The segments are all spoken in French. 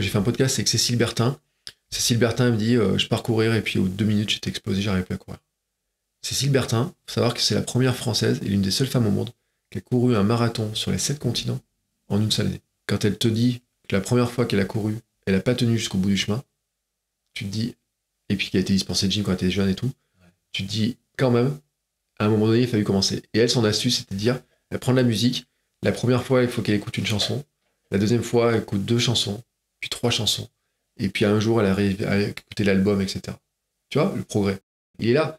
j'ai fait un podcast avec Cécile Bertin. Cécile Bertin me dit euh, Je pars courir, et puis aux deux minutes, j'étais exposé, j'arrivais plus à courir. Cécile Bertin, faut savoir que c'est la première française et l'une des seules femmes au monde qui a couru un marathon sur les sept continents en une seule année. Quand elle te dit que la première fois qu'elle a couru, elle n'a pas tenu jusqu'au bout du chemin, tu te dis, et puis qu'elle a été dispensée de gym quand elle était jeune et tout, tu te dis, quand même, à un moment donné, il fallait fallu commencer. Et elle, son astuce, c'était de dire, elle prend de la musique, la première fois, il faut qu'elle écoute une chanson, la deuxième fois, elle écoute deux chansons, trois chansons. Et puis un jour, elle arrive à écouter l'album, etc. Tu vois, le progrès, il est là.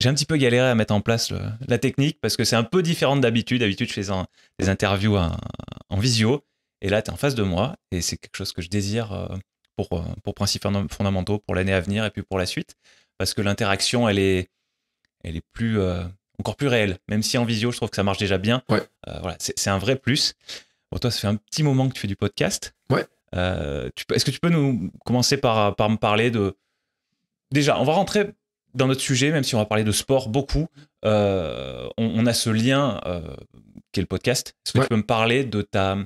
J'ai un petit peu galéré à mettre en place la technique parce que c'est un peu différent d'habitude. D'habitude, je fais des interviews en, visio. Et là, tu es en face de moi et c'est quelque chose que je désire euh, pour, euh, pour principes fondamentaux, pour l'année à venir et puis pour la suite. Parce que l'interaction, elle est, elle est plus, euh, encore plus réelle. Même si en visio, je trouve que ça marche déjà bien. voilà, c'est un vrai plus. Pour toi, ça fait un petit moment que tu fais du podcast. Ouais. Euh, est-ce que tu peux nous commencer par, par me parler de. Déjà, on va rentrer dans notre sujet, même si on va parler de sport beaucoup. Euh, on, a ce lien euh, le podcast. Est-ce que tu peux me parler de ta,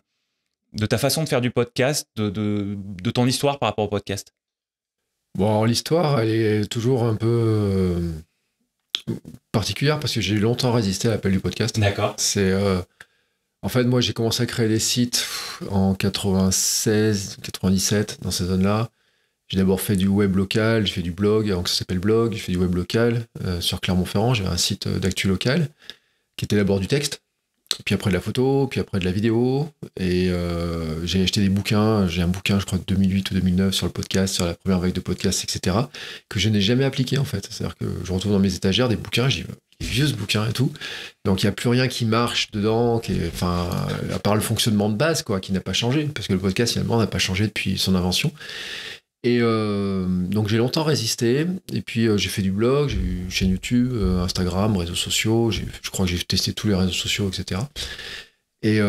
de ta façon de faire du podcast, de, de, de ton histoire par rapport au podcast Bon, l'histoire, elle est toujours un peu euh, particulière parce que j'ai longtemps résisté à l'appel du podcast. D'accord. C'est en fait, moi, j'ai commencé à créer des sites en 96, 97, dans ces zones-là. J'ai d'abord fait du web local, j'ai fait du blog, avant que ça s'appelle blog, j'ai fait du web local euh, sur Clermont-Ferrand, j'avais un site euh, d'actu local qui était d'abord du texte, puis après de la photo, puis après de la vidéo, et euh, j'ai acheté des bouquins, j'ai un bouquin je crois de 2008 ou 2009 sur le podcast, sur la première vague de podcast, etc., que je n'ai jamais appliqué en fait. C'est-à-dire que je retrouve dans mes étagères des bouquins, j'y vais vieux ce bouquin et tout. Donc il n'y a plus rien qui marche dedans, qui enfin, à part le fonctionnement de base, quoi, qui n'a pas changé, parce que le podcast finalement n'a pas changé depuis son invention. Et euh, donc j'ai longtemps résisté, et puis euh, j'ai fait du blog, j'ai eu une chaîne YouTube, euh, Instagram, réseaux sociaux, je crois que j'ai testé tous les réseaux sociaux, etc. Et,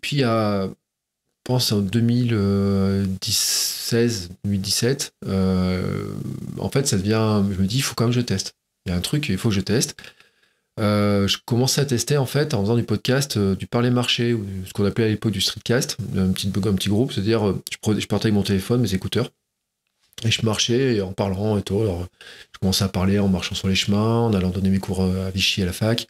puis à je pense en 2016, 2017, en fait, ça devient. Je me dis, il faut quand même que je teste il y a un truc, il faut que je teste. Euh, je commençais à tester en fait en faisant du podcast euh, du parler marché ou ce qu'on appelait à l'époque du streetcast, un petit, un petit groupe, c'est-à-dire euh, je, je, partais avec mon téléphone, mes écouteurs, et je marchais en parlant et tout. Alors je commençais à parler en marchant sur les chemins, en allant donner mes cours à Vichy à la fac.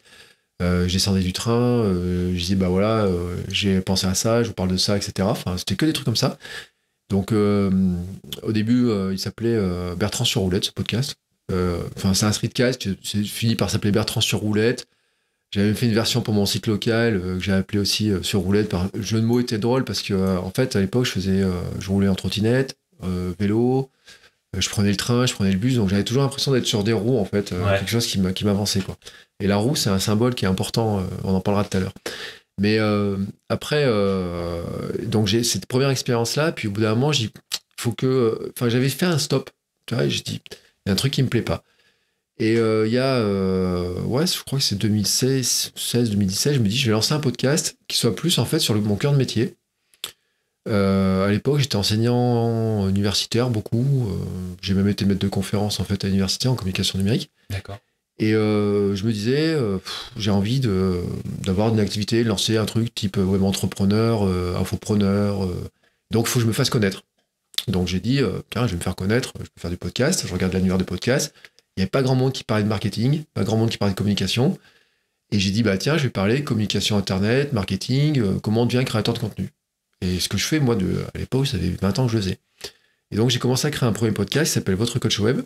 je descendais du train, je disais bah voilà, j'ai pensé à ça, je vous parle de ça, etc. Enfin, c'était que des trucs comme ça. Donc au début, il s'appelait Bertrand sur roulette ce podcast. Euh, enfin, c'est un streetcast, c'est fini par s'appeler Bertrand sur roulette. J'avais fait une version pour mon site local euh, que j'ai appelé aussi euh, sur roulette. Par... Le jeu de mots était drôle parce que, en fait, à l'époque, je faisais, je roulais en trottinette, vélo, je prenais le train, je prenais le bus, donc j'avais toujours l'impression d'être sur des roues, en fait, quelque chose qui m'avançait. Quoi. Et la roue, c'est un symbole qui est important, on en parlera tout à l'heure. Mais après, donc j'ai cette première expérience-là, puis au bout d'un moment, j'ai faut que. Enfin, j'avais fait un stop. Tu vois, j'ai dit, y a un truc qui me plaît pas. Et euh, il y a, euh, ouais, je crois que c'est 2016, 16, 2017, je me dis, je vais lancer un podcast qui soit plus en fait sur le, mon cœur de métier. Euh, à l'époque, j'étais enseignant universitaire beaucoup. J'ai même été maître de conférence en fait à l'université en communication numérique. D'accord. Et je me disais, j'ai envie d'avoir une activité, de lancer un truc type web entrepreneur, infopreneur. donc, il faut que je me fasse connaître. Donc j'ai dit, euh, tiens, je vais me faire connaître, je vais faire du podcast, je regarde l'annuaire de podcasts Il n'y avait pas grand monde qui parlait de marketing, pas grand monde qui parlait de communication. Et j'ai dit, bah tiens, je vais parler communication internet, marketing, euh, comment on devient créateur de contenu. Et ce que je fais, moi, de, à l'époque, ça fait 20 ans que je le faisais. Et donc j'ai commencé à créer un premier podcast qui s'appelle Votre Coach Web.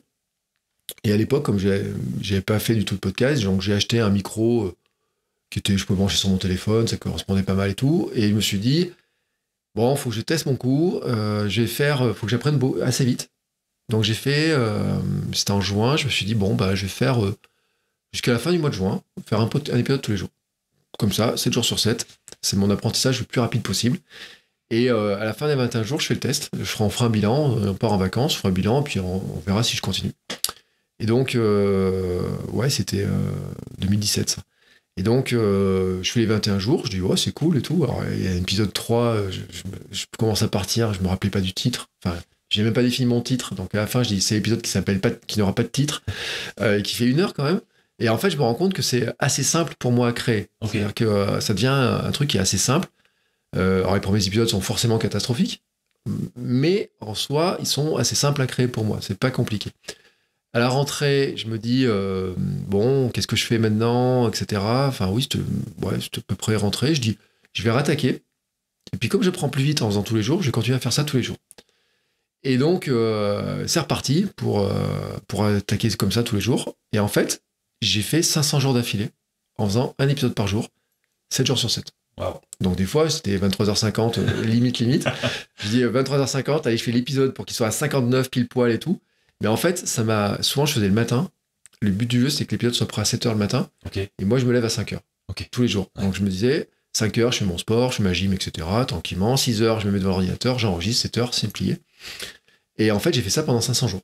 Et à l'époque, comme n'avais pas fait du tout de podcast, donc j'ai acheté un micro euh, qui était, je pouvais brancher sur mon téléphone, ça correspondait pas mal et tout. Et je me suis dit, bon, faut que je teste mon cours, euh, je vais faire, euh, faut que j'apprenne assez vite. Donc j'ai fait, euh, c'était en juin, je me suis dit, bon, bah, je vais faire euh, jusqu'à la fin du mois de juin, faire un, un, épisode tous les jours. Comme ça, 7 jours sur 7, c'est mon apprentissage le plus rapide possible. Et à la fin des 21 jours, je fais le test, je ferai un bilan, on part en vacances, je ferai un bilan, puis on verra si je continue. Et donc, ouais, c'était 2017 ça. Et donc, euh, je fais les 21 jours, je dis, ouais, c'est cool et tout. Alors, il y a l'épisode 3, euh, je, commence à partir, je me rappelais pas du titre. Enfin, j'ai même pas défini mon titre. Donc, à la fin, je dis, c'est l'épisode qui s'appelle pas, qui n'aura pas de titre, euh, et qui fait une heure quand même. Et en fait, je me rends compte que c'est assez simple pour moi à créer. C'est-à-dire que ça devient un truc qui est assez simple. alors, les premiers épisodes sont forcément catastrophiques, mais en soi, ils sont assez simples à créer pour moi. C'est pas compliqué. À la rentrée, je me dis, euh, bon, qu'est-ce que je fais maintenant, etc. Enfin, oui, c'était à peu près rentré. Je dis, je vais rattaquer. Et puis, comme je prends plus vite en faisant tous les jours, je continuer à faire ça tous les jours. Et donc, euh, c'est reparti pour, euh, pour attaquer comme ça tous les jours. Et en fait, j'ai fait 500 jours d'affilée en faisant un épisode par jour, 7 jours sur 7. Donc des fois, c'était 23h50, limite, limite. je dis 23h50, allez, je fais l'épisode pour qu'il soit à 59 pile poil et tout. Mais en fait, ça m'a. Souvent, je faisais le matin. Le but du jeu, c'est que l'épisode soit prêt à 7h le matin. Et moi, je me lève à 5h. Tous les jours. Donc, je me disais, 5h, je fais mon sport, je fais ma gym, etc. Tranquillement. 6h, je me mets devant l'ordinateur, j'enregistre. 7h, c'est plié. Et en fait, j'ai fait ça pendant 500 jours.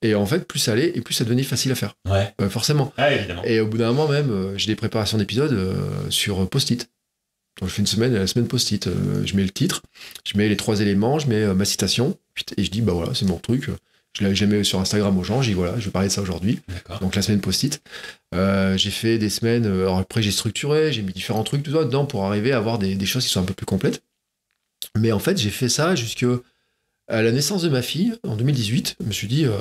Et en fait, plus ça allait, et plus ça devenait facile à faire. Euh, forcément. et au bout d'un moment, même, euh, j'ai des préparations d'épisodes euh, sur post-it. Donc, je fais une semaine, et la semaine post-it. je mets le titre, je mets les trois éléments, je mets ma citation, et je dis, bah voilà, c'est mon truc. Je l'avais jamais sur Instagram aux gens. J'ai dit voilà, je vais parler de ça aujourd'hui. Donc la semaine post-it. Euh, j'ai fait des semaines. Euh, après, j'ai structuré, j'ai mis différents trucs tout ça dedans pour arriver à avoir des, choses qui sont un peu plus complètes. Mais en fait, j'ai fait ça jusqu'à la naissance de ma fille en 2018. Je me suis dit, euh,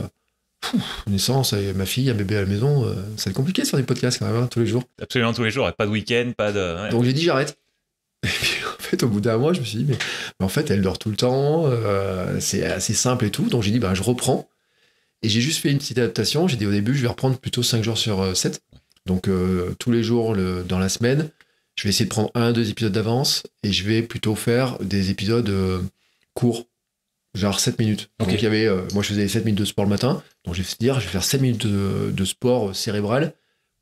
naissance, ma fille, un bébé à la maison, ça va être compliqué de faire des podcasts quand même, hein, tous les jours. Absolument tous les jours, pas de week-end, pas de. Donc j'ai dit j'arrête au bout d'un mois, je me suis dit, mais, en fait, elle dort tout le temps, euh, c'est assez simple et tout. Donc j'ai dit, bah, je reprends. Et j'ai juste fait une petite adaptation. J'ai dit au début, je vais reprendre plutôt 5 jours sur 7. Euh, donc euh, tous les jours le, dans la semaine, je vais essayer de prendre un, deux épisodes d'avance et je vais plutôt faire des épisodes courts, genre 7 minutes. Donc il y avait, moi je faisais 7 minutes de sport le matin, donc je vais dire, je vais faire 7 minutes de, sport cérébral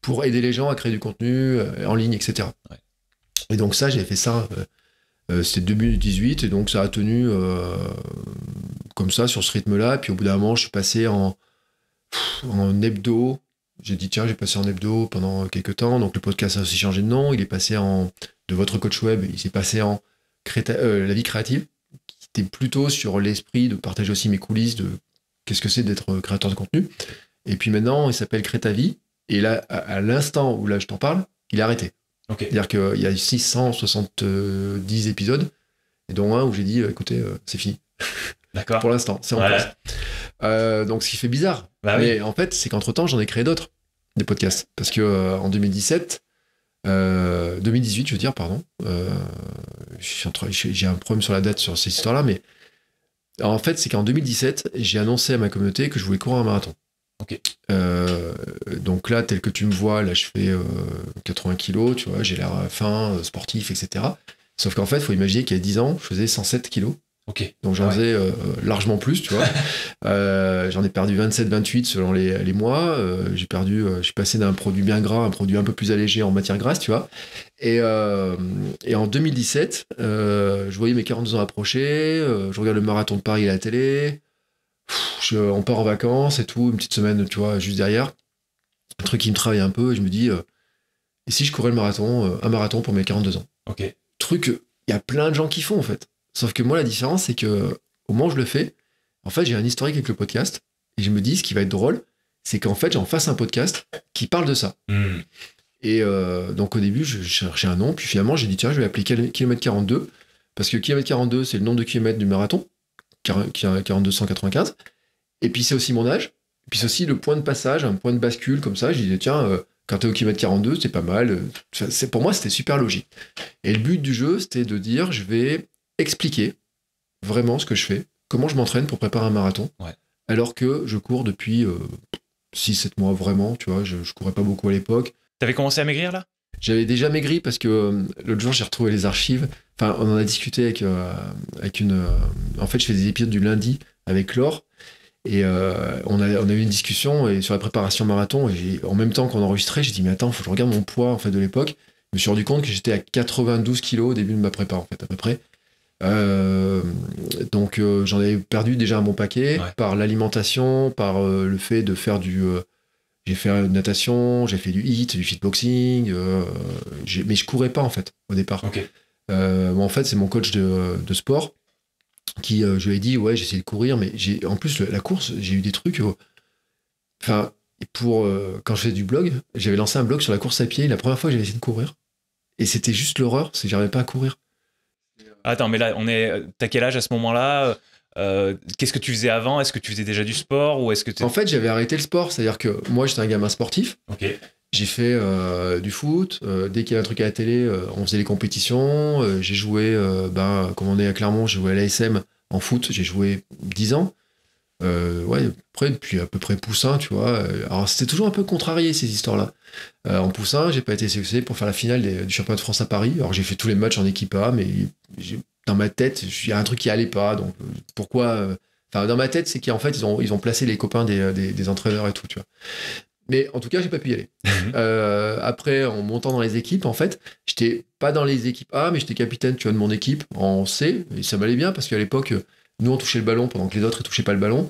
pour aider les gens à créer du contenu en ligne, etc. Et donc ça, j'ai fait ça euh, c'était 2018 et donc ça a tenu euh, comme ça sur ce rythme-là. Puis au bout d'un moment, je suis passé en, en hebdo. J'ai dit tiens, j'ai passé en hebdo pendant quelques temps. Donc le podcast a aussi changé de nom. Il est passé en de votre coach web. Il s'est passé en euh, la vie créative, qui était plutôt sur l'esprit de partager aussi mes coulisses de qu'est-ce que c'est d'être créateur de contenu. Et puis maintenant, il s'appelle Créta vie. Et là, à, l'instant où là je t'en parle, il est arrêté. C'est-à-dire qu'il euh, y a 670 épisodes, et dont un où j'ai dit, euh, écoutez, euh, c'est fini. D'accord. Pour l'instant, c'est en pause." donc, ce qui fait bizarre. Bah mais en fait, c'est qu'entre temps, j'en ai créé d'autres, des podcasts. Parce que en 2017, 2018, je veux dire, pardon, j'ai un problème sur la date sur ces histoires-là, mais en fait, c'est qu'en 2017, j'ai annoncé à ma communauté que je voulais courir un marathon. Ok. Euh, donc là, tel que tu me vois, là, je fais 80 euh, kilos, tu vois, j'ai l'air fin, euh, sportif, etc. Sauf qu'en fait, il faut imaginer qu'il y a 10 ans, je faisais 107 kilos. Ok. Donc j'en faisais largement plus, tu vois. j'en ai perdu 27-28 selon les, mois. j'ai perdu, je suis passé d'un produit bien gras à un produit un peu plus allégé en matière grasse, tu vois. Et, et en 2017, je voyais mes 42 ans approcher, je regarde le marathon de Paris à la télé, on part en vacances et tout, une petite semaine, tu vois, juste derrière. Un truc qui me travaille un peu, et je me dis, euh, et si je courais le marathon, euh, un marathon pour mes 42 ans Ok. Truc, il y a plein de gens qui font en fait. Sauf que moi, la différence, c'est que au moment où je le fais, en fait, j'ai un historique avec le podcast, et je me dis, ce qui va être drôle, c'est qu'en fait, j'en fasse un podcast qui parle de ça. Hmm. Et euh, donc, au début, je cherchais un nom, puis finalement, j'ai dit, tiens, je vais appeler kilomètre 42, parce que kilomètre 42, c'est le nombre de kilomètres du marathon. 4295. Et puis c'est aussi mon âge. Et puis c'est aussi le point de passage, un point de bascule comme ça. Je disais, tiens, euh, quand t'es au kilomètre 42, c'est pas mal. Euh, c'est, pour moi, c'était super logique. Et le but du jeu, c'était de dire, je vais expliquer vraiment ce que je fais, comment je m'entraîne pour préparer un marathon, alors que je cours depuis 6-7 euh, mois vraiment, tu vois, je, je courais pas beaucoup à l'époque. T'avais commencé à maigrir là j'avais déjà maigri parce que euh, l'autre jour, j'ai retrouvé les archives. Enfin, on en a discuté avec, euh, avec une. Euh, en fait, je fais des épisodes du lundi avec Laure. Et on, a, on a eu une discussion sur la préparation marathon. Et en même temps qu'on enregistrait, j'ai dit Mais attends, faut que je regarde mon poids fait, de l'époque. Je me suis rendu compte que j'étais à 92 kilos au début de ma prépa, en fait, à peu près. donc, j'en avais perdu déjà un bon paquet par l'alimentation, par le fait de faire du. J'ai fait une euh, natation, j'ai fait du hit, du fitboxing, euh, mais je courais pas en fait au départ. Moi euh, en fait, c'est mon coach de, sport qui, je lui ai dit, ouais, j'essaie de courir, mais j'ai en plus la course, j'ai eu des trucs. Enfin, pour quand je faisais du blog, j'avais lancé un blog sur la course à pied. La première fois, j'avais essayé de courir, et c'était juste l'horreur, c'est que j'arrivais pas à courir. Attends, mais là, on est. T'as quel âge à ce moment-là euh, qu'est-ce que tu faisais avant Est-ce que tu faisais déjà du sport ou est-ce que En fait, j'avais arrêté le sport, c'est-à-dire que moi, j'étais un gamin sportif. Ok. J'ai fait euh, du foot. Euh, dès qu'il y avait un truc à la télé, on faisait les compétitions. j'ai joué, ben, comme on est à Clermont, j'ai joué à l'ASM en foot. J'ai joué 10 ans. ouais, après, depuis à peu près Poussin, tu vois. Alors, c'était toujours un peu contrarié, ces histoires-là. en Poussin, j'ai pas été sélectionné pour faire la finale du championnat de France à Paris. Alors, j'ai fait tous les matchs en équipe A, mais dans ma tête, il y a un truc qui allait pas. Donc euh, pourquoi euh, Enfin, dans ma tête, c'est qu'en fait, ils ont, ils ont placé les copains des, euh, entraîneurs et tout, tu vois. Mais en tout cas, j'ai pas pu y aller. Mhm. après, en montant dans les équipes, en fait, j'étais pas dans les équipes A, mais j'étais capitaine, tu vois, de mon équipe en C. Et ça m'allait bien parce qu'à l'époque, nous, on touchait le ballon pendant que les autres ne touchaient pas le ballon.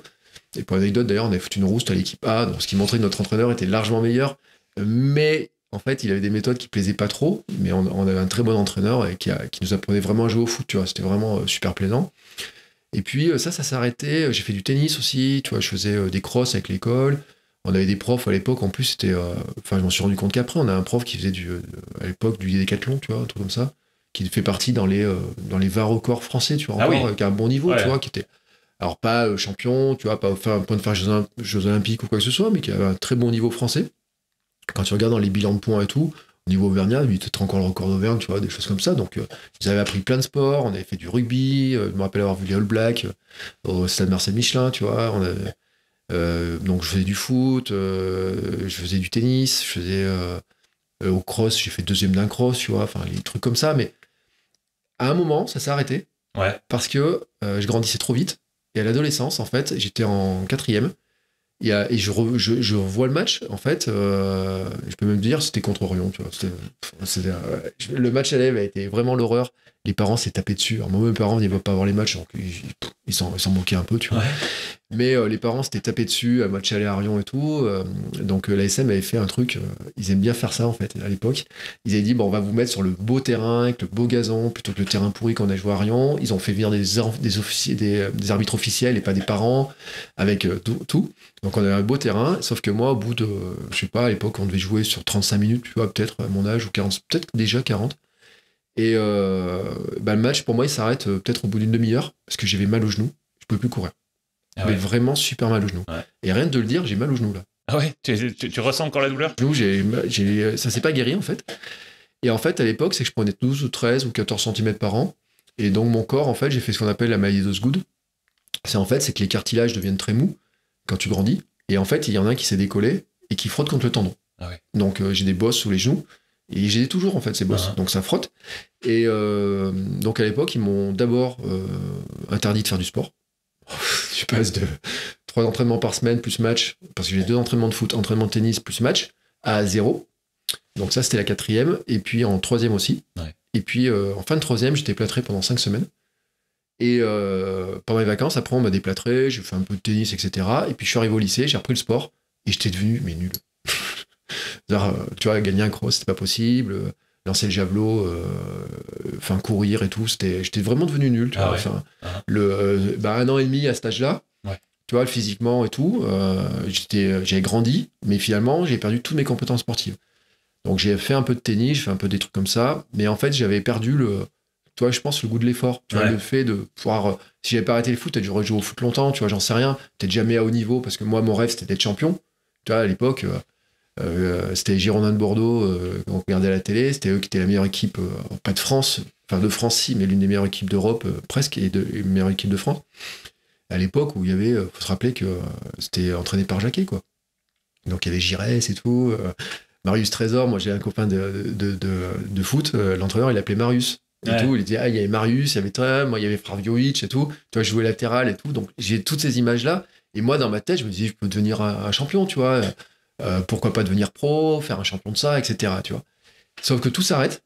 Et pour anecdote, d'ailleurs, on avait foutu une rouste à l'équipe A, donc ce qui montrait que notre entraîneur était largement meilleur. Mais en fait, il avait des méthodes qui plaisaient pas trop, mais on, avait un très bon entraîneur et qui, nous apprenait vraiment à jouer au foot, tu vois. C'était vraiment euh, super plaisant. Et puis euh, ça, ça s'arrêtait. J'ai fait du tennis aussi, tu vois. Je faisais euh, des crosses avec l'école. On avait des profs à l'époque. En plus, c'était. Enfin, je m'en suis rendu compte qu'après, on a un prof qui faisait du, à l'époque du décathlon, tu vois, un truc comme ça, qui fait partie dans les 20 dans les records français, tu vois, ah un bon niveau, tu vois, qui était. Alors pas champion, tu vois, pas enfin, point de faire Jeux, Olympiques ou quoi que ce soit, mais qui avait un très bon niveau français. Quand tu regardes dans les bilans de points et tout, au niveau auvergnat, lui, il encore le record d'Auvergne, tu vois, des choses comme ça. Donc, euh, ils avaient appris plein de sports, on avait fait du rugby, euh, je me rappelle avoir vu les All Blacks euh, au Stade Marcel-Michelin, tu vois. donc, je faisais du foot, je faisais du tennis, je faisais au cross, j'ai fait deuxième d'un cross, tu vois, enfin, les trucs comme ça. Mais à un moment, ça s'est arrêté. Parce que je grandissais trop vite. Et à l'adolescence, en fait, j'étais en quatrième. Et, je, je, je, revois le match, en fait. Euh, je peux même dire, c'était contre Orion. Tu vois, euh, le match à l'Eve a été vraiment l'horreur les parents s'étaient tapés dessus. Alors, moi, mes parents ne voulaient pas voir les matchs, donc ils s'en moquaient un peu, tu vois. Mais euh, les parents s'étaient tapés dessus à match aller à Rion et tout. Euh, donc euh, l'ASM avait fait un truc, ils aiment bien faire ça en fait à l'époque. Ils avaient dit bon, on va vous mettre sur le beau terrain avec le beau gazon plutôt que le terrain pourri qu'on a joué à Rion. Ils ont fait venir des, officiers, des, arbitres officiels et pas des parents avec tout, Donc on avait un beau terrain, sauf que moi, au bout de, je sais pas, à l'époque, on devait jouer sur 35 minutes, tu vois, peut-être à mon âge ou 40, peut-être déjà 40. Et euh, bah, le match, pour moi, il s'arrête euh, peut-être au bout d'une demi-heure parce que j'avais mal au genou. Je ne pouvais plus courir. j'avais ah vraiment super mal au genou. Et rien de le dire, j'ai mal au genou là. Ah ouais tu, ressens encore la douleur Genou, j'ai, ça s'est pas guéri en fait. Et en fait, à l'époque, c'est que je prenais 12 ou 13 ou 14 cm par an. Et donc, mon corps, en fait, j'ai fait ce qu'on appelle la maladie d'Osgood. C'est en fait, c'est que les cartilages deviennent très mous quand tu grandis. Et en fait, il y en a un qui s'est décollé et qui frotte contre le tendon. Ah donc, euh, j'ai des bosses sous les genoux. Et j'ai toujours en fait ces bosses, ah. donc ça frotte. Et euh, donc à l'époque, ils m'ont d'abord euh, interdit de faire du sport. je passe de trois entraînements par semaine plus match, parce que j'ai deux entraînements de foot, entraînement de tennis plus match, à zéro. Donc ça, c'était la quatrième, et puis en troisième aussi. Et puis euh, en fin de troisième, j'étais plâtré pendant cinq semaines. Et pendant mes vacances, après, on m'a déplâtré, j'ai fait un peu de tennis, etc. Et puis je suis arrivé au lycée, j'ai repris le sport, et j'étais devenu mais nul. Euh, tu vois, gagner un cross, c'était pas possible. Euh, lancer le javelot, euh, enfin courir et tout, j'étais vraiment devenu nul. Ah ah. le, bah, un an et demi à cet âge-là, tu vois, physiquement et tout, j'étais j'avais grandi, mais finalement, j'ai perdu toutes mes compétences sportives. Donc, j'ai fait un peu de tennis, j'ai fait un peu des trucs comme ça, mais en fait, j'avais perdu le, tu je pense, le goût de l'effort. Tu le fait de pouvoir, si j'avais pas arrêté le foot, peut-être j'aurais joué au foot longtemps, tu vois, j'en sais rien, peut-être jamais à haut niveau, parce que moi, mon rêve, c'était d'être champion. Tu vois, à l'époque, euh, c'était Girondin de Bordeaux euh, on regardait la télé. C'était eux qui étaient la meilleure équipe, euh, pas de France, enfin de France si, mais l'une des meilleures équipes d'Europe presque et de meilleure équipe de France. À l'époque où il y avait, faut se rappeler que c'était entraîné par Jacquet quoi. Donc il y avait Girès et tout. Marius Trésor, moi j'ai un copain de, foot, l'entraîneur il l'appelait Marius. Et tout, il disait, ah, il y avait Marius, il y avait Trem, moi, il y avait Fraviovic et tout. Tu vois, je jouais latéral et tout. Donc, j'ai toutes ces images-là. Et moi, dans ma tête, je me dis, je peux devenir un champion, tu vois. Euh, pourquoi pas devenir pro, faire un champion de ça, etc. Tu vois. Sauf que tout s'arrête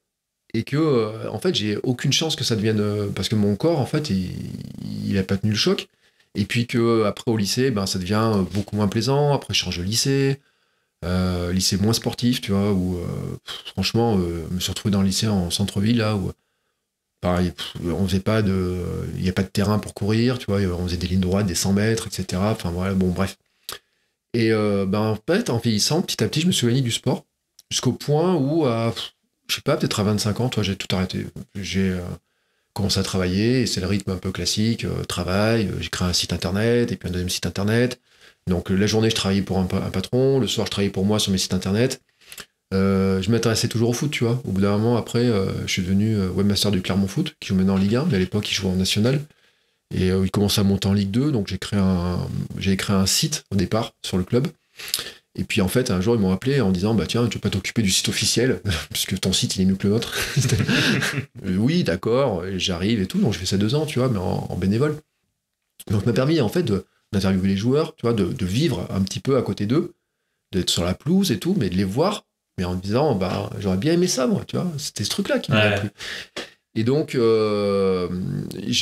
et que euh, en fait j'ai aucune chance que ça devienne euh, parce que mon corps en fait il, n'a a pas tenu le choc et puis que après au lycée ben ça devient beaucoup moins plaisant après je change de lycée lycée moins sportif tu vois ou franchement me suis retrouvé dans le lycée en centre ville là où pareil on faisait pas de il n'y a pas de terrain pour courir tu vois on faisait des lignes droites des 100 mètres etc enfin voilà bon bref et euh, ben, en fait, en vieillissant, petit à petit, je me suis du sport jusqu'au point où, à, euh, je sais pas, peut-être à 25 ans, j'ai tout arrêté. J'ai euh, commencé à travailler, et c'est le rythme un peu classique, travail, j'ai créé un site internet, et puis un deuxième site internet. Donc la journée, je travaillais pour un, un patron, le soir, je travaillais pour moi sur mes sites internet. je m'intéressais toujours au foot, tu vois. Au bout d'un moment, après, je suis devenu webmaster du Clermont Foot, qui joue maintenant en Ligue 1, mais à l'époque, il jouait en National. Et euh, il commence à monter en Ligue 2, donc j'ai créé, un, j'ai créé un site au départ sur le club. Et puis en fait, un jour, ils m'ont appelé en disant Bah tiens, tu peux pas t'occuper du site officiel, puisque ton site il est mieux que le nôtre. Euh, oui, d'accord, j'arrive et tout. Donc je fais ça deux ans, tu vois, mais en, bénévole. Donc ça m'a permis en fait d'interviewer les joueurs, tu vois, de, vivre un petit peu à côté d'eux, d'être sur la pelouse et tout, mais de les voir, mais en me disant Bah j'aurais bien aimé ça, moi, tu vois. C'était ce truc-là qui m'a plu. Et donc, euh,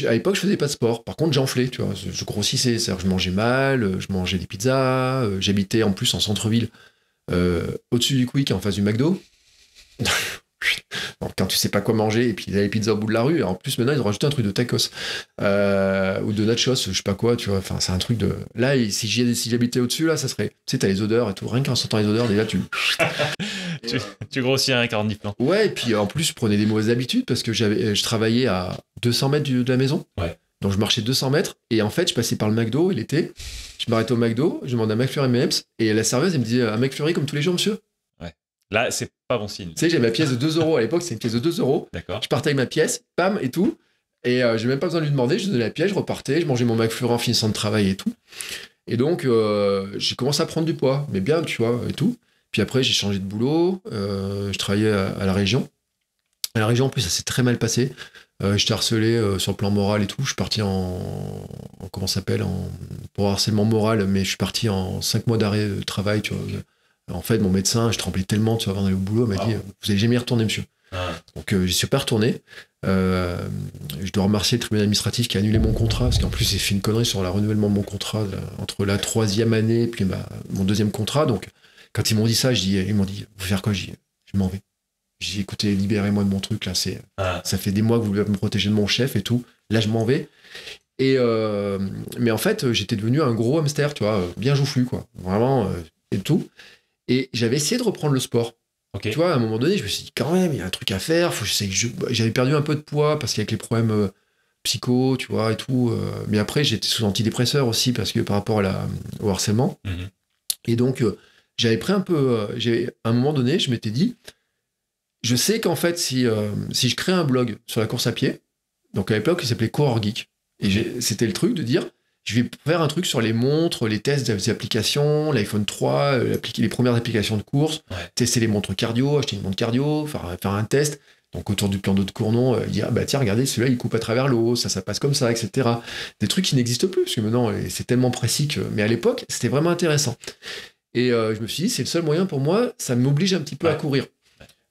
à l'époque, je faisais pas de sport. Par contre, j'enflais, tu vois. Je grossissais, c'est-à-dire je mangeais mal, euh, je mangeais des pizzas. Euh, j'habitais en plus en centre-ville, au-dessus du Quick, en face du McDo. Donc, quand tu sais pas quoi manger, et puis il y les pizzas au bout de la rue, en plus maintenant ils ont rajouté un truc de tacos euh, ou de nachos, je sais pas quoi, tu vois. Enfin, c'est un truc de. Là, si j'habitais au-dessus, là, ça serait. Tu sais, t'as les odeurs et tout. Rien qu'en sentant les odeurs, déjà, tu. tu, grossis avec un plan. Ouais, et puis en plus, je prenais des mauvaises habitudes parce que j'avais, je travaillais à 200 mètres de la maison. Ouais. Donc je marchais 200 mètres et en fait je passais par le McDo, il était. Je m'arrêtais au McDo, je demandais à McFlurry M&M's et la serveuse elle me disait euh, Un McFlurry comme tous les jours monsieur. Là, c'est pas bon signe. Tu sais, j'avais ma pièce de 2 euros à l'époque, c'est une pièce de 2 euros. D'accord. Je partais avec ma pièce, pam, et tout. Et euh, j'ai même pas besoin de lui demander, je donnais la pièce, je repartais, je mangeais mon McFlurry en finissant de travail et tout. Et donc, euh, j'ai commencé à prendre du poids, mais bien, tu vois, et tout. Puis après, j'ai changé de boulot, euh, je travaillais à, la région. À la région, en plus, ça s'est très mal passé. Euh, j'étais harcelé sur le plan moral et tout. Je suis parti en. Comment comment s'appelle en, Pour harcèlement moral, mais je suis parti en 5 mois d'arrêt de travail, tu vois. En fait, mon médecin, je tremblais tellement, tu vois, avant d'aller au boulot, il m'a dit Vous n'allez jamais retourner, monsieur. Ah. Donc, euh, je ne suis pas retourné. Euh, je dois remercier le tribunal administratif qui a annulé mon contrat, parce qu'en plus, j'ai fait une connerie sur le renouvellement de mon contrat euh, entre la troisième année et puis mon deuxième contrat. Donc, quand ils m'ont dit ça, je ils m'ont dit Vous faire quoi Je Je m'en vais. J'ai écouté Écoutez, libérez-moi de mon truc, là. Ah. Ça fait des mois que vous voulez me protéger de mon chef et tout. Là, je m'en vais. Et mais en fait, j'étais devenu un gros hamster, tu vois, bien joufflu, quoi. Vraiment, et tout. Et j'avais essayé de reprendre le sport. Tu vois, à un moment donné, je me suis dit, quand même, il y a un truc à faire. que J'avais perdu un peu de poids parce qu'avec les problèmes euh, psychos, tu vois, et tout. Euh, mais après, j'étais sous antidépresseur aussi parce que par rapport à la, au harcèlement. Mhm. Et donc, euh, j'avais pris un peu. à un moment donné, je m'étais dit, je sais qu'en fait, si, je crée un blog sur la course à pied, donc à l'époque, il s'appelait Coureur Geek. Et c'était le truc de dire, je vais faire un truc sur les montres, les tests des applications, l'iPhone 3, euh, les premières applications de course, tester les montres cardio, acheter une montre cardio, faire, un test. Donc autour du plan d'eau de Cournon, euh, il dire ah bah tiens regardez celui-là il coupe à travers l'eau, ça ça passe comme ça, etc. Des trucs qui n'existent plus parce que maintenant c'est tellement précis que. Mais à l'époque c'était vraiment intéressant. Et euh, je me suis dit c'est le seul moyen pour moi, ça m'oblige un petit peu à courir.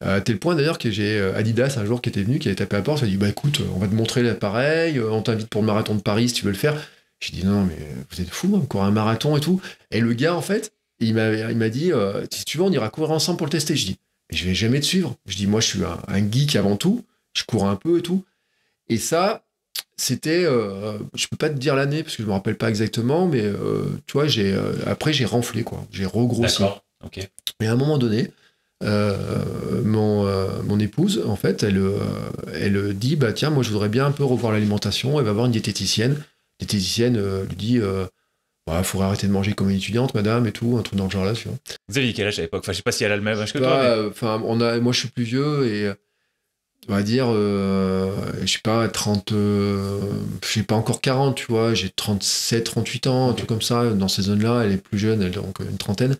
Euh, tel point d'ailleurs que j'ai Adidas un jour qui était venu, qui avait tapé à la porte, il a dit bah écoute on va te montrer l'appareil, on t'invite pour le marathon de Paris si tu veux le faire. J'ai dit non, mais vous êtes fou, encore un marathon et tout. Et le gars, en fait, il m'a dit euh, si tu veux, on ira courir ensemble pour le tester. Je dis je vais jamais te suivre. Je dis moi, je suis un, geek avant tout. Je cours un peu et tout. Et ça, c'était, euh, je peux pas te dire l'année parce que je me rappelle pas exactement, mais euh, tu vois, j'ai après j'ai renflé quoi, j'ai regrossi. D'accord. Ok. mais à un moment donné, mon, mon, épouse, en fait, elle, elle dit bah, Tiens, moi, je voudrais bien un peu revoir l'alimentation. Elle va voir une diététicienne diététicienne euh, lui dit il euh, bah, faudrait arrêter de manger comme une étudiante, madame, et tout, un truc dans le genre là, tu vois. Vous avez quel âge à l'époque Enfin, je sais pas si elle a le même âge que toi. Enfin, on a, moi, je suis plus vieux et on va dire, euh, je sais pas, 30, je pas encore 40, tu vois, j'ai 37, 38 ans, un truc comme ça, dans ces zones-là, elle est plus jeune, elle a donc une trentaine.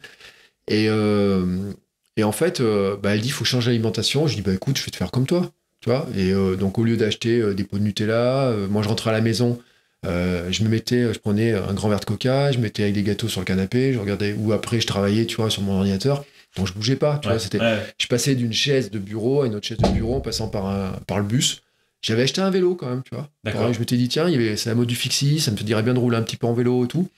Et, et en fait, bah, elle dit, il faut changer l'alimentation. Je dis, bah écoute, je vais te faire comme toi, tu vois. Et donc, au lieu d'acheter des pots de Nutella, moi, je rentre à la maison, euh, je me mettais, je prenais un grand verre de coca, je mettais avec des gâteaux sur le canapé, je regardais, ou après je travaillais, tu vois, sur mon ordinateur. Donc je bougeais pas, tu vois, c'était, je passais d'une chaise de bureau à une autre chaise de bureau en passant par, un, par le bus. J'avais acheté un vélo quand même, tu vois. D'accord. je m'étais dit, tiens, c'est la mode du fixie, ça me dirait bien de rouler un petit peu en vélo et tout.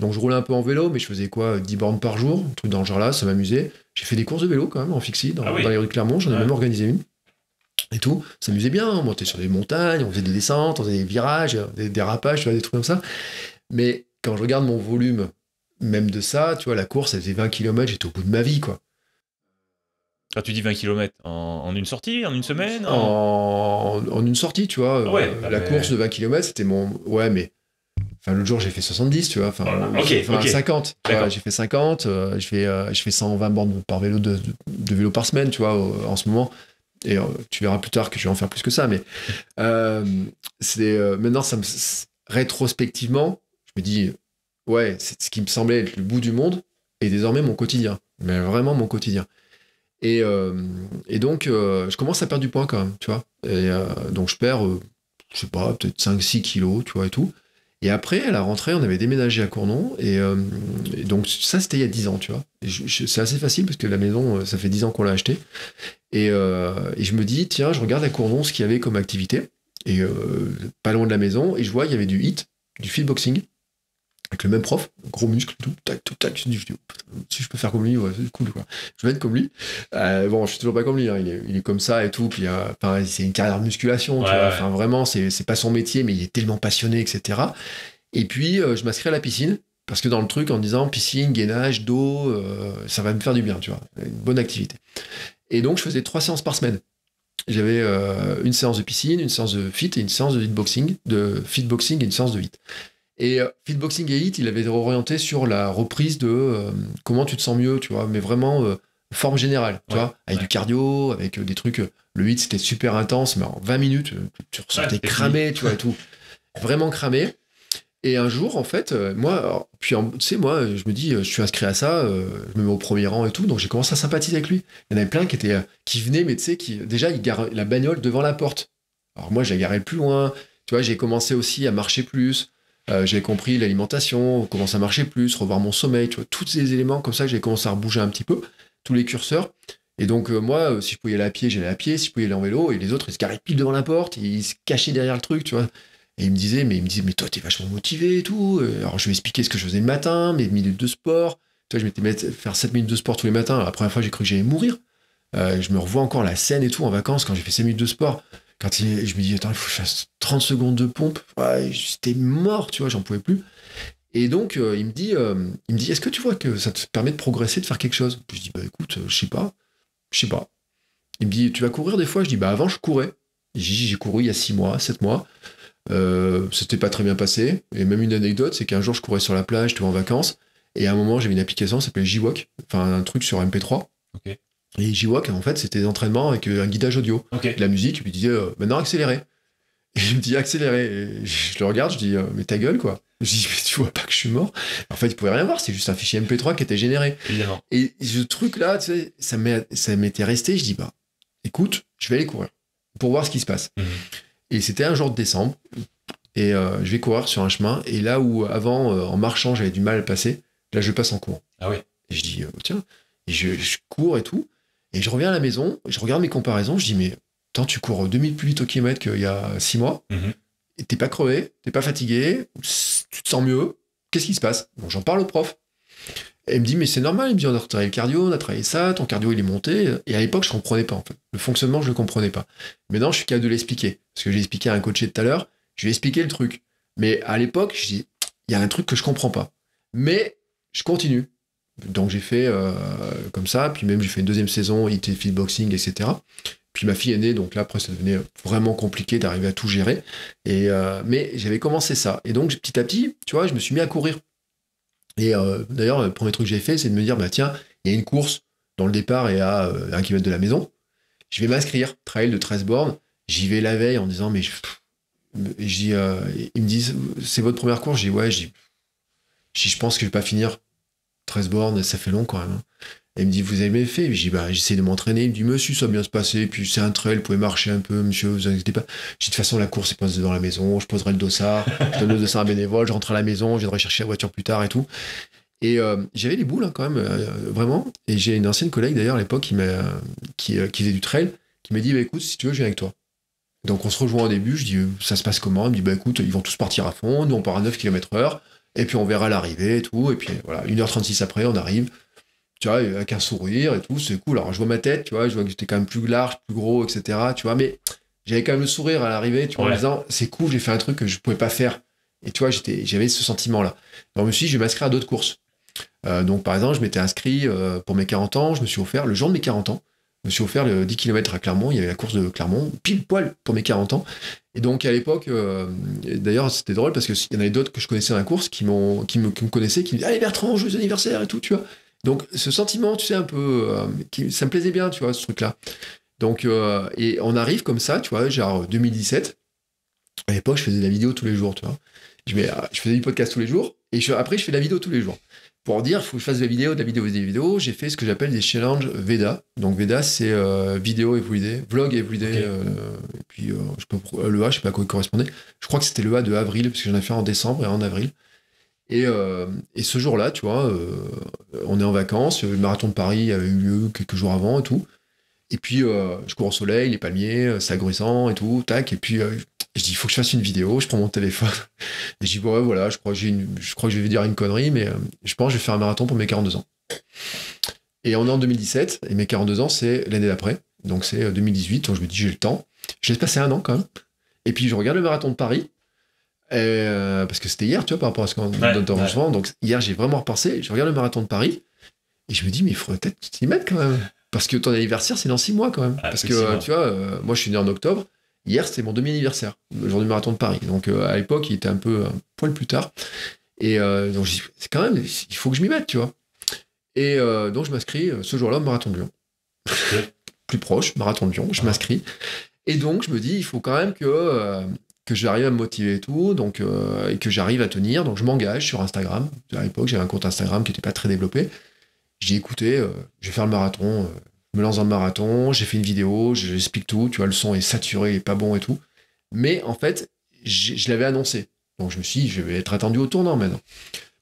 Donc je roulais un peu en vélo, mais je faisais quoi 10 bornes par jour, un truc dans le genre là, ça m'amusait. J'ai fait des courses de vélo quand même en fixie, dans, ah les rues de Clermont, j'en ai même organisé une et tout, s'amusait bien, on montait sur des montagnes, on faisait des descentes, on faisait des virages, des dérapages, tu des trucs comme ça. Mais quand je regarde mon volume, même de ça, tu vois, la course, elle faisait 20 km, j'étais au bout de ma vie, quoi. Ah, tu dis 20 km en, une sortie, en une semaine en... une sortie, tu vois. Ah euh, ah la course de 20 km, c'était mon. Ouais, mais. Enfin, l'autre jour, j'ai fait 70, tu vois. Enfin, 50. Ah, euh, j'ai fait 50. Euh, je, fais, je fais 120 bornes par vélo de vélo par semaine, tu vois, en ce moment et euh, tu verras plus tard que je vais en faire plus que ça, mais euh, c'est euh, maintenant, ça rétrospectivement, je me dis, ouais, c'est ce qui me semblait être le bout du monde et désormais mon quotidien, mais vraiment mon quotidien. Et, donc, je commence à perdre du poids quand même, tu vois. Et donc, je perds, je sais pas, peut-être 5-6 kilos, tu vois, et tout. Et après, à la rentrée, on avait déménagé à Cournon. Et, et donc, ça, c'était il y a 10 ans, tu vois. C'est assez facile parce que la maison, ça fait 10 ans qu'on l'a achetée. Euh, et, je me dis, tiens, je regarde à Cournon ce qu'il y avait comme activité, et euh, pas loin de la maison, et je vois, il y avait du hit, du fitboxing, avec le même prof, gros muscle, tout, tac, tout, tac. Je me dis, oh, si je peux faire comme lui, ouais, c'est cool, quoi. Je vais être comme lui. Euh, bon, je suis toujours pas comme lui, hein, il, est, il, est, comme ça et tout, puis c'est une carrière de musculation, vraiment, tu vois. vraiment, c'est pas son métier, mais il est tellement passionné, etc. Et puis, je m'inscris à la piscine, parce que dans le truc, en disant piscine, gainage, dos, ça va me faire du bien, tu vois, une bonne activité. Et donc, je faisais trois séances par semaine. J'avais euh, une séance de piscine, une séance de fit et une séance de hitboxing, de fitboxing et une séance de hit. Et euh, fitboxing et hit, il avait orienté sur la reprise de euh, comment tu te sens mieux, tu vois, mais vraiment forme générale, tu vois, avec du cardio, avec des trucs. Le hit, c'était super intense, mais en 20 minutes, tu, ressentais ah, cramé, tu vois, tout. Vraiment cramé. Et un jour, en fait, euh, moi, puis tu sais, moi, je me dis, euh, je suis inscrit à ça, euh, je me mets au premier rang et tout, donc j'ai commencé à sympathiser avec lui. Il y en avait plein qui étaient, qui venaient, mais tu sais, qui déjà il garait la bagnole devant la porte. Alors moi, j'ai garé plus loin. Tu vois, j'ai commencé aussi à marcher plus. j'ai compris l'alimentation, commence à marcher plus, revoir mon sommeil, tu vois, tous ces éléments comme ça, j'ai commencé à rebouger un petit peu, tous les curseurs. Et donc, moi, si je pouvais y aller à pied, j'allais à pied, si je pouvais aller en vélo, et les autres, ils se garaient pile devant la porte, ils se cachaient derrière le truc, tu vois. Et il me disait, mais il me disait, mais toi, t'es vachement motivé et tout. Euh, alors, je lui expliquais ce que je faisais le matin, mes minutes de sport. Toi, je m'étais mettre faire 7 minutes de sport tous les matins. La première fois, j'ai cru que j'allais mourir. Euh, je me revois encore la scène et tout en vacances quand j'ai fait 7 minutes de sport. Quand je me dis, attends, il faut que je fasse 30 secondes de pompe. Ouais, j'étais mort, tu vois, j'en pouvais plus. Et donc, euh, il me dit, il me dit, est-ce que tu vois que ça te permet de progresser, de faire quelque chose je dis, bah écoute, je sais pas, je sais pas. Il me dit, tu vas courir des fois Je dis, bah avant, je courais. J'ai couru il y a 6 mois, 7 mois. Euh, c'était pas très bien passé. Et même une anecdote, c'est qu'un jour, je courais sur la plage, j'étais en vacances, et à un moment, j'avais une application qui s'appelait J-Walk enfin un truc sur MP3. et Et walk en fait, c'était des entraînements avec euh, un guidage audio, la musique, euh, et puis il disait maintenant accélérer Et il me dit accélérer je le regarde, je dis mais ta gueule quoi. Je dis mais tu vois pas que je suis mort. En fait, il pouvait rien voir, c'est juste un fichier MP3 qui était généré. Évidemment. Et ce truc là, tu sais, ça m'était resté. Je dis bah écoute, je vais aller courir pour voir ce qui se passe. Mmh. Et c'était un jour de décembre. Et euh, je vais courir sur un chemin. Et là où avant, euh, en marchant, j'avais du mal à passer, là, je passe en courant. Ah oui. Et je dis, euh, tiens, je, cours et tout. Et je reviens à la maison, je regarde mes comparaisons, je dis, mais tant tu cours 2000 plus vite au kilomètre qu'il y a 6 mois. Mhm. Et t'es pas crevé, t'es pas fatigué, tu te sens mieux. Qu'est-ce qui se passe donc j'en parle au prof elle me dit, mais c'est normal, il me dit, on a travaillé le cardio, on a travaillé ça, ton cardio il est monté. Et à l'époque, je comprenais pas, en fait. Le fonctionnement, je le comprenais pas. Maintenant, je suis capable de l'expliquer. Parce que j'ai expliqué à un coaché tout à l'heure, je lui ai expliqué le truc. Mais à l'époque, je dis, il y a un truc que je comprends pas. Mais je continue. Donc j'ai fait euh, comme ça, puis même j'ai fait une deuxième saison, IT field boxing, etc. Puis ma fille est née, donc là après ça devenait vraiment compliqué d'arriver à tout gérer. Et, euh, mais j'avais commencé ça. Et donc petit à petit, tu vois, je me suis mis à courir et euh, d'ailleurs, le premier truc que j'ai fait, c'est de me dire, bah tiens, il y a une course dans le départ et à 1 euh, km de la maison. Je vais m'inscrire, trail de 13 bornes. J'y vais la veille en disant, mais je, euh, ils me disent, c'est votre première course J'ai ouais, je pense que je vais pas finir 13 bornes, ça fait long quand même. Hein. Elle me dit, vous avez fait Je dis, bah, j'essaie de m'entraîner. Il me dit, monsieur, ça va bien se passer. Puis c'est un trail, vous pouvez marcher un peu, monsieur, vous inquiétez pas. Je dis, de toute façon, la course est pas devant la maison. Je poserai le dossard. je donne le dossard à bénévole. Je rentre à la maison. Je viendrai chercher la voiture plus tard et tout. Et euh, j'avais les boules hein, quand même, euh, euh, vraiment. Et j'ai une ancienne collègue d'ailleurs à l'époque qui, qui, faisait du trail, qui m'a dit bah, écoute, si tu veux, je viens avec toi. Donc on se rejoint au début, je dis ça se passe comment Elle me dit bah écoute, ils vont tous partir à fond, nous on part à 9 km/h, et puis on verra l'arrivée et tout. Et puis voilà, 1h36 après, on arrive, tu vois, avec un sourire et tout, c'est cool. Alors, je vois ma tête, tu vois, je vois que j'étais quand même plus large, plus gros, etc., tu vois, mais j'avais quand même le sourire à l'arrivée, tu vois, en disant, c'est cool, j'ai fait un truc que je pouvais pas faire. Et tu vois, j'avais ce sentiment-là. Alors, je me suis dit, je vais m'inscrire à d'autres courses. Euh, donc, par exemple, je m'étais inscrit euh, pour mes 40 ans, je me suis offert, le jour de mes 40 ans, je me suis offert le 10 km à Clermont, il y avait la course de Clermont, pile poil pour mes 40 ans. Et donc à l'époque, euh, d'ailleurs c'était drôle parce qu'il y en avait d'autres que je connaissais dans la course qui, m'ont, qui, me, qui me connaissaient, qui me disaient Allez Bertrand, joyeux anniversaire et tout, tu vois. Donc ce sentiment, tu sais, un peu, euh, ça me plaisait bien, tu vois, ce truc-là. Donc, euh, et on arrive comme ça, tu vois, genre 2017. Euh, à l'époque, je faisais de la vidéo tous les jours, tu vois. Je, faisais du podcast tous les jours, et je, après, je fais de la vidéo tous les jours. Pour dire, il faut que je fasse de la vidéo, de la vidéo, des vidéos, j'ai fait ce que j'appelle des challenges VEDA. Donc VEDA, c'est vidéo vidéo everyday, vlog everyday, et puis je le A, je sais pas à quoi il correspondait. Je crois que c'était le A de avril, parce que j'en ai fait en décembre et en avril. Euh, et, ce jour-là, tu vois, euh, on est en vacances, le marathon de Paris avait eu lieu quelques jours avant et tout. Et puis, euh, je cours au soleil, les palmiers, ça agressant et tout, tac. Et puis, je dis, il faut que je fasse une vidéo. Je prends mon téléphone. Et je dis, ouais, voilà, je crois, que une, je crois que je vais dire une connerie, mais je pense que je vais faire un marathon pour mes 42 ans. Et on est en 2017, et mes 42 ans, c'est l'année d'après. Donc, c'est 2018. Donc, je me dis, j'ai le temps. Je laisse passer un an quand même. Et puis, je regarde le marathon de Paris. Euh, parce que c'était hier, tu vois, par rapport à ce qu'on ouais, de enregistrement. Donc hier, j'ai vraiment repensé. Je regarde le marathon de Paris et je me dis, mais il faudrait peut-être que tu t'y mettes quand même. Parce que ton anniversaire, c'est dans six mois quand même. Ah, parce que, tu vois, euh, moi, je suis né en octobre. Hier, c'était mon demi-anniversaire, le jour du marathon de Paris. Donc euh, à l'époque, il était un peu un poil plus tard. Et donc, j'ai c'est quand même, il faut que je m'y mette, tu vois. Et donc, je m'inscris ce jour-là au marathon de Lyon. plus proche, marathon de Lyon, je ah. m'inscris. Et donc, je me dis, il faut quand même que que j'arrive à me motiver et tout, donc, euh, et que j'arrive à tenir. Donc je m'engage sur Instagram. À l'époque, j'avais un compte Instagram qui n'était pas très développé. J'ai écouté, euh, je vais faire le marathon, euh, je me lance dans le marathon, j'ai fait une vidéo, j'explique tout, tu vois, le son est saturé, il est pas bon et tout. Mais en fait, je l'avais annoncé. Donc je me suis dit, je vais être attendu au tournant maintenant.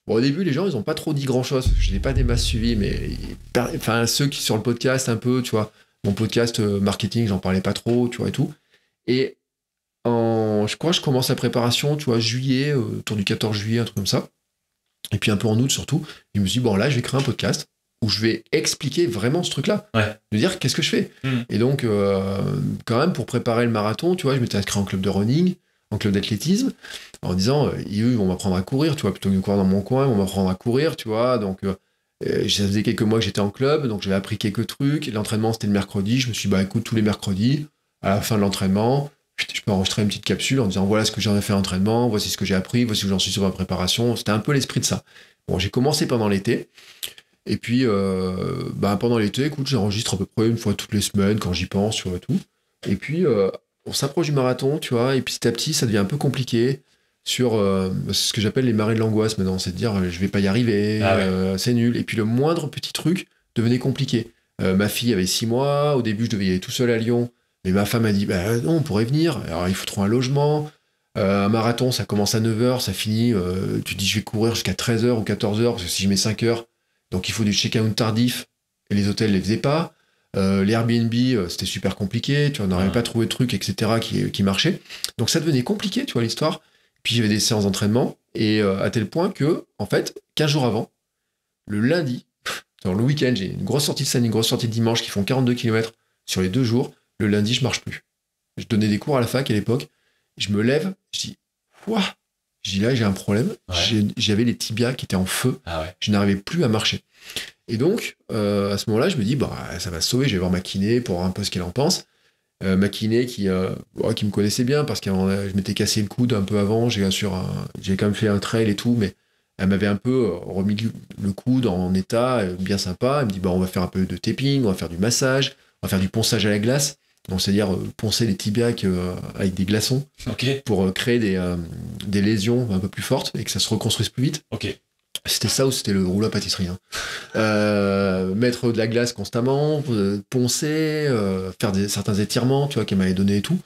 Bon, au début, les gens, ils n'ont pas trop dit grand-chose. Je n'ai pas des masses suivies, mais enfin, ceux qui sur le podcast, un peu, tu vois, mon podcast marketing, j'en parlais pas trop, tu vois, et tout. Et je crois, je commence la préparation, tu vois, juillet, euh, autour du 14 juillet, un truc comme ça. Et puis un peu en août surtout. je me suis dit, bon, là, je vais créer un podcast où je vais expliquer vraiment ce truc-là. De dire, qu'est-ce que je fais hmm. Et donc, euh, quand même, pour préparer le marathon, tu vois, je m'étais inscrit en club de running, en club d'athlétisme, en disant, euh, ils vont m'apprendre à courir, tu vois, plutôt que de courir dans mon coin, on va apprendre à courir, tu vois. Donc, euh, euh, ça faisait quelques mois que j'étais en club, donc j'avais appris quelques trucs. L'entraînement, c'était le mercredi. Je me suis dit, bah écoute, tous les mercredis, à la fin de l'entraînement, je peux enregistrer une petite capsule en disant voilà ce que j'en ai fait en entraînement, voici ce que j'ai appris, voici où j'en suis sur ma préparation. C'était un peu l'esprit de ça. Bon, j'ai commencé pendant l'été. Et puis, euh, bah, pendant l'été, écoute, j'enregistre à peu près une fois toutes les semaines quand j'y pense, sur tout. Et puis, euh, on s'approche du marathon, tu vois, et petit à petit, ça devient un peu compliqué sur euh, ce que j'appelle les marées de l'angoisse maintenant. C'est de dire, je vais pas y arriver, ah c'est nul. Et puis, le moindre petit truc devenait compliqué. ma fille avait six mois, au début, je devais y aller tout seul à Lyon mais ma femme a dit, bah, non, on pourrait venir. Alors, il faut trouver un logement. Euh, un marathon, ça commence à 9h, ça finit. Euh, tu dis, je vais courir jusqu'à 13h ou 14h, parce que si je mets 5h, donc il faut du check-out tardif. Et les hôtels ne les faisaient pas. Euh, les Airbnb, c'était super compliqué. Tu n'aurais pas pas trouvé de trucs, etc., qui, marchait Donc, ça devenait compliqué, tu vois, l'histoire. Puis, j'avais des séances d'entraînement. Et à tel point que, en fait, 15 jours avant, le lundi, dans le week-end, j'ai une grosse sortie de scène, une grosse sortie de dimanche qui font 42 km sur les deux jours. Le lundi, je marche plus. Je donnais des cours à la fac à l'époque. Je me lève, je dis, quoi j'ai là, j'ai un problème. J'avais les tibias qui étaient en feu. Ah je n'arrivais plus à marcher. Et donc, euh, à ce moment-là, je me dis, bah, ça va sauver, je vais voir ma kiné pour voir un peu ce qu'elle en pense. Euh, ma kiné qui, euh, qui me connaissait bien parce que je m'étais cassé le coude un peu avant, j'ai quand même fait un trail et tout, mais elle m'avait un peu euh, remis le coude en état bien sympa. Elle me dit, bah, on va faire un peu de taping, on va faire du massage, on va faire du ponçage à la glace donc c'est-à-dire euh, poncer les tibias avec euh, des glaçons pour euh, créer des, des, lésions un peu plus fortes et que ça se reconstruise plus vite. C'était ça ou c'était le rouleau à pâtisserie hein. Mettre de la glace constamment, poncer, faire des, certains étirements, tu vois, qu'elle m'avait donné et tout.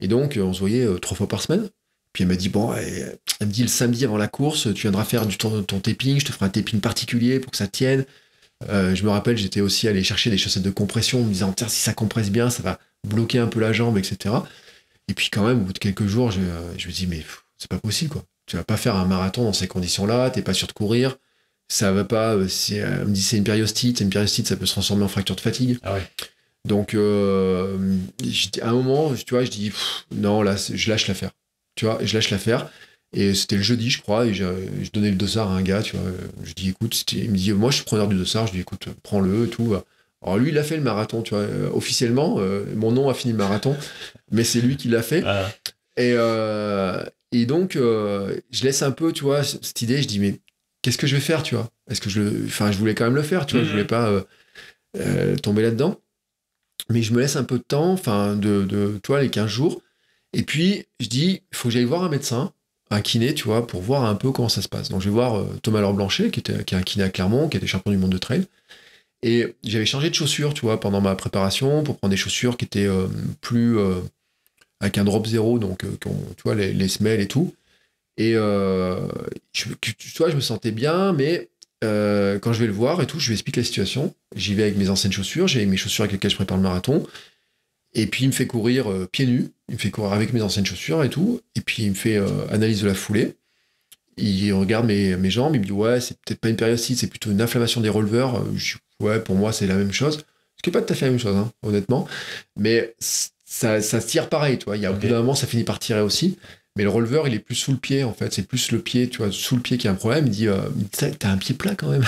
Et donc, on se voyait trois fois par semaine. Puis elle m'a dit, bon, elle, me dit, le samedi avant la course, tu viendras faire du, ton, ton taping, je te ferai un taping particulier pour que ça tienne. je me rappelle, j'étais aussi allé chercher des chaussettes de compression, me disant, tiens, si ça compresse bien, ça va bloquer un peu la jambe, etc. Et puis quand même, au bout de quelques jours, je, je me dis, mais c'est pas possible, quoi. Tu vas pas faire un marathon dans ces conditions-là, t'es pas sûr de courir, ça va pas. Euh, si euh, me dit c'est une périostite, c'est une périostite, ça peut se transformer en fracture de fatigue. Ah Donc, euh, à un moment, tu vois, je dis, non, là, je lâche l'affaire. Tu vois, je lâche l'affaire. Et c'était le jeudi, je crois, et je, donnais le dossard à un gars, tu vois. Je dis, écoute, il me dit, moi, je suis preneur du dossard, je dis, écoute, prends-le, et tout. Alors lui, il a fait le marathon, tu vois, euh, officiellement, euh, mon nom a fini le marathon, mais c'est lui qui l'a fait. Ah. Et, euh, et donc, je laisse un peu, tu vois, cette idée, je dis, mais qu'est-ce que je vais faire, tu vois Est-ce que je Enfin, je voulais quand même le faire, tu vois, je mm-hmm. voulais pas tomber là-dedans. Mais je me laisse un peu de temps, enfin, de, de, tu vois, les 15 jours. Et puis, je dis, il faut que j'aille voir un médecin, un kiné, tu vois, pour voir un peu comment ça se passe. Donc, je vais voir Thomas Laure Blanchet, qui, était, qui est un kiné à Clermont, qui était champion du monde de trail. Et j'avais changé de chaussures, tu vois, pendant ma préparation pour prendre des chaussures qui étaient euh, plus euh, avec un drop zéro, donc euh, tu vois, les, semelles et tout. Et tu vois, je me sentais bien, mais quand je vais le voir et tout, je lui explique la situation. J'y vais avec mes anciennes chaussures, j'ai mes chaussures avec lesquelles je prépare le marathon. Et puis il me fait courir pieds nus, il me fait courir avec mes anciennes chaussures et tout. Et puis il me fait analyse de la foulée il regarde mes, jambes, il me dit ouais, c'est peut-être pas une périostite, c'est plutôt une inflammation des releveurs ouais, pour moi, c'est la même chose. Ce qui n'est pas tout à fait la même chose, hein, honnêtement. Mais ça, se tire pareil, tu vois. Il y a, Au bout moment, ça finit par tirer aussi. Mais le releveur, il est plus sous le pied, en fait. C'est plus le pied, tu vois, sous le pied qui a un problème. Il dit, euh, t'as un pied plat quand même.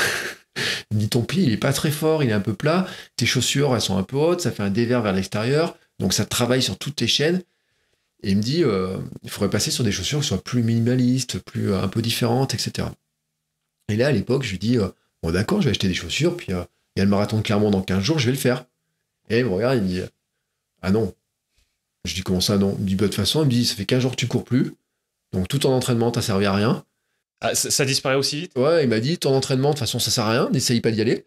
il dit, ton pied, il est pas très fort, il est un peu plat. Tes chaussures, elles sont un peu hautes, ça fait un dévers vers l'extérieur. Donc ça travaille sur toutes tes chaînes. Et il me dit, euh, il faudrait passer sur des chaussures qui soient plus minimalistes, plus euh, un peu différentes, etc. Et là, à l'époque, je lui dis, bon, d'accord, je vais acheter des chaussures, puis il y a le marathon dans 15 jours, je vais le faire. Et il me regarde, il me dit Ah non. Je dis Comment ça, non Il me dit bah, De toute façon, il me dit Ça fait 15 jours que tu cours plus. Donc tout ton entraînement t'a servi à rien. Ah, ça, disparaît aussi vite Ouais, il m'a dit Ton entraînement, de toute façon, ça sert à rien, n'essaye pas d'y aller.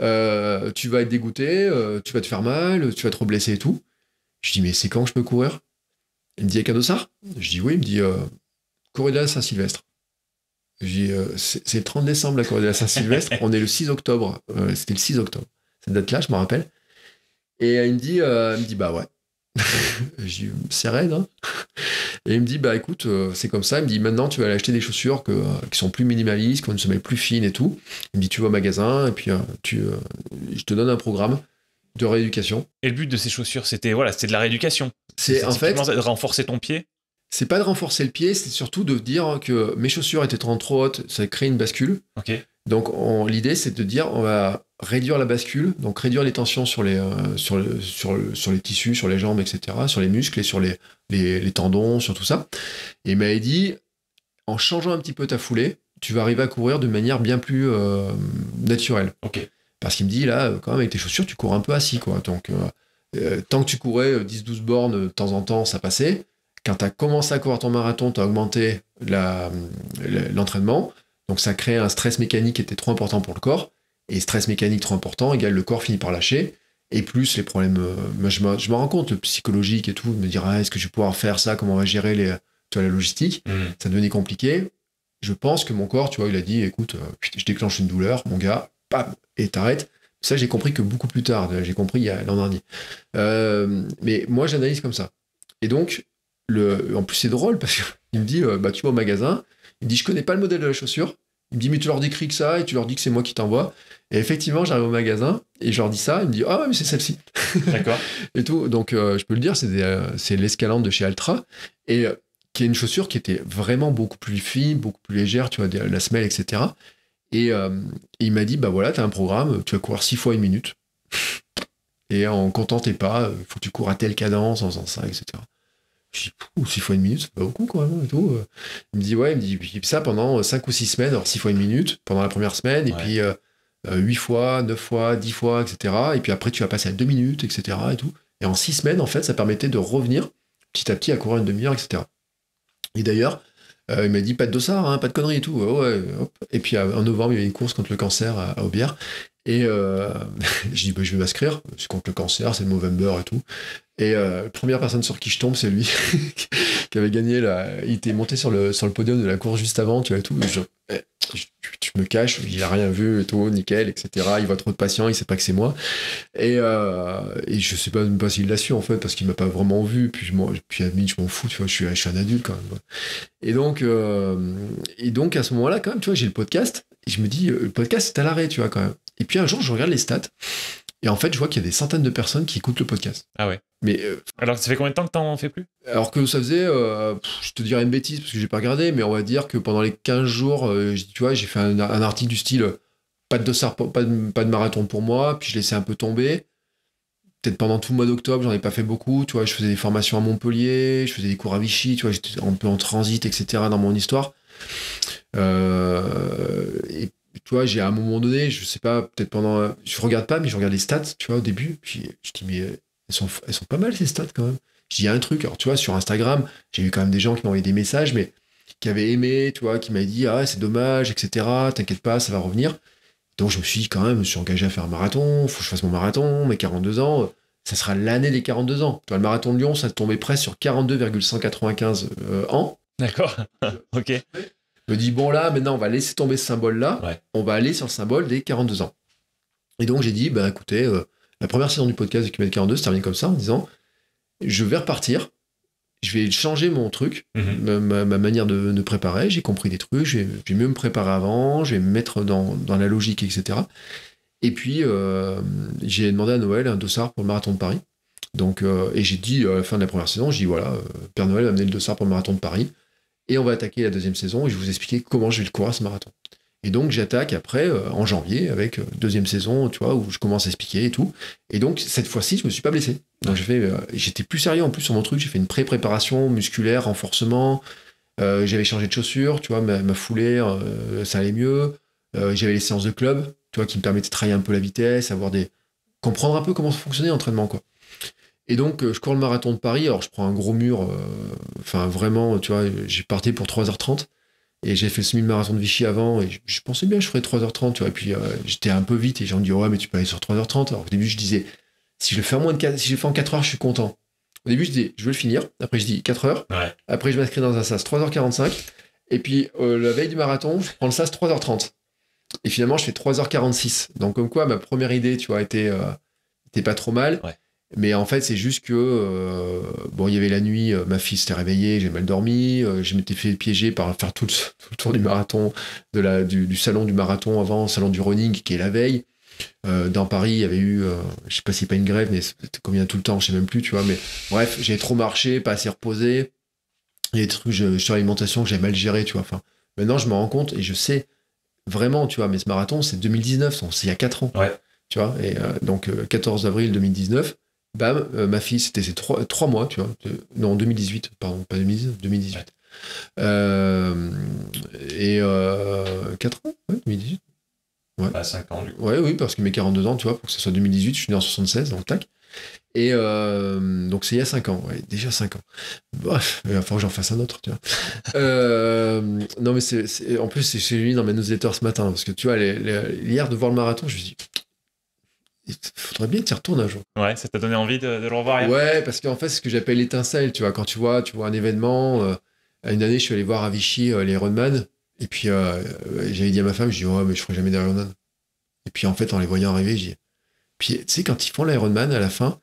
Euh, tu vas être dégoûté, euh, tu vas te faire mal, tu vas te re-blesser et tout. Je dis Mais c'est quand que je peux courir Il me dit Avec un Je dis Oui, il me dit euh, de la Saint-Sylvestre. Euh, c'est le 30 décembre, la corée la Saint-Sylvestre. on est le 6 octobre. Euh, c'était le 6 octobre. Cette date-là, je me rappelle. Et elle euh, me dit, me dit bah ouais. c'est raide. Hein. Et il me dit, bah écoute, c'est comme ça. Il me dit, maintenant, tu vas aller acheter des chaussures qui sont plus minimalistes, qui ont une semelle plus fine et tout. Il me dit, tu vas au magasin et puis tu, je te donne un programme de rééducation. Et le but de ces chaussures, c'était voilà, de la rééducation. C'est en fait de renforcer ton pied c'est pas de renforcer le pied, c'est surtout de dire que mes chaussures étaient trop, hautes, ça crée une bascule. Donc l'idée c'est de dire on va réduire la bascule, donc réduire les tensions sur les, euh, sur, le, sur, sur, les tissus, sur les jambes, etc., sur les muscles et sur les, les, tendons, sur tout ça. Et m'a dit, en changeant un petit peu ta foulée, tu vas arriver à courir de manière bien plus euh, naturelle. Parce qu'il me dit, là, euh, quand même, avec tes chaussures, tu cours un peu assis, quoi. Donc, tant que tu courais 10-12 bornes de temps en temps, ça passait. Quand tu as commencé à courir ton marathon, tu as augmenté l'entraînement. Donc ça crée un stress mécanique qui était trop important pour le corps. Et stress mécanique trop important égale le corps finit par lâcher. Et plus les problèmes, euh, je me rends compte, le psychologique et tout, de me dire ah, est-ce que je vais pouvoir faire ça, comment on va gérer les, tu vois, la logistique, mmh. ça devenait compliqué. Je pense que mon corps, tu vois, il a dit écoute, euh, je déclenche une douleur, mon gars, et t'arrêtes. Ça, j'ai compris que beaucoup plus tard, j'ai compris il l'an dernier. Euh, mais moi, j'analyse comme ça. Et donc, en plus, c'est drôle parce qu'il me dit euh, Bah, tu vas au magasin. Il me dit Je connais pas le modèle de la chaussure. Il me dit Mais tu leur décris que ça et tu leur dis que c'est moi qui t'envoie. Et effectivement, j'arrive au magasin et je leur dis ça. Il me dit Ah, ouais, mais c'est celle-ci. D'accord. et tout. Donc, euh, je peux le dire euh, c'est, l'escalante de chez Altra. Et qui est une chaussure qui était vraiment beaucoup plus fine, beaucoup plus légère, tu vois, la semelle, etc. Et, il m'a dit, bah voilà, t'as un programme, tu vas courir six fois une minute. Et en comptant tes pas, faut que tu cours à telle cadence, en faisant ça, etc. Je dis, 6 fois une minute, c'est pas beaucoup quand même, et tout. Euh. Il me dit, ouais, il me dit ça pendant euh, cinq ou six semaines, alors 6 fois une minute, pendant la première semaine, et puis euh, huit 8 fois, 9 fois, dix fois, etc. Et puis après, tu vas passer à deux minutes, etc. Et, tout. et en six semaines, en fait, ça permettait de revenir petit à petit à courir une demi-heure, etc. Et d'ailleurs, il m'a dit pas de dossard, hein, pas de conneries et tout. Et puis en novembre, il y avait une course contre le cancer à, Aubière. Et je dis, bah, je vais m'inscrire, c'est contre le cancer, c'est le Movember et tout. Et euh, première personne sur qui je tombe, c'est lui qui avait gagné. Il était monté sur le, sur le podium de la course juste avant, tu vois, tout. Je, eh, me cache, il a rien vu, et tout, nickel, etc. Il voit trop de patients, il sait pas que c'est moi. Et, euh, et je sais pas même pas s'il l'a su, en fait, parce qu'il m'a pas vraiment vu. Puis, je je m'en fous, je suis, un adulte quand même. Et donc, euh, et donc, à ce moment-là, quand même, tu vois, j'ai le podcast. Et je me dis, euh, le podcast, est à l'arrêt, tu vois, quand même. Et puis un jour, je regarde les stats. Et en fait, je vois qu'il y a des centaines de personnes qui écoutent le podcast. Ah ouais. Mais euh, alors, ça fait combien de temps que t'en fais plus Alors que ça faisait, euh, je te dirais une bêtise parce que j'ai pas regardé, mais on va dire que pendant les 15 jours, euh, tu vois, j'ai fait un, article du style pas de, pas, de, marathon pour moi, puis je laissais un peu tomber. Peut-être pendant tout le mois d'octobre, j'en ai pas fait beaucoup. Tu vois, je faisais des formations à Montpellier, je faisais des cours à Vichy, tu vois, j'étais un peu en transit, etc. dans mon histoire. et tu vois, j'ai à un moment donné, je sais pas, peut-être pendant. Je regarde pas, mais je regarde les stats, tu vois, au début. Puis je dis, mais euh, elles sont, elles sont pas mal ces stats quand même. Je a un truc. Alors, tu vois, sur Instagram, j'ai eu quand même des gens qui m'ont envoyé des messages, mais qui avaient aimé, tu vois, qui m'avaient dit, ah, c'est dommage, etc. T'inquiète pas, ça va revenir. Donc, je me suis dit, quand même, je suis engagé à faire un marathon, faut que je fasse mon marathon, mes 42 ans, ça sera l'année des 42 ans. Tu vois, le marathon de Lyon, ça tombait presque sur 42,195 euh, ans. D'accord, ok me dis, bon là, maintenant, on va laisser tomber ce symbole-là, on va aller sur le symbole des 42 ans. Et donc, j'ai dit, ben écoutez, euh, la première saison du podcast de Kilomètre 42 se termine comme ça, en disant, je vais repartir, je vais changer mon truc, mhm. ma, manière de, me préparer, j'ai compris des trucs, je vais, mieux me préparer avant, je vais me mettre dans, la logique, etc. Et puis, euh, j'ai demandé à Noël un dossard pour le marathon de Paris. Donc, euh, et j'ai dit à la fin de la première saison, j'ai dit voilà, Père Noël va amener le dossard pour le marathon de Paris. Et on va attaquer la deuxième saison et je vais vous expliquer comment je vais le courir ce marathon. Et donc j'attaque après euh, en janvier avec euh, deuxième saison, tu vois, où je commence à expliquer et tout. Et donc cette fois-ci, je me suis pas blessé. Donc euh, j'étais plus sérieux en plus sur mon truc. J'ai fait une pré-préparation musculaire, renforcement. j'avais changé de chaussures, tu vois, ma, foulée, ça allait mieux. j'avais les séances de club, tu vois, qui me permettaient de travailler un peu la vitesse, avoir des, comprendre un peu comment fonctionnait l'entraînement, quoi. Et donc, euh, je cours le marathon de Paris. Alors, je prends un gros mur. Euh, enfin, vraiment, tu vois, j'ai parti pour 3h30. Et j'ai fait le semi-marathon de Vichy avant, et je, pensais bien je ferais 3h30, tu vois. Et puis euh, j'étais un peu vite, et j'en dit, ouais, mais tu peux aller sur 3h30. Alors au début, je disais, si je le fais en moins de 4, si je fais en 4h, je suis content. Au début, je disais, je veux le finir. Après, je dis 4h. Après, je m'inscris dans un SAS 3h45. Et puis, la veille du marathon, je prends le SAS 3h30. Et finalement, je fais 3h46. Donc, comme quoi, ma première idée, tu vois, était, était pas trop mal. Ouais. Mais en fait, c'est juste que, euh, bon, il y avait la nuit, euh, ma fille s'était réveillée, j'ai mal dormi, euh, je m'étais fait piéger par faire tout le, tour du marathon, de la, du, salon du marathon avant, salon du running qui est la veille. dans Paris, il y avait eu, je sais pas si c'est pas une grève, mais c'était combien tout le temps, je sais même plus, tu vois, mais bref, j'ai trop marché, pas assez reposé. Il y a des trucs sur l'alimentation que j'ai mal géré, tu vois. Enfin, maintenant, je me rends compte et je sais vraiment, tu vois, mais ce marathon, c'est 2019, c'est il y a 4 ans. Tu vois, et donc 14 avril 2019 bam, euh, ma fille, c'était ses trois, mois, tu vois. Euh, non, en 2018, pardon, pas 2018, 2018. Euh, et 4 ans, ouais, 2018. Ouais. 5 bah, ans, Ouais, oui, parce que mes 42 ans, tu vois, pour que ce soit 2018, je suis né en 76, donc tac. Et donc c'est il y a 5 ans, ouais, déjà 5 ans. Bref, il va falloir que j'en fasse un autre, tu vois. non mais c'est, en plus c'est chez lui dans mes newsletter ce matin, parce que tu vois, les, de voir le marathon, je me suis dit, il faudrait bien que qu'il retourne un jour. Ouais, ça t'a donné envie de, le revoir. Ouais, parce qu'en fait, c'est ce que j'appelle l'étincelle, tu vois. Quand tu vois, tu vois un événement, euh, une année, je suis allé voir à Vichy euh, les et puis euh, j'avais dit à ma femme, je dis, ouais, mais je ferai jamais Man Et puis en fait, en les voyant arriver, j'ai. Puis tu sais, quand ils font l'Iron Man à la fin,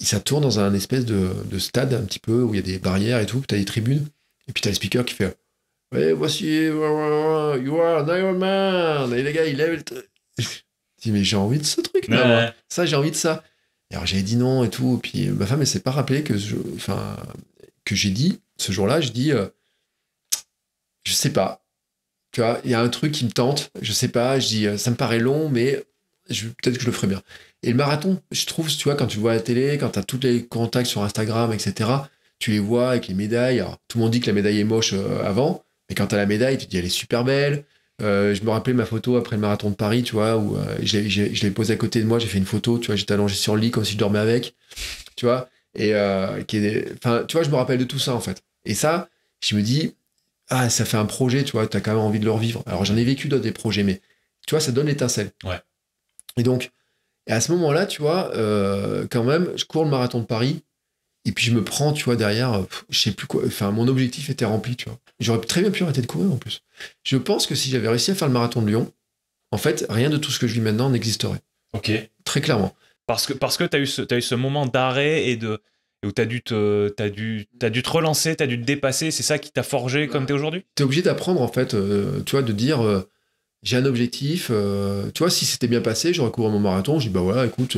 ça tourne dans un espèce de, stade un petit peu où il y a des barrières et tout, tu as des tribunes, et puis tu as le speaker qui fait. «Eh, ouais, voici, you are an Iron Man. Et les gars, ils lèvent le mais j'ai envie de ce truc, ça, j'ai envie de ça. alors j'avais dit non et tout, et puis euh, ma femme, elle s'est pas rappelé que je, enfin, que j'ai dit, ce jour-là, je dis, euh, je sais pas. Tu vois, il y a un truc qui me tente, je sais pas, je dis, euh, ça me paraît long, mais peut-être que je le ferai bien. Et le marathon, je trouve, tu vois, quand tu vois la télé, quand tu as tous les contacts sur Instagram, etc., tu les vois avec les médailles. Alors, tout le monde dit que la médaille est moche avant, mais quand tu as la médaille, tu te dis, elle est super belle. Euh, je me rappelais ma photo après le marathon de Paris, tu vois, où euh, je l'ai posé à côté de moi, j'ai fait une photo, tu vois, j'étais allongé sur le lit comme si je dormais avec, tu vois, et euh, qui est, enfin, tu vois, je me rappelle de tout ça en fait. Et ça, je me dis, ah, ça fait un projet, tu vois, t'as quand même envie de le revivre. Alors j'en ai vécu d'autres des projets, mais tu vois, ça donne l'étincelle. Ouais. Et donc, et à ce moment-là, tu vois, quand même, je cours le marathon de Paris. Et puis je me prends, tu vois, derrière, je sais plus quoi. Enfin, mon objectif était rempli, tu vois. J'aurais très bien pu arrêter de courir en plus. Je pense que si j'avais réussi à faire le marathon de Lyon, en fait, rien de tout ce que je vis maintenant n'existerait. Ok. Très clairement. Parce que, parce que tu as, eu ce, as eu ce moment d'arrêt et de où tu as, dû te, as, dû, as dû relancer, tu as dû te dépasser, c'est ça qui t'a forgé comme tu es aujourd'hui Tu es obligé d'apprendre, en fait, euh, tu vois, de dire euh, j'ai un objectif, euh, tu vois, si c'était bien passé, j'aurais couru mon marathon, je dis bah voilà, écoute,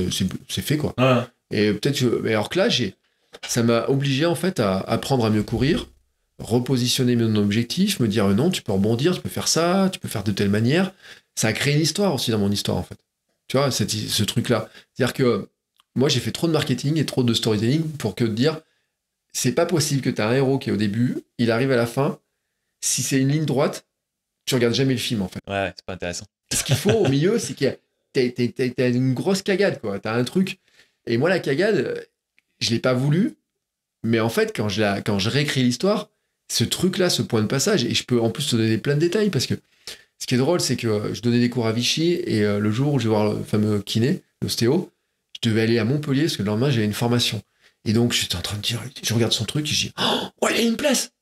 c'est fait quoi. Et peut-être Alors que là, ça m'a obligé, en fait, à apprendre à mieux courir, repositionner mon objectif, me dire non, tu peux rebondir, tu peux faire ça, tu peux faire de telle manière. Ça a créé une histoire aussi dans mon histoire, en fait. Tu vois, ce truc-là. C'est-à-dire que moi, j'ai fait trop de marketing et trop de storytelling pour que de dire c'est pas possible que tu as un héros qui est au début, il arrive à la fin. Si c'est une ligne droite, tu regardes jamais le film, en fait. Ouais, c'est pas intéressant. Ce qu'il faut au milieu, c'est que t'as une grosse cagade, quoi. T'as un truc. Et moi, la cagade, je l'ai pas voulu, mais en fait, quand je, quand je réécris l'histoire, ce truc-là, ce point de passage. Et je peux en plus te donner plein de détails parce que ce qui est drôle, c'est que euh, je donnais des cours à Vichy et euh, le jour où je vais voir le fameux kiné, l'ostéo, je devais aller à Montpellier parce que le lendemain, j'avais une formation. Et donc, j'étais en train de dire, je regarde son truc et je dis, oh, oh il y a une place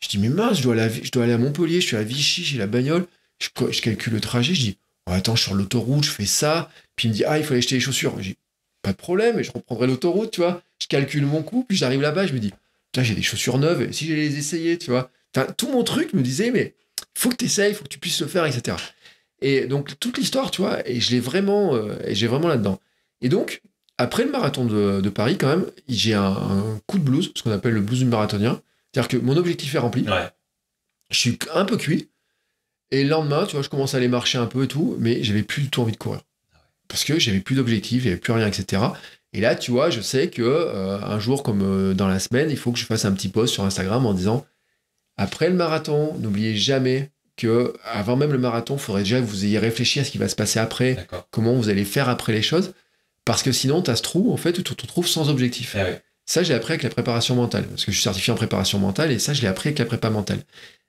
Je dis, mais mince, je dois, aller à, je dois aller à Montpellier, je suis à Vichy, j'ai la bagnole, je, calcule le trajet, je dis, oh, attends, je suis sur l'autoroute, je fais ça. Puis il me dit, ah, il faut aller acheter les chaussures. Je dis, pas de problème, et je reprendrai l'autoroute, tu vois. Je calcule mon coût, puis j'arrive là-bas, je me dis, j'ai des chaussures neuves, si j'allais les essayer, tu vois. Tout mon truc me disait, mais faut que tu essayes, faut que tu puisses le faire, etc. Et donc, toute l'histoire, tu vois, et je l'ai vraiment, euh, j'ai vraiment là-dedans. Et donc, après le marathon de, Paris, quand même, j'ai un, coup de blues, ce qu'on appelle le blues du marathonien. C'est-à-dire que mon objectif est rempli. Je suis un peu cuit. Et le lendemain, tu vois, je commence à aller marcher un peu et tout, mais j'avais plus du tout envie de courir. Ah Parce que j'avais plus d'objectif, j'avais plus rien, etc. Et là, tu vois, je sais que euh, un jour comme euh, dans la semaine, il faut que je fasse un petit post sur Instagram en disant après le marathon, n'oubliez jamais que avant même le marathon, il faudrait déjà que vous ayez réfléchi à ce qui va se passer après, comment vous allez faire après les choses, parce que sinon, tu as ce trou en fait où tu te retrouves sans objectif. Eh ça, j'ai appris avec la préparation mentale, parce que je suis certifié en préparation mentale, et ça, je l'ai appris avec la prépa mentale.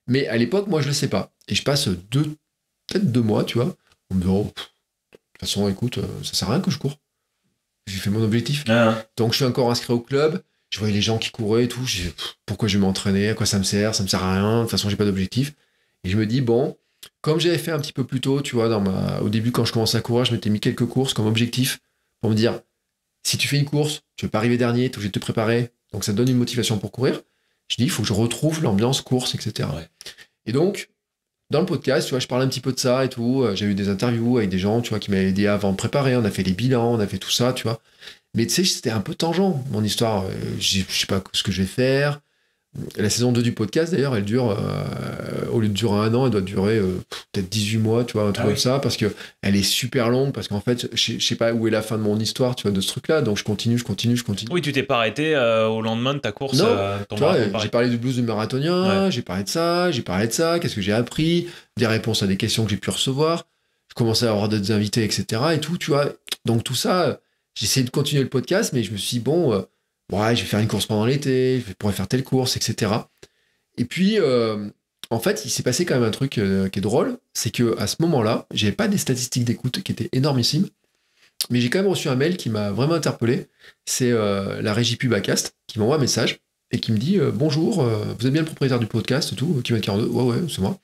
Mais à l'époque, moi, je le sais pas. Et je passe deux, peut-être deux mois, tu vois, en me disant, de toute façon, écoute, euh, ça sert à rien que je cours j'ai fait mon objectif. Ah. Donc je suis encore inscrit au club. Je voyais les gens qui couraient et tout. Je pourquoi je vais m'entraîner À quoi ça me sert Ça me sert à rien. De toute façon, j'ai pas d'objectif. Et je me dis, bon, comme j'avais fait un petit peu plus tôt, tu vois, dans ma... au début, quand je commençais à courir, je m'étais mis quelques courses comme objectif pour me dire, si tu fais une course, tu veux pas arriver dernier, tu es obligé te préparer. Donc ça donne une motivation pour courir. Je dis, il faut que je retrouve l'ambiance course, etc. Et donc, dans le podcast, tu vois, je parlais un petit peu de ça et tout. Euh, j'ai eu des interviews avec des gens, tu vois, qui m'avaient aidé avant de préparer. On a fait les bilans, on a fait tout ça, tu vois. Mais tu sais, c'était un peu tangent, mon histoire. Euh, je sais pas ce que je vais faire. La saison 2 du podcast, d'ailleurs, elle dure, euh, au lieu de durer un an, elle doit durer euh, peut-être 18 mois, tu vois, un truc ah comme ça, parce qu'elle est super longue, parce qu'en fait, je sais pas où est la fin de mon histoire, tu vois, de ce truc-là, donc je continue, je continue, je continue. Oui, tu t'es pas arrêté euh, au lendemain de ta course. Non, j'ai parlé du blues du marathonien, j'ai parlé de ça, j'ai parlé de ça, qu'est-ce que j'ai appris, des réponses à des questions que j'ai pu recevoir, je commençais à avoir d'autres invités, etc. et tout, tu vois. Donc tout ça, j'ai essayé de continuer le podcast, mais je me suis dit, bon ouais, je vais faire une course pendant l'été, je pourrais faire telle course, etc. Et puis, euh, en fait, il s'est passé quand même un truc euh, qui est drôle, c'est que à ce moment-là, j'avais pas des statistiques d'écoute qui étaient énormissimes, mais j'ai quand même reçu un mail qui m'a vraiment interpellé. C'est euh, la régie Pubacast qui m'envoie un message et qui me dit bonjour, vous êtes bien le propriétaire du podcast, tout, qui 42, ouais ouais, c'est moi.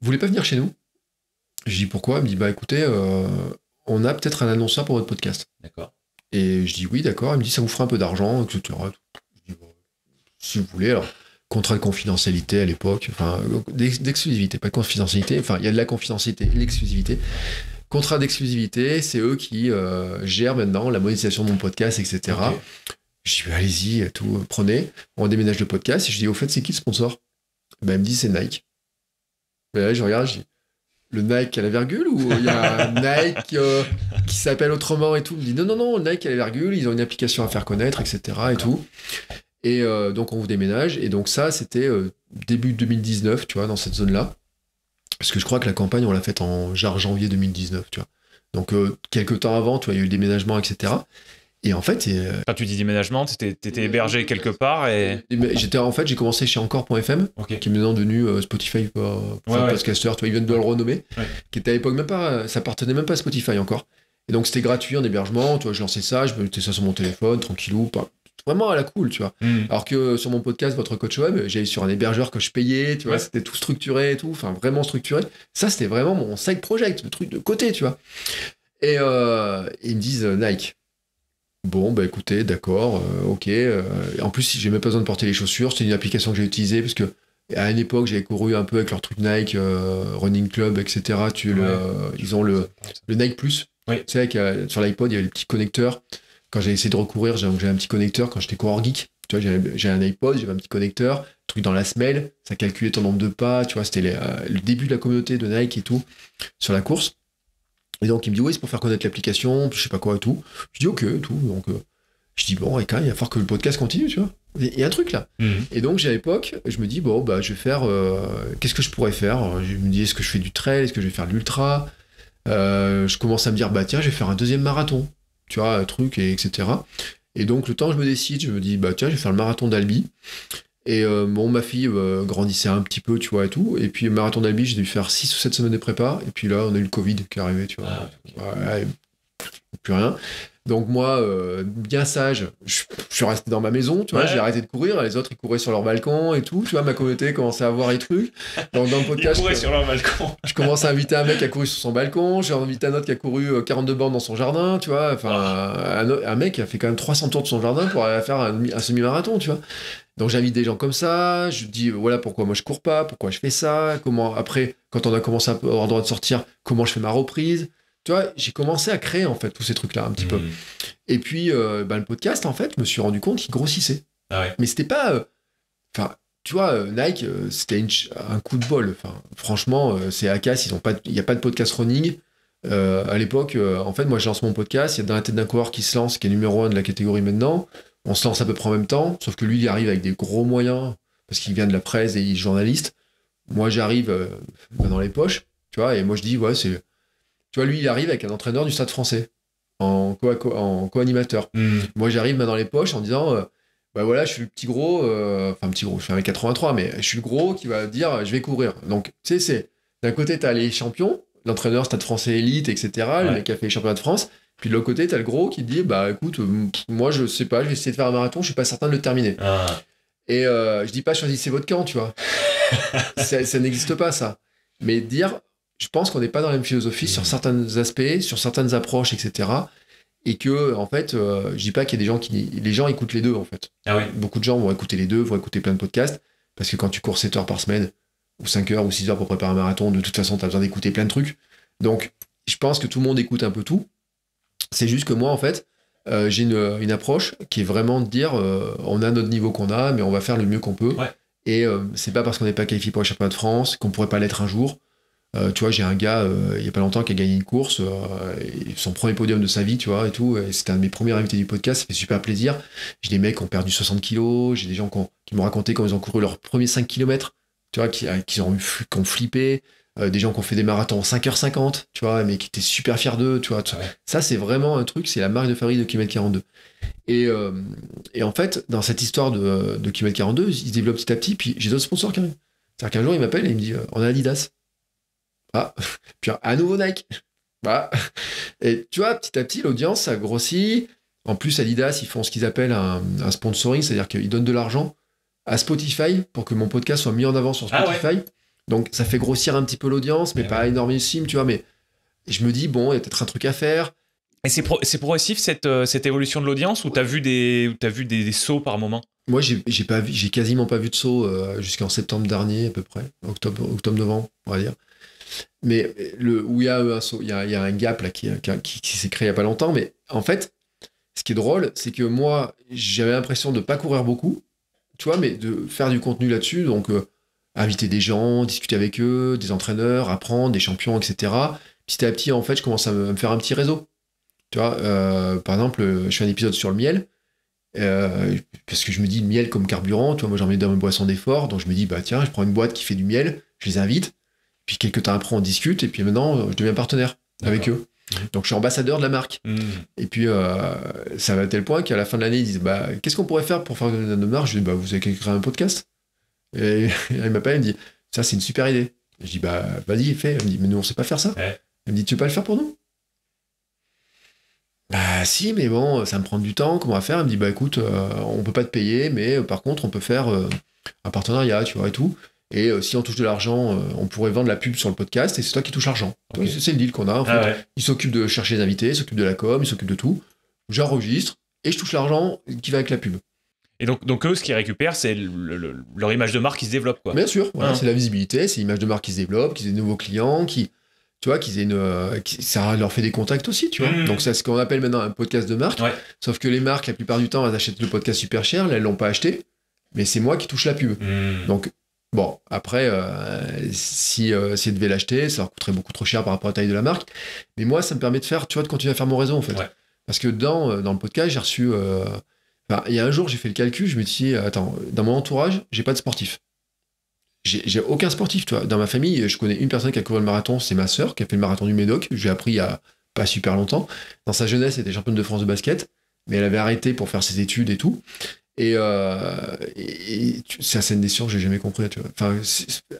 Vous voulez pas venir chez nous Je dis pourquoi Il me dit bah écoutez, on a peut-être un annonceur pour votre podcast. D'accord. Et je dis oui, d'accord. elle me dit ça vous fera un peu d'argent, etc. Je dis, si vous voulez, alors contrat de confidentialité à l'époque, enfin d'exclusivité, pas de confidentialité, enfin il y a de la confidentialité, l'exclusivité. Contrat d'exclusivité, c'est eux qui euh, gèrent maintenant la monétisation de mon podcast, etc. Je dis bah, allez-y, tout, prenez. On déménage le podcast et je dis au fait c'est qui le sponsor ben, Elle me dit c'est Nike. Ben, je regarde, je dis le Nike à la virgule ou il y a Nike euh, qui s'appelle autrement et tout. me dit non, non, non, Nike à la virgule, ils ont une application à faire connaître, etc. et tout. Et euh, donc on vous déménage. Et donc ça, c'était euh, début 2019, tu vois, dans cette zone-là. Parce que je crois que la campagne, on l'a faite en janvier 2019, tu vois. Donc quelques temps avant, tu vois, il y a eu le déménagement, etc. Et en fait, quand euh, tu dis déménagement, tu étais euh, hébergé euh, quelque part et. Eh ben, j'étais en fait, j'ai commencé chez Encore.fm, qui est maintenant devenu Spotify Tu vois, ils viennent de le renommer, qui était à l'époque même pas, ça appartenait même pas à Spotify encore. Et donc c'était gratuit en hébergement. Toi, je lançais ça, je mettais ça sur mon téléphone, tranquillou, pas vraiment à la cool, tu vois. Hmm. Alors que sur mon podcast, votre coach web, j'allais sur un hébergeur que je payais, tu vois, c'était tout structuré et tout, enfin vraiment structuré. Ça, c'était vraiment mon side project, le truc de côté, tu vois. Et, ils me disent Nike. Bon, bah écoutez, d'accord, euh, ok. Euh, en plus, j'ai même pas besoin de porter les chaussures. C'est une application que j'ai utilisée parce que à une époque, j'avais couru un peu avec leur truc Nike, euh, Running Club, etc. Tu, ils ont le, Nike Plus. Ouais. Tu sais, sur l'iPod, il y avait le petit connecteur. Quand j'ai essayé de recourir, j'avais un petit connecteur quand j'étais coureur geek. Tu vois, j'ai un iPod, j'avais un petit connecteur, truc dans la semelle, ça calculait ton nombre de pas. Tu vois, c'était le début de la communauté de Nike et tout sur la course. Et donc il me dit oui c'est pour faire connaître l'application, je sais pas quoi et tout. Je dis ok tout. Donc euh, je dis bon et quand il va falloir que le podcast continue tu vois. Il y a un truc là. Mhm. Et donc j'ai à l'époque, je me dis bon bah je vais faire euh, qu'est-ce que je pourrais faire. Je me dis est-ce que je fais du trail, est-ce que je vais faire de l'ultra. Euh, je commence à me dire bah tiens je vais faire un deuxième marathon, tu vois un truc et etc. Et donc le temps que je me décide, je me dis bah tiens je vais faire le marathon d'Albi. Et euh, bon, ma fille euh, grandissait un petit peu, tu vois, et tout. Et puis, marathon d'Albi, j'ai dû faire 6 ou 7 semaines de prépa. Et puis là, on a eu le Covid qui est arrivé, tu vois. Ah, plus rien. Donc moi, euh, bien sage, je, suis resté dans ma maison, tu vois, j'ai arrêté de courir, les autres ils couraient sur leur balcon et tout, tu vois, ma communauté commençait à voir les trucs. ils je, sur leur balcon. je commence à inviter un mec à courir sur son balcon, j'ai invité un autre qui a couru 42 bornes dans son jardin, tu vois, enfin ah. un, mec qui a fait quand même 300 tours de son jardin pour aller faire un semi-marathon, tu vois. Donc j'invite des gens comme ça, je dis euh, voilà pourquoi moi je cours pas, pourquoi je fais ça, comment après quand on a commencé à avoir le droit de sortir, comment je fais ma reprise. Tu vois, j'ai commencé à créer en fait tous ces trucs-là un petit peu. Mmh. Et puis euh, bah, le podcast en fait, je me suis rendu compte qu'il grossissait. Ah Mais c'était pas euh, enfin tu vois, Nike, c'était un coup de bol. Enfin, franchement, c'est cas ils il n'y a pas de podcast running. à l'époque, en fait, moi, je lance mon podcast. Il y a dans la tête d'un coureur qui se lance, qui est numéro un de la catégorie maintenant on se lance à peu près en même temps, sauf que lui, il arrive avec des gros moyens, parce qu'il vient de la presse et il est journaliste. Moi, j'arrive euh, dans les poches, tu vois, et moi, je dis, ouais, c'est. Tu vois, lui, il arrive avec un entraîneur du stade français, en co-animateur. Co hmm. Moi, j'arrive dans les poches en disant, euh, bah voilà, je suis le petit gros, euh, enfin, petit gros, je suis un 83 mais je suis le gros qui va dire, je vais courir. Donc, tu sais, c'est. D'un côté, tu as les champions, l'entraîneur stade français élite, etc., le mec qui a fait les championnats de France. Puis de l'autre côté, t'as le gros qui dit Bah écoute, euh, moi je sais pas, je vais essayer de faire un marathon, je suis pas certain de le terminer. Ah. Et euh, je dis pas choisissez votre camp, tu vois. ça, n'existe pas, ça. Mais dire Je pense qu'on n'est pas dans la même philosophie sur mm. certains aspects, sur certaines approches, etc. Et que, en fait, euh, je dis pas qu'il y a des gens qui. Les gens écoutent les deux, en fait. Ah Beaucoup de gens vont écouter les deux, vont écouter plein de podcasts. Parce que quand tu cours 7 heures par semaine, ou 5 heures, ou 6 heures pour préparer un marathon, de toute façon, tu as besoin d'écouter plein de trucs. Donc, je pense que tout le monde écoute un peu tout. C'est juste que moi, en fait, euh, j'ai une, approche qui est vraiment de dire euh, on a notre niveau qu'on a, mais on va faire le mieux qu'on peut. Et euh, c'est pas parce qu'on n'est pas qualifié pour le championnat de France qu'on pourrait pas l'être un jour. tu vois, j'ai un gars il y a pas longtemps qui a gagné une course, son premier podium de sa vie, tu vois, et tout. c'était un de mes premiers invités du podcast, ça fait super plaisir. J'ai des mecs qui ont perdu 60 kilos, j'ai des gens qui, m'ont raconté quand ils ont couru leurs premiers 5 km, tu vois, qui, ont, qui ont flippé. Euh, des gens qui ont fait des marathons en 5h50, tu vois, mais qui étaient super fiers d'eux, tu vois. Ça, c'est vraiment un truc, c'est la marque de fabrique de Kimmel 42. Et, euh, et, en fait, dans cette histoire de, de 42, ils se développent petit à petit, puis j'ai d'autres sponsors quand même. C'est-à-dire qu'un jour, il m'appelle et il me dit euh, On a Adidas. Ah, puis à nouveau Nike. bah Et tu vois, petit à petit, l'audience, ça grossit. En plus, Adidas, ils font ce qu'ils appellent un, sponsoring, c'est-à-dire qu'ils donnent de l'argent à Spotify pour que mon podcast soit mis en avant sur ah Spotify. Donc ça fait grossir un petit peu l'audience, mais, eh pas énormissime, tu vois. Mais je me dis, bon, il y a peut-être un truc à faire. Et c'est, progressif cette, euh, cette, évolution de l'audience ou t'as vu des, as vu des, sauts par moment Moi, j'ai, pas j'ai quasiment pas vu de sauts euh, jusqu'en septembre dernier, à peu près, octobre, octobre, novembre, on va dire. Mais le, où il y a un saut, il y a, un gap là, qui, qui, qui, s'est créé il y a pas longtemps. Mais en fait, ce qui est drôle, c'est que moi, j'avais l'impression de ne pas courir beaucoup, tu vois, mais de faire du contenu là-dessus. Donc, euh, inviter des gens, discuter avec eux, des entraîneurs, apprendre, des champions, etc. Petit à petit, en fait, je commence à me, faire un petit réseau. Tu vois, euh, par exemple, je fais un épisode sur le miel, euh, parce que je me dis le miel comme carburant, tu vois, moi j'en mets dans mes boissons d'effort, donc je me dis, bah tiens, je prends une boîte qui fait du miel, je les invite, puis quelques temps après on discute, et puis maintenant je deviens partenaire avec eux. Donc je suis ambassadeur de la marque. Mmh. Et puis euh, ça va à tel point qu'à la fin de l'année, ils disent, bah qu'est-ce qu'on pourrait faire pour faire de la marque Je dis, bah vous avez créé un podcast et elle m'appelle, elle me dit Ça, c'est une super idée. je dis Bah, vas-y, fais. Elle me dit Mais nous, on sait pas faire ça. Elle me dit Tu veux pas le faire pour nous Bah, si, mais bon, ça me prend du temps. Comment on va faire Elle me dit Bah, écoute, euh, on peut pas te payer, mais euh, par contre, on peut faire euh, un partenariat, tu vois, et tout. Et si on touche de l'argent, on pourrait vendre la pub sur le podcast et c'est toi qui touches l'argent. C'est le deal qu'on a. Ah fait. Il s'occupe de chercher les invités, s'occupe de la com, il s'occupe de tout. J'enregistre et je touche l'argent qui va avec la pub. Et donc, donc eux, ce qu'ils récupèrent, c'est leur image de marque qui se développe. Quoi. Bien sûr, hein. c'est la visibilité, c'est l'image de marque qui se développe, qu'ils aient de nouveaux clients, qui, tu vois, qu'ils aient euh, ça leur fait des contacts aussi, tu vois. Mmh. Donc c'est ce qu'on appelle maintenant un podcast de marque. Sauf que les marques, la plupart du temps, elles achètent le podcast super cher, là, elles l'ont pas acheté, mais c'est moi qui touche la pub. Mmh. Donc Bon, après, euh, si, elles euh, si, devait l'acheter, ça leur coûterait beaucoup trop cher par rapport à la taille de la marque. Mais moi, ça me permet de faire, tu vois, de continuer à faire mon réseau, en fait. Parce que dans, dans le podcast, j'ai reçu, il y a un jour, j'ai fait le calcul, je me suis dit, attends, dans mon entourage, j'ai pas de sportif. J'ai aucun sportif, toi. Dans ma famille, je connais une personne qui a couru le marathon, c'est ma sœur, qui a fait le marathon du Médoc. j'ai appris il y a pas super longtemps. Dans sa jeunesse, elle était championne de France de basket, mais elle avait arrêté pour faire ses études et tout. Et, euh, c'est la scène des sciences, j'ai jamais compris. Tu vois.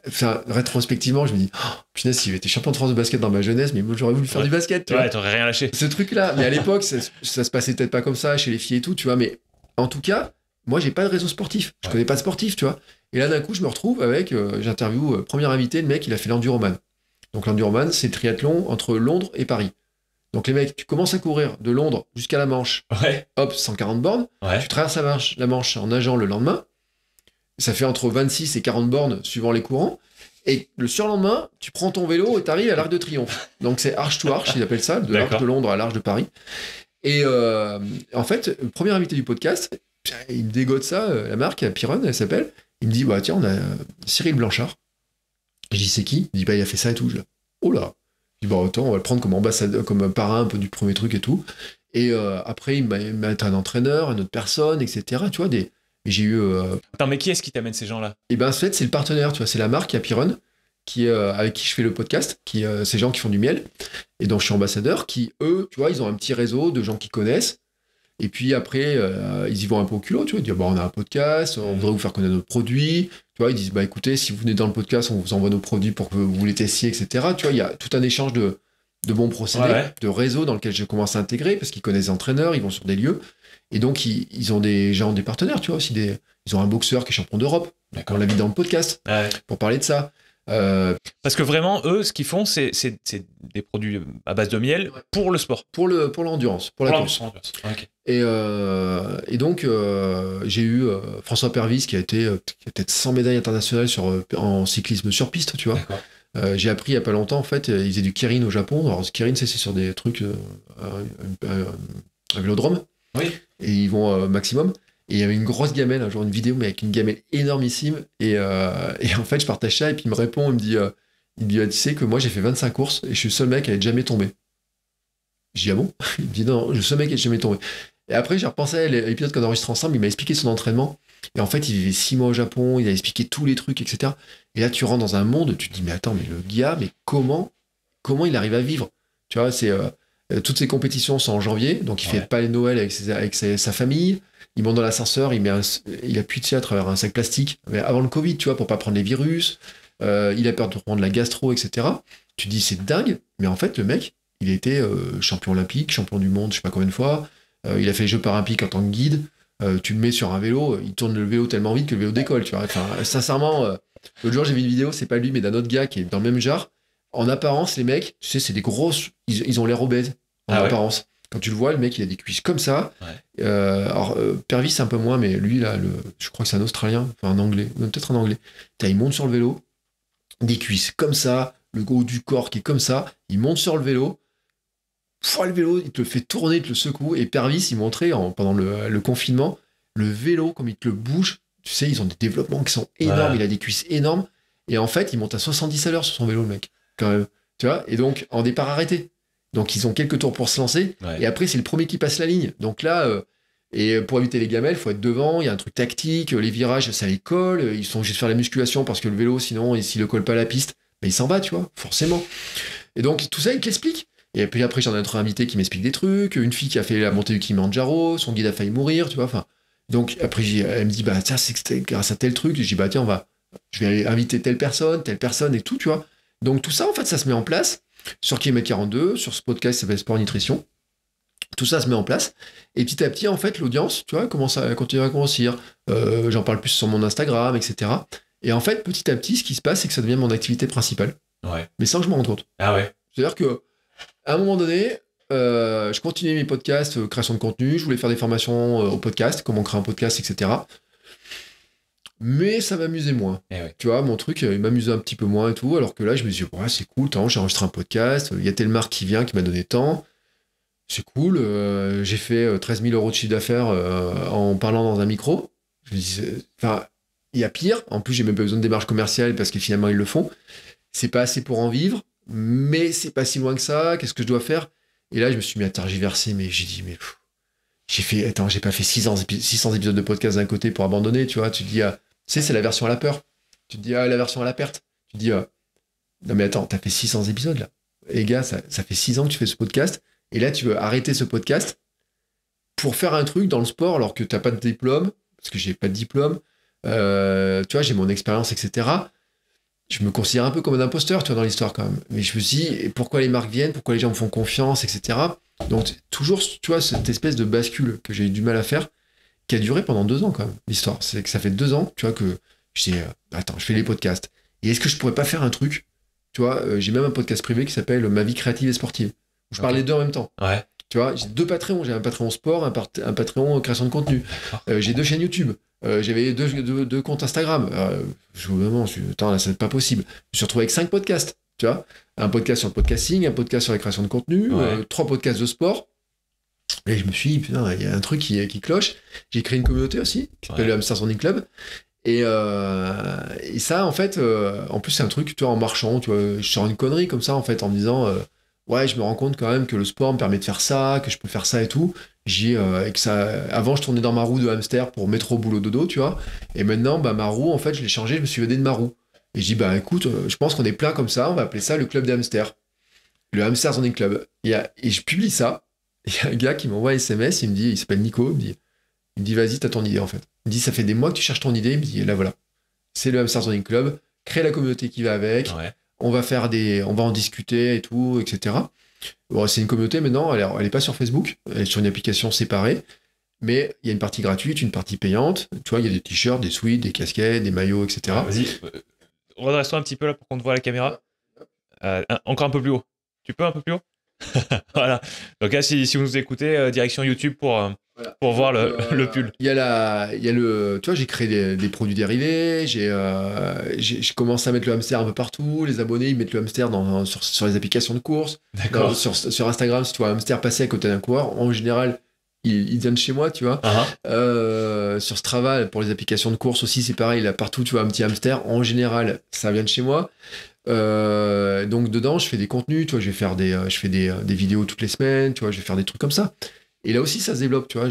Enfin, rétrospectivement, je me dis, oh, putain, si était champion de France de basket dans ma jeunesse, mais moi j'aurais voulu faire du basket. Tu ouais, t'aurais rien lâché. Ce truc-là, mais à l'époque, ça, ça, se passait peut-être pas comme ça chez les filles et tout, tu vois. Mais en tout cas, moi, j'ai pas de réseau sportif. Je ne connais pas de sportif, tu vois. Et là, d'un coup, je me retrouve avec, euh, j'interview, euh, premier invité, le mec, il a fait l'enduroman. Donc, l'enduroman, c'est triathlon entre Londres et Paris. Donc, les mecs, tu commences à courir de Londres jusqu'à la Manche. Hop, 140 bornes. Tu traverses la Manche, la Manche en nageant le lendemain. Ça fait entre 26 et 40 bornes suivant les courants. Et le surlendemain, tu prends ton vélo et arrives à l'Arc de Triomphe. Donc, c'est arche to arche, ils appellent ça, de l'Arc de Londres à l'Arche de Paris. Et euh, en fait, le premier invité du podcast, il me dégote ça, euh, la marque, Piron, elle s'appelle. Il me dit, bah tiens, on a euh, Cyril Blanchard. J'ai je c'est qui Il dit, bah il a fait ça et tout. Je dis, oh là Je dis, bah autant, on va le prendre comme ambassadeur, comme parrain un peu du premier truc et tout. Et après, il m'a un entraîneur, une autre personne, etc. Tu vois, des. J'ai eu. mais qui est-ce qui t'amène ces gens-là Et eh ben, en fait, c'est le partenaire, tu vois, c'est la marque, il qui, euh, avec qui je fais le podcast, qui, euh, ces gens qui font du miel, et dont je suis ambassadeur, qui, eux, tu vois, ils ont un petit réseau de gens qui connaissent. Et puis après, euh, ils y vont un peu au culot, tu vois. Ils disent, bah, on a un podcast, on mm. voudrait vous faire connaître notre produit Tu vois, ils disent, bah, écoutez, si vous venez dans le podcast, on vous envoie nos produits pour que vous les testiez, etc. Tu vois, il y a tout un échange de, de bons procédés, de réseaux dans lequel je commence à intégrer, parce qu'ils connaissent des entraîneurs, ils vont sur des lieux. Et donc, ils, ont des gens, des partenaires, tu vois, aussi des, ils ont un boxeur qui est champion d'Europe. On l'a vu dans le podcast pour parler de ça. Euh, parce que vraiment, eux, ce qu'ils font, c'est des produits à base de miel pour le sport. Pour l'endurance. Le, pour, la euh, Et, donc, euh, j'ai eu François Pervis qui a été peut-être 100 médailles internationales sur, en cyclisme sur piste, tu vois. j'ai appris il n'y a pas longtemps, en fait, ils faisaient du kerin au Japon. Alors, kerin, c'est sur des trucs, un, vélodrome. Et ils vont au maximum. Et il y avait une grosse gamelle, un jour une vidéo, mais avec une gamelle énormissime. Et, euh, et en fait, je partage ça, et puis il me répond, il me dit, euh, il dit ah, tu sais que moi j'ai fait 25 courses, et je suis le seul mec à être jamais tombé. J'ai dit, ah bon Il me dit, non, le seul mec à être jamais tombé. Et après, j'ai repensé à l'épisode qu'on enregistre ensemble, il m'a expliqué son entraînement. Et en fait, il vivait 6 mois au Japon, il a expliqué tous les trucs, etc. Et là, tu rentres dans un monde, tu te dis, mais attends, mais le gars, mais comment, comment il arrive à vivre Tu vois, c'est. Euh, toutes ses compétitions sont en janvier, donc il fait pas les Noël avec, ses, avec sa famille il monte dans l'ascenseur, il, met il appuie à travers un sac plastique, mais avant le Covid, tu vois, pour pas prendre les virus, euh, il a peur de prendre la gastro, etc. Tu dis c'est dingue, mais en fait le mec, il était été euh, champion olympique, champion du monde, je sais pas combien de fois, euh, il a fait les Jeux paralympiques en tant que guide, tu le mets sur un vélo, il tourne le vélo tellement vite que le vélo décolle, tu vois. sincèrement, l'autre jour j'ai vu une vidéo, c'est pas lui, mais d'un autre gars qui est dans le même genre. En apparence, les mecs, tu sais, c'est des grosses, ils, ont l'air obèses en ah apparence tu le vois, le mec, il a des cuisses comme ça. Euh, alors, euh, Pervis, un peu moins, mais lui, là, je crois que c'est un Australien, enfin un Anglais, peut-être un Anglais. il monte sur le vélo, des cuisses comme ça, le gros du corps qui est comme ça. Il monte sur le vélo, fois le vélo, il te le fait tourner, il te le secoue. Et Pervis, il montrait pendant le, confinement, le vélo, comme il te le bouge, tu sais, ils ont des développements qui sont énormes, il a des cuisses énormes. Et en fait, il monte à 70 à l'heure sur son vélo, le mec, quand même. Tu vois Et donc, en départ arrêté. Donc ils ont quelques tours pour se lancer. Et après, c'est le premier qui passe la ligne. Donc là, euh, et pour éviter les gamelles, il faut être devant. Il y a un truc tactique. Les virages, ça les colle. Ils sont obligés de faire la musculation parce que le vélo, sinon, s'il le colle pas à la piste, ben, il s'en va, tu vois, forcément. Et donc tout ça, il t'explique. Et puis après, j'en ai un autre invité qui m'explique des trucs. Une fille qui a fait la montée du Kilimanjaro. Son guide a failli mourir, tu vois. Enfin, donc après, elle me dit, bah tiens, c'est grâce à tel truc. Je dis, bah tiens, on va, je vais inviter telle personne, telle personne et tout, tu vois. Donc tout ça, en fait, ça se met en place sur km 42, sur ce podcast qui s'appelle Sport Nutrition. Tout ça se met en place. Et petit à petit, en fait, l'audience, tu vois, commence à continuer à grossir. Euh, j'en parle plus sur mon Instagram, etc. Et en fait, petit à petit, ce qui se passe, c'est que ça devient mon activité principale. Mais sans que je me rende compte. Ah C'est-à-dire que, à un moment donné, euh, je continuais mes podcasts, euh, création de contenu, je voulais faire des formations au podcast, comment créer un podcast, etc mais ça m'amusait moins. Eh tu vois, mon truc, euh, il m'amusait un petit peu moins et tout, alors que là, je me suis ouais, c'est cool, j'ai enregistré un podcast, il y a telle marque qui vient, qui m'a donné tant, c'est cool, euh, j'ai fait 13 euh, 000 euros de chiffre d'affaires en parlant dans un micro. Je enfin, il y a pire, en plus, j'ai même pas besoin de démarche commerciale parce que finalement, ils le font. C'est pas assez pour en vivre, mais c'est pas si loin que ça, qu'est-ce que je dois faire Et là, je me suis mis à tergiverser, mais j'ai dit, mais. j'ai fait, attends, j'ai pas fait 600, 600 épisodes de podcast d'un côté pour abandonner, tu vois. Tu te dis, sais, c'est la version à la peur. Tu te dis, ah, la version à la perte. Tu te dis, euh, non mais attends, t'as fait 600 épisodes là. Et eh, gars, ça, fait 6 ans que tu fais ce podcast. Et là, tu veux arrêter ce podcast pour faire un truc dans le sport alors que t'as pas de diplôme, parce que j'ai pas de diplôme. Euh, tu vois, j'ai mon expérience, etc. Je me considère un peu comme un imposteur, tu vois, dans l'histoire quand même. Mais je me dis, pourquoi les marques viennent, pourquoi les gens me font confiance, etc. Donc, toujours, tu vois, cette espèce de bascule que j'ai eu du mal à faire qui a duré pendant deux ans quand même, l'histoire. C'est que ça fait deux ans, tu vois, que j'ai... Euh, attends, je fais les podcasts. Et est-ce que je pourrais pas faire un truc Tu vois, euh, j'ai même un podcast privé qui s'appelle Ma vie créative et sportive, je parlais parle deux en même temps. Ouais. Tu vois, j'ai deux Patreons. J'ai un Patreon sport, un, Patreon création de contenu. Euh, j'ai deux chaînes YouTube. J'avais deux, comptes Instagram. je me suis attends, là, c'est pas possible. Je me suis retrouvé avec cinq podcasts. Tu vois, un podcast sur le podcasting, un podcast sur la création de contenu, trois podcasts de sport et je me suis dit, putain, il y a un truc qui, cloche. J'ai créé une communauté aussi, qui s'appelle le Hamster Sounding Club. Et, euh, et, ça, en fait, euh, en plus, c'est un truc, tu vois, en marchant, tu vois, je sors une connerie comme ça, en fait, en me disant, euh, ouais, je me rends compte quand même que le sport me permet de faire ça, que je peux faire ça et tout. J'ai, que ça, avant, je tournais dans ma roue de hamster pour mettre au boulot, dodo, tu vois. Et maintenant, bah, ma roue, en fait, je l'ai changée, je me suis aidé de ma roue. Et je dis, bah, écoute, je pense qu'on est plein comme ça, on va appeler ça le club des hamsters. Le hamster zoning club. et je publie ça. Il y a un gars qui m'envoie un SMS, il me dit, il s'appelle Nico, il me dit, vas-y, t'as ton idée en fait. Il me dit, ça fait des mois que tu cherches ton idée, il me dit, là voilà, c'est le Hamster Club, crée la communauté qui va avec, on va faire des, on va en discuter et tout, etc. Bon, c'est une communauté maintenant, elle, elle est pas sur Facebook, elle est sur une application séparée, mais il y a une partie gratuite, une partie payante. Tu vois, il y a des t-shirts, des suites, des casquettes, des maillots, etc. Vas-y, euh, redresse-toi un petit peu là pour qu'on te voit la caméra. Euh, encore un peu plus haut. Tu peux un peu plus haut voilà. Donc là, si, vous nous écoutez, euh, direction YouTube pour, euh, pour voir le, euh, le pull. Il y a la, il y a le, tu vois, j'ai créé des, produits dérivés, j'ai, je commence à mettre le hamster un peu partout. Les abonnés, ils mettent le hamster dans, sur, sur les applications de course. D'accord. sur, Instagram, si tu vois un hamster passer à côté d'un coureur, en général, il, vient de chez moi, tu vois. Ah, ah. sur Strava, pour les applications de course aussi, c'est pareil. Là, partout, tu vois, un petit hamster. En général, ça vient de chez moi. Euh, donc dedans, je fais des contenus, tu vois, je vais faire des, euh, je fais des, euh, des, vidéos toutes les semaines, tu vois, je vais faire des trucs comme ça. Et là aussi, ça se développe, tu vois.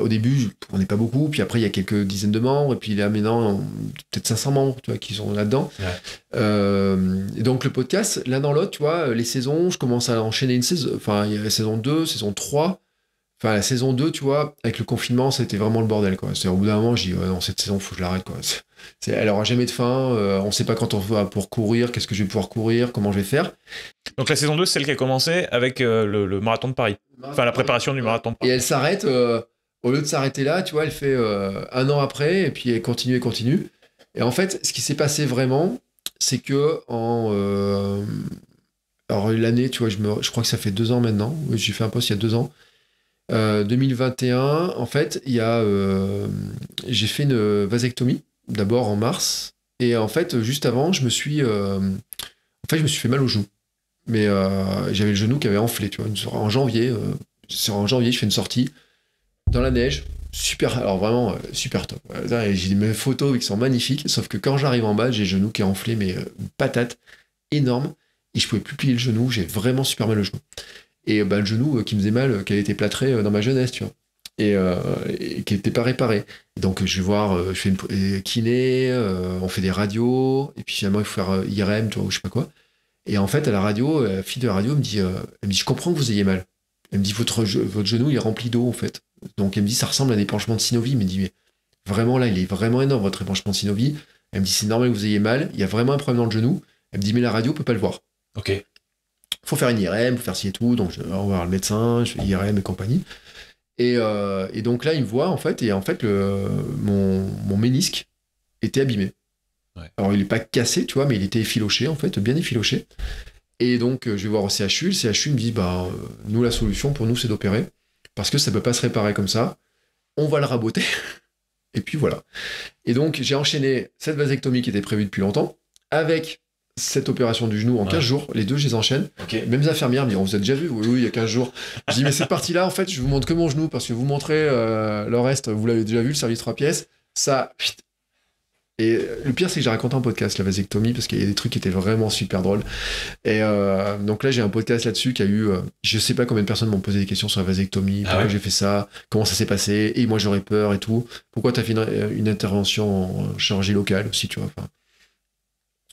Au début, on n'est pas beaucoup, puis après, il y a quelques dizaines de membres, et puis là, maintenant, peut-être 500 membres, tu vois, qui sont là-dedans. et donc, le podcast, l'un dans l'autre, tu vois, les saisons, je commence à enchaîner une saison, enfin, il y a la saison 2, saison 3, Enfin, la saison 2, tu vois, avec le confinement, c'était vraiment le bordel, quoi. C'est au bout d'un moment, je dis, non, cette saison, faut que je l'arrête, quoi. elle aura jamais de fin, on euh, on sait pas quand on va pour courir, qu'est-ce que je vais pouvoir courir, comment je vais faire. Donc la saison 2, c'est celle qui a commencé avec euh, le, marathon de Paris. Enfin, la préparation du marathon de Paris. Et elle s'arrête, euh, au lieu de s'arrêter là, tu vois, elle fait un an après, et puis elle continue et continue. Et en fait, ce qui s'est passé vraiment, c'est que en. alors l'année, tu vois, je, me... je crois que ça fait deux ans maintenant, j'ai fait un poste il y a deux ans 2021, euh, en fait, il y a, euh, j'ai fait une euh, vasectomie d'abord en mars et en fait juste avant, je me suis, en fait, je me suis fait mal au genou. Mais j'avais le genou qui avait enflé, tu vois. en janvier, en janvier, je fais une sortie dans la neige, super, alors vraiment super top. J'ai mes photos qui sont magnifiques, sauf que quand j'arrive en bas, j'ai le genou qui est enflé, mais patates patate énorme et je pouvais plus plier le genou. J'ai vraiment super mal au genou et euh, bah, le genou euh, qui me faisait mal, euh, qui avait été plâtré dans ma jeunesse, tu vois. Et, qui n'était pas réparé. Donc je vais voir, je fais une kiné, on fait des radios, et puis finalement il faut faire IRM, tu vois, ou je sais pas quoi. Et en fait, à la radio, la fille de la radio me dit, elle me dit, je comprends que vous ayez mal. Elle me dit, votre, votre genou, il est rempli d'eau, en fait. Donc elle me dit, ça ressemble à un épanchement de synovie. Elle me dit, mais vraiment là, il est vraiment énorme, votre épanchement de synovie. Elle me dit, c'est normal que vous ayez mal, il y a vraiment un problème dans le genou. Elle me dit, mais la radio, ne peut pas le voir. Ok faut faire une IRM, faut faire ci et tout, donc je vais voir le médecin, je fais IRM et compagnie. Euh, et, donc là, il me voit, en fait, et en fait, mon, ménisque était abîmé. Alors, il n'est pas cassé, tu vois, mais il était effiloché, en fait, bien effiloché. Et donc, euh, je vais voir au CHU. Le CHU me dit, bah, euh, nous, la solution pour nous, c'est d'opérer, parce que ça ne peut pas se réparer comme ça. On va le raboter. et puis voilà. Et donc, j'ai enchaîné cette vasectomie qui était prévue depuis longtemps, avec cette opération du genou en 15 jours, les deux, je les enchaîne. Même les infirmières me disent, on vous a déjà vu, oui, il y a 15 jours. Je dis, mais cette partie-là, en fait, je vous montre que mon genou, parce que vous montrez euh, le reste, vous l'avez déjà vu, le service 3 pièces, ça... Et euh, le pire, c'est que j'ai raconté un podcast la vasectomie, parce qu'il y a des trucs qui étaient vraiment super drôles. Et euh, donc là, j'ai un podcast là-dessus qui a eu, je sais pas combien de personnes m'ont posé des questions sur la vasectomie, ah pourquoi j'ai fait ça, comment ça s'est passé, et moi j'aurais peur et tout. Pourquoi t'as fait une, intervention en chirurgie locale aussi, tu vois.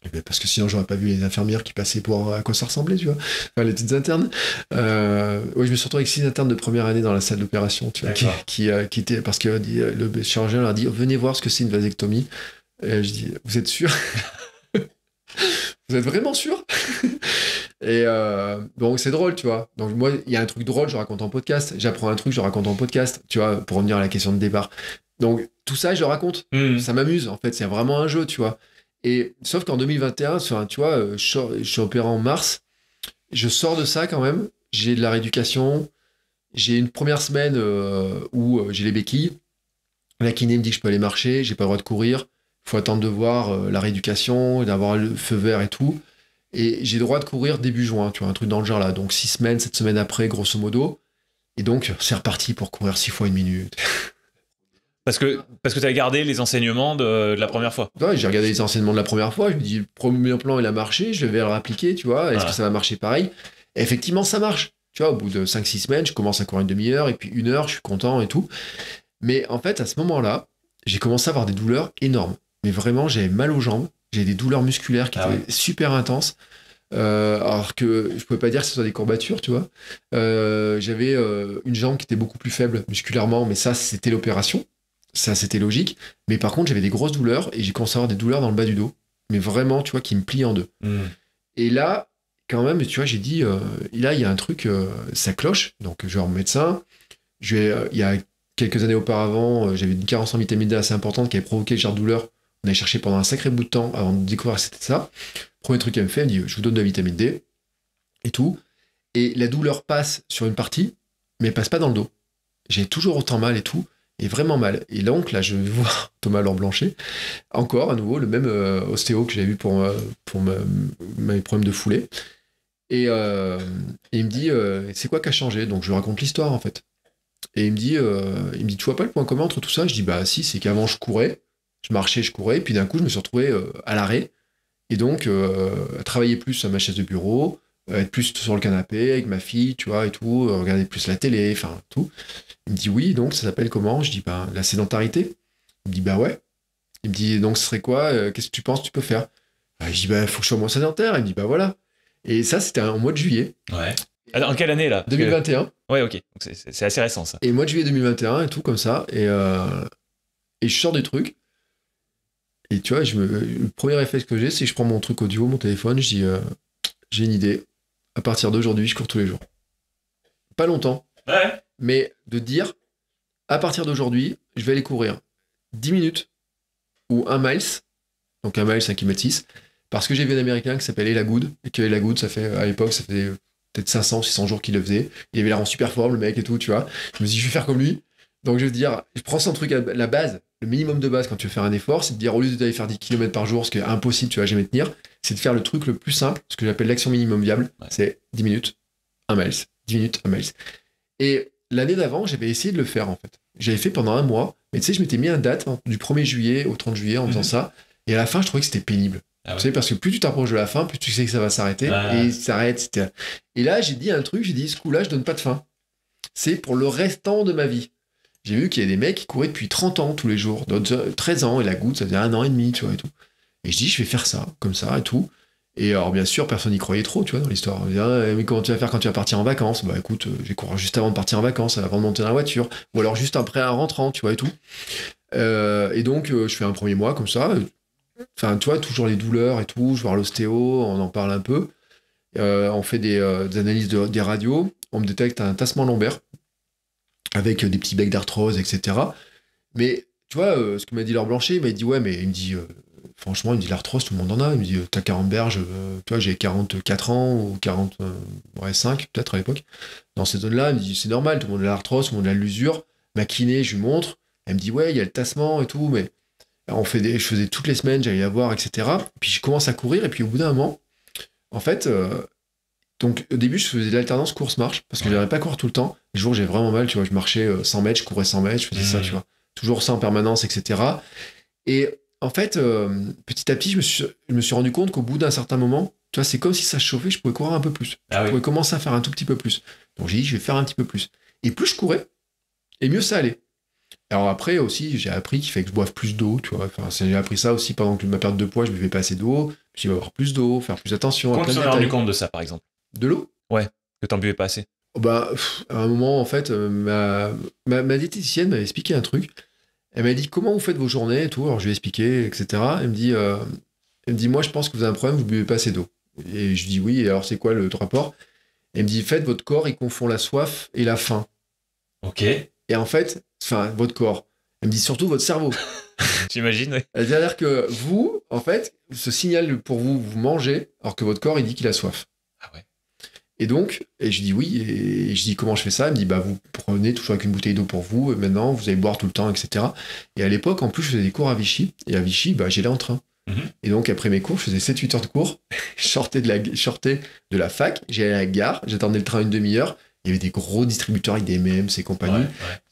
Eh ben, parce que sinon j'aurais pas vu les infirmières qui passaient pour euh, à quoi ça ressemblait, tu vois. les petites internes. Euh, oui, je me suis retrouvé avec six internes de première année dans la salle d'opération, tu vois, qui, qui, euh, parce que le chirurgien leur a dit venez voir ce que c'est une vasectomie. Et je dis vous êtes sûr Vous êtes vraiment sûr Et donc c'est drôle, tu vois. Donc moi, il y a un truc drôle, je raconte en podcast. J'apprends un truc, je raconte en podcast, tu vois, pour revenir à la question de départ. Donc tout ça, je le raconte. Mmh. Ça m'amuse, en fait. C'est vraiment un jeu, tu vois. Et sauf qu'en 2021, tu vois, euh, je, suis opéré en mars, je sors de ça quand même. J'ai de la rééducation. J'ai une première semaine euh, où euh, j'ai les béquilles. La kiné me dit que je peux aller marcher, j'ai pas le droit de courir. Faut attendre de voir la rééducation, d'avoir le feu vert et tout. Et j'ai le droit de courir début juin, tu vois, un truc dans le genre là. Donc six semaines, sept semaines après, grosso modo. Et donc, c'est reparti pour courir six fois une minute. Parce que, parce que tu as gardé les enseignements de, la première fois. Ouais, j'ai regardé les enseignements de la première fois. Je me dis, le premier plan, il a marché, je vais le réappliquer, tu vois. Est-ce que ça va marcher pareil Effectivement, ça marche. Tu vois, au bout de 5-6 semaines, je commence à courir une demi-heure, et puis une heure, je suis content et tout. Mais en fait, à ce moment-là, j'ai commencé à avoir des douleurs énormes. Mais vraiment, j'avais mal aux jambes. J'ai des douleurs musculaires qui ah étaient super intenses. Euh, alors que je pouvais pas dire que ce soit des courbatures, tu vois. Euh, j'avais euh, une jambe qui était beaucoup plus faible musculairement, mais ça, c'était l'opération ça c'était logique. Mais par contre, j'avais des grosses douleurs et j'ai commencé à avoir des douleurs dans le bas du dos. Mais vraiment, tu vois, qui me plient en deux. Hmm. Et là, quand même, tu vois, j'ai dit, euh, là, il y a un truc, euh, ça cloche. Donc, je vais médecin. Euh, il y a quelques années auparavant, j'avais une carence en vitamine D assez importante qui avait provoqué le genre de douleur. On a cherché pendant un sacré bout de temps avant de découvrir que c'était ça. Premier truc qu'elle me fait, elle me dit, je vous donne de la vitamine D et tout. Et la douleur passe sur une partie, mais passe pas dans le dos. J'ai toujours autant mal et tout et vraiment mal. Et donc là, je vais voir Thomas Blanchet, encore à nouveau le même euh, ostéo que j'avais vu pour, euh, pour mes problèmes de foulée. Et, euh, il me dit, c'est quoi qui a changé Donc je lui raconte l'histoire en fait. Et il me dit, il me dit, tu vois pas le point commun entre tout ça Je dis, bah si, c'est qu'avant je courais, je marchais, je courais, puis d'un coup je me suis retrouvé à l'arrêt. Et donc, travailler plus à ma chaise de bureau, être plus sur le canapé avec ma fille, tu vois, et tout, regarder plus la télé, enfin tout. Il me dit oui, donc ça s'appelle comment Je dis bah, la sédentarité. Il me dit bah ouais. Il me dit donc ce serait quoi euh, Qu'est-ce que tu penses que tu peux faire bah, Je dis bah faut que je sois moins sédentaire. Il me dit bah voilà. Et ça c'était en mois de juillet. Ouais. en quelle année là 2021. Ouais ok. c'est assez récent ça. Et mois de juillet 2021 et tout comme ça. Euh, et, je sors des trucs Et tu vois, je me... le premier réflexe que j'ai, c'est que je prends mon truc audio, mon téléphone, je dis euh, j'ai une idée. À partir d'aujourd'hui, je cours tous les jours. Pas longtemps. Ouais mais de dire à partir d'aujourd'hui, je vais aller courir 10 minutes ou 1 miles, donc 1 mile, 5,6 km, parce que j'ai vu un américain qui s'appelle Ella et que Ella ça fait, à l'époque, ça faisait peut-être 500, 600 jours qu'il le faisait. Il avait l'air en super forme, le mec et tout, tu vois. Je me suis dit, je vais faire comme lui. Donc je vais dire, je prends son truc à la base, le minimum de base quand tu veux faire un effort, c'est de dire au lieu d'aller faire 10 km par jour, ce qui est impossible, tu vas jamais tenir, c'est de faire le truc le plus simple, ce que j'appelle l'action minimum viable, c'est 10 minutes, 1 miles, 10 minutes, 1 miles. Et l'année d'avant, j'avais essayé de le faire en fait. J'avais fait pendant un mois, mais tu sais, je m'étais mis un date hein, du 1er juillet au 30 juillet en faisant mhm. ça. Et à la fin, je trouvais que c'était pénible. Ah parce que plus tu t'approches de la fin, plus tu sais que ça va s'arrêter et et s'arrête. Et là, j'ai dit un truc, j'ai dit ce coup-là, je donne pas de fin. C'est pour le restant de ma vie. J'ai vu qu'il y a des mecs qui couraient depuis 30 ans tous les jours, d'autres 13 euh, ans, et la goutte, ça faisait un an et demi, tu vois, et tout. Et je dis, je vais faire ça, comme ça, et tout. Et alors, bien sûr, personne n'y croyait trop, tu vois, dans l'histoire. Ah, mais comment tu vas faire quand tu vas partir en vacances Bah écoute, euh, j'ai couru juste avant de partir en vacances, avant de monter dans la voiture, ou alors juste après un rentrant, tu vois, et tout. Euh, et donc, euh, je fais un premier mois comme ça. Enfin, tu vois, toujours les douleurs et tout, je vois l'ostéo, on en parle un peu. on fait des, analyses des radios, on me détecte un tassement lombaire avec des petits becs d'arthrose, etc. Mais tu vois, ce que m'a dit Laure Blanchet, il m'a dit, ouais, mais il me dit, Franchement, il me dit l'arthrose, tout le monde en a. Il me dit euh, T'as 40 berges, euh, tu vois, j'ai 44 ans ou 45 euh, peut-être à l'époque. Dans ces zones-là, il me dit C'est normal, tout le monde a l'arthrose, tout le monde a l'usure. Ma kiné, je lui montre. Elle me dit Ouais, il y a le tassement et tout, mais on fait je faisais toutes les semaines, j'allais la voir, etc. Puis je commence à courir, et puis au bout d'un moment, en fait, donc au début, je faisais de l'alternance course-marche parce que je n'avais pas à courir tout le temps. Les jours, j'avais vraiment mal, tu vois, je marchais 100 mètres, je courais 100 mètres, je faisais ça, tu vois, toujours ça en permanence, etc. Et en fait, euh, petit à petit, je me suis, rendu compte qu'au bout d'un certain moment, tu vois, c'est comme si ça chauffait, je pouvais courir un peu plus. Ah je pouvais commencer à faire un tout petit peu plus. Donc j'ai dit, je vais faire un petit peu plus. Et plus je courais, et mieux ça allait. Alors après aussi, j'ai appris qu'il fallait que je boive plus d'eau, tu vois. j'ai appris ça aussi pendant que ma perte de poids, je buvais pas assez d'eau. Je vais avoir plus d'eau, faire plus attention. Quand tu t'es rendu compte de ça, par exemple De l'eau Ouais, que t'en buvais pas assez. Oh bah, à un moment, en fait, euh, ma, ma, ma diététicienne m'avait expliqué un truc. Elle m'a dit comment vous faites vos journées et tout. Alors je lui ai expliqué, etc. Elle me dit, euh, elle me dit moi je pense que vous avez un problème, vous buvez pas assez d'eau. Et je dis oui. Alors c'est quoi le rapport Elle me dit faites votre corps, il confond la soif et la faim. Ok. Et en fait, enfin votre corps. Elle me dit surtout votre cerveau. J'imagine. Oui. C'est-à-dire que vous, en fait, ce signal pour vous, vous mangez, alors que votre corps il dit qu'il a soif. Et donc, et je dis oui, et je dis comment je fais ça Il me dit bah vous prenez toujours avec une bouteille d'eau pour vous, et maintenant vous allez boire tout le temps, etc. Et à l'époque, en plus, je faisais des cours à Vichy, et à Vichy, bah j'allais en train. Mhm. Et donc après mes cours, je faisais 7-8 heures de cours, je sortais de la, sortais de la fac, j'allais à la gare, j'attendais le train une demi-heure, il y avait des gros distributeurs avec des MMs et compagnie.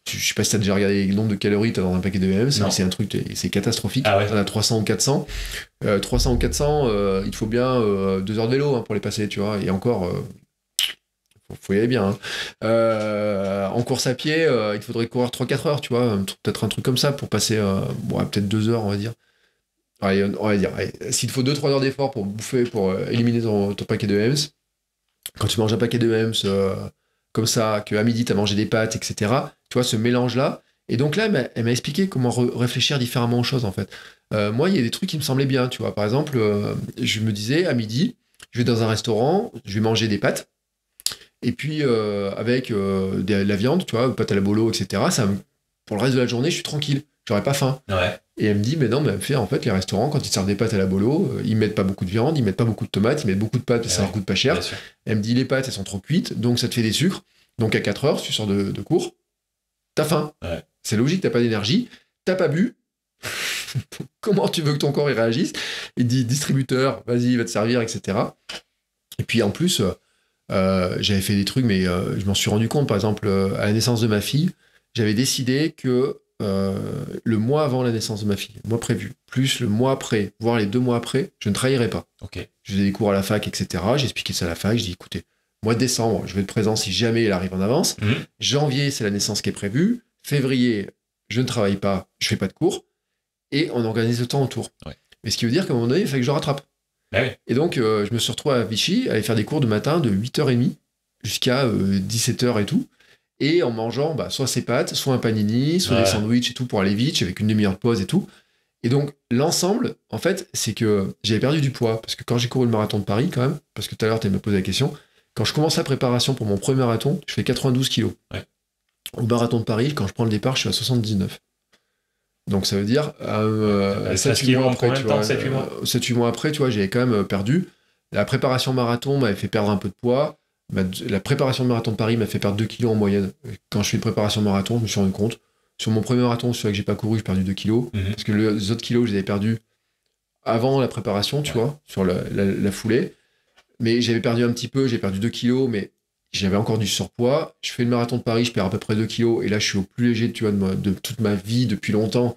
Je, sais pas si as déjà regardé le nombre de calories dans un paquet de MMs, c'est un truc, c'est catastrophique. Ah T'en as 300 ou 400. 300 euh, ou 400, euh, il faut bien 2 euh, heures de vélo hein, pour les passer, tu vois. Et encore, vous y bien. Hein. Euh, en course à pied, euh, il faudrait courir 3-4 heures, tu vois, peut-être un truc comme ça pour passer euh, peut-être 2 heures, on va dire. on va dire, s'il te faut 2-3 heures d'effort pour bouffer, pour éliminer ton, paquet de M's, quand tu manges un paquet de M's comme ça, qu'à midi tu as mangé des pâtes, etc., tu vois, ce mélange-là. Et donc là, elle m'a expliqué comment réfléchir différemment aux choses, en fait. moi, il y a des trucs qui me semblaient bien, tu vois. Par exemple, je me disais, à midi, je vais dans un restaurant, je vais manger des pâtes et puis, euh, avec euh, de la viande, tu vois, pâte à la bolo, etc., ça pour le reste de la journée, je suis tranquille. J'aurais pas faim. Et elle me dit, mais non, mais en fait, les restaurants, quand ils servent des pâtes à la bolo, euh, ils mettent pas beaucoup de viande, ils mettent pas beaucoup de tomates, ils mettent beaucoup de pâtes, ah ça leur coûte pas cher. Elle me dit, les pâtes, elles sont trop cuites, donc ça te fait des sucres. Donc à 4 heures, tu sors de, de cours, t'as faim. C'est logique, t'as pas d'énergie, t'as pas bu. Comment tu veux que ton corps il réagisse Il dit distributeur, vas-y, va te servir, etc. Et puis en plus, euh, j'avais fait des trucs, mais euh, je m'en suis rendu compte. Par exemple, euh, à la naissance de ma fille, j'avais décidé que le mois avant la naissance de ma fille, le mois prévu, plus le mois après, voire les deux mois après, je ne trahirais pas. Ok. Je faisais des cours à la fac, etc. J'ai expliqué ça à la fac. Je dis, écoutez, mois de décembre, je vais être présent si jamais elle arrive en avance. Mhm. Janvier, c'est la naissance qui est prévue. Février, je ne travaille pas, je ne fais pas de cours. Et on organise le temps autour. Mais ce qui veut dire qu'à un moment donné, il fallait que je rattrape. Bah et donc, euh, je me suis retrouvé à Vichy, à aller faire des cours de matin de 8h30 jusqu'à 17h euh, et tout. Et en mangeant bah, soit ses pâtes, soit un panini, soit des sandwichs et tout pour aller vite, avec une demi-heure de pause et tout. Et donc, l'ensemble, en fait, c'est que j'avais perdu du poids. Parce que quand j'ai couru le marathon de Paris, quand même, parce que tout à l'heure, tu me posé la question, quand je commence la préparation pour mon premier marathon, je fais 92 kilos. Au marathon de Paris, quand je prends le départ, je suis à 79. Donc ça veut dire 7-8 euh, mois, après, tu vois, euh, mois. après, tu vois, j'avais quand même euh, perdu. La préparation marathon m'avait fait perdre un peu de poids. La préparation de marathon de Paris m'a fait perdre 2 kilos en moyenne. Quand je fais une préparation marathon, je me suis rendu compte. Sur mon premier marathon, celui que j'ai pas couru, j'ai perdu 2 kilos. Mhm. Parce que les autres kilos, je les avais perdus avant la préparation, tu vois, sur la, foulée. Mais j'avais perdu un petit peu, j'ai perdu 2 kilos, mais j'avais encore du surpoids. Je fais le marathon de Paris, je perds à peu près 2 kilos. Et là, je suis au plus léger tu vois, de, toute ma vie depuis longtemps.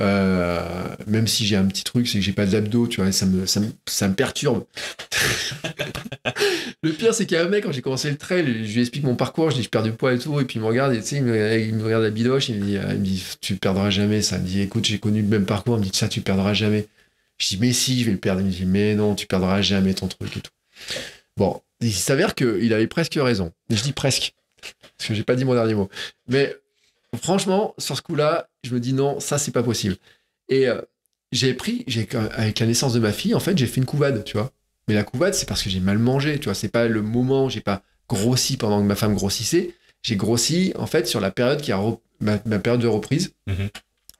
Euh, même si j'ai un petit truc, c'est que j'ai pas d'abdos, tu vois, ça me, ça me, perturbe. le pire, c'est qu'il y un mec, quand j'ai commencé le trail, je lui explique mon parcours, je dis je perds du poids et tout, et puis il me regarde, il me, regarde la bidoche, il me, dit, il me dit tu perdras jamais ça. Il me dit écoute, j'ai connu le même parcours, il me dit ça, tu perdras jamais. Je dis mais si, je vais le perdre. Il me dit mais non, tu perdras jamais ton truc et tout. Bon, il s'avère qu'il avait presque raison. Je dis presque, parce que j'ai pas dit mon dernier mot. Mais franchement, sur ce coup-là, je me dis non, ça c'est pas possible. Et euh, j'ai pris, j'ai avec la naissance de ma fille, en fait, j'ai fait une couvade, tu vois. Mais la couvade, c'est parce que j'ai mal mangé, tu vois. C'est pas le moment, j'ai pas grossi pendant que ma femme grossissait. J'ai grossi en fait sur la période qui a ma, période de reprise mhm.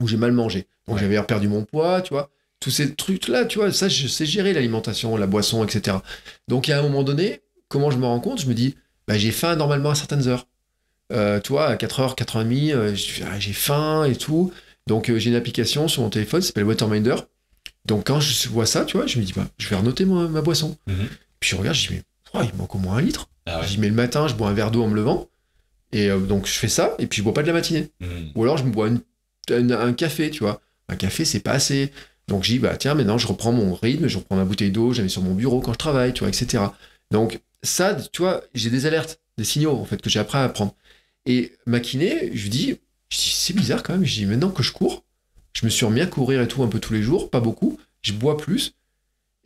où j'ai mal mangé. Donc j'avais perdu mon poids, tu vois. Tous ces trucs là, tu vois, ça je sais gérer l'alimentation, la boisson, etc. Donc à un moment donné, comment je me rends compte Je me dis, bah, j'ai faim normalement à certaines heures. Euh, toi, à 4h, euh, 4h30, ah, j'ai faim et tout. Donc, euh, j'ai une application sur mon téléphone, ça s'appelle Waterminder. Donc, quand je vois ça, tu vois, je me dis, bah, je vais renoter ma, ma boisson. Mhm. Puis, je regarde, je dis, mais oh, il manque au moins un litre. Ah je dis, mais le matin, je bois un verre d'eau en me levant. Et euh, donc, je fais ça, et puis je bois pas de la matinée. Mhm. Ou alors, je me bois un café, tu vois. Un café, c'est pas assez. Donc, je dis, bah, tiens, maintenant, je reprends mon rythme, je reprends ma bouteille d'eau, la mets sur mon bureau quand je travaille, tu vois, etc. Donc, ça, tu vois, j'ai des alertes, des signaux, en fait, que j'ai appris à apprendre. Et ma kiné, je lui dis, c'est bizarre quand même. Je dis, maintenant que je cours, je me suis remis à courir et tout un peu tous les jours, pas beaucoup. Je bois plus.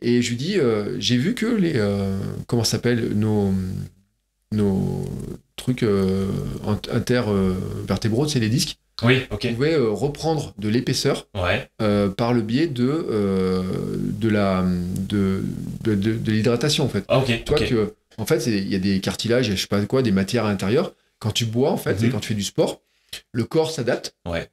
Et je lui dis, euh, j'ai vu que les. Euh, comment ça s'appelle Nos. Nos trucs euh, inter intervertébraux, c'est les disques. Oui, ok. Vous reprendre de l'épaisseur par le biais de, de la de, de, l'hydratation en fait. Ah, ok. Toi, que en fait, il y a des cartilages, je sais pas quoi, des matières à l'intérieur. Quand tu bois, en fait, mhm. quand tu fais du sport, le corps s'adapte. Ouais.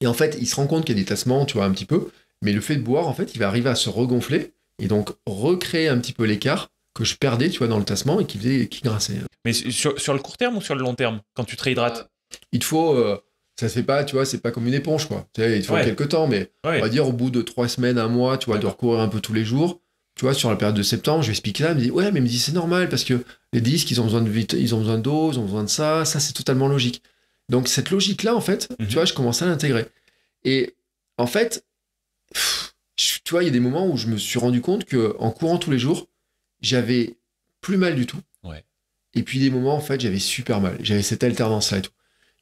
Et en fait, il se rend compte qu'il y a des tassements, tu vois, un petit peu. Mais le fait de boire, en fait, il va arriver à se regonfler et donc recréer un petit peu l'écart que je perdais, tu vois, dans le tassement et qui faisait, qui grinçait. Mais sur, le court terme ou sur le long terme, quand tu te réhydrates euh, Il te faut, euh, ça ne fait pas, tu vois, c'est pas comme une éponge, quoi. il te faut quelques temps, mais on va dire au bout de trois semaines, un mois, tu vois, de recourir un peu tous les jours, tu vois, sur la période de septembre, je vais expliquer là, il me dit, ouais, mais il me dit, c'est normal, parce que les disques, ils ont besoin de ils ont besoin d'eau, ils ont besoin de ça, ça, c'est totalement logique. Donc, cette logique-là, en fait, mhm. tu vois, je commençais à l'intégrer. Et en fait, tu vois, il y a des moments où je me suis rendu compte que en courant tous les jours, j'avais plus mal du tout. Et puis, des moments, en fait, j'avais super mal. J'avais cette alternance-là et tout.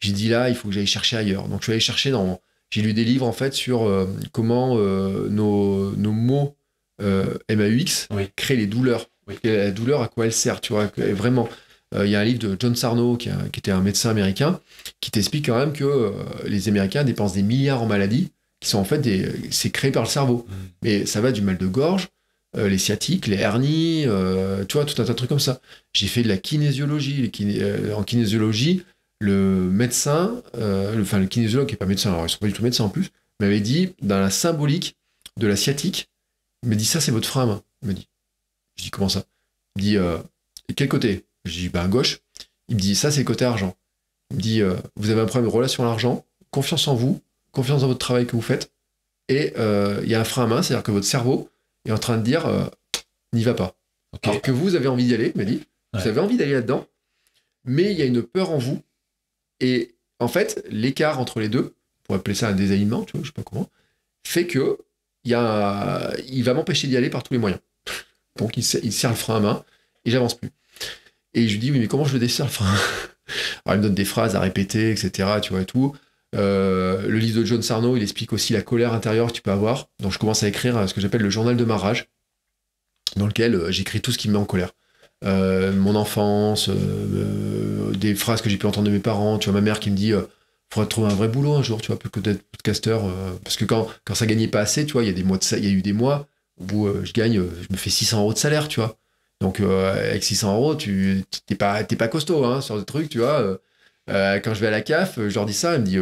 J'ai dit, là, il faut que j'aille chercher ailleurs. Donc, je suis allé chercher dans. J'ai lu des livres, en fait, sur euh, comment euh, nos, nos mots euh, MAUX, crée les douleurs. La douleur, à quoi elle sert, tu vois, vraiment. Euh, il y a un livre de John Sarno, qui, était un médecin américain, qui t'explique quand même que euh, les Américains dépensent des milliards en maladies, qui sont en fait des. C'est créé par le cerveau. Mm. Mais ça va du mal de gorge, les sciatiques, les hernies, tu vois, tout un tas de trucs comme ça. J'ai fait de la kinésiologie. en kinésiologie, le médecin, enfin le kinésiologue qui n'est pas médecin, alors ils ne sont pas du tout médecins en plus, m'avait dit, dans la symbolique de la sciatique, il me dit, ça, c'est votre frein à main. me dit. Je dis, comment ça Il me dit, euh, quel côté Je dis, ben, gauche. Il me dit, ça, c'est côté argent. Il me dit, euh, vous avez un problème de relation à l'argent, confiance en vous, confiance dans votre travail que vous faites. Et euh, il y a un frein à main, c'est-à-dire que votre cerveau est en train de dire, n'y va pas. Alors que vous avez envie d'y aller, il me dit. Vous avez envie d'aller là-dedans, mais il y a une peur en vous. Et en fait, l'écart entre les deux, pour appeler ça un désalignement, tu vois, je sais pas comment, fait que il va m'empêcher d'y aller par tous les moyens. Donc il, sert serre le frein à main et j'avance plus. Et je lui dis, mais comment je le desserre le frein Alors il me donne des phrases à répéter, etc. Tu vois, tout. Euh, le livre de John Sarno, il explique aussi la colère intérieure que tu peux avoir. Donc je commence à écrire euh, ce que j'appelle le journal de ma rage, dans lequel euh, j'écris tout ce qui me met en colère. mon enfance, des phrases que j'ai pu entendre de mes parents, tu vois, ma mère qui me dit faudrait trouver un vrai boulot un jour, tu vois, plus que d'être podcasteur. Euh, parce que quand, quand ça gagnait pas assez, tu vois, il y a des mois de, y a eu des mois où euh, je gagne, euh, je me fais 600 euros de salaire, tu vois. Donc avec 600 euros, tu t'es pas, t'es pas costaud hein, sur des truc tu vois. quand je vais à la CAF, je leur dis ça, elle me dit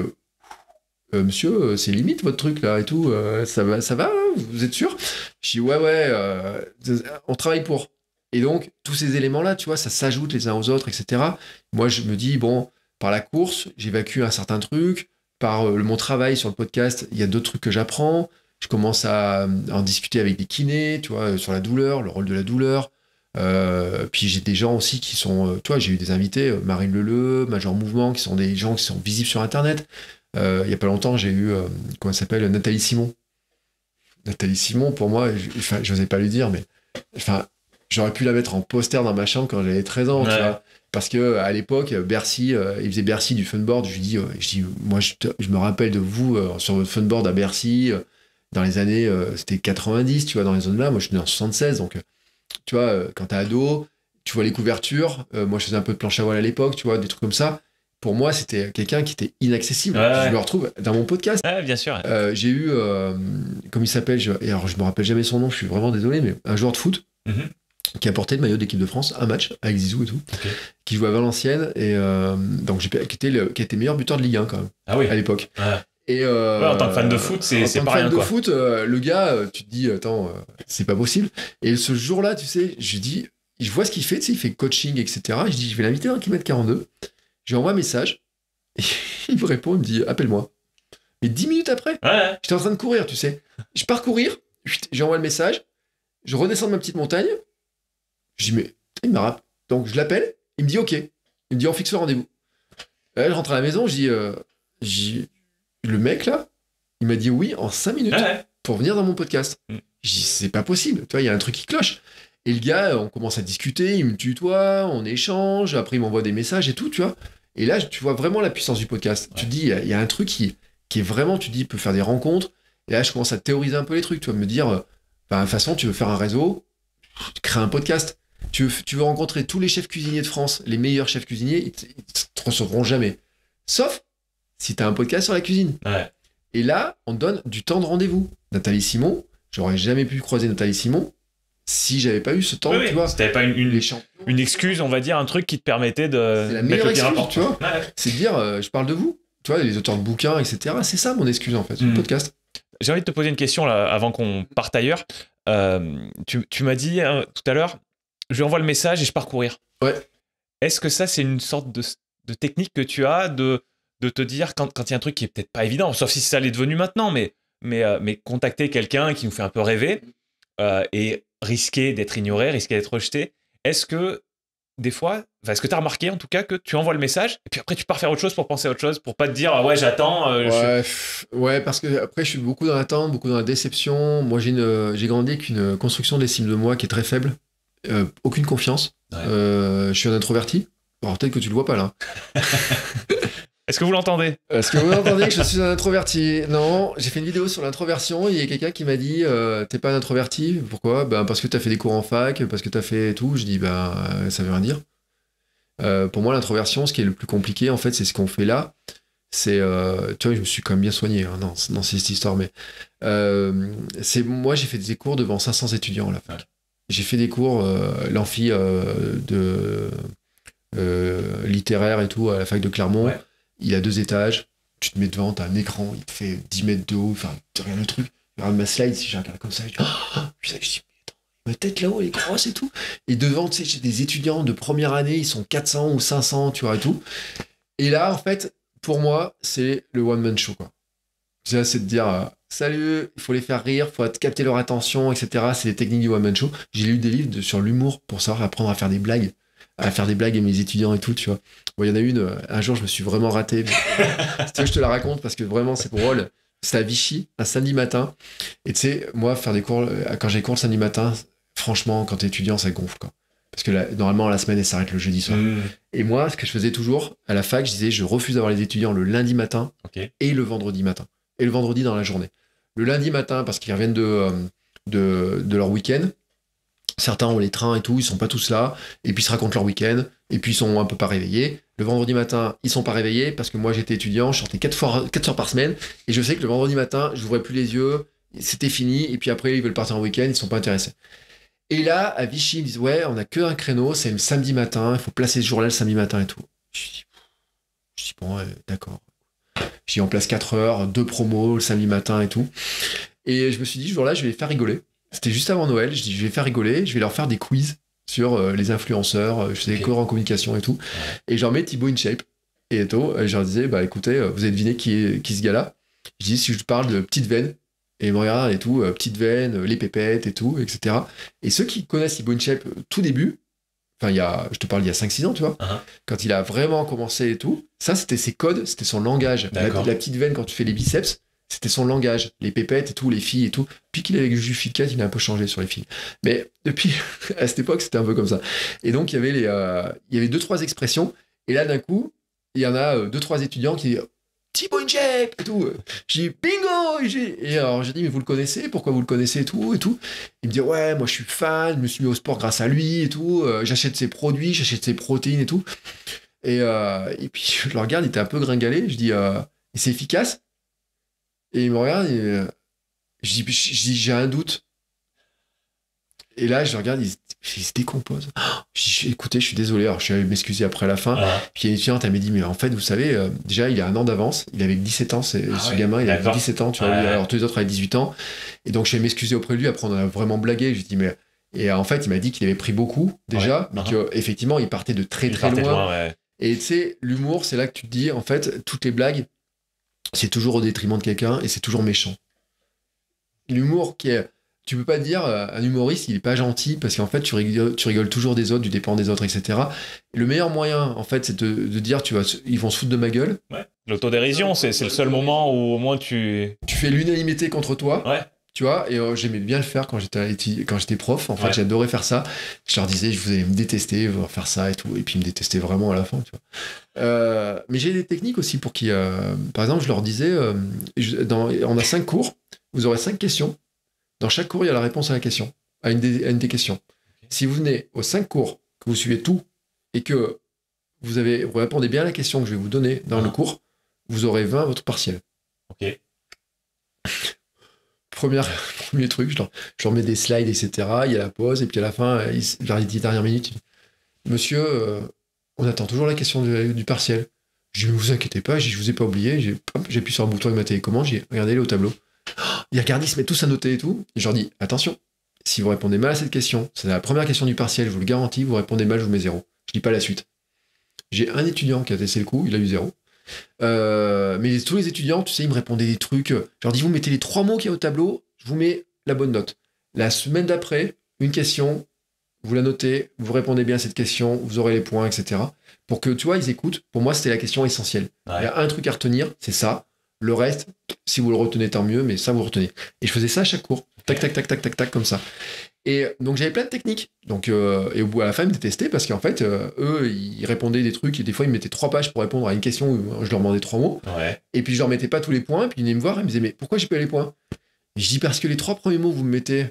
Monsieur, c'est limite votre truc là et tout, ça va, ça va, hein, vous êtes sûr Je dis Ouais, ouais, on travaille pour. Et donc, tous ces éléments-là, tu vois, ça s'ajoute les uns aux autres, etc. Moi, je me dis, bon, par la course, j'évacue un certain truc, par euh, mon travail sur le podcast, il y a d'autres trucs que j'apprends, je commence à, euh, en discuter avec des kinés, tu vois, euh, sur la douleur, le rôle de la douleur. puis j'ai des gens aussi qui sont, tu j'ai eu des invités, Marine Leleu, Major Mouvement, qui sont des gens qui sont visibles sur Internet. il n'y a pas longtemps, j'ai eu, comment s'appelle, Nathalie Simon. Nathalie Simon, pour moi, je n'osais pas lui dire, mais enfin, J'aurais pu la mettre en poster dans ma chambre quand j'avais 13 ans, tu vois parce que euh, à l'époque Bercy euh, il faisait Bercy du funboard je lui dis euh, je dis moi je, me rappelle de vous sur votre funboard à Bercy dans les années c'était 90 tu vois dans les zones là moi je suis né en 76 donc tu vois quand t'es ado tu vois les couvertures moi je faisais un peu de planche à voile à l'époque tu vois des trucs comme ça pour moi c'était quelqu'un qui était inaccessible je le retrouve dans mon podcast bien sûr j'ai eu comme il s'appelle je, alors je me rappelle jamais son nom je suis vraiment désolé mais un joueur de foot mhm qui a porté le maillot d'équipe de France, un match avec Zizou et tout, qui jouait à Valenciennes et euh, donc qui était, le, qui était meilleur buteur de Ligue 1 quand même ah à l'époque. Et euh, en tant que fan de foot, c'est pas rien. En tant que fan de foot, euh, le gars, tu te dis attends, c'est pas possible. Et ce jour-là, tu sais, je dis, je vois ce qu'il fait, tu sais, il fait coaching, etc. je dis, je vais l'inviter à 1km42. Je lui envoie un message. il me répond, il me dit, appelle-moi. Mais 10 minutes après, j'étais en train de courir, tu sais. Je pars courir, j'envoie le message, je redescends de ma petite montagne, je mais il me rappelle. Donc je l'appelle, il me dit OK. Il me dit, on fixe le rendez-vous. elle euh, je rentre à la maison, euh, je dis, le mec là, il m'a dit oui en 5 minutes pour venir dans mon podcast. Mm. Je dis, c'est pas possible, tu vois, il y a un truc qui cloche. Et le gars, on commence à discuter, il me tutoie, on échange, après il m'envoie des messages et tout, tu vois. Et là, tu vois vraiment la puissance du podcast. Tu dis, il y a un truc qui, qui est vraiment, tu dis, peut faire des rencontres. Et là, je commence à théoriser un peu les trucs, tu vois, me dire, euh, bah, de toute façon, tu veux faire un réseau, tu crées un podcast. Tu veux, rencontrer tous les chefs cuisiniers de France, les meilleurs chefs cuisiniers, ils, te recevront jamais. Sauf si tu as un podcast sur la cuisine. Et là, on donne du temps de rendez-vous. Nathalie Simon, j'aurais jamais pu croiser Nathalie Simon si j'avais pas eu ce temps, tu vois. Si pas une, une, une, excuse, on va dire, un truc qui te permettait de la mettre excuse, tu vois. C'est de dire, euh, je parle de vous. Tu vois, les auteurs de bouquins, etc. C'est ça mon excuse, en fait, le hmm. podcast. J'ai envie de te poser une question, là, avant qu'on parte ailleurs. Euh, tu, m'as dit hein, tout à l'heure, je lui envoie le message et je pars courir. Ouais. Est-ce que ça, c'est une sorte de, technique que tu as de, de te dire quand il y a un truc qui est peut-être pas évident, sauf si ça l'est devenu maintenant, mais, mais, euh, mais contacter quelqu'un qui nous fait un peu rêver euh, et risquer d'être ignoré, risquer d'être rejeté, est-ce que des fois, est-ce que tu as remarqué en tout cas que tu envoies le message et puis après tu pars faire autre chose pour penser à autre chose, pour pas te dire ah ouais j'attends. Euh, ouais, parce que après je suis beaucoup dans l'attente, beaucoup dans la déception. Moi j'ai grandi avec une construction d'estime de moi qui est très faible. Euh, aucune confiance. Euh, je suis un introverti. Alors peut-être que tu le vois pas là. Est-ce que vous l'entendez Est-ce que vous entendez que je suis un introverti Non, j'ai fait une vidéo sur l'introversion il y a quelqu'un qui m'a dit euh, T'es pas un introverti Pourquoi ben, Parce que t'as fait des cours en fac, parce que t'as fait tout. Je dis Ben, ça veut rien dire. pour moi, l'introversion, ce qui est le plus compliqué, en fait, c'est ce qu'on fait là c'est tu vois je me suis quand même bien soigné hein, dans, cette histoire mais c'est moi j'ai fait des cours devant 500 étudiants à la fac j'ai fait des cours, euh, l'amphi euh, de euh, littéraire et tout à la fac de Clermont. Il a deux étages. Tu te mets devant, t'as un écran, il te fait 10 mètres de haut, enfin, rien le truc. Tu regarde ma slide, si je regarde comme ça, je dis, ah, je ma tête là-haut, elle est grosse et tout. Et devant, tu sais, j'ai des étudiants de première année, ils sont 400 ou 500, tu vois, et tout. Et là, en fait, pour moi, c'est le one-man show, quoi. C'est de dire, salut, il faut les faire rire, il faut capter leur attention, etc. C'est les techniques du one show. J'ai lu des livres sur l'humour pour savoir apprendre à faire des blagues, à faire des blagues à mes étudiants et tout, tu vois. Bon, il y en a une, euh, un jour, je me suis vraiment raté. que je te la raconte parce que vraiment, c'est drôle. c'est à Vichy, un samedi matin. Et tu sais, moi, faire des cours, euh, quand j'ai cours le samedi matin, franchement, quand t'es étudiant, ça gonfle, quoi. Parce que là, normalement, la semaine, elle s'arrête le jeudi soir. Mmh. Et moi, ce que je faisais toujours à la fac, je disais, je refuse d'avoir les étudiants le lundi matin et le vendredi matin. Et le vendredi dans la journée le lundi matin parce qu'ils reviennent euh, de, de, leur week-end. Certains ont les trains et tout, ils sont pas tous là, et puis ils se racontent leur week-end, et puis ils sont un peu pas réveillés. Le vendredi matin, ils sont pas réveillés parce que moi j'étais étudiant, je sortais 4 quatre heures par semaine, et je sais que le vendredi matin, je n'ouvrais plus les yeux, c'était fini, et puis après ils veulent partir en week-end, ils sont pas intéressés. Et là, à Vichy, ils disent ouais, on a que un créneau, c'est le samedi matin, il faut placer ce jour-là le samedi matin et tout. Je dis, bon, d'accord. J'ai en place 4 heures, deux promos le samedi matin et tout. Et je me suis dit, ce jour-là, je vais faire rigoler. C'était juste avant Noël. Je dis, je vais faire rigoler. Je vais leur faire des quiz sur euh, les influenceurs, euh, je faisais des cours en communication et tout. Et j'en mets Thibaut InShape. Et tout, je leur disais, bah écoutez, euh, vous avez deviné qui est, qui ce gars-là Je dis, si je parle de Petite Veine, et ils me et tout, Petite Veine, les pépettes et tout, etc. Et ceux qui connaissent Thibaut InShape tout début, Enfin, je te parle il y a 5-6 ans, tu vois, uh-huh. quand il a vraiment commencé et tout, ça c'était ses codes, c'était son langage. La, petite veine quand tu fais les biceps, c'était son langage, les pépettes et tout, les filles et tout. Puis qu'il avait le il a un peu changé sur les filles. Mais depuis, à cette époque, c'était un peu comme ça. Et donc, il y avait, les, euh, il y avait deux, trois expressions. Et là, d'un coup, il y en a euh, deux, trois étudiants qui Thibaut Inchek et tout. J'ai bingo Et alors j'ai dit mais vous le connaissez Pourquoi vous le connaissez et tout et tout. Il me dit ouais moi je suis fan, je me suis mis au sport grâce à lui et tout. Euh, j'achète ses produits, j'achète ses protéines et tout. Et, euh, et, puis je le regarde, il était un peu gringalé. Je dis euh, c'est efficace. Et il me regarde. Et, euh, je dis j'ai un doute. Et là je le regarde, il, il se décompose. Je écoutez, je suis désolé, alors je suis m'excuser après la fin. Puis il y a une étudiante, elle m'a dit, mais en fait, vous savez, euh, déjà, il a un an d'avance, il avait 17 ans, ce ah gamin, il avait 17 ans, alors tous les autres avaient 18 ans. Et donc, je suis m'excuser auprès de lui, après, on a vraiment blagué. Je dit, mais. Et en fait, il m'a dit qu'il avait pris beaucoup, déjà, Donc uh-huh. effectivement, il partait de très, très loin. Et tu sais, l'humour, c'est là que tu te dis, en fait, toutes les blagues, c'est toujours au détriment de quelqu'un et c'est toujours méchant. L'humour qui est tu peux pas dire un humoriste il est pas gentil parce qu'en fait tu rigoles, tu rigoles toujours des autres, tu dépends des autres, etc. le meilleur moyen en fait c'est de, dire tu vas, ils vont se foutre de ma gueule. L'autodérision, c'est, le seul moment où au moins tu. Tu fais l'unanimité contre toi. Ouais. Tu vois, et euh, j'aimais bien le faire quand j'étais, quand j'étais prof. En fait, j'adorais faire ça. Je leur disais, vous allez me détester, vous euh, faire ça et tout. Et puis, ils me détester vraiment à la fin. Tu vois. Euh, mais j'ai des techniques aussi pour qui. par exemple, je leur disais, dans, on a cinq cours, vous aurez cinq questions. Dans chaque cours, il y a la réponse à la question, à une des, questions. Si vous venez aux cinq cours, que vous suivez tout, et que vous, avez, répondez bien à la question que je vais vous donner dans le ah. cours, vous aurez 20 à votre partiel. Ok. premier truc, je remets des slides, etc. Il y a la pause, et puis à la fin, vers les dix dernières minutes, Monsieur, euh, on attend toujours la question du, partiel. Je ne vous inquiétez pas, je vous ai pas oublié. J'ai, j'appuie sur un bouton avec ma télécommande, j'ai regardé le au tableau. Oh, ils regardent, ils se mettent tous à noter et tout. je leur dis, attention, si vous répondez mal à cette question, c'est la première question du partiel, je vous le garantis, vous répondez mal, je vous mets zéro. Je dis pas la suite. J'ai un étudiant qui a testé le coup, il a eu zéro. Euh, mais tous les étudiants, tu sais, ils me répondaient des trucs. Euh, je leur dis, vous mettez les trois mots qu'il y a au tableau, je vous mets la bonne note. La semaine d'après, une question, vous la notez, vous répondez bien à cette question, vous aurez les points, etc. Pour que, tu vois, ils écoutent. Pour moi, c'était la question essentielle. Il y a un truc à retenir, c'est ça. Le reste, si vous le retenez, tant mieux, mais ça, vous retenez. Et je faisais ça à chaque cours. Tac, tac, tac, tac, tac, tac, comme ça. Et donc, j'avais plein de techniques. Donc, euh, et au bout, à la fin, ils me détestaient parce qu'en fait, euh, eux, ils répondaient des trucs. Et des fois, ils me mettaient trois pages pour répondre à une question où je leur demandais trois mots. Et puis, je leur mettais pas tous les points. puis, ils venaient me voir et me disaient, mais pourquoi j'ai pas les points Je dis, parce que les trois premiers mots, vous me mettez,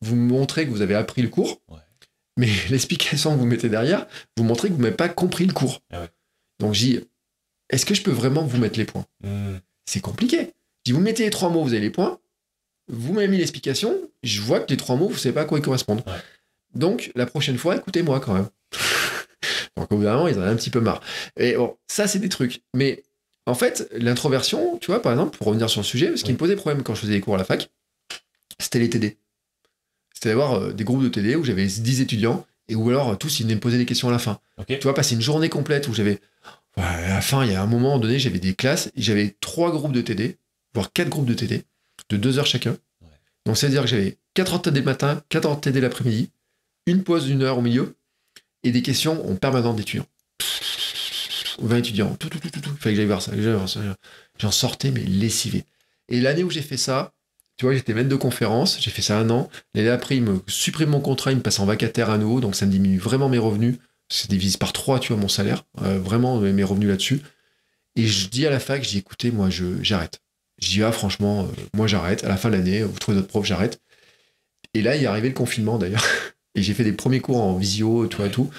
vous me montrez que vous avez appris le cours. Mais l'explication que vous mettez derrière, vous montrez que vous n'avez pas compris le cours. Ah donc, je dis, est-ce que je peux vraiment vous mettre les points mmh. C'est compliqué. Si vous mettez les trois mots, vous avez les points. Vous m'avez mis l'explication. Je vois que les trois mots, vous ne savez pas à quoi ils correspondent. Donc, la prochaine fois, écoutez-moi quand même. Donc, au ils en ont un petit peu marre. Et bon, ça, c'est des trucs. Mais en fait, l'introversion, tu vois, par exemple, pour revenir sur le sujet, ce qui me posait problème quand je faisais des cours à la fac, c'était les TD. C'était d'avoir euh, des groupes de TD où j'avais 10 étudiants et où alors tous ils venaient me poser des questions à la fin. Tu vois, passer une journée complète où j'avais bah, à la fin, il y a un moment donné, j'avais des classes, j'avais trois groupes de TD, voire quatre groupes de TD, de deux heures chacun. Donc, c'est-à-dire que j'avais quatre heures de TD le matin, quatre heures de TD l'après-midi, une pause d'une heure au milieu, et des questions en permanence d'étudiants. 20 étudiants, tout, tout, tout, Fallait que j'aille voir ça, J'en sortais, mais lessivé. Et l'année où j'ai fait ça, tu vois, j'étais maître de conférence, j'ai fait ça un an. L'année après, prime me supprime mon contrat, il me passe en vacataire à nouveau, donc ça me diminue vraiment mes revenus. C'est divisé par trois, tu vois, mon salaire, euh, vraiment mes revenus là-dessus. Et je dis à la fac, j'ai dis écoutez, moi, je, j'arrête. Je dis ah, franchement, euh, moi, j'arrête. À la fin de l'année, vous trouvez d'autres profs, j'arrête. Et là, il est arrivé le confinement d'ailleurs. Et j'ai fait des premiers cours en visio, tout et tout.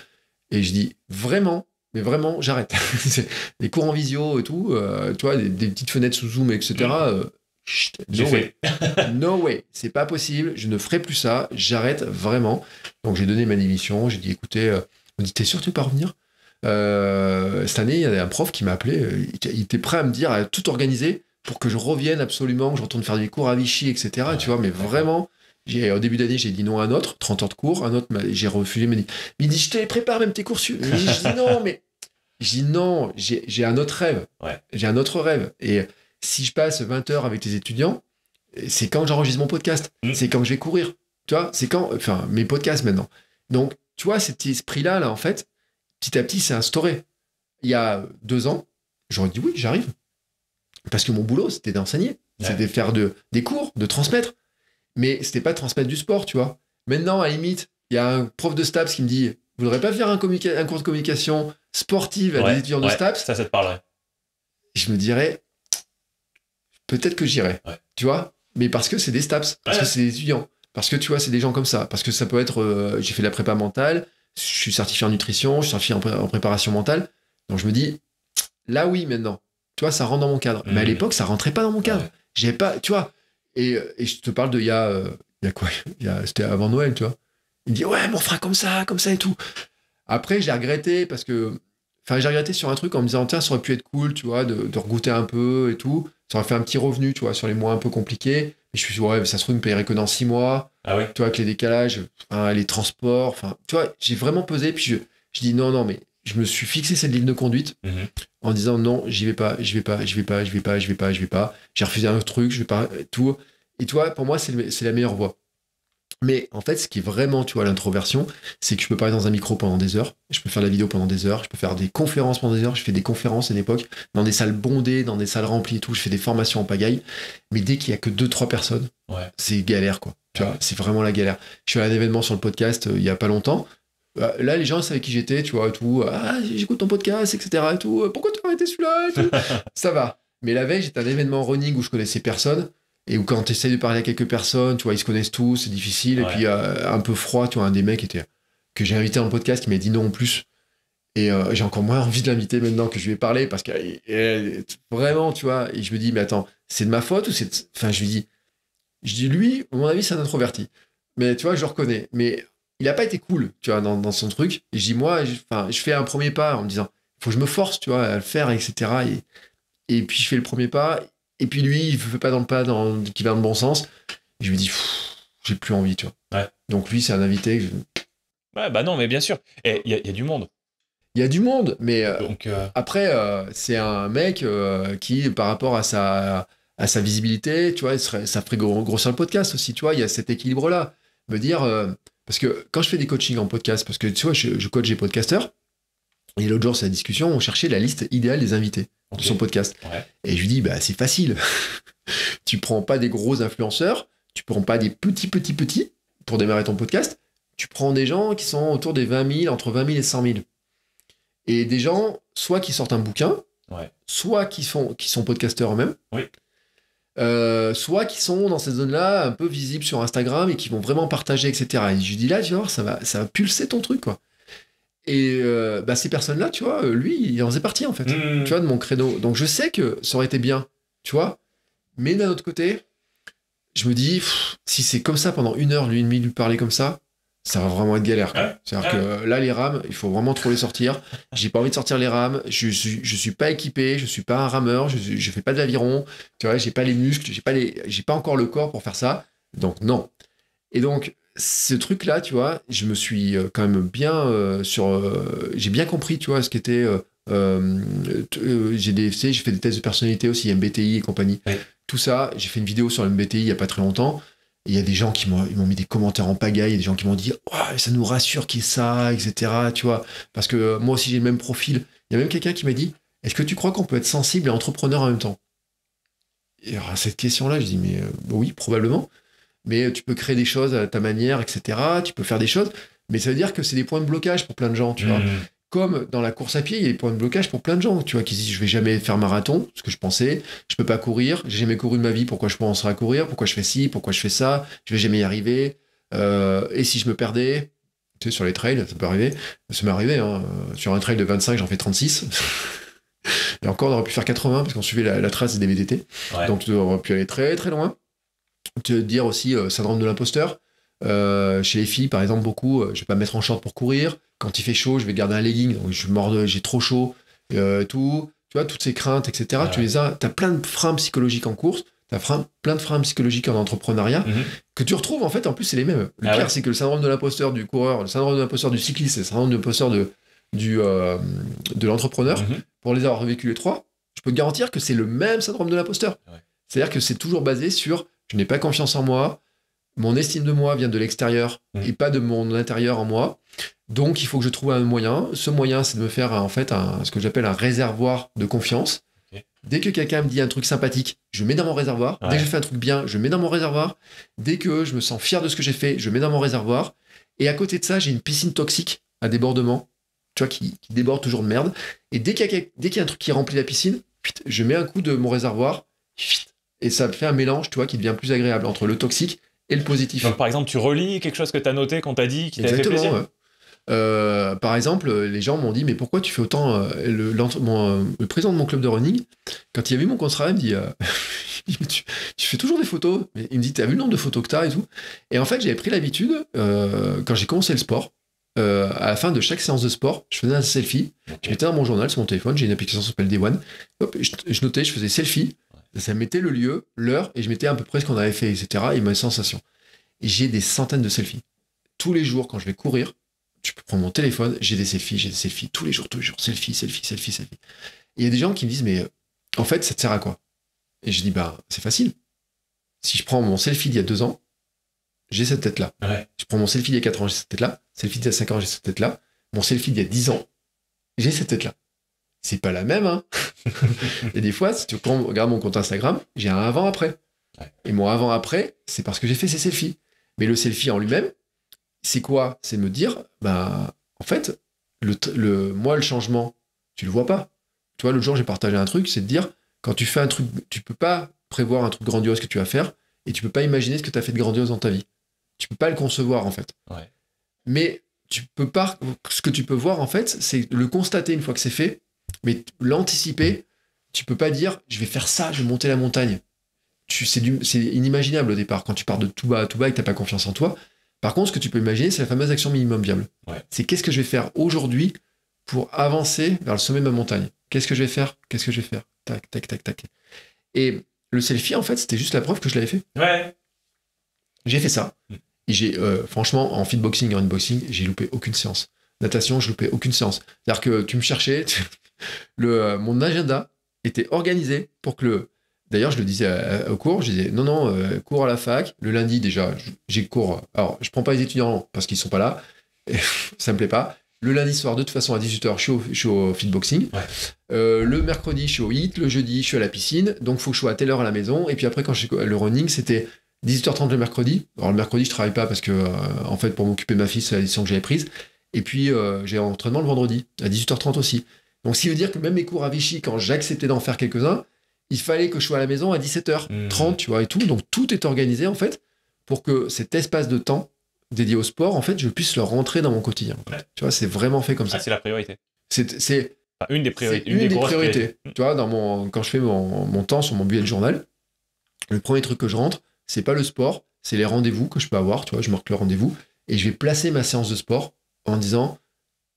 Et je dis vraiment, mais vraiment, j'arrête. des cours en visio et tout, euh, tu vois, des, petites fenêtres sous Zoom, etc. non mm. no way. no way. C'est pas possible. Je ne ferai plus ça. J'arrête vraiment. Donc j'ai donné ma démission. J'ai dit écoutez, on dit T'es sûr tu peux revenir euh, Cette année, il y a un prof qui m'a appelé. Euh, il était prêt à me dire, à tout organiser pour que je revienne absolument, que je retourne faire des cours à Vichy, etc. tu vois, mais vraiment. Au début d'année, j'ai dit non à un autre, 30 heures de cours, un autre, j'ai refusé, il m'a dit, mais dit, je te prépare même tes cours. Je dis non, mais non, j'ai un autre rêve. J'ai un autre rêve. Et si je passe 20 heures avec tes étudiants, c'est quand j'enregistre mon podcast. Mmh. C'est quand je vais courir. Tu vois, c'est quand. Enfin, mes podcasts maintenant. Donc, tu vois, cet esprit-là, là, en fait, petit à petit, c'est instauré. Il y a deux ans, j'aurais dit oui, j'arrive. Parce que mon boulot, c'était d'enseigner. C'était de faire des cours, de transmettre. Mais c'était pas de transmettre du sport, tu vois. Maintenant, à la limite, il y a un prof de STAPS qui me dit Vous voudrez pas faire un, cours de communication sportive à des étudiants de STAPS Ça, ça te parlerait. Je me dirais Peut-être que j'irai. Tu vois Mais parce que c'est des STAPS, parce que c'est des étudiants. Parce que tu vois, c'est des gens comme ça. Parce que ça peut être, euh, j'ai fait de la prépa mentale, je suis certifié en nutrition, je suis certifié en, préparation mentale. Donc je me dis, là oui, maintenant. Tu vois, ça rentre dans mon cadre. Mais à mhm. l'époque, ça rentrait pas dans mon cadre. J'avais pas, tu vois. Euh, et, je te parle de, il y, a, euh, il y a quoi C'était avant Noël, tu vois. Il me dit, ouais, mais on fera comme ça, comme ça et tout. Après, j'ai regretté parce que Enfin, j'ai regretté sur un truc en me disant, tiens, ça aurait pu être cool, tu vois, de, de regoûter un peu et tout. Ça aurait fait un petit revenu, tu vois, sur les mois un peu compliqués je suis ouais, ça se trouve, il me paierait que dans six mois. Ah avec les décalages, les transports. Enfin, tu vois, j'ai vraiment pesé. Puis je, je, dis, non, non, mais je me suis fixé cette ligne de conduite mhm. en disant, non, j'y vais pas, j'y vais pas, j'y vais pas, j'y vais pas, je vais pas, je vais pas. J'ai refusé un autre truc, je vais pas, euh, tout. Et toi, pour moi, c'est la meilleure voie. Mais en fait, ce qui est vraiment, tu vois, l'introversion, c'est que je peux parler dans un micro pendant des heures, je peux faire la vidéo pendant des heures, je peux faire des conférences pendant des heures, je fais des conférences à époque, dans des salles bondées, dans des salles remplies et tout, je fais des formations en pagaille. Mais dès qu'il y a que deux, trois personnes, c'est galère, quoi. Tu vois, c'est vraiment la galère. Je suis à un événement sur le podcast euh, il y a pas longtemps, euh, là les gens savaient qui j'étais tu vois tout ah j'écoute ton podcast etc et tout euh, pourquoi tu as arrêté celui-là ça va mais la veille j'étais à un événement running où je connaissais personne et quand tu essayes de parler à quelques personnes, tu vois, ils se connaissent tous, c'est difficile. Et puis, euh, un peu froid, tu vois, un des mecs était, que j'ai invité en podcast il m'a dit non en plus. Et euh, j'ai encore moins envie de l'inviter maintenant que je lui ai parlé parce que vraiment, tu vois. Et je me dis, mais attends, c'est de ma faute ou c'est. Enfin, je lui dis, je dis, lui, à mon avis, c'est un introverti. Mais tu vois, je le reconnais. Mais il n'a pas été cool, tu vois, dans, dans, son truc. Et je dis, moi, je, je fais un premier pas en me disant, faut que je me force, tu vois, à le faire, etc. Et, et puis je fais le premier pas et puis lui, il ne fait pas dans le pas dans, qui va dans le bon sens. je lui dis, j'ai plus envie, tu vois. Donc lui, c'est un invité. bah non, mais bien sûr. Et eh, il y, a du monde. Il y a du monde, mais euh, Donc, euh, après, euh, c'est un mec qui, par rapport à sa, à sa visibilité, tu vois, ça ferait gros, sur le podcast aussi, tu vois, il y a cet équilibre-là. Me dire, parce que quand je fais des coachings en podcast, parce que tu vois, je, je coach des podcasteurs, et l'autre jour, c'est la discussion, on cherchait la liste idéale des invités de son podcast. Et je lui dis, bah, c'est facile. tu prends pas des gros influenceurs, tu prends pas des petits, petits, petits pour démarrer ton podcast. Tu prends des gens qui sont autour des 20 000, entre 20 000 et 100 000. Et des gens, soit qui sortent un bouquin, soit qui, qui sont podcasteurs eux-mêmes, euh, soit qui sont dans ces zones-là un peu visibles sur Instagram et qui vont vraiment partager, etc. Et je lui dis, là, tu ça va, ça va pulser ton truc, quoi. Et euh, bah, ces personnes-là, tu vois, euh, lui, il en faisait partie, en fait, mm. tu vois, de mon créneau. Donc je sais que ça aurait été bien, tu vois. Mais d'un autre côté, je me dis, si c'est comme ça pendant une heure, lui et demie, lui parler comme ça, ça va vraiment être galère. C'est-à-dire que là, les rames, il faut vraiment trop les sortir. J'ai pas envie de sortir les rames. Je suis, suis pas équipé. Je suis pas un rameur. Je, fais pas de l'aviron. Tu vois, j'ai pas les muscles. J'ai pas les, j'ai pas encore le corps pour faire ça. Donc non. Et donc, ce truc-là, tu vois, je me suis euh, quand même bien euh, sur. Euh, j'ai bien compris, tu vois, ce qu'était. Euh, j'ai des j'ai fait des tests de personnalité aussi, MBTI et compagnie. Tout ça, j'ai fait une vidéo sur MBTI il n'y a pas très longtemps. Il y a des gens qui m'ont mis des commentaires en pagaille, il des gens qui m'ont dit oh, ça nous rassure qu'il y ait ça, etc. Tu vois, parce que moi aussi j'ai le même profil. Il y a même quelqu'un qui m'a dit Est-ce que tu crois qu'on peut être sensible et entrepreneur en même temps Et alors, à cette question-là, je dis Mais oui, probablement mais tu peux créer des choses à ta manière, etc. Tu peux faire des choses, mais ça veut dire que c'est des points de blocage pour plein de gens, tu vois. Mmh. Comme dans la course à pied, il y a des points de blocage pour plein de gens, tu vois, qui disent je vais jamais faire marathon, ce que je pensais, je peux pas courir, j'ai jamais couru de ma vie, pourquoi je penserais à courir, pourquoi je fais ci, pourquoi je fais ça, je vais jamais y arriver, euh, et si je me perdais, tu sais, sur les trails, ça peut arriver, ça m'est arrivé, hein. sur un trail de 25, j'en fais 36. et encore, on aurait pu faire 80 parce qu'on suivait la, trace des VTT. Donc, on aurait pu aller très très loin te dire aussi euh, syndrome de l'imposteur. Euh, chez les filles, par exemple, beaucoup, euh, je vais pas mettre en short pour courir. Quand il fait chaud, je vais garder un legging, donc je morde, j'ai trop chaud, tout. Tu vois, toutes ces craintes, etc. Tu les as, as plein de freins psychologiques en course. tu as plein de freins psychologiques en entrepreneuriat mhm. que tu retrouves en fait. En plus, c'est les mêmes. Le ah c'est que le syndrome de l'imposteur du coureur, le syndrome de l'imposteur du cycliste, le syndrome de l'imposteur de, du, de l'entrepreneur, mhm. pour les avoir vécu les trois, je peux te garantir que c'est le même syndrome de l'imposteur. C'est-à-dire que c'est toujours basé sur je n'ai pas confiance en moi, mon estime de moi vient de l'extérieur mm. et pas de mon intérieur en moi. Donc il faut que je trouve un moyen. Ce moyen, c'est de me faire en fait ce que j'appelle un réservoir de confiance. Dès que quelqu'un me dit un truc sympathique, je mets dans mon réservoir. Dès que je fais un truc bien, je mets dans mon réservoir. Dès que je me sens fier de ce que j'ai fait, je mets dans mon réservoir. Et à côté de ça, j'ai une piscine toxique à débordement, tu vois, qui, déborde toujours de merde. Et dès qu'il y, y, a un truc qui remplit la piscine, je mets un coup de mon réservoir, et ça fait un mélange, tu vois, qui devient plus agréable entre le toxique et le positif. par exemple, tu relis quelque chose que tu as noté, qu'on t'a dit, qui t'a fait plaisir. Euh, par exemple, les gens m'ont dit Mais pourquoi tu fais autant. Euh, euh, le, président de mon club de running, quand il a vu mon contrat, il me dit tu, fais toujours des photos. il me dit T'as vu le nombre de photos que t'as et tout Et en fait, j'avais pris l'habitude, quand j'ai commencé le sport, à la fin de chaque séance de sport, je faisais un selfie. Je mettais dans mon journal, sur mon téléphone, j'ai une application qui s'appelle Day One. je, je, notais, je faisais selfie. Ça mettait le lieu, l'heure, et je mettais à peu près ce qu'on avait fait, etc. et ma sensation. J'ai des centaines de selfies. Tous les jours, quand je vais courir, je prendre mon téléphone, j'ai des selfies, j'ai des selfies, tous les jours, tous les jours, selfie, selfie, selfie, selfie. Il y a des gens qui me disent, mais en fait, ça te sert à quoi Et je dis, bah, c'est facile. Si je prends mon selfie d'il y a deux ans, j'ai cette tête-là. Je prends mon selfie d'il y a quatre ans, j'ai cette tête-là. Selfie d'il y a cinq ans, j'ai cette tête-là. Mon selfie d'il y a dix ans, j'ai cette tête-là c'est pas la même. Hein. et des fois, si tu prends, regardes mon compte Instagram, j'ai un avant-après. Et mon avant-après, c'est parce que j'ai fait ces selfies. Mais le selfie en lui-même, c'est quoi C'est me dire, bah, en fait, le, moi, le changement, tu le vois pas. Tu vois, l'autre jour, j'ai partagé un truc, c'est de dire, quand tu fais un truc, tu peux pas prévoir un truc grandiose que tu vas faire et tu peux pas imaginer ce que tu as fait de grandiose dans ta vie. Tu peux pas le concevoir, en fait. Mais tu peux pas, ce que tu peux voir, en fait, c'est le constater une fois que c'est fait mais l'anticiper, tu peux pas dire je vais faire ça, je vais monter la montagne. c'est, c'est inimaginable au départ quand tu pars de tout bas à tout bas et que t'as pas confiance en toi. Par contre, ce que tu peux imaginer, c'est la fameuse action minimum viable. C'est qu'est-ce que je vais faire aujourd'hui pour avancer vers le sommet de ma montagne Qu'est-ce que je vais faire Qu'est-ce que je vais faire Tac, tac, tac, tac. Et le selfie, en fait, c'était juste la preuve que je l'avais fait. Ouais. J'ai fait ça. Mm. j'ai, euh, franchement, en fitboxing et en unboxing, j'ai loupé aucune séance. Natation, je loupais aucune séance. C'est-à-dire que tu me cherchais, le, euh, mon agenda était organisé pour que le. D'ailleurs, je le disais euh, au cours, je disais non, non, euh, cours à la fac. Le lundi, déjà, j'ai cours. Alors, je prends pas les étudiants parce qu'ils sont pas là. Et, ça me plaît pas. Le lundi soir, de toute façon, à 18h, je suis au, fitboxing. le mercredi, je suis au hit. Le jeudi, je suis à la piscine. Donc, faut que je sois à telle heure à la maison. Et puis après, quand je le running, c'était 18h30 le mercredi. Alors, le mercredi, je travaille pas parce que, en fait, pour m'occuper de ma fille, c'est la décision que j'avais prise. Et puis, j'ai entraînement le vendredi, à 18h30 aussi. Donc, ce veut dire que même mes cours à Vichy, quand j'acceptais d'en faire quelques-uns, il fallait que je sois à la maison à 17h30, mmh. tu vois, et tout. Donc, tout est organisé, en fait, pour que cet espace de temps dédié au sport, en fait, je puisse le rentrer dans mon quotidien. Tu vois, c'est vraiment fait comme ça. Ah, c'est la priorité. C'est une des, une des, priorités. Mmh. Tu vois, dans mon, quand je fais mon, temps sur mon bullet journal, le premier truc que je rentre, c'est pas le sport, c'est les rendez-vous que je peux avoir. Tu vois, je marque le rendez-vous et je vais placer ma séance de sport en disant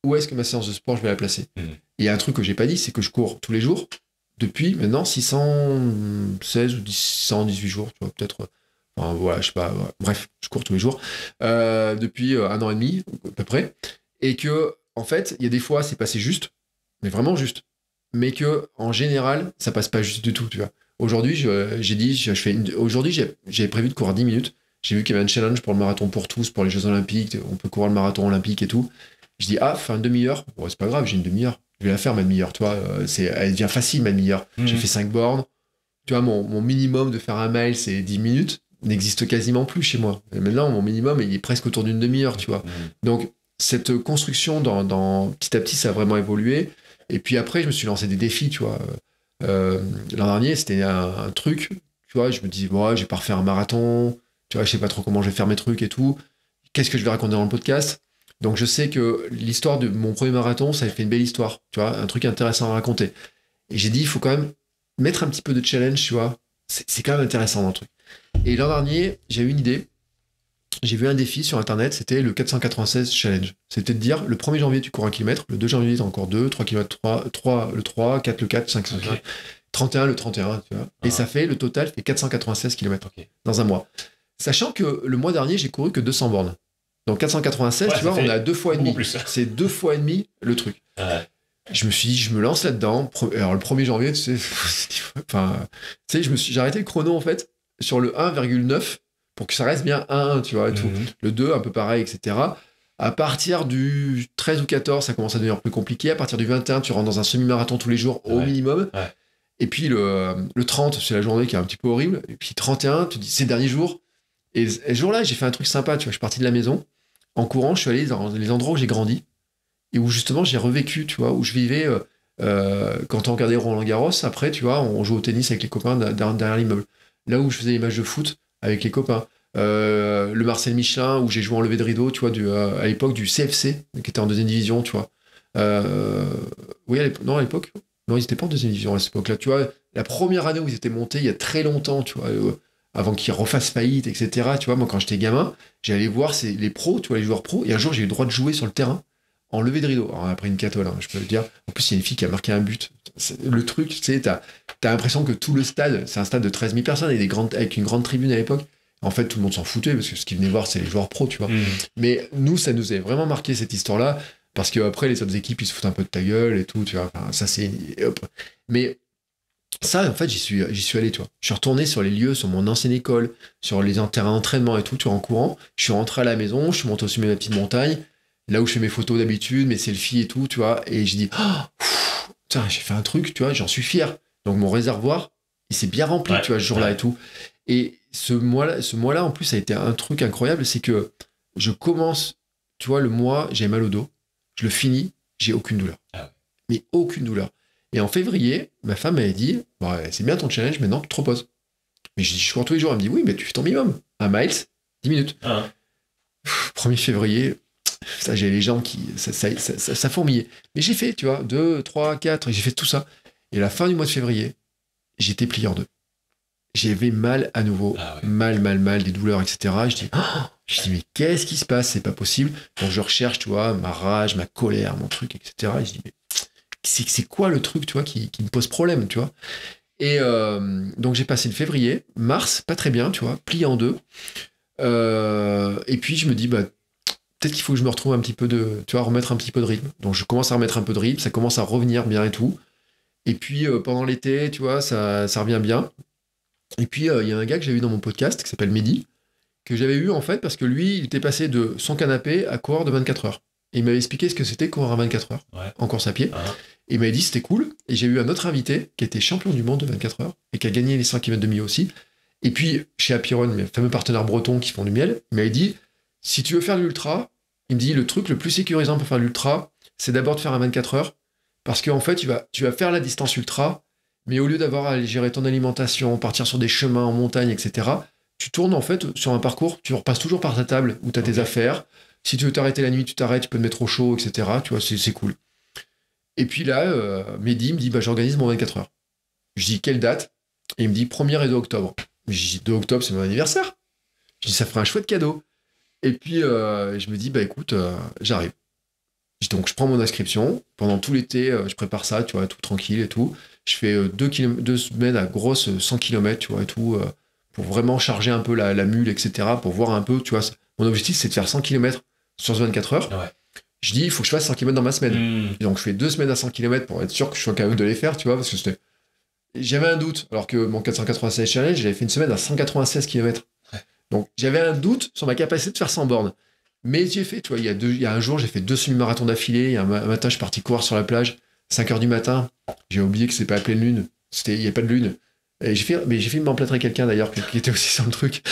où est-ce que ma séance de sport je vais la placer. Mmh il y a un truc que j'ai pas dit, c'est que je cours tous les jours depuis maintenant 616 ou 118 jours, tu vois, peut-être. Euh, enfin, voilà, je sais pas. Bref, je cours tous les jours euh, depuis euh, un an et demi à peu près, et que en fait, il y a des fois, c'est passé juste, mais vraiment juste, mais que en général, ça passe pas juste du tout, tu vois. Aujourd'hui, j'ai dit, je, fais aujourd'hui, j'avais prévu de courir 10 minutes. J'ai vu qu'il y avait un challenge pour le marathon pour tous, pour les Jeux Olympiques, on peut courir le marathon olympique et tout. Je dis, ah, fin demi-heure, c'est pas grave, j'ai une demi-heure je vais la faire ma demi-heure, tu euh, C'est, elle devient facile ma demi-heure. Mhm. J'ai fait cinq bornes. Tu vois, mon, minimum de faire un mail, c'est 10 minutes. N'existe quasiment plus chez moi. Et maintenant, mon minimum, il est presque autour d'une demi-heure, tu vois. Mhm. Donc, cette construction, dans, petit à petit, ça a vraiment évolué. Et puis après, je me suis lancé des défis, tu vois. Euh, l'an dernier, c'était un, truc, tu vois. Je me dis, moi, je vais pas refaire un marathon. Tu vois, je sais pas trop comment je vais faire mes trucs et tout. Qu'est-ce que je vais raconter dans le podcast donc je sais que l'histoire de mon premier marathon, ça a fait une belle histoire, tu vois, un truc intéressant à raconter. Et j'ai dit, il faut quand même mettre un petit peu de challenge, tu vois. C'est quand même intéressant dans le truc. Et l'an dernier, j'ai eu une idée. J'ai vu un défi sur Internet, c'était le 496 challenge. C'était de dire, le 1er janvier, tu cours un kilomètre, le 2 janvier, tu as encore 2, 3 km, 3, 3, le 3, 4, le 4, 5, 5, 31, le 31, tu vois. Et ah. ça fait, le total fait 496 km dans un mois. Sachant que le mois dernier, j'ai couru que 200 bornes. Donc 496, tu vois, on a deux fois et demi. Hein. C'est deux fois et demi le truc. Je me suis dit, je me lance là-dedans. Alors, le 1er janvier, tu sais, enfin, tu sais, je me suis, j'ai arrêté le chrono, en fait, sur le 1,9 pour que ça reste bien 1 tu vois, et tout. Mhm. Le 2, un peu pareil, etc. À partir du 13 ou 14, ça commence à devenir plus compliqué. À partir du 21, tu rentres dans un semi-marathon tous les jours au minimum. Et puis le, le 30, c'est la journée qui est un petit peu horrible. Et puis 31, tu dis ces derniers jours, et, ce jour-là, j'ai fait un truc sympa, tu vois. Je suis parti de la maison, en courant, je suis allé dans les endroits où j'ai grandi et où justement j'ai revécu, tu vois, où je vivais. Euh, euh, quand on regardait Roland Garros, après, tu vois, on jouait au tennis avec les copains derrière l'immeuble. Là où je faisais les matchs de foot avec les copains. Euh, le Marcel Michelin, où j'ai joué en levée de rideau, tu vois, à l'époque du CFC, qui était en deuxième division, tu vois. oui, à Non, à l'époque. Non, ils n'étaient pas en deuxième division à cette époque-là. Tu vois, la première année où ils étaient montés, il y a très longtemps, tu vois avant qu'ils refassent faillite, etc. Tu vois, moi, quand j'étais gamin, j'allais voir les pros, tu vois, les joueurs pros, et un jour, j'ai eu le droit de jouer sur le terrain en levée de rideau. Alors, après une catole, hein, je peux le dire. En plus, il y a une fille qui a marqué un but. Le truc, tu sais, t'as as, l'impression que tout le stade, c'est un stade de 13 000 personnes et des grandes, avec une grande tribune à l'époque. En fait, tout le monde s'en foutait parce que ce qu'ils venaient voir, c'est les joueurs pros, tu vois. Mmh. Mais nous, ça nous avait vraiment marqué cette histoire-là parce après, les autres équipes, ils se foutent un peu de ta gueule et tout, tu vois. ça, c'est. Mais ça, en fait, j'y suis, j'y suis allé, tu Je suis retourné sur les lieux, sur mon ancienne école, sur les terrains d'entraînement et tout, tu vois, en courant. Je suis rentré à la maison, je suis monté au sommet de la petite montagne, là où je fais mes photos d'habitude, mes selfies et tout, tu vois. Et je dis, oh, j'ai fait un truc, tu vois, j'en suis fier. Donc mon réservoir, il s'est bien rempli, tu vois, ce jour-là et tout. Et ce mois-là, en plus, ça a été un truc incroyable, c'est que je commence, tu vois, le mois, j'ai mal au dos, je le finis, j'ai aucune douleur. Ah Mais aucune douleur. Et en février, ma femme m'avait dit bah, C'est bien ton challenge, maintenant tu te reposes. Mais je dis Je cours tous les jours. Elle me dit Oui, mais tu fais ton minimum. Un miles, 10 minutes. 1er ah. février, ça, j'ai les jambes qui. Ça, ça, ça, fourmillait. Mais j'ai fait, tu vois, 2, 3, 4, j'ai fait tout ça. Et à la fin du mois de février, j'étais plié en deux. J'avais mal à nouveau, ah mal, mal, mal, des douleurs, etc. Je dis, oh, je dis mais qu'est-ce qui se passe C'est pas possible. donc je recherche, tu vois, ma rage, ma colère, mon truc, etc. je dis, c'est quoi le truc, tu vois, qui, me pose problème, tu vois. Et euh, donc j'ai passé le février, mars, pas très bien, tu vois, plié en deux. Euh, et puis je me dis, bah, peut-être qu'il faut que je me retrouve un petit peu de, tu vois, remettre un petit peu de rythme. Donc je commence à remettre un peu de rythme, ça commence à revenir bien et tout. Et puis euh, pendant l'été, tu vois, ça, ça, revient bien. Et puis il y a un gars que j'ai vu dans mon podcast qui s'appelle Mehdi, que j'avais eu en fait parce que lui, il était passé de son canapé à coureur de 24 heures. Et il m'avait expliqué ce que c'était courir à 24 heures en course à pied. Ah. Et il m'a dit, c'était cool. Et j'ai eu un autre invité qui était champion du monde de 24 heures et qui a gagné les 5 km de aussi. Et puis, chez Apiron, mes fameux partenaires bretons qui font du miel, il m'a dit, si tu veux faire l'ultra, il me dit, le truc le plus sécurisant pour faire l'ultra, c'est d'abord de faire un 24 heures. Parce qu'en fait, tu vas, tu vas faire la distance ultra, mais au lieu d'avoir à gérer ton alimentation, partir sur des chemins en montagne, etc., tu tournes en fait sur un parcours, tu repasses toujours par ta table où tu as tes affaires. Si tu veux t'arrêter la nuit, tu t'arrêtes, tu peux te mettre au chaud, etc. Tu vois, c'est cool. Et puis là, euh, Mehdi me dit bah, J'organise mon 24 heures. Je dis Quelle date Et il me dit 1er et 2 octobre. Je dis 2 octobre, c'est mon anniversaire. Je dis Ça ferait un chouette cadeau. Et puis euh, je me dis Bah écoute, euh, j'arrive. Donc je prends mon inscription. Pendant tout l'été, je prépare ça, tu vois, tout tranquille et tout. Je fais deux, semaines à grosse 100 km, tu vois, et tout, pour vraiment charger un peu la, mule, etc. Pour voir un peu, tu vois. Mon objectif, c'est de faire 100 km sur 24 heures. Ouais je dis, il faut que je fasse 100 km dans ma semaine. Hmm. Donc je fais deux semaines à 100 km pour être sûr que je sois capable de les faire, tu vois, parce que c'était. J'avais un doute, alors que mon 496 challenge, j'avais fait une semaine à 196 km. Donc j'avais un doute sur ma capacité de faire 100 bornes. Mais j'ai fait, tu vois, il y a, deux, un jour, j'ai fait deux semi-marathons d'affilée. un matin, je suis parti courir sur la plage, 5 h du matin. J'ai oublié que c'est pas la pleine lune. il n'y a pas de lune. Et j'ai fait, mais j'ai fait quelqu'un d'ailleurs qui était aussi sur le truc.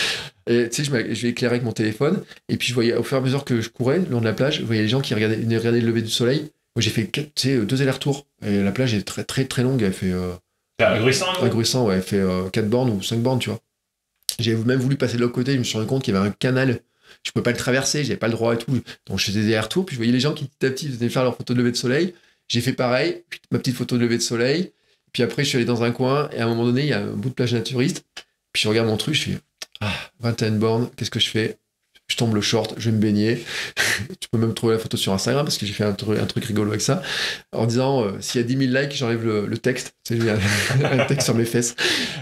Euh, tu sais, je, vais éclairer avec mon téléphone. Et puis, je voyais, au fur et à mesure que je courais le long de la plage, je voyais les gens qui regardaient, le lever du soleil. Moi, j'ai fait sais, deux allers-retours. Et la plage est très, très, très longue. Elle fait. Euh, ouais. Elle fait euh, quatre 4 bornes ou 5 bornes, tu vois. J'ai même voulu passer de l'autre côté. Je me suis rendu compte qu'il y avait un canal. Je pouvais pas le traverser. J'avais pas le droit et tout. Donc, je faisais des allers-retours. Puis, je voyais les gens qui, petit à petit, venaient faire leur photo de lever de soleil. J'ai fait pareil. Ma petite photo de lever de soleil. Puis après, je suis allé dans un coin. Et à un moment donné, il y a un bout de plage naturiste. Puis, je regarde mon truc. Je fais ah, 21 bornes, qu'est-ce que je fais je tombe le short, je vais me baigner. tu peux même trouver la photo sur Instagram parce que j'ai fait un truc, rigolo avec ça. En disant, euh, s'il y a 10 000 likes, j'enlève le, texte. C'est un, texte sur mes fesses.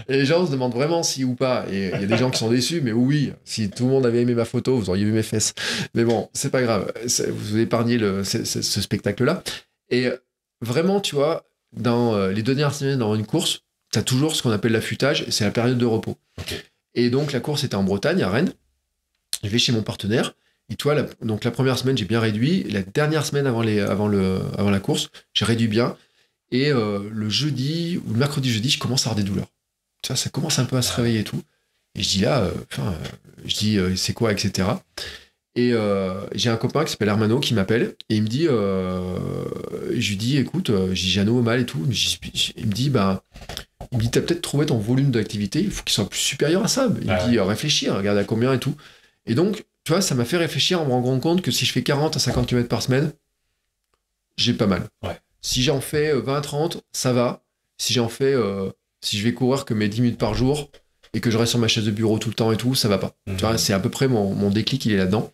Et les gens se demandent vraiment si ou pas. Et il y a des gens qui sont déçus, mais oui, si tout le monde avait aimé ma photo, vous auriez vu mes fesses. Mais bon, c'est pas grave. Vous épargnez ce, spectacle-là. Et euh, vraiment, tu vois, dans euh, les deux dernières semaines, dans une course, tu as toujours ce qu'on appelle l'affûtage, c'est la période de repos. Et donc la course était en Bretagne, à Rennes. Je vais chez mon partenaire. Et toi, la, donc la première semaine, j'ai bien réduit. La dernière semaine avant, les, avant, le, avant la course, j'ai réduit bien. Et euh, le jeudi ou le mercredi jeudi, je commence à avoir des douleurs. Ça, ça commence un peu à se réveiller et tout. Et je dis là, euh, enfin, euh, je dis c'est quoi, etc. Et euh, j'ai un copain qui s'appelle Armano qui m'appelle et il me dit, euh, je lui dis, écoute, euh, j'ai au mal et tout. Il me dit, bah, il me dit, t'as peut-être trouvé ton volume d'activité, il faut qu'il soit plus supérieur à ça. Il me dit, réfléchir, regarde à combien et tout. Et donc, tu vois, ça m'a fait réfléchir en me rendant compte que si je fais 40 à 50 km par semaine, j'ai pas mal. Si j'en fais 20 à 30, ça va. Si j'en fais, si je vais courir que mes 10 minutes par jour, et que je reste sur ma chaise de bureau tout le temps et tout, ça va pas. Tu vois, mhm. c'est à peu près mon, déclic, il est là-dedans.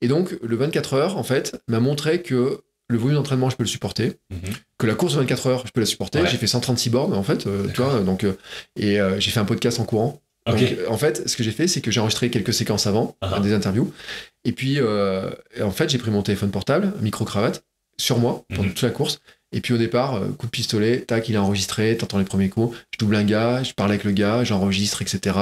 Et donc, le 24 heures, en fait, m'a montré que le volume d'entraînement, je peux le supporter, mhm. que la course de 24 heures, je peux la supporter. J'ai fait 136 bornes, en fait, euh, tu vois, donc, euh, et euh, j'ai fait un podcast en courant. en fait, ce que j'ai fait, c'est que j'ai enregistré quelques séquences avant, ah. des interviews. Et puis, en fait, j'ai pris mon téléphone portable, micro-cravate, sur moi, pendant mhm. toute la course. Et puis au départ, euh, coup de pistolet, tac, il a enregistré, t'entends les premiers coups, je double un gars, je parle avec le gars, j'enregistre, etc.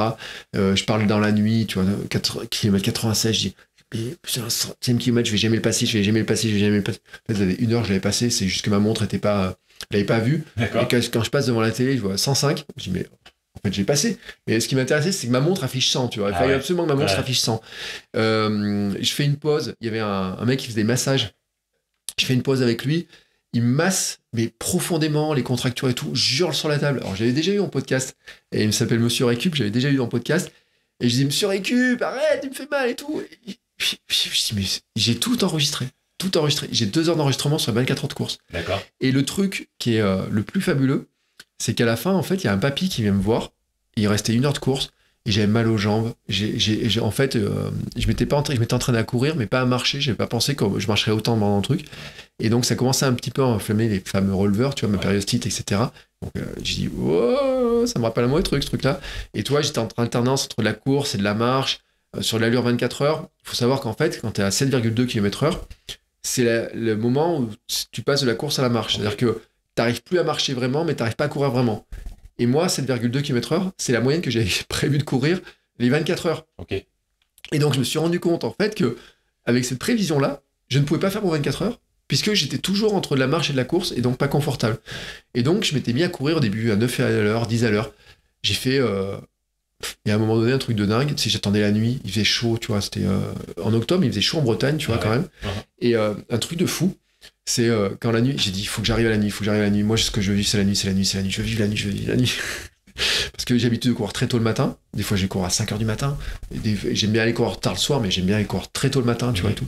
Euh, je parle dans la nuit, tu vois, 4, km 96, je dis, et c'est un centième kilomètre, je vais jamais le passer, je vais jamais le passer, je vais jamais le passer. En fait, une heure, je l'avais passé, c'est juste que ma montre était pas, l'avais pas vue. Et quand, je passe devant la télé, je vois 105, je dis, mais en fait, j'ai passé. Mais ce qui m'intéressait, c'est que ma montre affiche 100, tu vois. Il ah fallait absolument que ma montre affiche 100. Euh, je fais une pause, il y avait un, un mec qui faisait des massages. Je fais une pause avec lui, il masse, mais profondément, les contractures et tout, jure sur la table. Alors, j'avais déjà eu en podcast, et il s'appelle Monsieur Récup, j'avais déjà eu en podcast, et je dis, Monsieur Récup, arrête, il me fait mal et tout. je dis, mais j'ai tout enregistré, tout enregistré. J'ai deux heures d'enregistrement sur 24 heures de course. D'accord. Et le truc qui est euh, le plus fabuleux, c'est qu'à la fin, en fait, il y a un papy qui vient me voir, il restait une heure de course, j'avais mal aux jambes. J'ai, en fait, euh, je m'étais pas entraîné, je m'étais à courir, mais pas à marcher. J'avais pas pensé que je marcherais autant pendant le truc. Et donc, ça commençait un petit peu à enflammer les fameux releveurs, tu vois, ma périostite, etc. Donc, euh, j'ai dit, oh, ça me rappelle un mauvais truc, ce truc-là. Et toi, j'étais en alternance entre la course et de la marche, euh, sur l'allure 24 heures. Il faut savoir qu'en fait, quand tu es à 7,2 km/h, c'est le moment où tu passes de la course à la marche. C'est-à-dire que tu n'arrives plus à marcher vraiment, mais tu n'arrives pas à courir vraiment. Et moi, 7,2 km/h, c'est la moyenne que j'avais prévu de courir les 24 heures. Okay. Et donc, je me suis rendu compte, en fait, que avec cette prévision-là, je ne pouvais pas faire pour 24 heures, puisque j'étais toujours entre de la marche et de la course, et donc pas confortable. Et donc, je m'étais mis à courir au début à 9 à l'heure, 10 à l'heure. J'ai fait, euh, il y a un moment donné, un truc de dingue. Si j'attendais la nuit, il faisait chaud, tu vois, c'était euh, en octobre, il faisait chaud en Bretagne, tu vois, quand même. Uh-huh. Et euh, un truc de fou c'est euh, quand la nuit, j'ai dit, il faut que j'arrive à la nuit, il faut que j'arrive à la nuit. Moi, ce que je veux vivre, c'est la nuit, c'est la nuit, c'est la nuit. Je veux vivre la nuit, je veux vivre la nuit. Parce que j'ai l'habitude de courir très tôt le matin. Des fois, j'ai cours à 5 heures du matin. J'aime bien aller courir tard le soir, mais j'aime bien aller courir très tôt le matin, tu vois, et tout.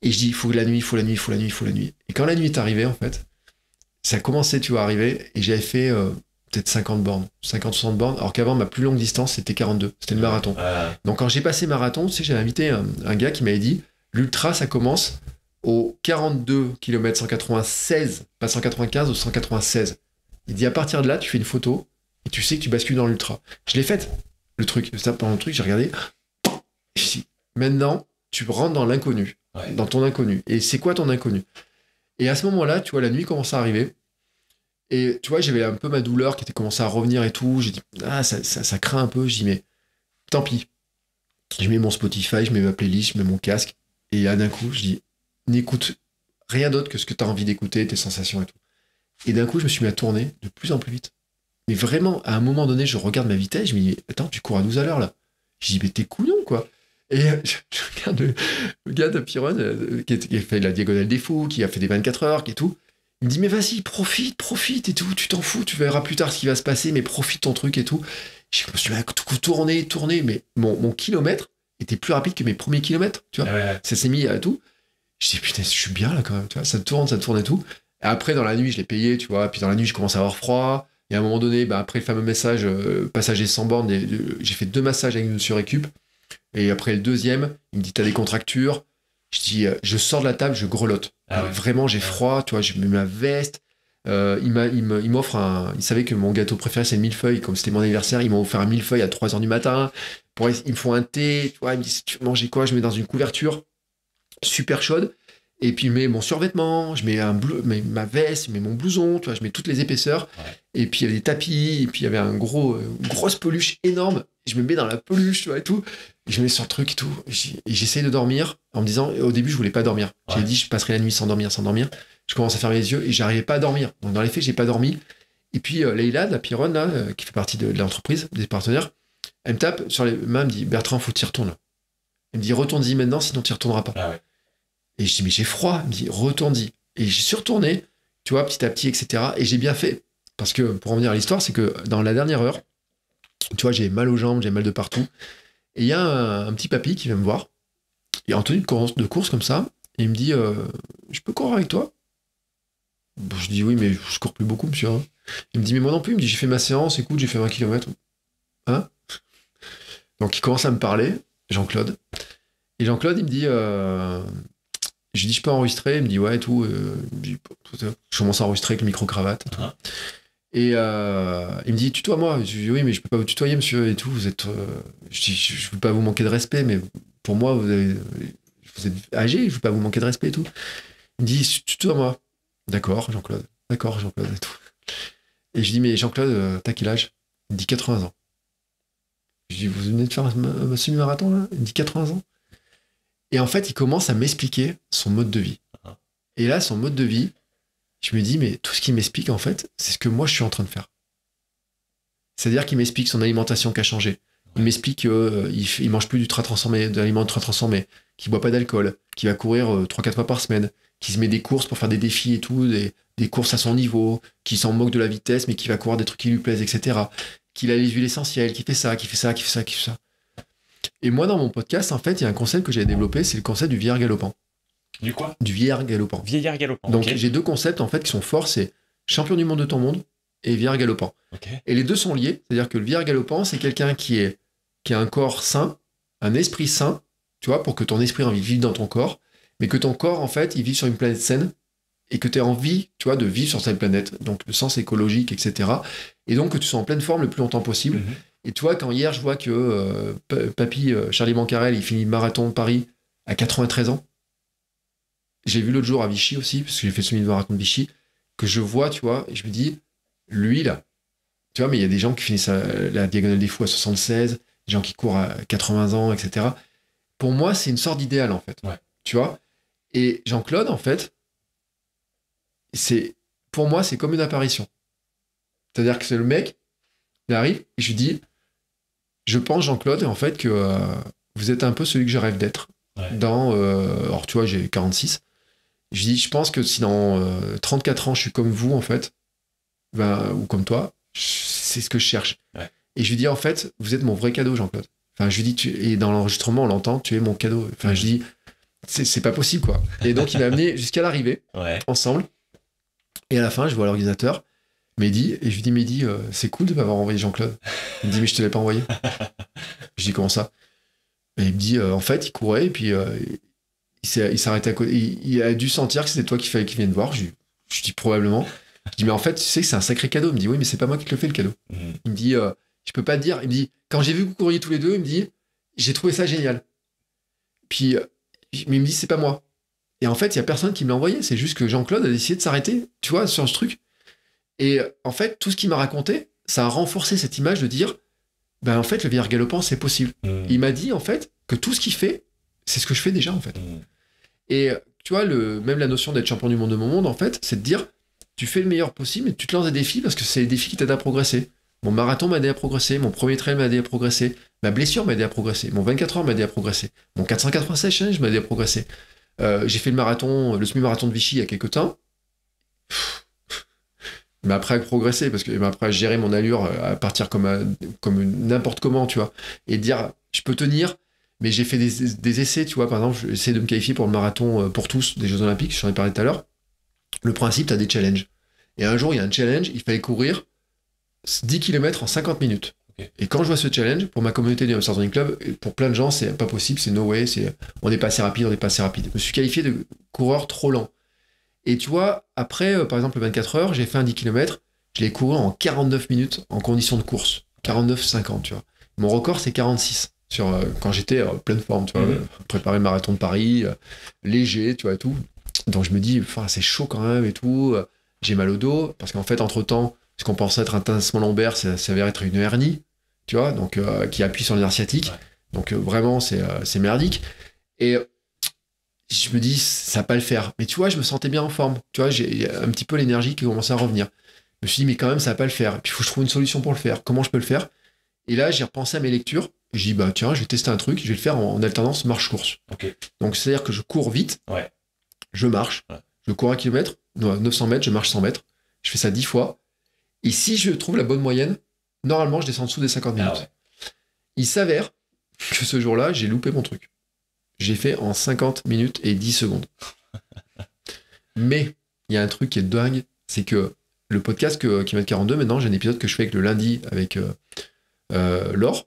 Et je dis, il faut la nuit, il faut la nuit, il faut la nuit, il faut la nuit. Et quand la nuit est arrivée, en fait, ça a commencé, tu vois, à arriver, et j'avais fait euh, peut-être 50 bornes, 50, 60 bornes, alors qu'avant, ma plus longue distance, c'était 42. C'était le marathon. Donc, quand j'ai passé marathon, tu sais, j'avais invité un, gars qui m'avait dit, l'ultra, ça commence au 42 km 196, pas 195, au 196. Il dit à partir de là, tu fais une photo et tu sais que tu bascules dans l'ultra. Je l'ai faite, le truc. Ça, pendant le truc, j'ai regardé. Si maintenant, tu rentres dans l'inconnu, dans ton inconnu. Et c'est quoi ton inconnu Et à ce moment-là, tu vois, la nuit commence à arriver. Et tu vois, j'avais un peu ma douleur qui était commencée à revenir et tout. J'ai dit, ah, ça, ça, craint un peu. J'ai dit, mais tant pis. Je mets mon Spotify, je mets ma playlist, je mets mon casque. Et à d'un coup, je dis, N'écoute rien d'autre que ce que tu as envie d'écouter, tes sensations et tout. Et d'un coup, je me suis mis à tourner de plus en plus vite. Mais vraiment, à un moment donné, je regarde ma vitesse, je me dis, attends, tu cours à 12 à l'heure là. Je dis, mais t'es couillon, quoi. Et je, regarde le, gars de Piron, euh, qui, a fait la diagonale des fous, qui a fait des 24 heures, qui est tout. Il me dit, mais vas-y, profite, profite et tout, tu t'en fous, tu verras plus tard ce qui va se passer, mais profite ton truc et tout. Je me suis mis à tourner, tourner, mais mon, kilomètre était plus rapide que mes premiers kilomètres, tu vois. Ça s'est mis à tout. Je dis, putain, je suis bien là quand même, tu vois, ça tourne, ça tourne et tout. Et après, dans la nuit, je l'ai payé, tu vois, puis dans la nuit, je commence à avoir froid. Et à un moment donné, bah, après le fameux message euh, passager sans borne, j'ai fait deux massages avec une sur Et après le deuxième, il me dit, t'as des contractures. Je dis, euh, je sors de la table, je grelotte. Ah euh, vraiment, j'ai ah froid, tu vois, je mets ma veste. il m'offre un. Il savait que mon gâteau préféré, c'est le millefeuille. Comme c'était mon anniversaire, ils m'ont offert un millefeuille à 3h du matin. Pour, ils me font un thé. Tu vois, ils me disent Tu manges quoi Je mets dans une couverture super chaude. Et puis je mets mon survêtement, je mets, un bleu, ma veste, je mets mon blouson, tu vois, je mets toutes les épaisseurs. Et puis il y avait des tapis, et puis il y avait un gros, euh, une grosse peluche énorme. Je me mets dans la peluche, tu vois, et tout. je mets sur le truc et tout. Et j'essaye de dormir en me disant, au début, je voulais pas dormir. J'ai dit, je passerai la nuit sans dormir, sans dormir. Je commence à fermer les yeux et j'arrivais pas à dormir. Donc dans les faits, j'ai pas dormi. Et puis euh, leila, la Pironne, là, euh, qui fait partie de, l'entreprise, des partenaires, elle me tape sur les mains, me dit, Bertrand, faut que tu retournes. Elle me dit, retourne-y maintenant, sinon tu retourneras pas. Ah et je dis, mais j'ai froid. Il me dit, retourne-y. Et j'ai suis retourné, tu vois, petit à petit, etc. Et j'ai bien fait. Parce que, pour en venir à l'histoire, c'est que dans la dernière heure, tu vois, j'ai mal aux jambes, j'ai mal de partout. Et il y a un, petit papy qui vient me voir. Et en tenue de course, de course comme ça, et il me dit, euh, je peux courir avec toi Je dis, oui, mais je cours plus beaucoup, monsieur. Hein. Il me dit, mais moi non plus. Il me dit, j'ai fait ma séance, écoute, j'ai fait 20 km. Hein Donc, il commence à me parler, Jean-Claude. Et Jean-Claude, il me dit, euh, je dis je peux enregistrer, il me dit ouais et tout. Euh, je commence à enregistrer avec le micro-cravate et ah. euh, il me dit tutoie-moi. Je dis oui, mais je peux pas vous tutoyer, monsieur, et tout. Vous êtes. Euh, je dis je veux pas vous manquer de respect, mais pour moi, vous, êtes âgé, je veux pas vous manquer de respect et tout. Il me dit tutoie-moi. D'accord, Jean-Claude. D'accord, Jean-Claude et tout. Et je dis mais Jean-Claude, t'as quel âge Il me dit 80 ans. Je dis vous venez de faire un, semi-marathon là Il me dit 80 ans. Et en fait, il commence à m'expliquer son mode de vie. Uh-huh. Et là, son mode de vie, je me dis, mais tout ce qu'il m'explique, en fait, c'est ce que moi, je suis en train de faire. C'est-à-dire qu'il m'explique son alimentation qui a changé. Il m'explique qu'il euh, ne mange plus du transformés, transformé, de ultra transformés, qu'il boit pas d'alcool, qu'il va courir 3-4 euh, fois par semaine, qu'il se met des courses pour faire des défis et tout, des, des courses à son niveau, qu'il s'en moque de la vitesse, mais qu'il va courir des trucs qui lui plaisent, etc. Qu'il a les huiles essentielles, qu'il fait ça, qu'il fait ça, qu'il fait ça, qu'il fait ça. Et moi, dans mon podcast, en fait, il y a un concept que j'ai développé, c'est le concept du vieillard galopant. Du quoi Du vieillard galopant. Vieillard galopant. Donc j'ai deux concepts en fait qui sont forts, c'est champion du monde de ton monde et vieillard galopant. Et les deux sont liés, c'est-à-dire que le vieillard galopant, c'est quelqu'un qui est qui a un corps sain, un esprit sain, tu vois, pour que ton esprit envie vivre dans ton corps, mais que ton corps en fait, il vit sur une planète saine et que tu as envie, tu vois, de vivre sur cette planète. Donc le sens écologique, etc. Et donc que tu sois en pleine forme le plus longtemps possible. Mhm. Et tu quand hier, je vois que euh, papy euh, Charlie Mancarel, il finit le marathon de Paris à 93 ans, j'ai vu l'autre jour à Vichy aussi, parce que j'ai fait celui de marathon de Vichy, que je vois, tu vois, et je me dis, lui là, tu vois, mais il y a des gens qui finissent euh, la diagonale des fous à 76, des gens qui courent à 80 ans, etc. Pour moi, c'est une sorte d'idéal, en fait. Tu vois Et Jean-Claude, en fait, c'est pour moi, c'est comme une apparition. C'est-à-dire que c'est le mec, il arrive, et je lui dis, je pense, Jean-Claude, en fait, que euh, vous êtes un peu celui que je rêve d'être. Dans, euh, alors tu vois, j'ai 46. Je dis, je pense que si dans 34 euh, ans, je suis comme vous, en fait, ben, ou comme toi, c'est ce que je cherche. Et je lui dis, en fait, vous êtes mon vrai cadeau, Jean-Claude. Enfin, je lui dis, et dans l'enregistrement, on l'entend, tu es mon cadeau. Enfin, je dis, c'est pas possible, quoi. Et donc, il m'a amené jusqu'à l'arrivée, ensemble. Et à la fin, je vois l'organisateur. Mehdi, et je lui dis Mehdi, euh, c'est cool de m'avoir envoyé Jean-Claude. Il me dit mais je te l'ai pas envoyé. je dis comment ça Et il me dit euh, en fait il courait et puis euh, il s'arrêtait à côté. Il, a dû sentir que c'était toi qui fallait qu'il vienne voir. Je, je dis probablement. Je dis mais en fait tu sais que c'est un sacré cadeau. Il me dit oui mais c'est pas moi qui te le fais le cadeau. Mhm. Il me dit je peux pas te dire. Il me dit quand j'ai vu que vous couriez tous les deux il me dit j'ai trouvé ça génial. Puis mais il me dit c'est pas moi. Et en fait il y a personne qui me l'a envoyé. C'est juste que Jean-Claude a décidé de s'arrêter. Tu vois sur ce truc. Et euh, en fait, tout ce qu'il m'a raconté, ça a renforcé cette image de dire, ben en fait, le vieillard galopant, c'est possible. Mm. Il m'a dit en fait que tout ce qu'il fait, c'est ce que je fais déjà en fait. Mm. Et euh, tu vois, le, même la notion d'être champion du monde de mon monde, en fait, c'est de dire, tu fais le meilleur possible et tu te lances des défis parce que c'est les défis qui t'aident à progresser. Mon marathon m'a aidé à progresser, mon premier trail m'a aidé à progresser, ma blessure m'a aidé à progresser, mon 24 heures m'a aidé à progresser, mon 496 challenge m'a aidé à progresser. Euh, j'ai fait le marathon, le semi-marathon de Vichy il y a quelques temps mais après à progresser parce que mais après à gérer mon allure euh, à partir comme comme n'importe comment tu vois et dire je peux tenir mais j'ai fait des, essais tu vois par exemple j'essaie de me qualifier pour le marathon euh, pour tous des Jeux Olympiques j'en ai parlé tout à l'heure le principe tu as des challenges et un jour il y a un challenge il fallait courir 10 km en 50 minutes et quand je vois ce challenge pour ma communauté du Running Club pour plein de gens c'est pas possible c'est no way c'est on n'est pas assez rapide on n'est pas assez rapide je me suis qualifié de coureur trop lent et tu vois, après, euh, par exemple, 24 heures, j'ai fait un 10 km, je l'ai couru en 49 minutes en condition de course. 49-50, tu vois. Mon record, c'est 46. Sur, euh, quand j'étais en euh, pleine forme, tu vois, mhm. le marathon de Paris, léger, tu vois, et tout. Donc je me dis, enfin, c'est chaud quand même et tout. J'ai mal au dos, parce qu'en fait, entre-temps, ce qu'on pensait être un tassement lombaire, ça s'avère être une hernie, tu vois, donc qui appuie sur le sciatique. Donc vraiment, c'est merdique. Et je me dis, ça va pas le faire. Mais tu vois, je me sentais bien en forme. Tu vois, j'ai un petit peu l'énergie qui commençait à revenir. Je me suis dit, mais quand même, ça va pas le faire. puis, il faut que je trouve une solution pour le faire. Comment je peux le faire Et là, j'ai repensé à mes lectures. J'ai dis bah tiens, je vais tester un truc. Je vais le faire en, alternance marche-course. Donc, c'est-à-dire que je cours vite. Je marche. Je cours un kilomètre. 900 mètres, je marche 100 mètres. Je fais ça 10 fois. Et si je trouve la bonne moyenne, normalement, je descends en dessous des 50 ah minutes. Il s'avère que ce jour-là, j'ai loupé mon truc j'ai fait en 50 minutes et 10 secondes. Mais il y a un truc qui est dingue, c'est que le podcast que, qui met 42, maintenant, j'ai un épisode que je fais avec le lundi avec euh, euh, Laure.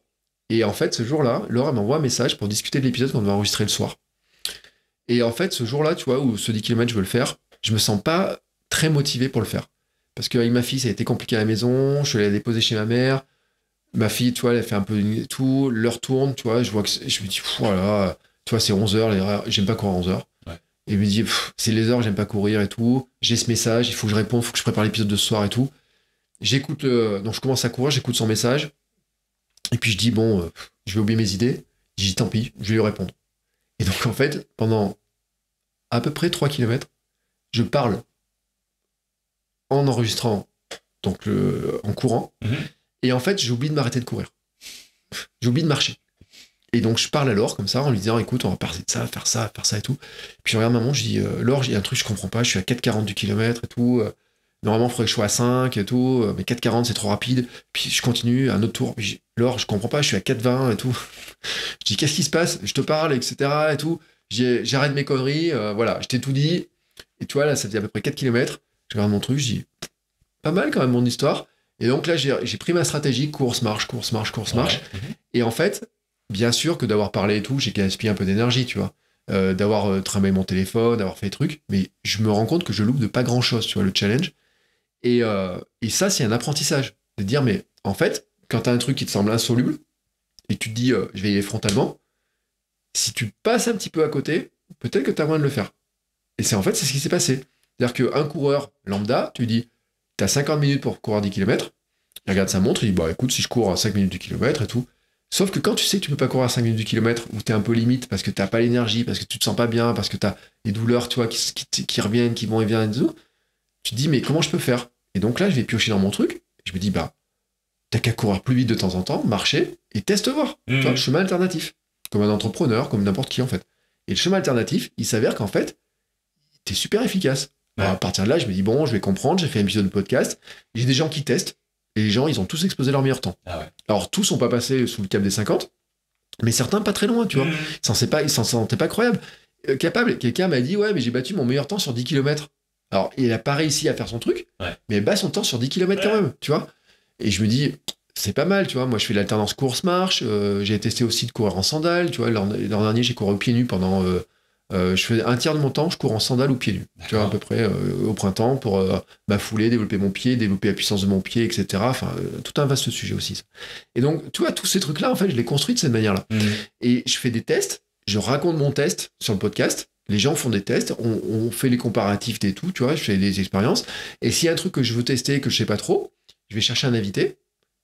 Et en fait, ce jour-là, Laure m'envoie un message pour discuter de l'épisode qu'on va enregistrer le soir. Et en fait, ce jour-là, tu vois, où ce 10 km, je veux le faire, je me sens pas très motivé pour le faire. Parce qu'avec ma fille, ça a été compliqué à la maison, je suis allé la déposer chez ma mère. Ma fille, tu vois, elle a fait un peu tout, l'heure tourne, tu vois, je vois que je me dis, voilà, tu vois, c'est 11h, j'aime pas courir à 11h. Et il me dit, c'est les heures, j'aime pas courir et tout. J'ai ce message, il faut que je réponde, il faut que je prépare l'épisode de ce soir et tout. J'écoute, euh, donc je commence à courir, j'écoute son message. Et puis je dis, bon, euh, je vais oublier mes idées. Je dis, tant pis, je vais lui répondre. Et donc en fait, pendant à peu près 3 km, je parle en enregistrant, donc en courant. Mhm. Et en fait, j'oublie de m'arrêter de courir. J'oublie de marcher. Et donc je parle à Laure comme ça en lui disant écoute, on va partir de ça, faire ça, faire ça et tout. Puis je regarde maman, je dis euh, Laure, il un truc, je comprends pas, je suis à 4,40 du kilomètre et tout. Euh, normalement, il faudrait que je sois à 5 et tout, euh, mais 4,40 c'est trop rapide. Puis je continue un autre tour. Puis je, Laure, je comprends pas, je suis à 4,20 et tout. je dis qu'est-ce qui se passe Je te parle, etc. et tout. J'arrête mes conneries, voilà, je t'ai tout dit. Et tu vois, là, ça fait à peu près 4 km. Je regarde mon truc, je dis pas mal quand même mon histoire. Et donc là, j'ai pris ma stratégie course, marche, course, marche, course, marche. Mhm. Et en fait, bien sûr que d'avoir parlé et tout, j'ai gaspillé un peu d'énergie, tu vois. Euh, d'avoir euh, mon téléphone, d'avoir fait des trucs, mais je me rends compte que je loupe de pas grand chose, tu vois, le challenge. Euh, et, ça, c'est un apprentissage. De dire, mais en fait, quand tu un truc qui te semble insoluble, et tu te dis, euh, je vais y aller frontalement, si tu passes un petit peu à côté, peut-être que t'as as moyen de le faire. Et c'est en fait, c'est ce qui s'est passé. C'est-à-dire qu'un coureur lambda, tu dis, t'as 50 minutes pour courir 10 km, il regarde sa montre, il dit, bah écoute, si je cours à 5 minutes du kilomètre et tout, Sauf que quand tu sais que tu peux pas courir à 5 minutes du kilomètre, où tu es un peu limite parce que tu pas l'énergie, parce que tu te sens pas bien, parce que tu as des douleurs tu qui, reviennent, qui vont et viennent, et tout, tu te dis mais comment je peux faire Et donc là, je vais piocher dans mon truc, je me dis bah, t'as qu'à courir plus vite de temps en temps, marcher et teste voir. Tu vois, le mmh. chemin alternatif, comme un entrepreneur, comme n'importe qui en fait. Et le chemin alternatif, il s'avère qu'en fait, tu es super efficace. Alors à partir de là, je me dis bon, je vais comprendre, j'ai fait un épisode de podcast, j'ai des gens qui testent, les gens, ils ont tous exposé leur meilleur temps. Ah Alors, tous n'ont pas passé sous le cap des 50, mais certains pas très loin, tu vois. Mm. Ils Ils s'en sentaient pas croyables. Euh, capable, quelqu'un m'a dit, ouais, mais j'ai battu mon meilleur temps sur 10 km. Alors, il n'a pas réussi à faire son truc, mais mais bat son temps sur 10 km quand même, tu vois. Et je me dis, c'est pas mal, tu vois. Moi, je fais l'alternance course-marche. Euh, j'ai testé aussi de courir en sandales, tu vois. L'an dernier, j'ai couru pieds nus pendant euh, euh, je fais un tiers de mon temps, je cours en sandales ou pieds nus, tu vois, à peu près euh, au printemps pour ma euh, m'affouler, développer mon pied, développer la puissance de mon pied, etc. Enfin, tout un vaste sujet aussi. Et donc, tu vois, tous ces trucs-là, en fait, je les construis de cette manière-là. Mmh. Et je fais des tests, je raconte mon test sur le podcast. Les gens font des tests, on, fait les comparatifs des tout, tu vois, je fais des expériences. Et s'il y a un truc que je veux tester et que je sais pas trop, je vais chercher un invité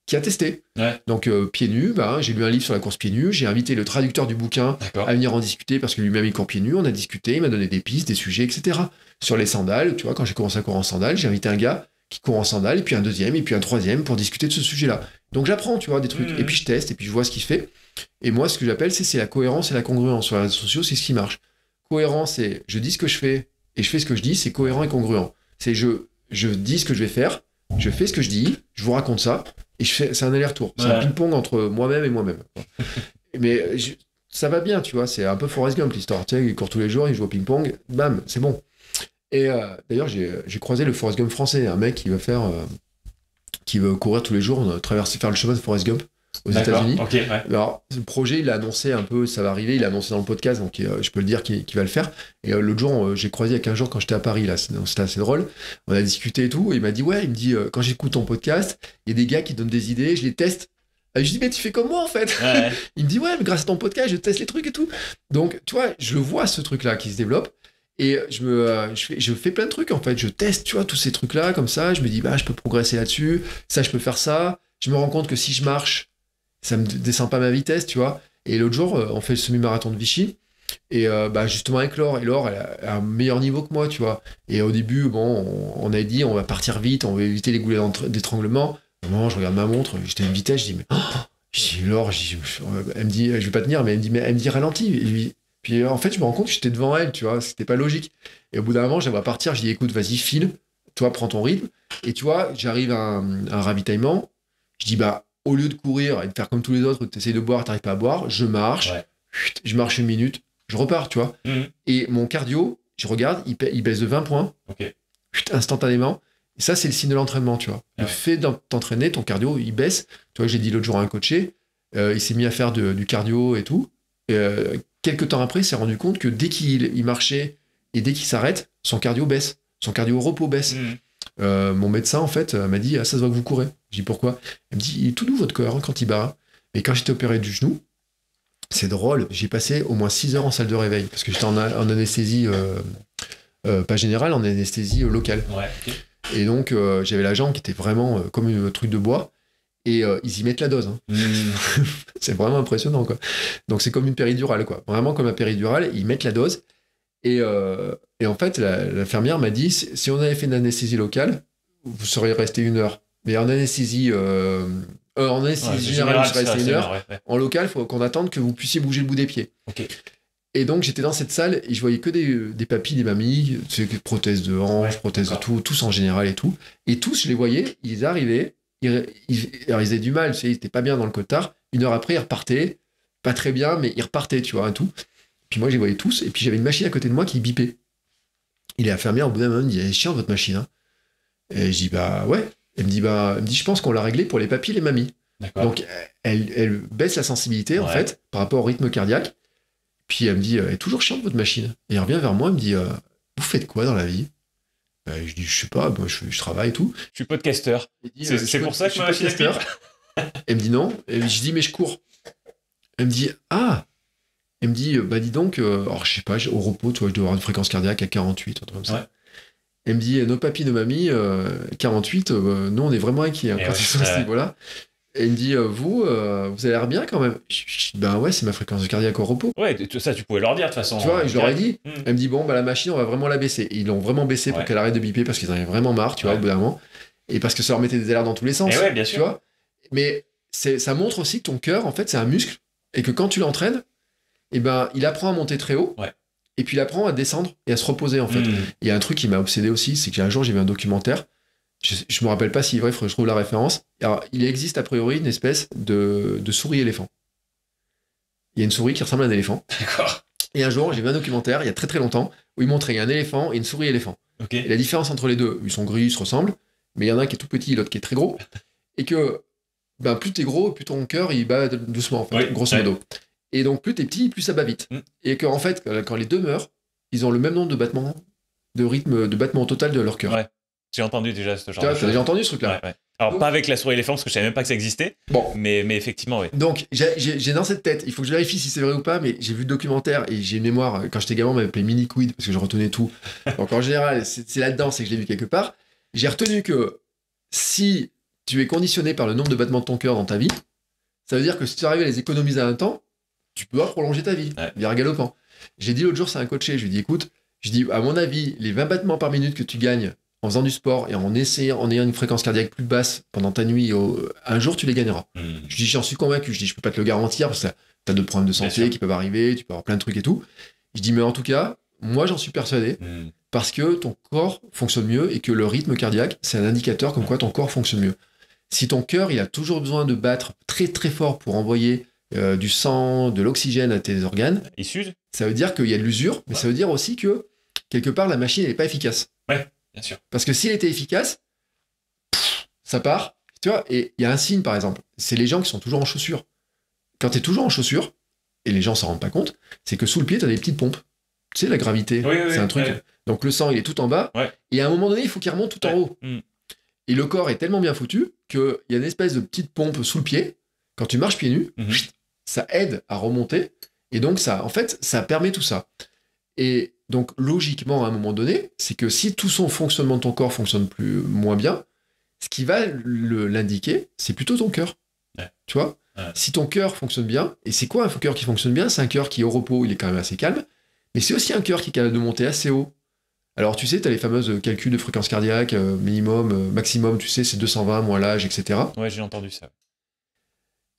qui a testé. Donc euh, pieds nus, bah, hein, j'ai lu un livre sur la course pieds nus, j'ai invité le traducteur du bouquin à venir en discuter parce que lui-même il court pieds nus, on a discuté, il m'a donné des pistes, des sujets, etc. Sur les sandales, tu vois, quand j'ai commencé à courir en sandales, j'ai invité un gars qui court en sandales, et puis un deuxième, et puis un troisième pour discuter de ce sujet-là. Donc j'apprends, tu vois, des trucs, mmh. et puis je teste, et puis je vois ce qu'il fait. Et moi, ce que j'appelle, c'est la cohérence et la congruence. Sur les réseaux sociaux, c'est ce qui marche. Cohérence, c'est je dis ce que je fais, et je fais ce que je dis, c'est cohérent et congruent. C'est je, je dis ce que je vais faire, je fais ce que je dis, je vous raconte ça, c'est un aller-retour. C'est un ping-pong entre moi-même et moi-même. Mais ça va bien, tu vois. C'est un peu forest Gump, l'histoire. Tu il court tous les jours, il joue au ping-pong, bam, c'est bon. Et euh, d'ailleurs, j'ai croisé le forest Gump français, un mec qui veut faire. Euh, qui veut courir tous les jours, traverser, faire le chemin de Forrest Gump aux États-Unis. Alors, le projet, il l'a annoncé un peu, ça va arriver, il l'a annoncé dans le podcast, donc euh, je peux le dire qu'il va le faire. Et euh, l'autre jour, euh, j'ai croisé avec un a jours quand j'étais à Paris, là, c'était assez drôle. On a discuté et tout, et il m'a dit, ouais, il me dit, quand j'écoute ton podcast, il y a des gars qui donnent des idées, je les teste. Et je dis, mais tu fais comme moi en fait. il me dit, ouais, mais grâce à ton podcast, je teste les trucs et tout. Donc, tu vois, je vois ce truc-là qui se développe. Et je, me, je, fais, je fais plein de trucs en fait. Je teste, tu vois, tous ces trucs-là comme ça. Je me dis, bah, je peux progresser là-dessus. Ça, je peux faire ça. Je me rends compte que si je marche, ça me descend pas ma vitesse, tu vois. Et l'autre jour, euh, on fait le semi-marathon de Vichy. Et euh, bah justement avec Laure, et Laure, elle a un meilleur niveau que moi, tu vois. Et au début, bon, on, a dit, on va partir vite, on va éviter les goulets d'étranglement. Moment, je regarde ma montre, j'étais à une vitesse, je dis, mais oh! j'ai Laure, euh, elle me dit, je vais pas tenir, mais elle me dit, mais elle me dit ralentis. Puis, puis en fait, je me rends compte que j'étais devant elle, tu vois, c'était pas logique. Et au bout d'un moment, j'aimerais partir, je dis, écoute, vas-y, file, toi, prends ton rythme. Et tu vois, j'arrive à un ravitaillement, je dis, bah, au lieu de courir et de faire comme tous les autres, tu de boire, t'arrives pas à boire, je marche, je marche une minute, je repars, tu vois. Mhm. Et mon cardio, je regarde, il, baisse de 20 points, instantanément. Et ça, c'est le signe de l'entraînement, tu vois. Ah le fait d'entraîner, ton cardio, il baisse. Tu vois, j'ai dit l'autre jour à un coaché, euh, il s'est mis à faire du cardio et tout. Et, euh, quelques temps après, il s'est rendu compte que dès qu'il marchait et dès qu'il s'arrête, son cardio baisse. Son cardio repos baisse. Mhm. Euh, mon médecin, en fait, m'a dit ah, Ça se voit que vous courez. Je dis pourquoi Elle me dit, il est tout doux votre corps quand il bat. Mais quand j'étais opéré du genou, c'est drôle, j'ai passé au moins 6 heures en salle de réveil parce que j'étais en, anesthésie, euh, euh, pas générale, en anesthésie euh, locale. Ouais, Et donc, j'avais la jambe qui était vraiment comme un truc de bois. Et ils y mettent la dose. Hein. Mmh. c'est vraiment impressionnant. quoi. Donc, c'est comme une péridurale. quoi. Vraiment comme la péridurale, ils mettent la dose. Et, et en fait, l'infirmière m'a dit si on avait fait une anesthésie locale, vous seriez resté une heure. Mais en anesthésie, en euh, euh, anesthésie générale, général, en local, il faut qu'on attende que vous puissiez bouger le bout des pieds. ok Et donc j'étais dans cette salle et je voyais que des, des papis, des mamies, des prothèses de hanches, prothèses de tout, tous en général et tout. Et tous, je les voyais, ils arrivaient, ils, ils, avaient du mal, ils étaient pas bien dans le cotard. Une heure après, ils repartaient, pas très bien, mais ils repartaient, tu vois, et tout. Puis moi, je les voyais tous, et puis j'avais une machine à côté de moi qui bipait. Il est affirmé au bout d'un moment, il dit, eh, chiant votre machine. Hein. Et je dis, bah ouais. Elle me dit, bah, dit je pense qu'on l'a réglé pour les papilles et les mamies. Donc, elle, baisse la sensibilité, en fait, par rapport au rythme cardiaque. Puis elle me dit, elle est toujours chiante, votre machine. Et elle revient vers moi, elle me dit, euh, vous faites quoi dans la vie euh, Je dis, je sais pas, je, travaille et tout. Je suis podcasteur. C'est euh, pour ça que je suis podcasteur. elle me dit non. je dis, mais je cours. Elle me dit, ah Elle me dit, bah dis donc, alors je sais pas, au repos, tu vois, je dois avoir une fréquence cardiaque à 48, un comme ça. Elle me dit, nos papis, nos mamies, 48, euh, euh, nous, on est vraiment inquiets hein, eh quand ils sont à ce niveau-là. Et il me dit, euh, vous, vous avez l'air bien quand même. Je dis, ben ouais, c'est ma fréquence cardiaque au repos. Ouais, ça, tu pouvais leur dire de toute façon. Tu vois, je leur ai dit. Hmm. Elle me dit, bon, bah la machine, on va vraiment la baisser. Et ils l'ont vraiment baissé pour qu'elle arrête de biper parce qu'ils en avaient vraiment marre, tu vois, au bout d'un moment. Et parce que ça leur mettait des alertes dans tous les sens. Et eh ouais, bien sûr. Mais ça montre aussi que ton cœur, en fait, c'est un muscle. Et que quand tu l'entraînes, et eh ben, il apprend à monter très haut. Ouais. Et puis il apprend à descendre et à se reposer en fait. Hmm. Il y a un truc qui m'a obsédé aussi, c'est qu'un jour j'ai vu un documentaire, je me rappelle pas si vrai, je trouve la référence. Alors il existe a priori une espèce de, souris éléphant. Il y a une souris qui ressemble à un éléphant. D'accord. Et un jour j'ai vu un documentaire, il y a très très longtemps, où il montrait un éléphant et une souris éléphant. Ok. Et la différence entre les deux, ils sont gris, ils se ressemblent, mais il y en a un qui est tout petit, l'autre qui est très gros. Et que ben, plus es gros, plus ton cœur il bat doucement, en fait, grosso modo. Et donc, plus t'es petit, plus ça bat vite. Mm. Et qu'en fait, euh, quand les deux meurent, ils ont le même nombre de battements, de rythme, de battements total de leur cœur. Ouais. J'ai entendu déjà ce genre. Tu as déjà entendu ce truc-là. Alors, pas avec la souris éléphant, parce que je savais même pas que ça existait. Bon. Mais, mais effectivement, oui. Donc, j'ai dans cette tête, il faut que je vérifie si c'est vrai ou pas, mais j'ai vu le documentaire et j'ai une mémoire. Euh, quand j'étais gamin, on m'appelait Mini Quid, parce que je retenais tout. Donc, en général, c'est là-dedans, c'est que je l'ai vu quelque part. J'ai retenu que si tu es conditionné par le nombre de battements de ton cœur dans ta vie, ça veut dire que si tu arrives à les économiser à un temps, tu peux prolonger ta vie ouais. via galopant. J'ai dit l'autre jour, c'est un coaché, je lui ai dit écoute, je dis à mon avis, les 20 battements par minute que tu gagnes en faisant du sport et en essayant, en ayant une fréquence cardiaque plus basse pendant ta nuit, un jour tu les gagneras. Hmm. Je dis j'en suis convaincu, je dis je peux pas te le garantir parce que tu as d'autres problèmes de santé qui peuvent arriver, tu peux avoir plein de trucs et tout. Je dis mais en tout cas, moi j'en suis persuadé. Hmm. Parce que ton corps fonctionne mieux et que le rythme cardiaque, c'est un indicateur comme quoi ton corps fonctionne mieux. Si ton cœur, il a toujours besoin de battre très très fort pour envoyer euh, du sang, de l'oxygène à tes organes. Ça veut dire qu'il y a de l'usure, mais ça veut dire aussi que quelque part la machine n'est pas efficace. bien sûr. Parce que s'il était efficace, ça part. Tu vois, et il y a un signe par exemple, c'est les gens qui sont toujours en chaussures. Quand tu es toujours en chaussures, et les gens s'en rendent pas compte, c'est que sous le pied, tu as des petites pompes. Tu sais, la gravité, c'est un truc. Donc le sang, il est tout en bas, et à un moment donné, il faut qu'il remonte tout en haut. Mm. Et le corps est tellement bien foutu qu'il y a une espèce de petite pompe sous le pied. Quand tu marches pieds nus, mhm ça aide à remonter. Et donc, ça, en fait, ça permet tout ça. Et donc, logiquement, à un moment donné, c'est que si tout son fonctionnement de ton corps fonctionne plus, moins bien, ce qui va l'indiquer, c'est plutôt ton cœur. Tu vois Si ton cœur fonctionne bien, et c'est quoi un cœur qui fonctionne bien C'est un cœur qui, au repos, il est quand même assez calme, mais c'est aussi un cœur qui est capable de monter assez haut. Alors, tu sais, tu as les fameuses calculs de fréquence cardiaque, euh, minimum, euh, maximum, tu sais, c'est 220 moins l'âge, etc. Ouais, j'ai entendu ça.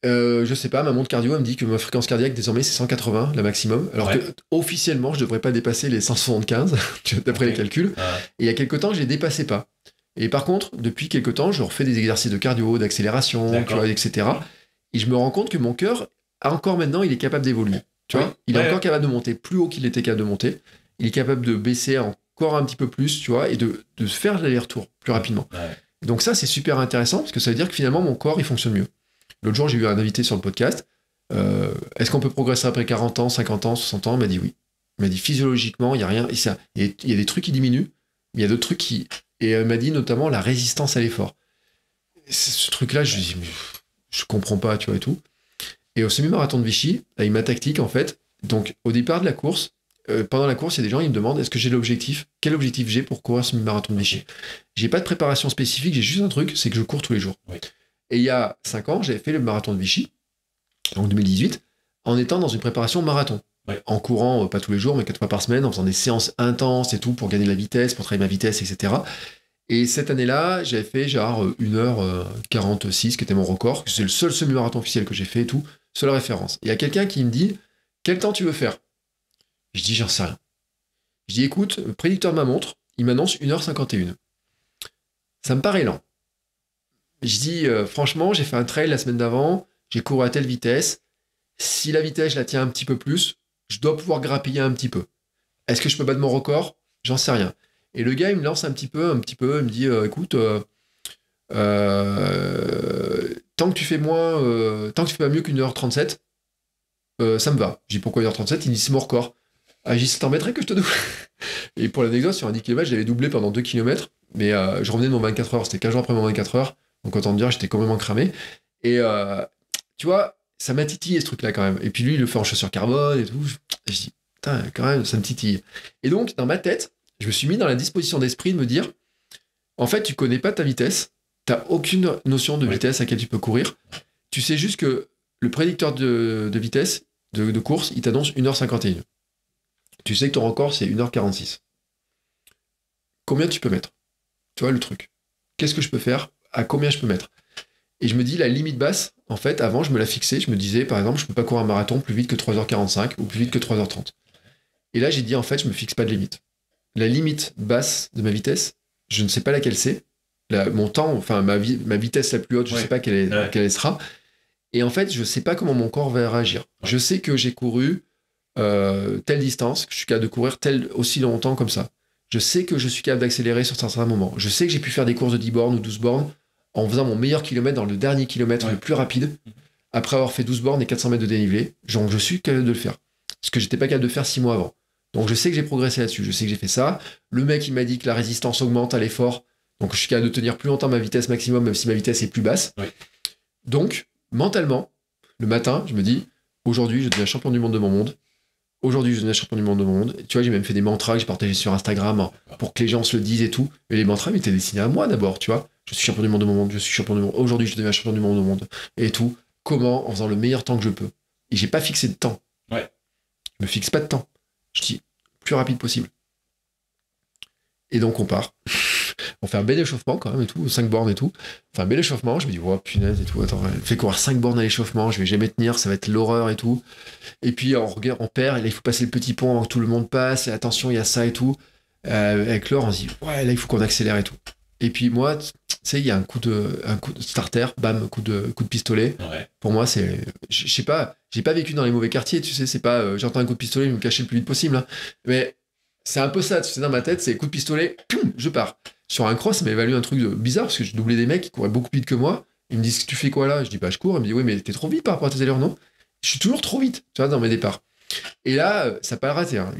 Euh, je sais pas, ma montre cardio, me dit que ma fréquence cardiaque désormais c'est 180, la maximum. Alors que officiellement, je devrais pas dépasser les 175, d'après les calculs. Et il y a quelques temps, je les dépassais pas. Et par contre, depuis quelques temps, je refais des exercices de cardio, d'accélération, etc. Et je me rends compte que mon cœur, encore maintenant, il est capable d'évoluer. Tu vois, il est encore capable de monter plus haut qu'il était capable de monter. Il est capable de baisser encore un petit peu plus, tu vois, et de, faire l'aller-retour plus rapidement. Donc ça, c'est super intéressant parce que ça veut dire que finalement, mon corps, il fonctionne mieux. L'autre jour, j'ai eu un invité sur le podcast. Euh, est-ce qu'on peut progresser après 40 ans, 50 ans, 60 ans Il m'a dit oui. Il m'a dit physiologiquement, il n'y a rien. Il y, a des trucs qui diminuent, mais il y a d'autres trucs qui. Et elle euh, m'a dit notamment la résistance à l'effort. Ce truc-là, je lui dis, je je comprends pas, tu vois, et tout. Et au semi-marathon de Vichy, avec ma tactique, en fait, donc au départ de la course, euh, pendant la course, il y a des gens ils me demandent est-ce que j'ai l'objectif Quel objectif j'ai pour courir ce marathon de Vichy J'ai pas de préparation spécifique, j'ai juste un truc, c'est que je cours tous les jours. Et il y a 5 ans, j'avais fait le marathon de Vichy, en 2018, en étant dans une préparation marathon. En courant, euh, pas tous les jours, mais 4 fois par semaine, en faisant des séances intenses et tout pour gagner de la vitesse, pour travailler ma vitesse, etc. Et cette année-là, j'avais fait genre 1h46, euh, euh, qui était mon record. C'est le seul semi-marathon officiel que j'ai fait et tout. seule référence. Il y a quelqu'un qui me dit Quel temps tu veux faire Je dis J'en sais rien. Je dis Écoute, le prédicteur de ma montre, il m'annonce 1h51. Ça me paraît lent. Je dis, euh, franchement, j'ai fait un trail la semaine d'avant, j'ai couru à telle vitesse. Si la vitesse, je la tiens un petit peu plus, je dois pouvoir grappiller un petit peu. Est-ce que je peux battre mon record J'en sais rien. Et le gars, il me lance un petit peu, un petit peu, il me dit, euh, écoute, euh, tant que tu fais moins, tant que tu fais pas mieux qu'une heure 37, ça me va. Je dis, pourquoi une heure 37 Il dit, c'est mon record. Ah, j'y t'embêterait que je te double. Et pour l'anecdote, sur un 10 km, j'avais doublé pendant 2 km, mais je revenais de mon 24 heures. C'était 15 jours après mon 24 heures. Donc autant dire, j'étais complètement cramé. Et euh, tu vois, ça m'a titillé ce truc-là quand même. Et puis lui, il le fait en carbone et tout. Je, dis, putain, quand même, ça me titille. Et donc, dans ma tête, je me suis mis dans la disposition d'esprit de me dire, en fait, tu connais pas ta vitesse, Tu n'as aucune notion de vitesse à laquelle tu peux courir. Tu sais juste que le prédicteur de, vitesse de, de, course, il t'annonce 1h51. Tu sais que ton record, c'est 1h46. Combien tu peux mettre Tu vois le truc. Qu'est-ce que je peux faire à combien je peux mettre. Et je me dis, la limite basse, en fait, avant, je me la fixais. Je me disais, par exemple, je ne peux pas courir un marathon plus vite que 3h45 ou plus vite que 3h30. Et là, j'ai dit, en fait, je ne me fixe pas de limite. La limite basse de ma vitesse, je ne sais pas laquelle c'est. mon temps, enfin, ma, vitesse la plus haute, je ne sais pas quelle, sera. Et en fait, je ne sais pas comment mon corps va réagir. Je sais que j'ai couru euh, telle distance, que je suis capable de courir telle, aussi longtemps comme ça. Je sais que je suis capable d'accélérer sur certains moments. Je sais que j'ai pu faire des courses de 10 bornes ou 12 bornes en faisant mon meilleur kilomètre dans le dernier kilomètre le plus rapide, après avoir fait 12 bornes et 400 mètres de dénivelé. donc je suis capable de le faire. Ce que j'étais pas capable de faire six mois avant. Donc, je sais que j'ai progressé là-dessus. Je sais que j'ai fait ça. Le mec, il m'a dit que la résistance augmente à l'effort. Donc, je suis capable de tenir plus longtemps ma vitesse maximum, même si ma vitesse est plus basse. Donc, mentalement, le matin, je me dis, aujourd'hui, je deviens champion du monde de mon monde. Aujourd'hui, je deviens champion du monde de mon monde. tu vois, j'ai même fait des mantras que j'ai partagés sur Instagram hein, pour que les gens se le disent et tout. Mais les mantras, étaient destinés à moi d'abord, tu vois je suis champion du monde au monde, je suis champion du monde, aujourd'hui je deviens champion du monde au monde, et tout. Comment En faisant le meilleur temps que je peux. Et j'ai pas fixé de temps. Ouais. Je me fixe pas de temps. Je dis, plus rapide possible. Et donc on part. on fait un bel échauffement quand même et tout, Cinq bornes et tout. Enfin, un bel échauffement, je me dis, oh punaise et tout, attends, fais courir cinq bornes à l'échauffement, je vais jamais tenir, ça va être l'horreur et tout. Et puis on regarde, perd, et là il faut passer le petit pont, tout le monde passe, et attention, il y a ça et tout. Euh, avec l'or, on se dit, ouais, là il faut qu'on accélère et tout. Et puis moi, tu sais, il y a un coup de, un coup de starter, bam, coup de, coup de pistolet. Pour moi, c'est, je sais pas, j'ai pas vécu dans les mauvais quartiers, tu sais, c'est pas, euh, j'entends un coup de pistolet, je me cacher le plus vite possible. Hein. Mais c'est un peu ça, tu sais, dans ma tête, c'est coup de pistolet, je pars. Sur un cross, ça m'a un truc de bizarre parce que je doublais des mecs qui couraient beaucoup plus vite que moi. Ils me disent, tu fais quoi là Je dis, bah, je cours. Ils me disent, oui, mais t'es trop vite par rapport à tes allures, non Je suis toujours trop vite, tu vois, dans mes départs. Et là, euh, ça n'a pas raté. Hein.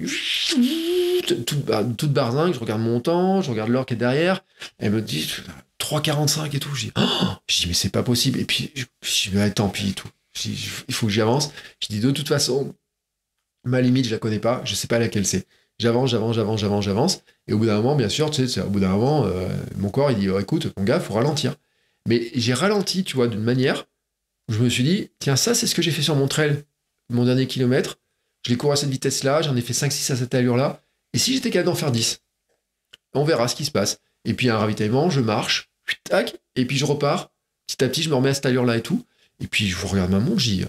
Toute, bah, toute barzingue, je regarde mon temps, je regarde l'heure qui est derrière. Elle me dit 3,45 et tout. Je dis, oh! mais c'est pas possible. Et puis, je, je tant pis tout. il faut que j'avance. Je dis, de toute façon, ma limite, je la connais pas, je sais pas laquelle c'est. J'avance, j'avance, j'avance, j'avance, j'avance. Et au bout d'un moment, bien sûr, tu sais, au bout d'un moment, euh, mon corps, il dit, oh, écoute, mon gars, faut ralentir. Mais j'ai ralenti, tu vois, d'une manière je me suis dit, tiens, ça, c'est ce que j'ai fait sur mon trail, mon dernier kilomètre je les cours à cette vitesse-là, j'en ai fait 5-6 à cette allure-là. Et si j'étais capable d'en faire 10, on verra ce qui se passe. Et puis, un ravitaillement, je marche, tac, et puis je repars. Petit à petit, je me remets à cette allure-là et tout. Et puis, je vous regarde ma montre, dis,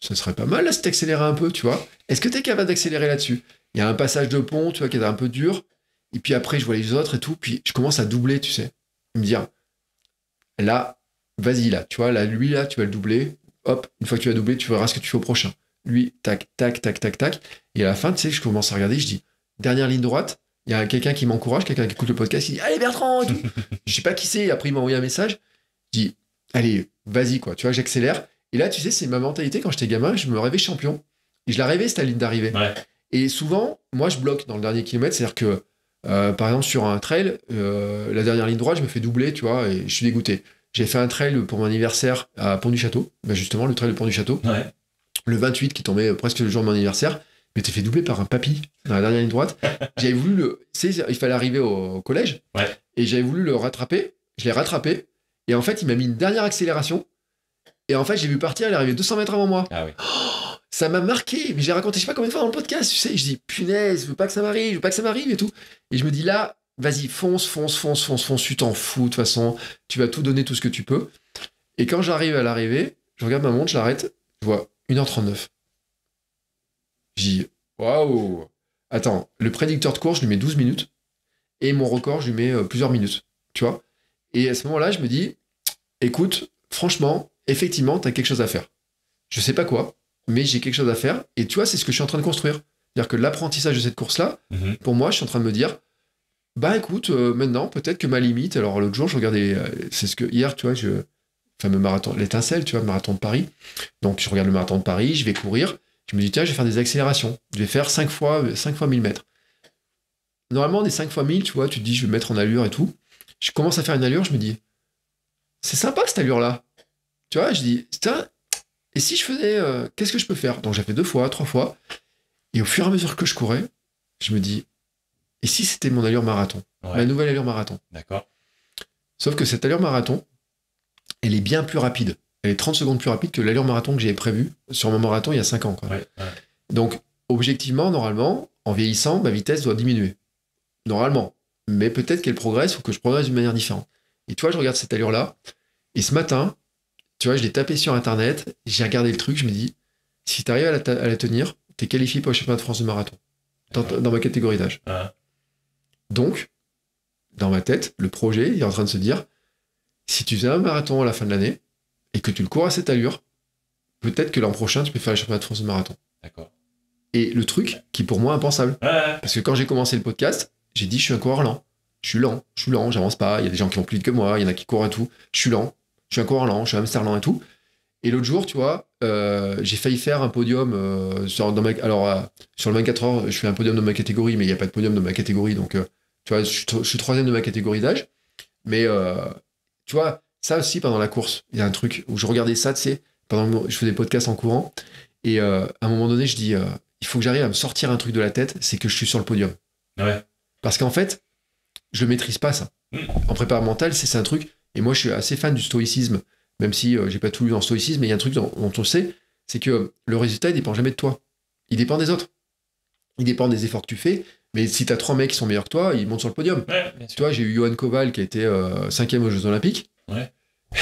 ça serait pas mal là si t'accélérais un peu, tu vois. Est-ce que tu es capable d'accélérer là-dessus Il y a un passage de pont, tu vois, qui est un peu dur. Et puis après, je vois les autres et tout. Puis je commence à doubler, tu sais. Me dire, ah, là, vas-y là, tu vois, là, lui là, tu vas le doubler hop, une fois que tu as doublé, tu verras ce que tu fais au prochain. Lui, tac, tac, tac, tac, tac. Et à la fin, tu sais, je commence à regarder, je dis, dernière ligne droite, il y a quelqu'un qui m'encourage, quelqu'un qui écoute le podcast, il dit, allez Bertrand, Je ne sais pas qui c'est, après il m'a envoyé un message, je dis, allez, vas-y, quoi, tu vois, j'accélère. Et là, tu sais, c'est ma mentalité quand j'étais gamin, je me rêvais champion. Et je la rêvais, cette ligne d'arrivée. Et souvent, moi, je bloque dans le dernier kilomètre, c'est-à-dire que, euh, par exemple, sur un trail, euh, la dernière ligne droite, je me fais doubler, tu vois, et je suis dégoûté. J'ai fait un trail pour mon anniversaire à Pont-du-Château, bah, justement, le trail de Pont-du-Château. Le 28 qui tombait presque le jour de mon anniversaire. Mais t'es fait doubler par un papy dans la dernière ligne droite. j'avais voulu le. Il fallait arriver au collège. Et j'avais voulu le rattraper. Je l'ai rattrapé. Et en fait, il m'a mis une dernière accélération. Et en fait, j'ai vu partir. Il est arrivé 200 mètres avant moi. Ah ça m'a marqué. Mais j'ai raconté, je sais pas combien de fois dans le podcast. sais, je dis, punaise, je veux pas que ça m'arrive. Je veux pas que ça m'arrive et tout. Et je me dis, là, vas-y, fonce, fonce, fonce, fonce, fonce, tu t'en fous, de toute façon, tu vas tout donner, tout ce que tu peux. Et quand j'arrive à l'arrivée, je regarde ma montre, je l'arrête, je vois 1h39. Je dis, waouh Attends, le prédicteur de course, je lui mets 12 minutes, et mon record, je lui mets euh, plusieurs minutes, tu vois. Et à ce moment-là, je me dis, écoute, franchement, effectivement, tu as quelque chose à faire. Je sais pas quoi, mais j'ai quelque chose à faire, et tu vois, c'est ce que je suis en train de construire. C'est-à-dire que l'apprentissage de cette course-là, mhm. pour moi, je suis en train de me dire, bah écoute, euh, maintenant, peut-être que ma limite, alors l'autre jour, je regardais, euh, c'est ce que hier, tu vois, je, fameux marathon, l'étincelle, tu vois, marathon de Paris. Donc, je regarde le marathon de Paris, je vais courir, je me dis, tiens, je vais faire des accélérations, je vais faire 5 fois, euh, fois 1000 mètres. Normalement, des 5 fois 1000, tu vois, tu te dis, je vais mettre en allure et tout. Je commence à faire une allure, je me dis, c'est sympa cette allure-là. Tu vois, je dis, tiens, et si je faisais, qu'est-ce que je peux faire Donc, j'ai fait deux fois, trois fois. Et au fur et à mesure que je courais, je me dis, et si c'était mon allure marathon Ma nouvelle allure marathon. D'accord. Sauf que cette allure marathon, elle est bien plus rapide. Elle est 30 secondes plus rapide que l'allure marathon que j'avais prévu sur mon marathon il y a 5 ans. Donc, objectivement, normalement, en vieillissant, ma vitesse doit diminuer. Normalement. Mais peut-être qu'elle progresse ou que je progresse d'une manière différente. Et toi, je regarde cette allure-là. Et ce matin, tu vois, je l'ai tapé sur Internet. J'ai regardé le truc. Je me dis, si tu arrives à la, tenir, tu es qualifié pour le championnat de France de marathon. Dans, ma catégorie d'âge. Donc, dans ma tête, le projet est en train de se dire, si tu fais un marathon à la fin de l'année et que tu le cours à cette allure, peut-être que l'an prochain, tu peux faire le championnat de France de marathon. D'accord. Et le truc qui pour moi impensable. Parce que quand j'ai commencé le podcast, j'ai dit je suis un coureur lent. Je suis lent, je suis lent, j'avance pas. Il y a des gens qui ont plus vite que moi, il y en a qui courent et tout. Je suis lent, je suis un coureur lent, je suis un hamster lent et tout. Et l'autre jour, tu vois, euh, j'ai failli faire un podium euh, sur, alors, euh, sur le 24 heures. Je fais un podium dans ma catégorie, mais il n'y a pas de podium dans ma catégorie, donc tu vois, je, suis troisième de ma catégorie d'âge. Mais euh, tu vois, ça aussi, pendant la course, il y a un truc où je regardais ça, tu sais, pendant que je faisais des podcasts en courant. Et euh, à un moment donné, je dis, euh, il faut que j'arrive à me sortir un truc de la tête, c'est que je suis sur le podium. Parce qu'en fait, je ne maîtrise pas ça. Mm. En préparation mentale, c'est un truc. Et moi, je suis assez fan du stoïcisme, même si j'ai pas tout lu dans le stoïcisme, mais il y a un truc dont, dont on sait, c'est que le résultat, il dépend jamais de toi. Il dépend des autres. Il dépend des efforts que tu fais, mais si t'as trois mecs qui sont meilleurs que toi, ils montent sur le podium. Toi, j'ai eu Johan Koval qui a été euh, cinquième aux Jeux Olympiques. Ouais.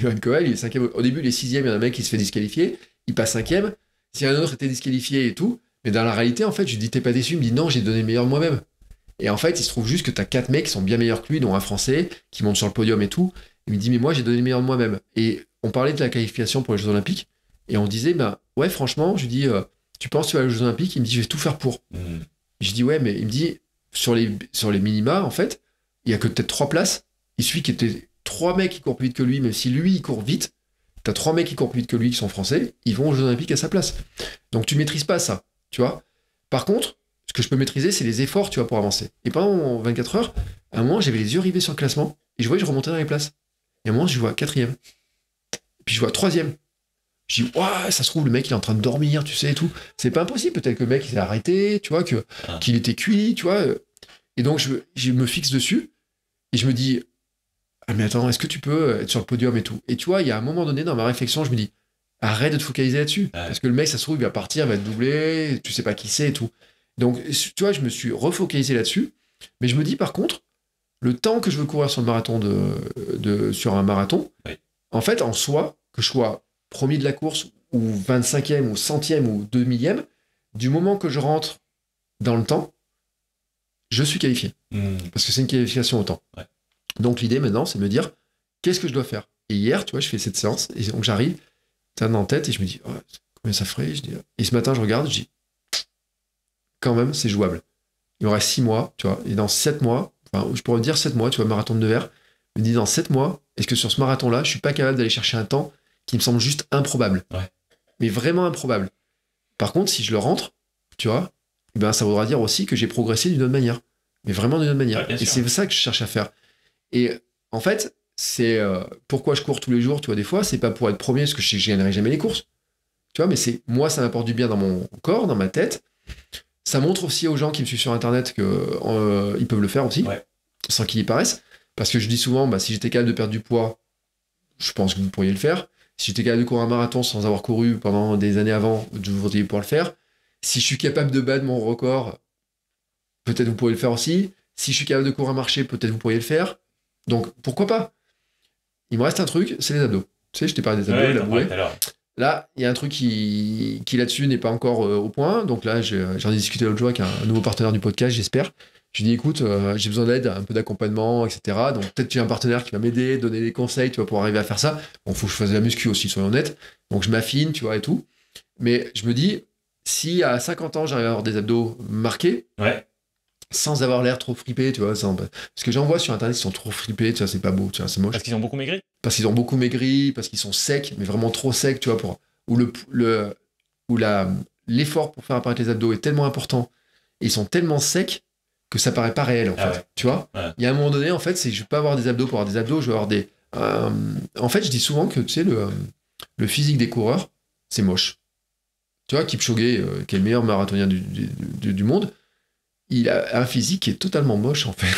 Johan Koval, il est cinquième. Au début, il est sixième, il y a un mec qui se fait disqualifier, il passe cinquième. Si un autre était disqualifié et tout, mais dans la réalité, en fait, je lui dis t'es pas déçu, il me dit non, j'ai donné le meilleur moi-même. Et en fait, il se trouve juste que t'as quatre mecs qui sont bien meilleurs que lui, dont un Français qui monte sur le podium et tout. Il me dit mais moi j'ai donné le meilleur de moi-même. Et on parlait de la qualification pour les Jeux Olympiques et on disait bah ouais franchement, je lui dis euh, tu penses tu vas aux Jeux Olympiques Il me dit je vais tout faire pour. Hmm. Je dis ouais, mais il me dit sur les, sur les minima, en fait, il y a que peut-être trois places. Il suffit qu'il y ait trois mecs qui courent plus vite que lui, même si lui, il court vite. tu as trois mecs qui courent plus vite que lui, qui sont français, ils vont aux Jeux Olympiques à sa place. Donc tu maîtrises pas ça, tu vois. Par contre, ce que je peux maîtriser, c'est les efforts, tu vois, pour avancer. Et pendant 24 heures, à un moment, j'avais les yeux rivés sur le classement, et je voyais que je remontais dans les places. Et à un moment, je vois quatrième. Puis je vois troisième. Je dis, ouais, ça se trouve, le mec, il est en train de dormir, tu sais, et tout. C'est pas impossible. Peut-être que le mec, il s'est arrêté, tu vois, que, ah. qu'il était cuit, tu vois. Euh. Et donc, je, me fixe dessus et je me dis, ah, mais attends, est-ce que tu peux euh, être sur le podium et tout Et tu vois, il y a un moment donné, dans ma réflexion, je me dis, arrête de te focaliser là-dessus. Parce que le mec, ça se trouve, il va partir, il va être doublé tu sais pas qui c'est et tout. Donc, tu vois, je me suis refocalisé là-dessus. Mais je me dis, par contre, le temps que je veux courir sur, le marathon de, sur un marathon, en fait, en soi, que je sois promis de la course ou 25e ou 100e ou 2000 millième, du moment que je rentre dans le temps, je suis qualifié. Hmm. Parce que c'est une qualification au temps. Donc l'idée maintenant, c'est de me dire, qu'est-ce que je dois faire Et hier, tu vois, je fais cette séance, et donc j'arrive, un en tête, et je me dis, combien ça ferait Et ce matin, je regarde, je dis, quand même, c'est jouable. Il y aura 6 mois, tu vois, et dans 7 mois, enfin, je pourrais me dire 7 mois, tu vois, marathon de Nevers, je me dis, dans 7 mois, est-ce que sur ce marathon-là, je suis pas capable d'aller chercher un temps qui me semble juste improbable. Mais vraiment improbable. Par contre, si je le rentre, tu vois, eh ben ça voudra dire aussi que j'ai progressé d'une autre manière. Mais vraiment d'une autre manière. et c'est ça que je cherche à faire. Et en fait, c'est euh, pourquoi je cours tous les jours, tu vois, des fois, c'est pas pour être premier, parce que je ne gagnerai jamais les courses. Tu vois, mais c'est moi, ça m'apporte du bien dans mon corps, dans ma tête. Ça montre aussi aux gens qui me suivent sur Internet qu'ils euh, peuvent le faire aussi, sans qu'ils y paraissent. Parce que je dis souvent, bah, si j'étais capable de perdre du poids, je pense que vous pourriez le faire. Si j'étais capable de courir un marathon sans avoir couru pendant des années avant, voudrais pouvoir le faire. Si je suis capable de battre mon record, peut-être vous pourriez le faire aussi. Si je suis capable de courir un marché, peut-être vous pourriez le faire. Donc pourquoi pas Il me reste un truc, c'est les abdos. Tu sais, je t'ai parlé des abdos, la bouée. Là, il y a un truc qui, qui là-dessus n'est pas encore euh, au point. Donc là, j'en ai discuté l'autre jour avec un nouveau partenaire du podcast, j'espère. Je dis, écoute, euh, j'ai besoin d'aide, un peu d'accompagnement, etc. Donc peut-être j'ai un partenaire qui va m'aider, donner des conseils, tu vois, pour arriver à faire ça. Bon, faut que je fasse de la muscu aussi, soyons honnêtes. Donc je m'affine, tu vois, et tout. Mais je me dis, si à 50 ans j'arrive à avoir des abdos marqués, ouais. sans avoir l'air trop fripé, tu vois, parce que j'en vois sur internet, ils sont trop fripés, tu vois, c'est pas beau, tu vois, c'est moche. Parce qu'ils ont beaucoup maigri Parce qu'ils ont beaucoup maigri, parce qu'ils sont secs, mais vraiment trop secs, tu vois, pour où le, le la l'effort pour faire apparaître les abdos est tellement important, et ils sont tellement secs que ça paraît pas réel en ah fait. Tu vois Il y a un moment donné, en fait, c'est je vais pas avoir des abdos pour avoir des abdos, je vais avoir des. Euh, en fait, je dis souvent que tu sais, le, euh, le physique des coureurs, c'est moche. Tu vois, Kipchoge, euh, qui est le meilleur marathonien du, du, monde, il a un physique qui est totalement moche en fait.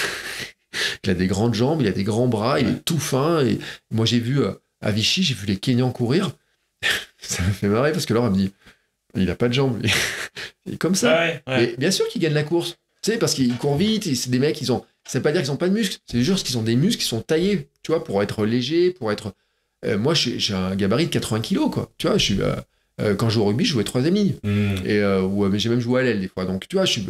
il a des grandes jambes, il a des grands bras, il est tout fin. Et moi, j'ai vu à Vichy, j'ai vu les Kenyans courir. ça me fait marrer parce que Laure elle me dit il a pas de jambes. il est comme ça. Ah bien sûr qu'il gagne la course parce qu'ils courent vite, c'est des mecs, ils ont. Ça pas dire qu'ils ont pas de muscles, c'est juste qu'ils ont des muscles qui sont taillés, tu vois, pour être léger pour être. Euh, moi, j'ai un gabarit de 80 kilos. quoi. Tu vois, je suis. Euh, euh, quand je joue au rugby, je jouais troisième ligne. Mmh. Et, ouais, mais j'ai même joué à l'aile des fois. Donc, tu vois, je suis.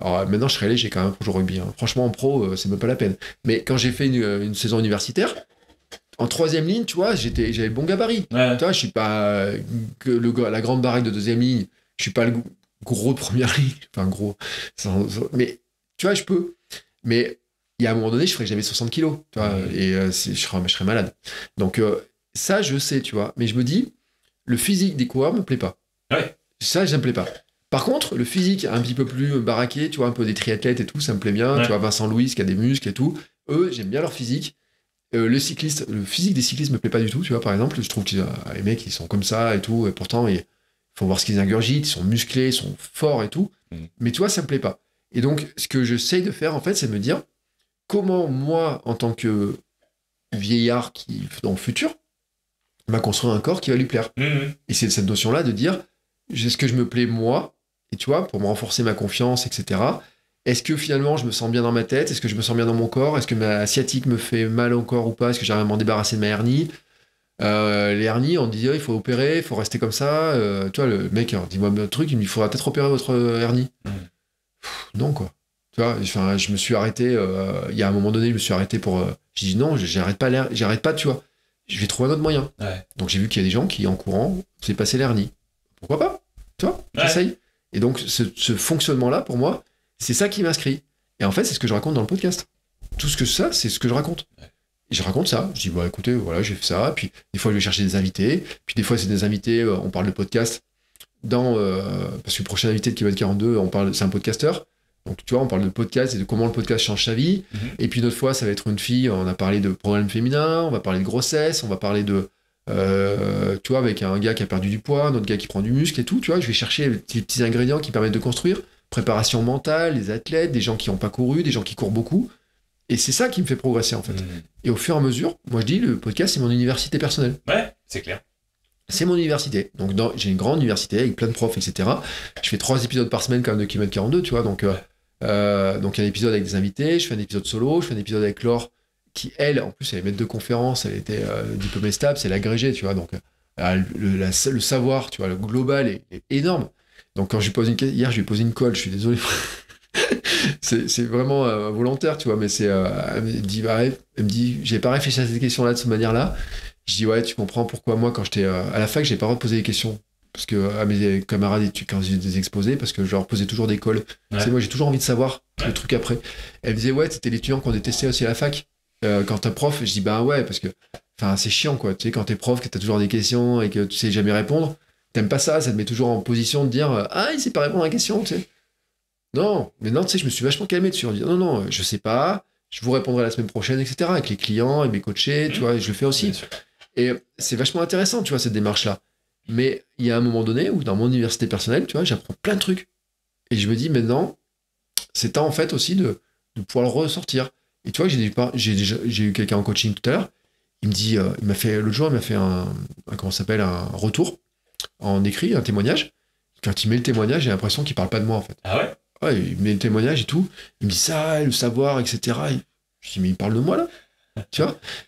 Alors maintenant, je serais léger quand même pour jouer au rugby. Hein. Franchement, en pro, c'est même pas la peine. Mais quand j'ai fait une, saison universitaire, en troisième ligne, tu vois, j'étais, j'avais le bon gabarit. Tu vois, je suis pas que la grande baraque de deuxième ligne. Je suis pas le, gros de première ligne, Enfin, gros. mais tu vois, je peux. Mais il y a un moment donné, je ferais que j'avais 60 kilos. Tu vois, et euh, je, serais, malade. Donc, euh, ça, je sais, tu vois. Mais je me dis, le physique des coureurs me plaît pas. Ouais. Ça, ne me plaît pas. Par contre, le physique un petit peu plus baraqué, tu vois, un peu des triathlètes et tout, ça me plaît bien. Tu vois, Vincent Louis qui a des muscles et tout. Eux, j'aime bien leur physique. Euh, le cycliste, le physique des cyclistes me plaît pas du tout, tu vois, par exemple. Je trouve que les mecs, ils sont comme ça et tout. Et pourtant, ils faut voir ce qu'ils ingurgitent, ils sont musclés, ils sont forts et tout. Mm. Mais tu vois, ça me plaît pas. Et donc, ce que j'essaye de faire, en fait, c'est me dire comment moi, en tant que vieillard qui, dans le futur, m'a construit un corps qui va lui plaire. Mm, mm. Et c'est cette notion-là de dire est-ce que je me plais moi Et tu vois, pour me renforcer ma confiance, etc. Est-ce que finalement je me sens bien dans ma tête Est-ce que je me sens bien dans mon corps Est-ce que ma sciatique me fait mal encore ou pas Est-ce que j'arrive à m'en débarrasser de ma hernie euh, les hernies, on dit ah, il faut opérer, il faut rester comme ça. Euh, tu vois, le mec, dis-moi un truc, il me dit faudra peut-être opérer votre euh, hernie. Mm. non, quoi. Tu vois, je me suis arrêté, il y a un moment donné, je me suis arrêté pour. je dis non, j'arrête pas, j'arrête pas, tu vois. Je vais trouver un autre moyen. Donc j'ai vu qu'il y a des gens qui, en courant, s'est passé l'hernie. Pourquoi pas Tu vois, j'essaye. Et donc ce, fonctionnement-là, pour moi, c'est ça qui m'inscrit. Et en fait, c'est ce que je raconte dans le podcast. Tout ce que ça, c'est ce que je raconte je raconte ça. Je dis, bah, écoutez, voilà, j'ai fait ça. Puis des fois, je vais chercher des invités. Puis des fois, c'est des invités, euh, on parle de podcast. Dans, euh, parce que le prochain invité de Kevin 42, on parle, c'est un podcasteur. Donc, tu vois, on parle de podcast et de comment le podcast change sa vie. Mhm. Et puis, d'autres fois, ça va être une fille. On a parlé de problèmes féminins, on va parler de grossesse, on va parler de. Euh, tu vois, avec un gars qui a perdu du poids, un autre gars qui prend du muscle et tout. Tu vois, je vais chercher les petits, ingrédients qui permettent de construire. Préparation mentale, les athlètes, des gens qui n'ont pas couru, des gens qui courent beaucoup. Et c'est ça qui me fait progresser, en fait. Mmh. Et au fur et à mesure, moi je dis, le podcast, c'est mon université personnelle. Ouais, c'est clair. C'est mon université. Donc j'ai une grande université avec plein de profs, etc. Je fais trois épisodes par semaine quand même de Kimmel 42, tu vois. Donc euh, euh, donc il y a un épisode avec des invités, je fais un épisode solo, je fais un épisode avec Laure, qui elle, en plus, elle est maître de conférence, elle était euh, diplômée stable, c'est l'agrégé, tu vois. Donc le, savoir, tu vois, le global est, énorme. Donc quand je lui pose une hier, je lui ai posé une colle, je suis désolé c'est vraiment euh, volontaire, tu vois, mais c'est. Euh, elle me dit, elle dit, j'ai pas réfléchi à cette question-là de cette manière-là. Je dis, ouais, tu comprends pourquoi moi, quand j'étais euh, à la fac, j'ai pas poser des questions. Parce que à mes camarades, quand j'ai des exposés, parce que je leur posais toujours des cols. c'est moi, j'ai toujours envie de savoir le truc après. Elle me disait, ouais, c'était l'étudiant qu'on détestait aussi à la fac. quand t'es prof, je dis, ben ouais, parce que. Enfin, c'est chiant, quoi. Tu sais, quand t'es prof, que t'as toujours des questions et que tu sais jamais répondre, t'aimes pas ça, ça te met toujours en position de dire, ah, il sait pas répondre à la question, tu sais. Non, mais non, tu sais, je me suis vachement calmé dessus en dit, non, non, euh, je sais pas, je vous répondrai la semaine prochaine, etc. Avec les clients et mes coachés, tu vois, je le fais aussi. Et euh, c'est vachement intéressant, tu vois, cette démarche-là. Mais il y a un moment donné où dans mon université personnelle, tu vois, j'apprends plein de trucs. Et je me dis maintenant, c'est temps en fait aussi de, de pouvoir le ressortir. Et tu vois, j'ai, j'ai, eu quelqu'un en coaching tout à l'heure, il me dit, euh, il m'a fait l'autre jour, il m'a fait un, un comment s'appelle, un retour en écrit, un témoignage. Quand il met le témoignage, j'ai l'impression qu'il parle pas de moi en fait. Ah ouais Ouais, il met le témoignage et tout. Il me dit ça, le savoir, etc. Et je dis, mais il parle de moi là. tu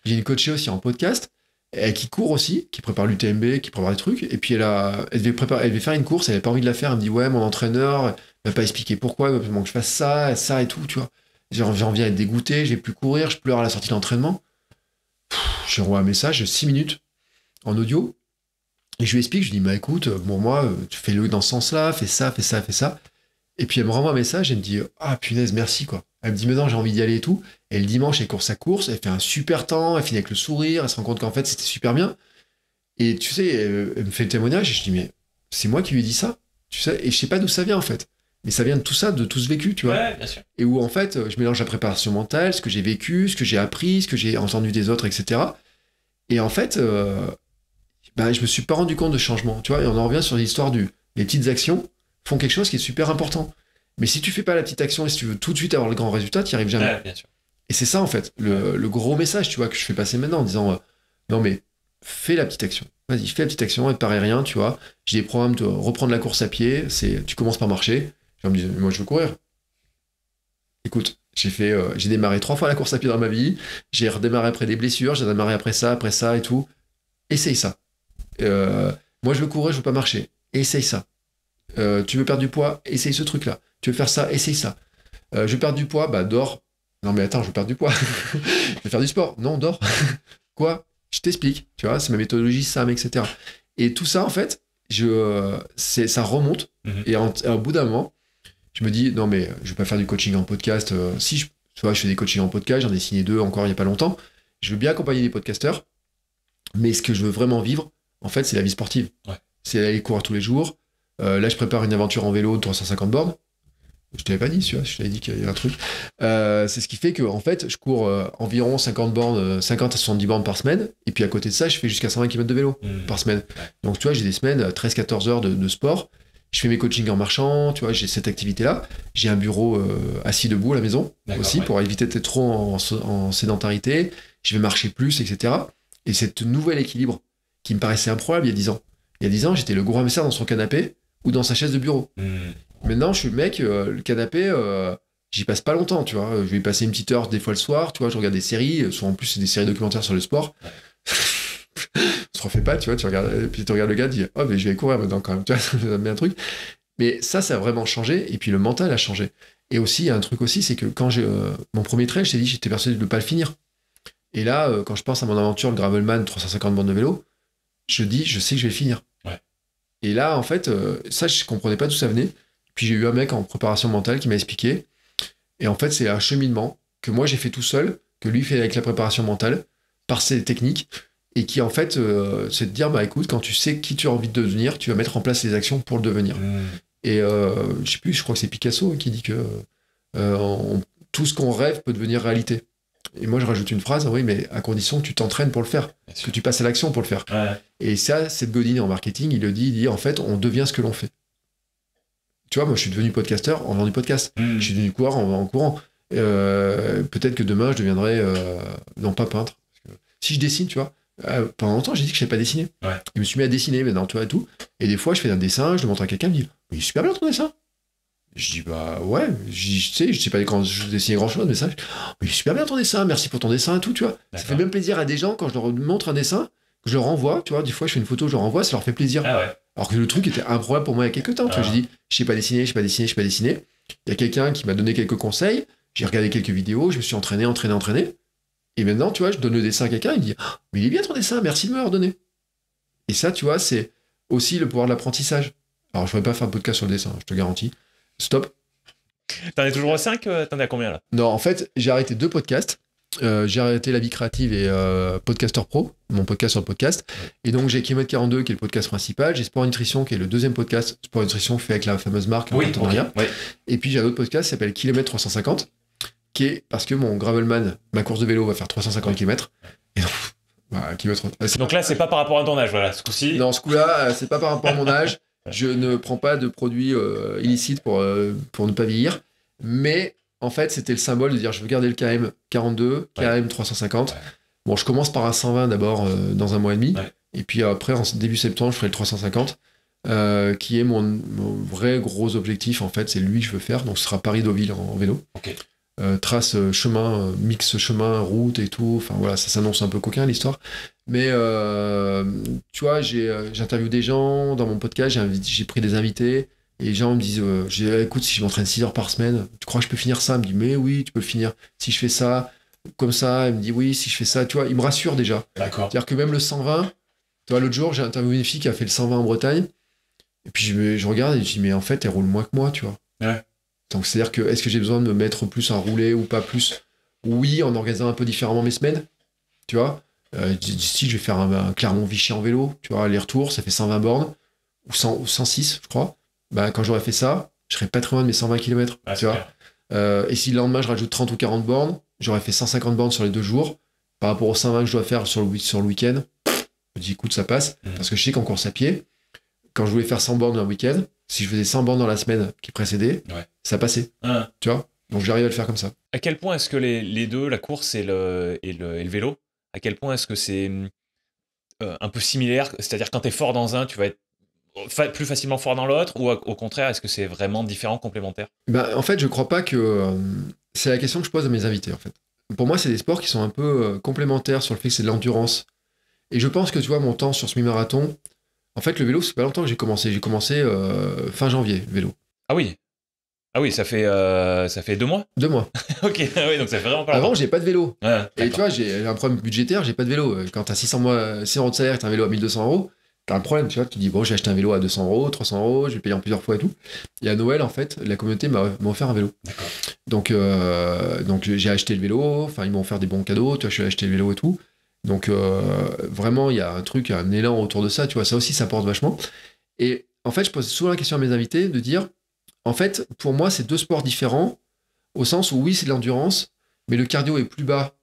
J'ai une coachée aussi en podcast, qui court aussi, qui prépare l'UTMB, qui prépare des trucs. Et puis elle, a, elle, devait préparer, elle faire une course, elle n'avait pas envie de la faire. Elle me dit, ouais, mon entraîneur m'a pas expliqué pourquoi, il m'a que je fasse ça, ça et tout, tu vois. J'en viens à être dégoûté, j'ai plus courir, je pleure à la sortie d'entraînement. Je envoie un message, 6 minutes, en audio. Et je lui explique, je lui dis, bah écoute, bon, moi, tu fais le dans ce sens-là, fais ça, fais ça, fais ça. Et puis elle me renvoie un message, elle me dit Ah punaise, merci quoi. Elle me dit maintenant j'ai envie d'y aller et tout. Et le dimanche, elle court sa course, elle fait un super temps, elle finit avec le sourire, elle se rend compte qu'en fait c'était super bien. Et tu sais, elle, me fait le témoignage et je dis Mais c'est moi qui lui ai dit ça tu sais, Et je sais pas d'où ça vient en fait. Mais ça vient de tout ça, de tout ce vécu, tu vois. Et où en fait, je mélange la préparation mentale, ce que j'ai vécu, ce que j'ai appris, ce que j'ai entendu des autres, etc. Et en fait, je euh, ne bah, je me suis pas rendu compte de changement, tu vois. Et on en revient sur l'histoire du petites actions font quelque chose qui est super important. Mais si tu fais pas la petite action et si tu veux tout de suite avoir le grand résultat, tu n'y arrives jamais. Et c'est ça en fait, le, gros message, tu vois, que je fais passer maintenant en disant euh, non mais fais la petite action. Vas-y, fais la petite action, elle paraît rien, tu vois. J'ai des programmes de reprendre la course à pied, c'est tu commences par marcher. Je dis moi je veux courir. Écoute, j'ai fait euh, j'ai démarré trois fois la course à pied dans ma vie, j'ai redémarré après des blessures, j'ai démarré après ça, après ça et tout. Essaye ça. Euh, moi je veux courir, je veux pas marcher. Essaye ça. Euh, tu veux perdre du poids, essaye ce truc-là. Tu veux faire ça, essaye ça. Euh, je veux perdre du poids, bah dors. Non mais attends, je veux perdre du poids. je veux faire du sport. Non, dors. Quoi Je t'explique. Tu vois, c'est ma méthodologie, ça, etc. Et tout ça, en fait, je, euh, ça remonte. Mhm. Et au bout d'un moment, je me dis, non mais je vais pas faire du coaching en podcast. si je, tu vois, je fais des coachings en podcast, j'en ai signé deux encore il n'y a pas longtemps. Je veux bien accompagner des podcasteurs, mais ce que je veux vraiment vivre, en fait, c'est la vie sportive. C'est aller courir tous les jours, euh, là, je prépare une aventure en vélo de 350 bornes. Je t'avais pas dit, tu vois, je t'avais dit qu'il y avait un truc. Euh, c'est ce qui fait que, en fait, je cours euh, environ 50 bornes, 50 à 70 bornes par semaine. Et puis à côté de ça, je fais jusqu'à 120 km de vélo mmh. par semaine. Donc, tu vois, j'ai des semaines, 13-14 heures de, sport. Je fais mes coachings en marchant, tu vois, j'ai cette activité-là. J'ai un bureau assis debout à la maison aussi pour éviter d'être trop en, sédentarité. Je vais marcher plus, etc. Et cet nouvel équilibre qui me paraissait improbable il y a 10 ans. Il y a 10 ans, j'étais le gros hamster dans son canapé ou dans sa chaise de bureau. Hmm. Maintenant, je suis le mec, euh, le canapé, euh, j'y passe pas longtemps, tu vois. Je vais y passer une petite heure des fois le soir, tu vois, je regarde des séries, euh, souvent en plus c'est des séries documentaires sur le sport. Tu te refais pas, tu vois, tu regardes, puis tu regardes le gars, tu dis, oh, mais je vais courir maintenant quand même, tu vois, ça me met un truc. Mais ça, ça a vraiment changé, et puis le mental a changé. Et aussi, il y a un truc aussi, c'est que quand j'ai mon premier trail, je t'ai dit, j'étais persuadé de ne pas le finir. Et là, quand je pense à mon aventure, le Gravelman, 350 bandes de vélo, je dis, je sais que je vais finir. Et là, en fait, euh, ça, je comprenais pas d'où ça venait. Puis j'ai eu un mec en préparation mentale qui m'a expliqué. Et en fait, c'est un cheminement que moi j'ai fait tout seul, que lui fait avec la préparation mentale, par ses techniques, et qui en fait, euh, c'est de dire, bah écoute, quand tu sais qui tu as envie de devenir, tu vas mettre en place les actions pour le devenir. Mmh. Et euh, je sais plus, je crois que c'est Picasso qui dit que tout ce qu'on rêve peut devenir réalité. Et moi, je rajoute une phrase, oui, mais à condition que tu t'entraînes pour le faire, que tu passes à l'action pour le faire. Et ça, cette Godin en marketing, il le dit, il dit en fait, on devient ce que l'on fait. Tu vois, moi, je suis devenu podcasteur en vendant du podcast. Hmm. Je suis devenu coureur en, courant. Euh, peut-être que demain, je deviendrai, euh, non pas peintre. si je dessine, tu vois, euh, pendant longtemps, j'ai dit que je pas dessiner. Je me suis mis à dessiner maintenant, tu vois, et tout. Et des fois, je fais un dessin, je le montre à quelqu'un, il me dit, il est super bien ton dessin. Je dis bah ouais, je sais, je sais pas quand je dessinais grand chose, mais ça, mais oh, super bien ton dessin, merci pour ton dessin et tout, tu vois. Ça fait même plaisir à des gens quand je leur montre un dessin, que je leur envoie, tu vois, des fois je fais une photo, je leur envoie, ça leur fait plaisir. Ah Alors que le truc était improbable pour moi il y a quelques temps, tu vois, ah. je dis je sais pas dessiner, je sais pas dessiner, je sais pas dessiner. Il y a quelqu'un qui m'a donné quelques conseils, j'ai regardé quelques vidéos, je me suis entraîné, entraîné, entraîné. Et maintenant, tu vois, je donne le dessin à quelqu'un, il dit, oh, mais il est bien ton dessin, merci de me le redonner Et ça, tu vois, c'est aussi le pouvoir de l'apprentissage. Alors, je ne pas faire un podcast sur le dessin, je te garantis stop. T'en es toujours à 5 euh, T'en es à combien là Non, en fait, j'ai arrêté deux podcasts. Euh, j'ai arrêté La Vie Créative et euh, Podcaster Pro, mon podcast sur le podcast. Et donc, j'ai Kilomètre 42 qui est le podcast principal. J'ai Sport Nutrition qui est le deuxième podcast. Sport Nutrition fait avec la fameuse marque oui, hein, Et puis, j'ai un autre podcast qui s'appelle Kilomètre 350 qui est parce que mon Gravelman, ma course de vélo va faire 350 km. donc, bah, kilomètre... donc là, c'est pas par rapport à ton âge, voilà, ce coup-ci. Non, ce coup-là, c'est pas par rapport à mon âge. Je ne prends pas de produits euh, illicites pour, euh, pour ne pas vieillir. Mais en fait, c'était le symbole de dire je veux garder le KM 42, KM 350. Bon, je commence par un 120 d'abord euh, dans un mois et demi. Et puis après, en début septembre, je ferai le 350. qui est mon, vrai gros objectif en fait, c'est lui que je veux faire. Donc ce sera Paris-Deauville en, vélo. Euh, trace euh, chemin, euh, mix chemin, route et tout. Enfin voilà, ça s'annonce un peu coquin l'histoire. Mais tu vois, j'ai j'interviewe des gens dans mon podcast, j'ai pris des invités. Et les gens me disent, écoute, si je m'entraîne 6 heures par semaine, tu crois que je peux finir ça me dit, mais oui, tu peux finir. Si je fais ça, comme ça, il me dit, oui, si je fais ça, tu vois, il me rassure déjà. D'accord. C'est-à-dire que même le 120, tu vois, l'autre jour, j'ai interviewé une fille qui a fait le 120 en Bretagne. Et puis je, je regarde et je dis, mais en fait, elle roule moins que moi, tu vois. Ouais. Donc c'est-à-dire que est-ce que j'ai besoin de me mettre plus en roulé ou pas plus Oui, en organisant un peu différemment mes semaines, tu vois. Euh, si je vais faire un, Clermont-Vichy en vélo, tu vois, aller-retour, ça fait 120 bornes, ou, 106, je crois. Bah, quand j'aurais fait ça, je serais pas très loin de mes 120 km, ah, tu vois. Euh, et si le lendemain, je rajoute 30 ou 40 bornes, j'aurais fait 150 bornes sur les deux jours. Par rapport aux 120 que je dois faire sur le, week-end, je me dis, écoute, ça passe. Mm. Parce que je sais qu'en course à pied, quand je voulais faire 100 bornes un week-end, si je faisais 100 bornes dans la semaine qui précédait, ça passait. Ah. Tu vois Donc j'arrive à le faire comme ça. À quel point est-ce que les, deux, la course et le, et le, et le vélo, à quel point est-ce que c'est euh, un peu similaire C'est-à-dire quand tu es fort dans un, tu vas être plus facilement fort dans l'autre ou au contraire, est-ce que c'est vraiment différent, complémentaire bah, En fait, je crois pas que... Euh, c'est la question que je pose à mes invités, en fait. Pour moi, c'est des sports qui sont un peu euh, complémentaires sur le fait que c'est de l'endurance. Et je pense que, tu vois, mon temps sur ce mi-marathon, en fait, le vélo, c'est pas longtemps que j'ai commencé. J'ai commencé fin janvier, vélo. Ah oui ah oui, ça fait, euh, ça fait deux mois Deux mois. ok, ah donc ça fait vraiment pas Avant, j'ai pas de vélo. et tu vois, j'ai un problème budgétaire, j'ai pas de vélo. Euh, quand t'as 600, 600 euh, euros de salaire et t'as un vélo à 1200 euros, t'as un problème, tu vois. Tu dis, bon, j'ai acheté un vélo à 200 euros, 300 euros, je vais payer en plusieurs fois et tout. Et à Noël, en fait, la communauté m'a offert un vélo. Donc, donc j'ai acheté le vélo, enfin, ils m'ont offert des bons cadeaux, tu vois, je suis allé acheter le vélo et tout. Donc, vraiment, il y a un truc, un élan autour de ça, tu vois. Ça aussi, ça porte vachement. Et en fait, je pose souvent la question à mes invités de dire, en fait, pour moi, c'est deux sports différents, au sens où oui, c'est de l'endurance, mais le cardio est plus bas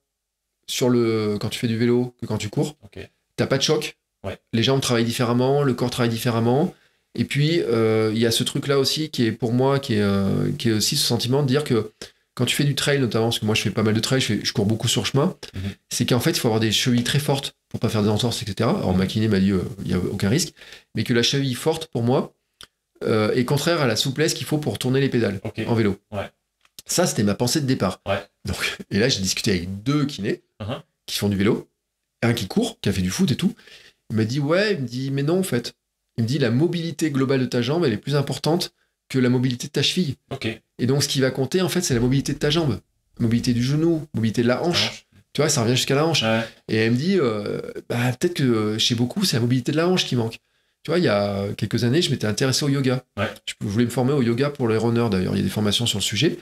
sur le quand tu fais du vélo que quand tu cours. Tu T'as pas de choc. Ouais. Les jambes travaillent différemment, le corps travaille différemment. Et puis, euh, il y a ce truc-là aussi qui est pour moi, qui est, euh, est aussi ce sentiment de dire que quand tu fais du trail, notamment, parce que moi je fais pas mal de trail, je, cours beaucoup sur chemin, mhm. c'est qu'en fait, il faut avoir des chevilles très fortes pour pas faire des entorses, etc. Alors, mhm. ma kiné m'a dit, euh, il n'y a aucun risque, mais que la cheville forte, pour moi, euh, et est contraire à la souplesse qu'il faut pour tourner les pédales en vélo. Ça, c'était ma pensée de départ. Donc, et là, j'ai discuté avec deux kinés uh-huh. qui font du vélo, un qui court, qui a fait du foot et tout. Il m'a dit ouais, il me dit mais non en fait. Il me dit la mobilité globale de ta jambe, elle est plus importante que la mobilité de ta cheville. Et donc, ce qui va compter en fait, c'est la mobilité de ta jambe, mobilité du genou, mobilité de la hanche. Tu vois, ça revient jusqu'à la hanche. Et elle me dit, euh, bah, peut-être que chez beaucoup, c'est la mobilité de la hanche qui manque. Tu vois, il y a quelques années, je m'étais intéressé au yoga. Je voulais me former au yoga pour les runners d'ailleurs. Il y a des formations sur le sujet.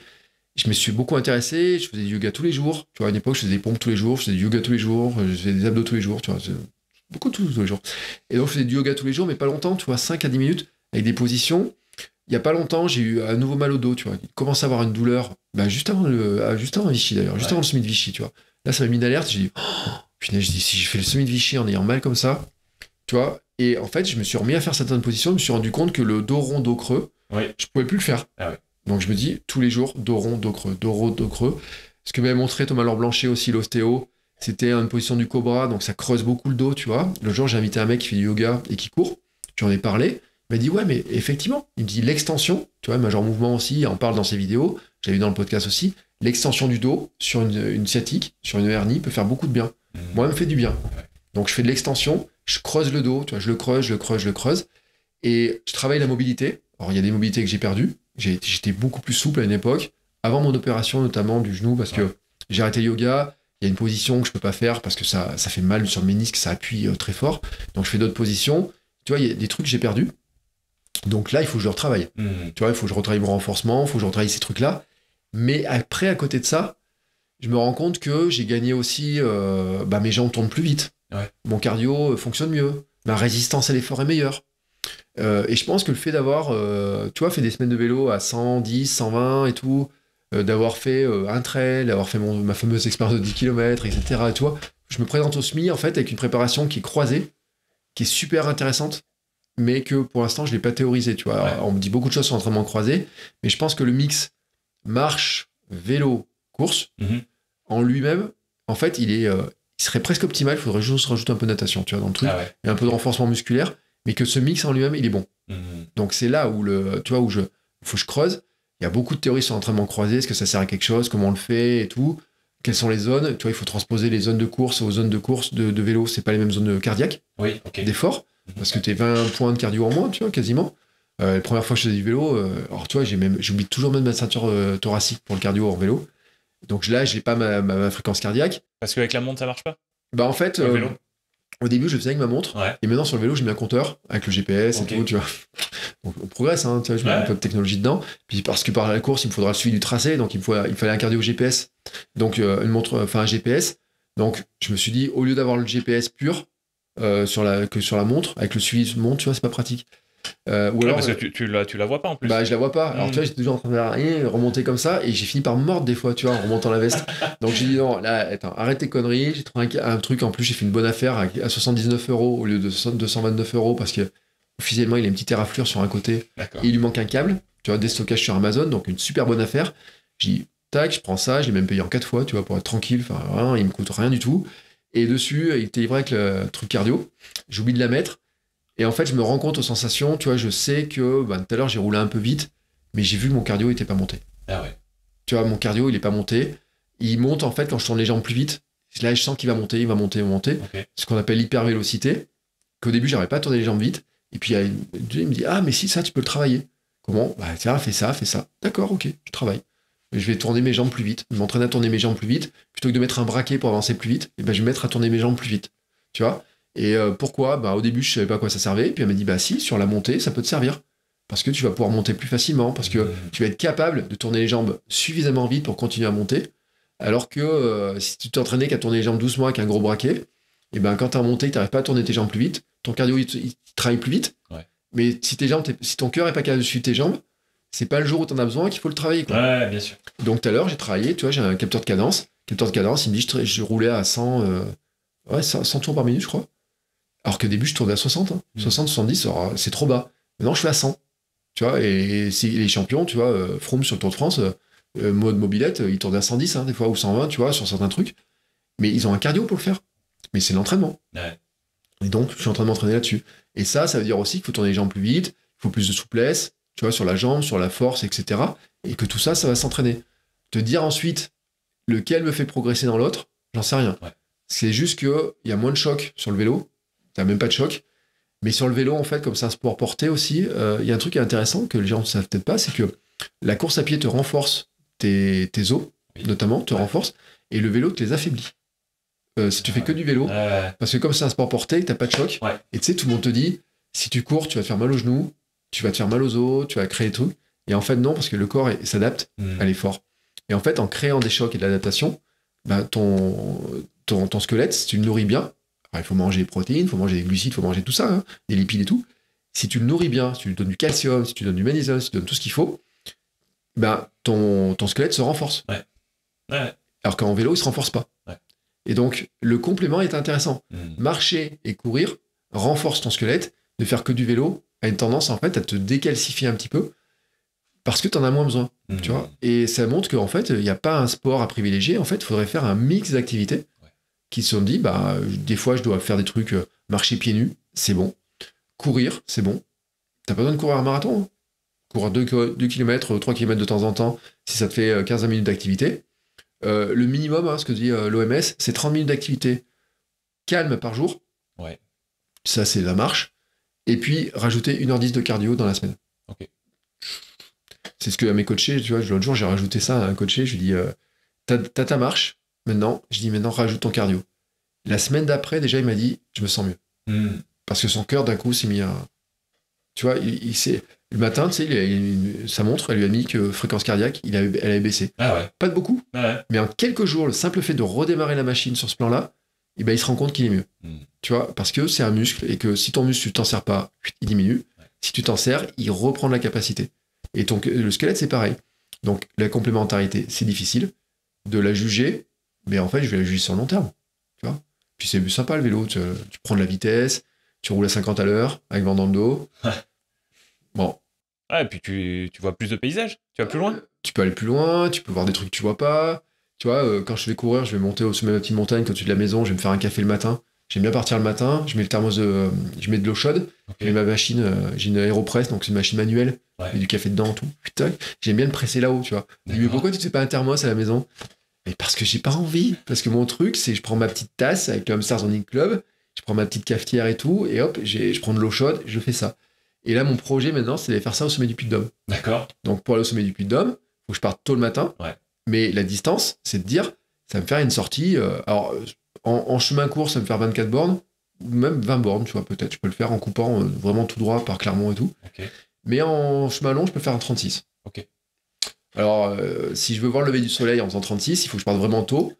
Je me suis beaucoup intéressé. Je faisais du yoga tous les jours. Tu vois, à une époque, je faisais des pompes tous les jours. Je faisais du yoga tous les jours. Euh, je faisais des abdos tous les jours. Tu vois, beaucoup tous, les jours. Et donc, je faisais du yoga tous les jours, mais pas longtemps. Tu vois, 5 à 10 minutes avec des positions. Il n'y a pas longtemps, j'ai eu un nouveau mal au dos. Tu vois, commence à avoir une douleur. Ben, juste avant le, ah, juste avant Vichy d'ailleurs, juste avant le semi de Vichy. Tu vois, là, ça m'a mis d'alerte J'ai dit, oh, putain, je dis, si je fais le semi de Vichy en ayant mal comme ça, tu vois, et en fait, je me suis remis à faire certaines positions, je me suis rendu compte que le dos rond, dos creux, je pouvais plus le faire. Ah donc je me dis, tous les jours, dos rond, dos creux, dos rond, dos creux. Ce que m'avait montré Thomas Laure Blanchet aussi, l'ostéo, c'était une position du cobra, donc ça creuse beaucoup le dos, tu vois. Le jour, j'ai invité un mec qui fait du yoga et qui court, tu en ai parlé. Il m'a dit, ouais, mais effectivement, il me dit l'extension, tu vois, majeur Mouvement aussi, on en parle dans ses vidéos, j'ai vu dans le podcast aussi, l'extension du dos sur une, une, sciatique, sur une hernie peut faire beaucoup de bien. Mmh. Moi, elle me fait du bien. Donc je fais de l'extension, je creuse le dos, tu vois, je le creuse, je le creuse, je le creuse. Et je travaille la mobilité. Alors, il y a des mobilités que j'ai perdues. J'étais beaucoup plus souple à une époque, avant mon opération notamment du genou, parce que j'ai arrêté yoga. Il y a une position que je peux pas faire parce que ça, ça fait mal sur le ménisque, ça appuie euh, très fort. Donc, je fais d'autres positions. Tu vois, il y a des trucs que j'ai perdu. Donc là, il faut que je retravaille. Mmh. Tu vois, il faut que je retravaille mon renforcement, il faut que je retravaille ces trucs-là. Mais après, à côté de ça, je me rends compte que j'ai gagné aussi, euh, bah, mes jambes tournent plus vite. Mon cardio euh, fonctionne mieux. Ma résistance à l'effort est meilleure. Euh, et je pense que le fait d'avoir, euh, tu vois, fait des semaines de vélo à 110, 120 et tout, d'avoir fait un trail, d'avoir fait ma fameuse expérience de 10 km, etc. tu vois, je me présente au SMI en fait avec une préparation qui est croisée, qui est super intéressante, mais que pour l'instant je ne l'ai pas théorisée. Tu vois, on me dit beaucoup de choses sur l'entraînement croisé, mais je pense que le mix marche, vélo, course, mhm. en lui-même, en fait, il est, serait presque optimal. Il faudrait juste rajouter un peu de natation, tu vois, dans le truc, ah et un peu de renforcement musculaire, mais que ce mix en lui-même, il est bon. Mm-hmm. Donc c'est là où le, tu vois, où je, faut que je creuse. Il y a beaucoup de théories sur l'entraînement croisé, est-ce que ça sert à quelque chose, comment on le fait et tout. Quelles sont les zones Tu vois, il faut transposer les zones de course aux zones de course de, vélo. C'est pas les mêmes zones cardiaques oui, d'effort, mm-hmm. parce que tu es 20 points de cardio en moins, tu vois, quasiment. Euh, la première fois que je faisais du vélo, euh, alors tu vois, j'ai même, j'oublie toujours même ma ceinture euh, thoracique pour le cardio en vélo. Donc là, n'ai pas ma, fréquence cardiaque. Parce qu'avec la montre, ça marche pas Bah en fait, euh, au début, je faisais avec ma montre. Et maintenant, sur le vélo, j'ai mis un compteur avec le GPS et tout, tu vois. on progresse, hein, tu vois, je mets un peu de technologie dedans. Puis parce que par la course, il me faudra le suivi du tracé, donc il faut, il fallait un cardio GPS. Donc euh, une montre, enfin un GPS. Donc je me suis dit, au lieu d'avoir le GPS pur, euh, sur la, que sur la montre, avec le suivi de montre, tu vois, c'est pas pratique. Euh, parce que euh, tu, la, vois pas en plus. Bah, je la vois pas. Alors, hmm. tu vois, j'étais toujours en train de rien, remonter comme ça, et j'ai fini par mordre des fois, tu vois, en remontant la veste. Donc, j'ai dit non, là, attends, arrête tes conneries. J'ai trouvé un, truc, en plus, j'ai fait une bonne affaire à, 79 euros au lieu de 229 euros parce que officiellement, il a une petite éraflure sur un côté et il lui manque un câble, tu vois, déstockage sur Amazon, donc une super bonne affaire. J'ai dit, tac, je prends ça, je l'ai même payé en 4 fois, tu vois, pour être tranquille, enfin, vraiment, il me coûte rien du tout. Et dessus, il était livré avec le truc cardio. J'oublie de la mettre. Et en fait, je me rends compte aux sensations, tu vois, je sais que bah, tout à l'heure, j'ai roulé un peu vite, mais j'ai vu que mon cardio n'était pas monté. Ah ouais. Tu vois, mon cardio, il n'est pas monté. Il monte, en fait, quand je tourne les jambes plus vite. Là, je sens qu'il va monter, il va monter, il va monter. Ce qu'on appelle l'hypervélocité, qu'au début, j'arrivais pas à tourner les jambes vite. Et puis, il me dit, ah, mais si, ça, tu peux le travailler. Comment Bah, tiens, fais ça, fais ça. D'accord, ok, je travaille. Je vais tourner mes jambes plus vite. Je m'entraîne à tourner mes jambes plus vite. Plutôt que de mettre un braquet pour avancer plus vite, et eh ben, je vais mettre à tourner mes jambes plus vite. Tu vois et euh, pourquoi bah, Au début, je ne savais pas à quoi ça servait. Puis elle m'a dit Bah, si, sur la montée, ça peut te servir. Parce que tu vas pouvoir monter plus facilement, parce que tu vas être capable de tourner les jambes suffisamment vite pour continuer à monter. Alors que euh, si tu t'entraînais qu'à tourner les jambes doucement avec un gros braquet, et eh ben quand tu as monté, tu n'arrives pas à tourner tes jambes plus vite, ton cardio il, travaille plus vite. Mais si tes jambes, si ton cœur n'est pas capable de suivre tes jambes, c'est pas le jour où tu en as besoin qu'il faut le travailler. Ouais, bien sûr. Donc tout à l'heure, j'ai travaillé, tu vois, j'ai un capteur de cadence. Capteur de cadence, il me dit je, roulais à 100, 100, euh, tours par minute, je crois. Alors qu'au début, je tournais à 60. 60, 70, c'est trop bas. Maintenant, je suis à 100. Tu vois, et, les champions, tu vois, euh, sur le Tour de France, euh, euh, mode mobilette, euh, ils tournent à 110, hein, des fois, ou 120, tu vois, sur certains trucs. Mais ils ont un cardio pour le faire. Mais c'est l'entraînement. Et donc, je suis en train de m'entraîner là-dessus. Et ça, ça veut dire aussi qu'il faut tourner les jambes plus vite, il faut plus de souplesse, tu vois, sur la jambe, sur la force, etc. Et que tout ça, ça va s'entraîner. Te dire ensuite lequel me fait progresser dans l'autre, j'en sais rien. C'est juste qu'il y a moins de choc sur le vélo, même pas de choc. Mais sur le vélo, en fait, comme c'est un sport porté aussi, euh, il y a un truc intéressant que les gens ne savent peut-être pas, c'est que la course à pied te renforce tes, os, notamment, te renforce, et le vélo te les affaiblit. Euh, si tu fais que du vélo, parce que comme c'est un sport porté, t'as pas de choc, et tu sais, tout le monde te dit, si tu cours, tu vas te faire mal aux genoux, tu vas te faire mal aux os, tu vas créer tout Et en fait, non, parce que le corps s'adapte hmm. à l'effort. Et en fait, en créant des chocs et de l'adaptation, bah, ton, ton, squelette, si tu le nourris bien, il faut manger des protéines, il faut manger des glucides, il faut manger tout ça, hein, des lipides et tout. Si tu le nourris bien, si tu lui donnes du calcium, si tu lui donnes du magnésium, si tu lui donnes tout ce qu'il faut, ben, ton, ton, squelette se renforce. Alors qu'en vélo, il ne se renforce pas. Et donc, le complément est intéressant. Hmm. Marcher et courir renforce ton squelette. De faire que du vélo a une tendance, en fait, à te décalcifier un petit peu parce que tu en as moins besoin. Tu hmm. vois Et ça montre qu'en fait, il n'y a pas un sport à privilégier. En fait, il faudrait faire un mix d'activités qui se sont dit, bah, des fois, je dois faire des trucs, euh, marcher pieds nus, c'est bon. Courir, c'est bon. T'as pas besoin de courir un marathon. Hein. Courir 2, km, 3 km de temps en temps, si ça te fait 15 euh, minutes d'activité. Euh, le minimum, hein, ce que dit l'OMS, c'est 30 minutes d'activité calme par jour. Ouais. Ça, c'est la marche. Et puis, rajouter 1h10 de cardio dans la semaine. C'est ce que mes coachés, tu vois, l'autre jour, j'ai rajouté ça à un coaché. Je lui dis, dit, t'as ta marche, Maintenant, je dis maintenant, rajoute ton cardio. La semaine d'après, déjà, il m'a dit, je me sens mieux. Hmm. Parce que son cœur, d'un coup, s'est mis à. Tu vois, il, Le matin, tu sais, sa montre, elle lui a mis que fréquence cardiaque, il elle avait baissé. Ah pas de beaucoup, ah mais en quelques jours, le simple fait de redémarrer la machine sur ce plan-là, eh ben, il se rend compte qu'il est mieux. Hmm. Tu vois, parce que c'est un muscle et que si ton muscle, tu t'en sers pas, il diminue. Si tu t'en sers, il reprend de la capacité. Et donc, euh, le squelette, c'est pareil. Donc, la complémentarité, c'est difficile. De la juger, mais en fait, je vais la juste sur le long terme. Tu vois Puis c'est sympa le vélo. Tu, prends de la vitesse, tu roules à 50 à l'heure avec vent dans le dos. bon. Ah, puis tu, vois plus de paysages. Tu vas plus loin. Euh, tu peux aller plus loin, tu peux voir des trucs que tu vois pas. Tu vois, euh, quand je vais courir, je vais monter au sommet de la petite montagne, au-dessus de la maison, je vais me faire un café le matin. J'aime bien partir le matin, je mets le thermos de, euh, je mets de l'eau chaude, j'ai ma machine, j'ai une aéropresse, donc c'est une machine manuelle, ouais. j'ai du café dedans, tout. Putain, j'aime bien le presser là-haut, tu vois. Mais pourquoi tu ne fais pas un thermos à la maison mais parce que j'ai pas envie. Parce que mon truc, c'est je prends ma petite tasse avec le Hamsters Club, je prends ma petite cafetière et tout, et hop, je prends de l'eau chaude, je fais ça. Et là, mon projet maintenant, c'est d'aller faire ça au sommet du Puy-de-Dôme. D'accord. Donc pour aller au sommet du Puy-de-Dôme, faut que je parte tôt le matin. Mais la distance, c'est de dire, ça va me faire une sortie. Euh, alors, en, chemin court, ça va me faire 24 bornes, ou même 20 bornes, tu vois, peut-être. Je peux le faire en coupant euh, vraiment tout droit par Clermont et tout. Mais en chemin long, je peux faire un 36. Ok. Alors, euh, si je veux voir le lever du soleil en faisant il faut que je parte vraiment tôt.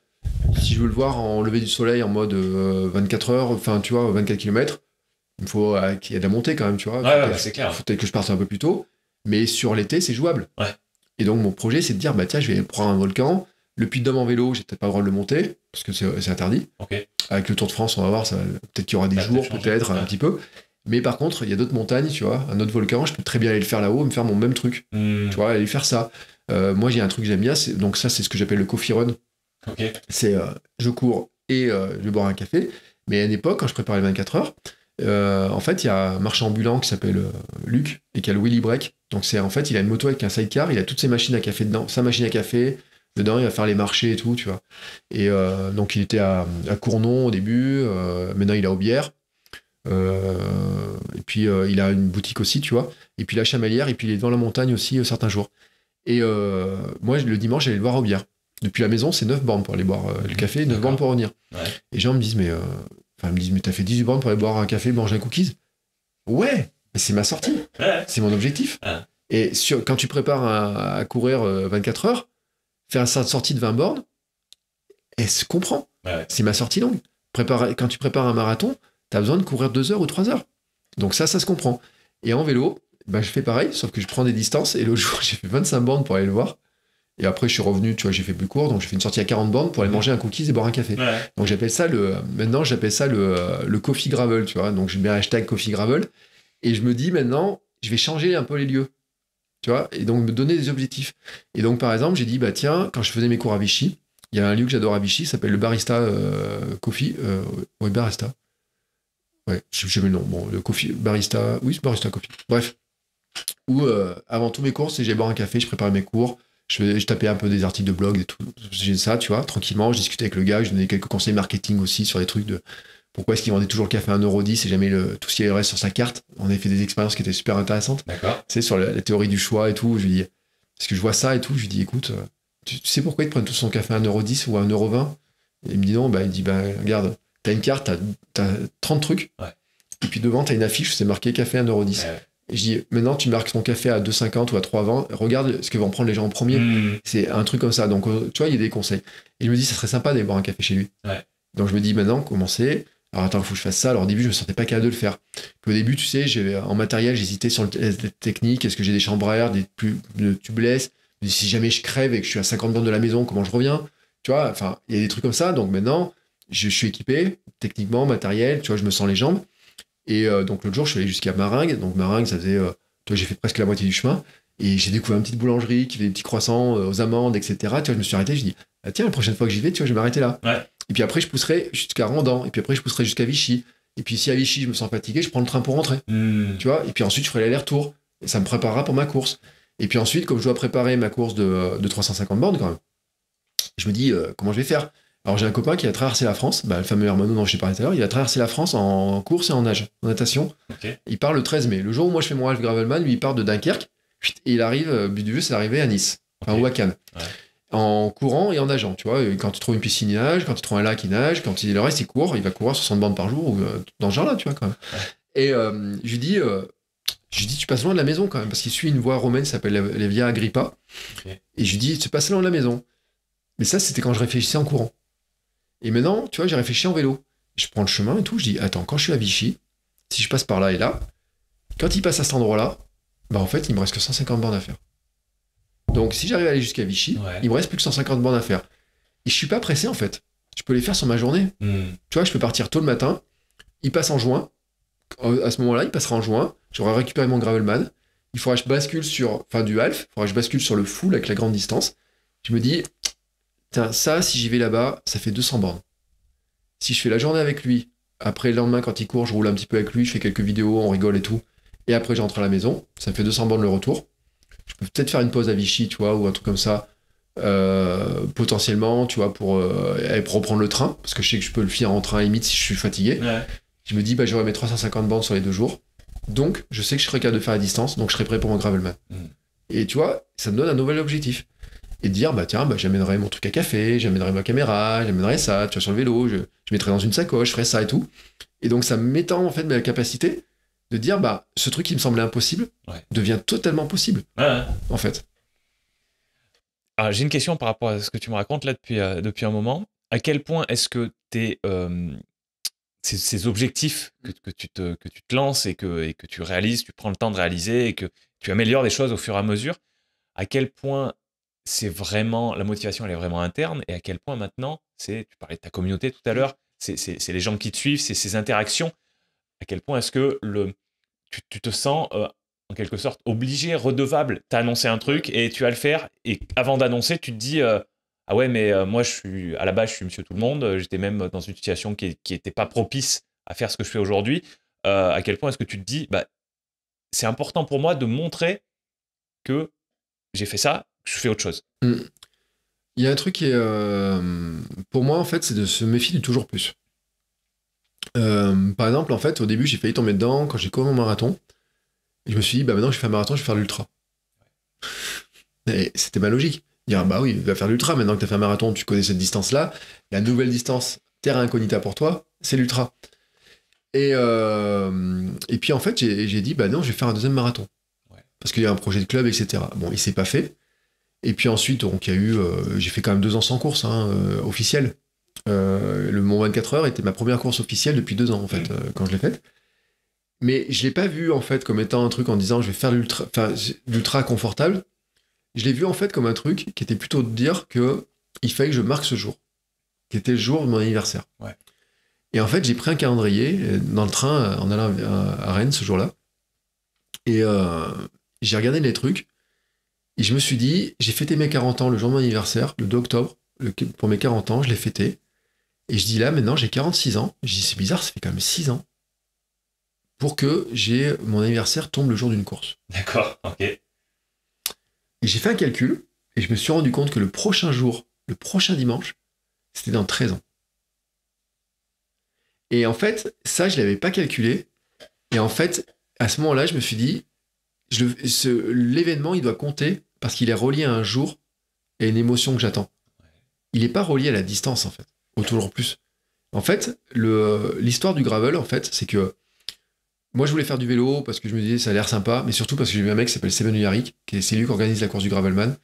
Si je veux le voir en lever du soleil en mode 24 euh, heures, enfin, tu vois, 24 km, il faut euh, qu'il y ait de la montée quand même, tu vois. Ouais, bah, c'est clair. Il faut peut-être que je parte un peu plus tôt. Mais sur l'été, c'est jouable. Et donc, mon projet, c'est de dire, bah tiens, je vais prendre un volcan. Le Puy de Dôme en vélo, j'ai peut-être pas le droit de le monter, parce que c'est interdit. Avec le Tour de France, on va voir, peut-être qu'il y aura des bah, jours, peut-être, un petit peu. Mais par contre, il y a d'autres montagnes, tu vois, un autre volcan, je peux très bien aller le faire là-haut, me faire mon même truc. Hmm. Tu vois, aller faire ça. Euh, moi, j'ai un truc que j'aime bien, donc ça, c'est ce que j'appelle le coffee run. C'est euh, je cours et je euh, je bois un café. Mais à une époque, quand je préparais les 24 heures, en fait, il y a un marchand ambulant qui s'appelle Luc et qui a le Willy Break. Donc, c'est en fait, il a une moto avec un sidecar, il a toutes ses machines à café dedans, sa machine à café, dedans, il va faire les marchés et tout, tu vois. Et donc, il était à, Cournon au début, maintenant, il est à Aubière. et puis, il a une boutique aussi, tu vois. Et puis, la chamalière, et puis, il est dans la montagne aussi certains jours. Et euh, moi, le dimanche, j'allais le voir au bière. Depuis la maison, c'est 9 bornes pour aller boire euh, le café, 9 bornes pour revenir. Et les gens me disent, mais, euh, enfin, me disent, mais t'as fait 18 bornes pour aller boire un café, manger un cookies Ouais, c'est ma sortie. C'est mon objectif. Et sur, quand tu prépares à courir 24 heures, faire une sortie de 20 bornes, elle se comprend. C'est ma sortie longue. quand tu prépares un marathon, tu as besoin de courir 2 heures ou 3 heures. Donc ça, ça se comprend. Et en vélo, bah, je fais pareil, sauf que je prends des distances. Et le jour, j'ai fait 25 bandes pour aller le voir. Et après, je suis revenu, tu vois, j'ai fait plus court, donc j'ai fait une sortie à 40 bandes pour aller manger un cookies et boire un café. Donc j'appelle ça le, maintenant j'appelle ça le, le, coffee gravel, tu vois. Donc je mets hashtag coffee gravel et je me dis maintenant, je vais changer un peu les lieux, tu vois, et donc me donner des objectifs. Et donc par exemple, j'ai dit, bah tiens, quand je faisais mes cours à Vichy, il y a un lieu que j'adore à Vichy, s'appelle le Barista euh, Coffee, euh, Oui, Barista. Ouais, je sais le nom, bon, le Coffee, Barista, oui, c'est Barista Coffee. Bref, ou euh, avant tous mes cours, si j'ai boire un café, je préparais mes cours, je, tapais un peu des articles de blog, et tout, j'ai ça, tu vois, tranquillement, je discutais avec le gars, je donnais quelques conseils marketing aussi sur les trucs de pourquoi est-ce qu'il vendait toujours le café à 1,10€ et jamais le, tout ce qui reste sur sa carte. On avait fait des expériences qui étaient super intéressantes. D'accord. C'est sur la, théorie du choix et tout, je lui dis, parce que je vois ça et tout, je lui dis, écoute, euh, tu, sais pourquoi ils te prennent tout son café à 1,10€ ou à 1,20€ Il me dit non, bah, il dit, bah, regarde, t'as une carte, t'as, as 30 trucs. Et puis devant, t'as une affiche, c'est marqué café à 1,10€. Je dis, maintenant, tu marques ton café à 2,50 ou à 3,20, regarde ce que vont prendre les gens en premier. Hmm. C'est un truc comme ça. Donc, euh, tu vois, il y a des conseils. Et me dit ça serait sympa d'aller boire un café chez lui. Donc, je me dis, maintenant, c'est Alors, attends, il faut que je fasse ça. Alors, au début, je me sentais pas capable de le faire. au début, tu sais, en matériel, j'hésitais sur les euh, technique. Est-ce que j'ai des chambres à air, des plus, de Si jamais je crève et que je suis à 50 bornes de la maison, comment je reviens Tu vois, enfin, il y a des trucs comme ça. Donc, maintenant, je suis équipé, techniquement, matériel, tu vois, je me sens les jambes. Et euh, donc l'autre jour, je suis allé jusqu'à Maringue. Donc Maringue, ça faisait. Euh, tu j'ai fait presque la moitié du chemin. Et j'ai découvert une petite boulangerie qui fait des petits croissants euh, aux amandes, etc. Tu vois, je me suis arrêté, je dis, ah, tiens, la prochaine fois que j'y vais, tu vois, je vais m'arrêter là. Et puis après, je pousserai jusqu'à Rondan, Et puis après, je pousserai jusqu'à Vichy. Et puis si à Vichy, je me sens fatigué, je prends le train pour rentrer. Hmm. Tu vois, et puis ensuite, je ferai l'aller-retour. Et ça me préparera pour ma course. Et puis ensuite, comme je dois préparer ma course de, de 350 bornes quand même, je me dis, comment je vais faire alors j'ai un copain qui a traversé la France, bah, le fameux Hermano dont t'ai parlé tout à l'heure, il a traversé la France en course et en nage, en natation. Il part le 13 mai. Le jour où moi je fais mon half gravelman, lui il part de Dunkerque et il arrive, euh, but du vieux, c'est arrivé à Nice, enfin ou à Cannes. En courant et en nageant, tu vois. Quand tu trouves une piscine, il nage. Quand tu trouves un lac, il nage. Quand il le reste, il court. Il va courir 60 bandes par jour ou euh, dans ce genre-là, tu vois, quand même. Et euh, je lui dis, je dis, tu passes loin de la maison quand même, parce qu'il suit une voie romaine qui s'appelle les Via Agrippa. Et je lui dis, tu passes loin de la maison. Mais ça, c'était quand je réfléchissais en courant. Et maintenant, tu vois, j'ai réfléchi en vélo. Je prends le chemin et tout, je dis, attends, quand je suis à Vichy, si je passe par là et là, quand il passe à cet endroit-là, bah en fait, il me reste que 150 bornes à faire. Donc si j'arrive à aller jusqu'à Vichy, il me reste plus que 150 bornes à faire. Et je suis pas pressé en fait. Je peux les faire sur ma journée. Hmm. Tu vois, je peux partir tôt le matin, il passe en juin. À ce moment-là, il passera en juin, j'aurai récupéré mon gravelman. Il faudra que je bascule sur, enfin du half, il faudra que je bascule sur le full avec la grande distance. Je me dis, ça, si j'y vais là-bas, ça fait 200 bornes. Si je fais la journée avec lui, après le lendemain, quand il court, je roule un petit peu avec lui, je fais quelques vidéos, on rigole et tout. Et après, j'entre à la maison, ça fait 200 bandes le retour. Je peux peut-être faire une pause à Vichy, tu vois, ou un truc comme ça, euh, potentiellement, tu vois, euh, pour, reprendre le train, parce que je sais que je peux le faire en train limite si je suis fatigué. Je me dis, bah, j'aurai mes 350 bandes sur les deux jours. Donc, je sais que je serai capable de faire à distance, donc je serai prêt pour mon gravelman. Hmm. Et tu vois, ça me donne un nouvel objectif et dire bah tiens bah, j'amènerai mon truc à café, j'amènerai ma caméra, j'amènerai ça, tu vois sur le vélo, je, je, mettrai dans une sacoche, je ferai ça et tout. Et donc ça m'étend en fait ma capacité de dire bah ce truc qui me semblait impossible devient totalement possible en fait. j'ai une question par rapport à ce que tu me racontes là depuis, euh, depuis un moment. À quel point est-ce que tes euh, ces, objectifs que, que, tu te, que tu te lances et que, et que tu réalises, tu prends le temps de réaliser et que tu améliores les choses au fur et à mesure, à quel point c'est vraiment la motivation, elle est vraiment interne et à quel point maintenant, c'est tu parlais de ta communauté tout à mmh. l'heure, c'est les gens qui te suivent, c'est ces interactions. À quel point est-ce que le, tu, te sens euh, en quelque sorte obligé, redevable T'as annoncé un truc et tu vas le faire et avant d'annoncer, tu te dis euh, ah ouais mais euh, moi je suis à la base je suis Monsieur tout le monde, j'étais même dans une situation qui n'était pas propice à faire ce que je fais aujourd'hui. à quel point est-ce que tu te dis bah c'est important pour moi de montrer que j'ai fait ça je fais autre chose. Mm. Il y a un truc qui est. Euh, pour moi, en fait, c'est de se méfier du toujours plus. Euh, par exemple, en fait, au début, j'ai failli tomber dedans quand j'ai couru mon marathon. je me suis dit, bah maintenant, je fais un marathon, je vais faire l'ultra. C'était ma logique. Dire, bah oui, va faire l'ultra. Maintenant que tu as fait un marathon, tu connais cette distance-là. La nouvelle distance, terra incognita pour toi, c'est l'ultra. Et, euh, puis, en fait, j'ai dit, bah non, je vais faire un deuxième marathon. Parce qu'il y a un projet de club, etc. Bon, il s'est pas fait. Et puis ensuite, y a eu, euh, j'ai fait quand même deux ans sans course hein, euh, officielle. Euh, le Mont 24 heures était ma première course officielle depuis deux ans, en fait, euh, quand je l'ai faite. Mais je l'ai pas vu, en fait, comme étant un truc en disant je vais faire l'ultra confortable. Je l'ai vu, en fait, comme un truc qui était plutôt de dire que il fallait que je marque ce jour, qui était le jour de mon anniversaire. Et en fait, j'ai pris un calendrier dans le train en allant à Rennes ce jour-là. Et j'ai regardé les trucs. Et je me suis dit, j'ai fêté mes 40 ans le jour de mon anniversaire, le 2 octobre, pour mes 40 ans, je l'ai fêté. Et je dis là, maintenant, j'ai 46 ans. Je dis, c'est bizarre, ça fait quand même 6 ans pour que j'ai mon anniversaire tombe le jour d'une course. D'accord, ok. Et j'ai fait un calcul et je me suis rendu compte que le prochain jour, le prochain dimanche, c'était dans 13 ans. Et en fait, ça, je ne l'avais pas calculé. Et en fait, à ce moment-là, je me suis dit, l'événement, il doit compter parce qu'il est relié à un jour et à une émotion que j'attends. Il n'est pas relié à la distance, en fait, au toujours plus. En fait, euh, l'histoire du gravel, en fait, c'est que moi, je voulais faire du vélo parce que je me disais, ça a l'air sympa, mais surtout parce que j'ai vu un mec qui s'appelle Sébastien Luharic, qui c'est lui qui organise la course du Gravelman.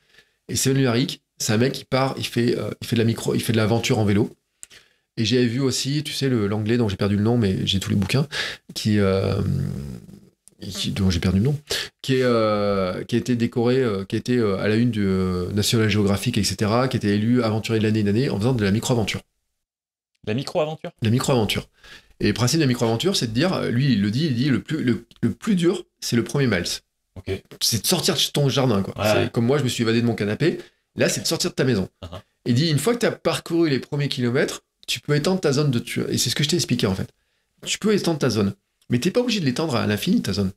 Et Sébastien c'est un mec qui part, il fait, euh, il fait de la micro, il fait de l'aventure en vélo. Et j'ai vu aussi, tu sais, l'anglais dont j'ai perdu le nom, mais j'ai tous les bouquins, qui, euh, dont j'ai perdu le nom, qui, est, euh, a été décoré, euh, qui a été euh, à la une du National Geographic, etc., qui a été élu aventurier de l'année d'année en faisant de la micro-aventure. La micro-aventure La micro-aventure. Et le principe de la micro-aventure, c'est de dire, lui, il le dit, il dit le plus, le, plus dur, c'est le premier miles. C'est de sortir de ton jardin, quoi. Comme moi, je me suis évadé de mon canapé. Là, c'est de sortir de ta maison. Uh-huh. Il dit, une fois que tu as parcouru les premiers kilomètres, tu peux étendre ta zone de. Et c'est ce que je t'ai expliqué, en fait. Tu peux étendre ta zone. Mais t'es pas obligé de l'étendre à l'infini, ta zone.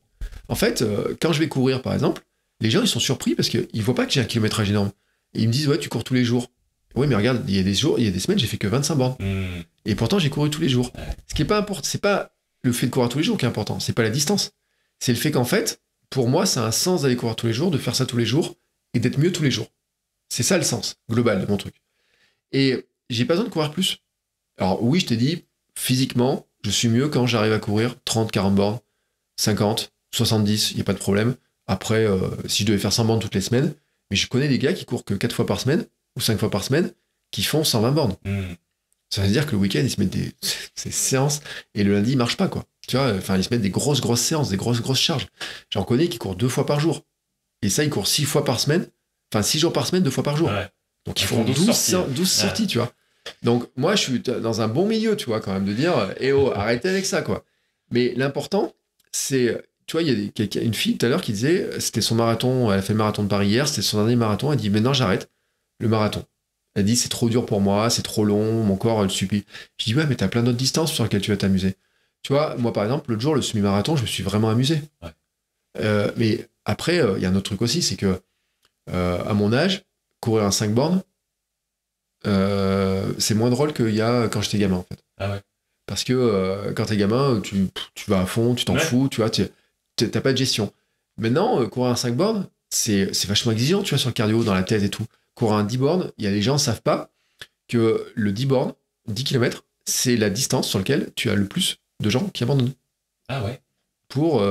En fait, euh, quand je vais courir, par exemple, les gens, ils sont surpris parce qu'ils voient pas que j'ai un kilométrage énorme. Et ils me disent, ouais, tu cours tous les jours. Oui, mais regarde, il y a des jours, il y a des semaines, j'ai fait que 25 bornes. Hmm. Et pourtant, j'ai couru tous les jours. Ce qui est pas important, c'est pas le fait de courir tous les jours qui est important, c'est pas la distance. C'est le fait qu'en fait, pour moi, ça a un sens d'aller courir tous les jours, de faire ça tous les jours et d'être mieux tous les jours. C'est ça le sens global de mon truc. Et j'ai pas besoin de courir plus. Alors oui, je t'ai dit, physiquement, je suis mieux quand j'arrive à courir 30, 40 bornes, 50, 70, il n'y a pas de problème. Après, euh, si je devais faire 100 bornes toutes les semaines, mais je connais des gars qui courent que 4 fois par semaine ou 5 fois par semaine qui font 120 bornes. Hmm. Ça veut dire que le week-end, ils se mettent des, séances et le lundi, ils marchent pas, quoi. Tu vois, enfin, ils se mettent des grosses, grosses séances, des grosses, grosses charges. J'en connais qui courent deux fois par jour. Et ça, ils courent 6 fois par semaine, enfin, six jours par semaine, deux fois par jour. Donc, ils, font, 12, sorties, tu vois. Donc moi, je suis dans un bon milieu, tu vois, quand même, de dire, eh oh, arrêtez avec ça, quoi. Mais l'important, c'est, tu vois, il y a une fille tout à l'heure qui disait, c'était son marathon, elle a fait le marathon de Paris hier, c'était son dernier marathon, elle dit, maintenant j'arrête le marathon. Elle dit, c'est trop dur pour moi, c'est trop long, mon corps elle supplie. Je dis, ouais, mais t'as plein d'autres distances sur lesquelles tu vas t'amuser. Tu vois, moi par exemple, l'autre jour, le semi-marathon, je me suis vraiment amusé. Euh, mais après, euh, il y a un autre truc aussi, c'est que euh, à mon âge, courir un 5 bornes, euh, c'est moins drôle qu'il y a quand j'étais gamin en fait. Ah Parce que euh, quand t'es gamin, tu, vas à fond, tu t'en fous, tu vois, t'as pas de gestion. Maintenant, euh, courir un 5 board, c'est vachement exigeant, tu vois, sur le cardio, dans la tête et tout. Courir un 10 board, il y a les gens ne savent pas que le 10 board, 10 km, c'est la distance sur laquelle tu as le plus de gens qui abandonnent. Ah ouais. Pour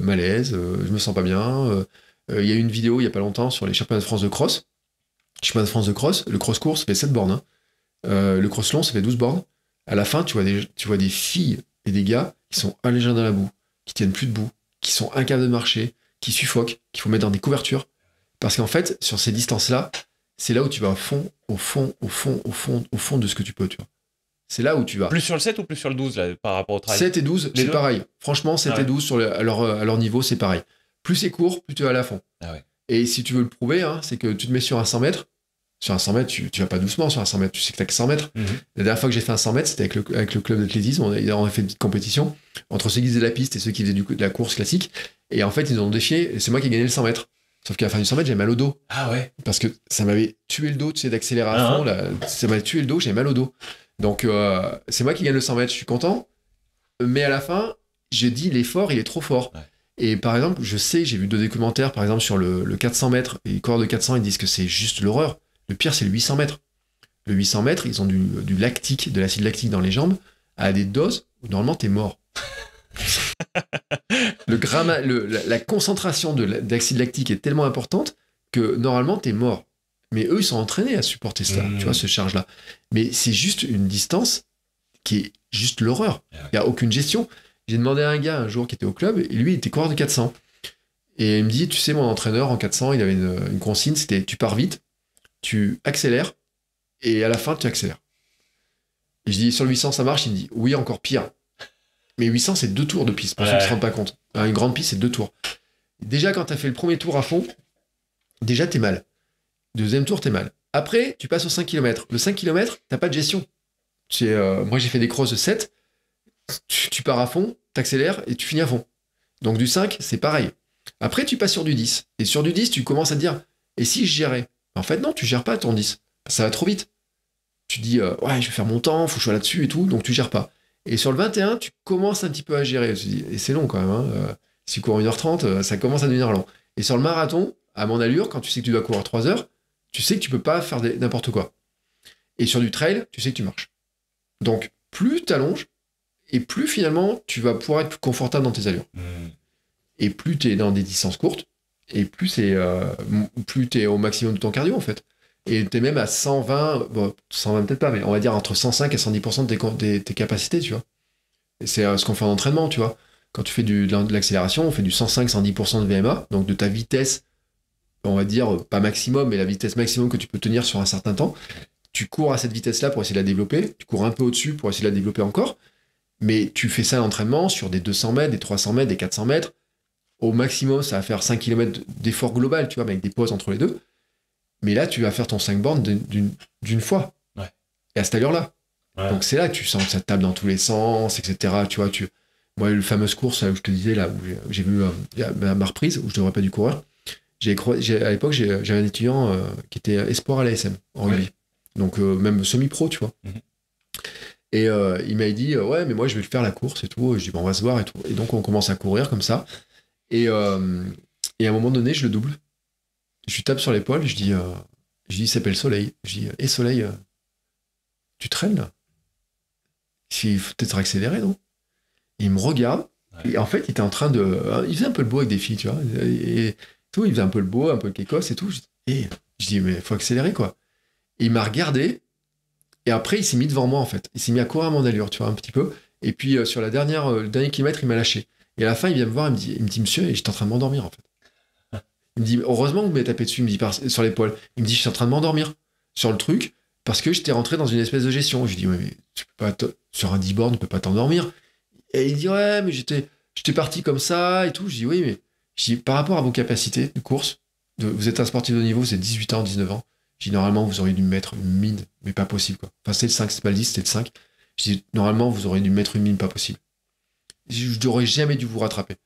malaise, je me sens pas bien. Il y a eu une vidéo il y a pas longtemps sur les championnats de France de cross Chemin de France de cross, le cross court, fait 7 bornes. Hein. Euh, le cross long, ça fait 12 bornes. À la fin, tu vois des, tu vois des filles et des gars qui sont allégés dans la boue, qui tiennent plus debout, qui sont incapables de marcher, qui suffoquent, qu'il faut mettre dans des couvertures. Parce qu'en fait, sur ces distances-là, c'est là où tu vas au fond, au fond, au fond, au fond, au fond de ce que tu peux, tu C'est là où tu vas. Plus sur le 7 ou plus sur le 12 par rapport au travail 7 et 12, c'est pareil. Franchement, 7 ah et 12 sur euh, à, leur, niveau, c'est pareil. Plus c'est court, plus tu vas à la fond. Ah et si tu veux le prouver, hein, c'est que tu te mets sur un 100 mètres, sur un 100 mètres, tu, vas pas doucement. Sur un 100 mètres, tu sais que t'as que 100 mètres. Mhm. La dernière fois que j'ai fait un 100 mètres, c'était avec le, club d'athlétisme. On, on a, fait une petite compétition entre ceux qui faisaient la piste et ceux qui faisaient de la course classique. Et en fait, ils ont défié. C'est moi qui ai gagné le 100 mètres. Sauf qu'à la fin du 100 mètres, j'ai mal au dos. Ah ouais Parce que ça m'avait tué le dos, tu sais, d'accélérer à fond. Ah, hein. ça m'avait tué le dos, j'ai mal au dos. Donc, euh, c'est moi qui gagne le 100 mètres, je suis content. Mais à la fin, j'ai dit l'effort, il est trop fort. Et par exemple, je sais, j'ai vu deux documentaires, par exemple, sur le, 400 mètres, les corps de 400, ils disent que c'est juste l'horreur. Le pire, c'est le 800 mètres. Le 800 mètres, ils ont du, lactique, de l'acide lactique dans les jambes, à des doses où normalement t'es mort. la, concentration d'acide lactique est tellement importante que normalement t'es mort. Mais eux, ils sont entraînés à supporter ça, tu vois, mmh. ce charge-là. Mais c'est juste une distance qui est juste l'horreur. Il n'y a aucune gestion. J'ai demandé à un gars un jour qui était au club, et lui, il était coureur de 400. Et il me dit, tu sais, mon entraîneur en 400, il avait une consigne, c'était tu pars vite, tu accélères et à la fin, tu accélères. Et je dis, sur le 800, ça marche Il me dit, oui, encore pire. Mais 800, c'est deux tours de piste, pour ceux qui ne se rendent pas compte. Une grande piste, c'est deux tours. Déjà, quand tu as fait le premier tour à fond, déjà, tu es mal. Deuxième tour, tu es mal. Après, tu passes au 5 km. Le 5 km, t'as pas de gestion. Euh, moi, j'ai fait des crosses de 7. Tu, pars à fond, tu accélères, et tu finis à fond. Donc, du 5, c'est pareil. Après, tu passes sur du 10. Et sur du 10, tu commences à te dire, et si je gérais en fait, non, tu gères pas ton 10. Ça va trop vite. Tu dis, euh, ouais, je vais faire mon temps, faut que je sois là-dessus et tout, donc tu gères pas. Et sur le 21, tu commences un petit peu à gérer. Et c'est long quand même. Hein, euh, si tu cours 1h30, euh, ça commence à devenir long. Et sur le marathon, à mon allure, quand tu sais que tu dois courir 3 heures, tu sais que tu peux pas faire n'importe quoi. Et sur du trail, tu sais que tu marches. Donc, plus tu allonges, et plus finalement tu vas pouvoir être plus confortable dans tes allures. Mmh. Et plus tu es dans des distances courtes, et plus c'est euh, plus t'es au maximum de ton cardio en fait. Et t'es même à 120, 120 peut-être pas, mais on va dire entre 105 et 110% de tes, capacités, tu vois. C'est euh, ce qu'on fait en entraînement, tu vois. Quand tu fais de l'accélération, on fait du 105-110% de VMA, donc de ta vitesse, on va dire pas maximum, mais la vitesse maximum que tu peux tenir sur un certain temps. Tu cours à cette vitesse-là pour essayer de la développer, tu cours un peu au-dessus pour essayer de la développer encore, mais tu fais ça en l'entraînement sur des 200 mètres, des 300 mètres, des 400 mètres, au maximum, ça va faire 5 km d'effort global, tu vois, mais avec des pauses entre les deux. Mais là, tu vas faire ton 5 bornes d'une fois. Et à cette allure-là. Donc c'est là que tu sens que ça tape dans tous les sens, etc. Tu vois, tu... Moi, le fameuse course, euh, je te disais, là, j'ai vu euh, bah, ma, reprise, où je n'aurais pas du coureur, j'ai, à l'époque, j'avais un étudiant euh, qui était espoir à l'ASM, en rugby. Donc même semi-pro, tu vois. Mhm. Et il m'a dit, ouais, mais moi, je vais faire la course et tout. je dis, bon, on va se voir et tout. Et donc, on commence à courir comme ça. Euh, et, à un moment donné, je le double. Je lui tape sur l'épaule, je dis, euh, dis, il s'appelle Soleil. Je dis, hé eh, Soleil, euh, tu traînes là Il faut peut-être accélérer, non Il me regarde. Et en fait, il était en train de. Hein, il faisait un peu le beau avec des filles, tu vois. Et, tout, il faisait un peu le beau, un peu le kékos et tout. Je eh, je dis mais il faut accélérer, quoi. il m'a regardé. Et après, il s'est mis devant moi, en fait. Il s'est mis à courir à mon allure, tu vois, un petit peu. Et puis, sur la dernière, le dernier kilomètre, il m'a lâché. Et à la fin, il vient me voir, il me dit, il me dit monsieur, j'étais en train de m'endormir en fait. Il me dit, heureusement que vous m'avez tapé dessus, il me dit, sur l'épaule. Il me dit, je suis en train de m'endormir sur le truc parce que j'étais rentré dans une espèce de gestion. Je lui dis, mais tu peux pas sur un d on tu peux pas t'endormir. Et il dit, ouais, mais j'étais, j'étais parti comme ça et tout. Je dis, oui, mais je par rapport à vos capacités de course, vous êtes un sportif de niveau, vous êtes 18 ans, 19 ans. Je dis, normalement, vous auriez dû mettre une mine, mais pas possible. Quoi. Enfin, c'était le 5, c'était pas le 10, c'était le 5. Je dis, normalement, vous auriez dû mettre une mine, pas possible je n'aurais jamais dû vous rattraper.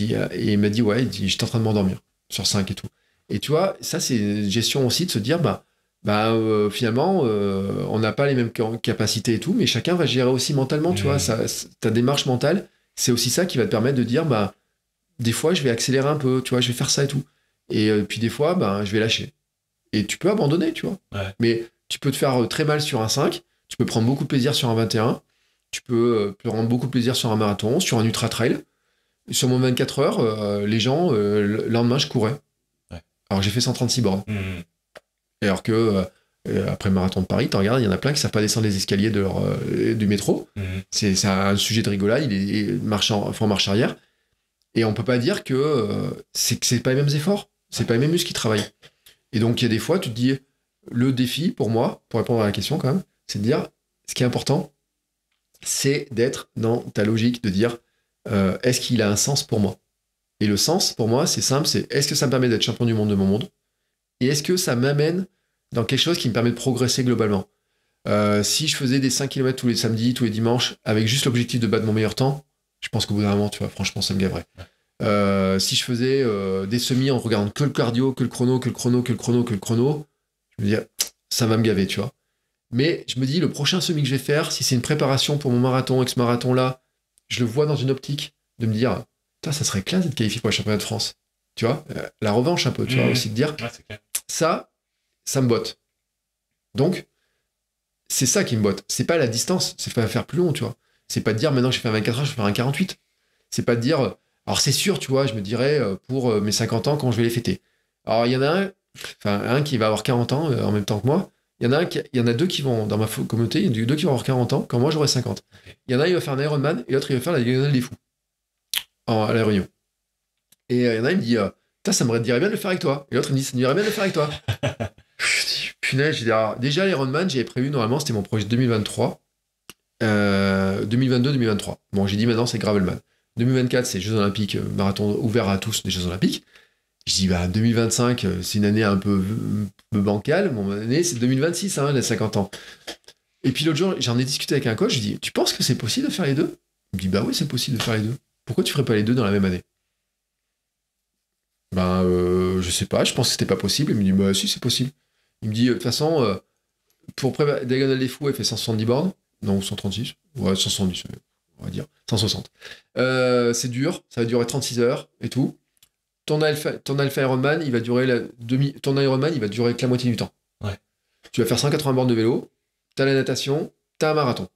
Euh, et il m'a dit, ouais, j'étais en train de m'endormir sur 5 et tout. Et tu vois, ça, c'est une gestion aussi de se dire, bah, bah euh, finalement, euh, on n'a pas les mêmes capacités et tout, mais chacun va gérer aussi mentalement, tu vois, ça, ta démarche mentale, c'est aussi ça qui va te permettre de dire, bah, des fois, je vais accélérer un peu, tu vois, je vais faire ça et tout. Et puis des fois, bah, je vais lâcher. Et tu peux abandonner, tu vois. Mais tu peux te faire très mal sur un 5, tu peux prendre beaucoup de plaisir sur un 21, tu peux euh, te rendre beaucoup de plaisir sur un marathon, sur un ultra trail. Sur mon 24 heures, euh, les gens, euh, le lendemain, je courais. Alors j'ai fait 136 bornes. Mmh, mmh. alors que après le marathon de Paris, tu regardes, il y en a plein qui ne savent pas descendre les escaliers de du métro. Mmh, c'est, un sujet de rigolade, il est en, marche arrière. Et on ne peut pas dire que ce c'est c'est pas les mêmes efforts, c'est pas les mêmes muscles qui travaillent. Et donc, il y a des fois, tu te dis, le défi pour moi, pour répondre à la question quand même, c'est de dire, ce qui est important, c'est d'être dans ta logique de dire euh, est-ce qu'il a un sens pour moi Et le sens, pour moi, c'est simple, c'est est-ce que ça me permet d'être champion du monde de mon monde Et est-ce que ça m'amène dans quelque chose qui me permet de progresser globalement euh, Si je faisais des 5 km tous les samedis, tous les dimanches, avec juste l'objectif de battre mon meilleur temps, je pense qu'au bout d'un moment, tu vois, franchement, ça me gaverait. Euh, si je faisais des semis en regardant que le cardio, que le chrono, que le chrono, que le chrono, que le chrono, je me disais, ça va me gaver, tu vois. Mais je me dis, le prochain semi que je vais faire, si c'est une préparation pour mon marathon et ce marathon-là, je le vois dans une optique de me dire, ça serait classe d'être qualifié pour le championnat de France. Tu vois, euh, la revanche un peu, tu vois, mmh. aussi de dire, ça, ça me botte. Donc, c'est ça qui me botte. C'est pas la distance, c'est pas faire plus long, tu vois. C'est pas de dire, maintenant que j'ai fait un 24 ans, je vais faire un 48. C'est pas de dire, alors c'est sûr, tu vois, je me dirais, euh, pour euh, mes 50 ans, quand je vais les fêter. Alors, il y en a un, enfin, un qui va avoir 40 ans en même temps que moi, il y en a il y en a deux qui vont, dans ma communauté, il y en a deux qui vont avoir 40 ans, quand moi j'aurai 50. Il y en a, un il va faire un Ironman, et l'autre, il va faire la Lionel des Fous, à la Réunion. Et euh, il y en a, il me dit, euh, ça me dirait bien de le faire avec toi. Et l'autre, il me dit, ça me dirait bien de le faire avec toi. je dis, j'ai déjà l'Ironman, j'avais prévu, normalement, c'était mon projet 2023. 2022-2023. Euh, bon, j'ai dit maintenant c'est Gravelman. 2024, c'est Jeux Olympiques, marathon ouvert à tous des Jeux Olympiques. Je dis, bah, 2025, c'est une année un peu, bancale. Mon année, c'est 2026, hein, a 50 ans. Et puis l'autre jour, j'en ai discuté avec un coach. Je lui dis, tu penses que c'est possible de faire les deux Il me dit, bah oui, c'est possible de faire les deux. Pourquoi tu ferais pas les deux dans la même année Ben, euh, je sais pas, je pense que c'était pas possible. Il me dit, bah si, c'est possible. Il me dit, euh, de toute façon, euh, pour préparer Diagonal des Fous, elle fait 170 bornes. Non, 136. Ouais, 170, on va dire. 160. c'est dur, ça va durer 36 heures et tout ton alpha, Ironman, il va durer la demi, ton Ironman, il va durer que la moitié du temps. Tu vas faire 180 bornes de vélo, t'as la natation, t'as un marathon.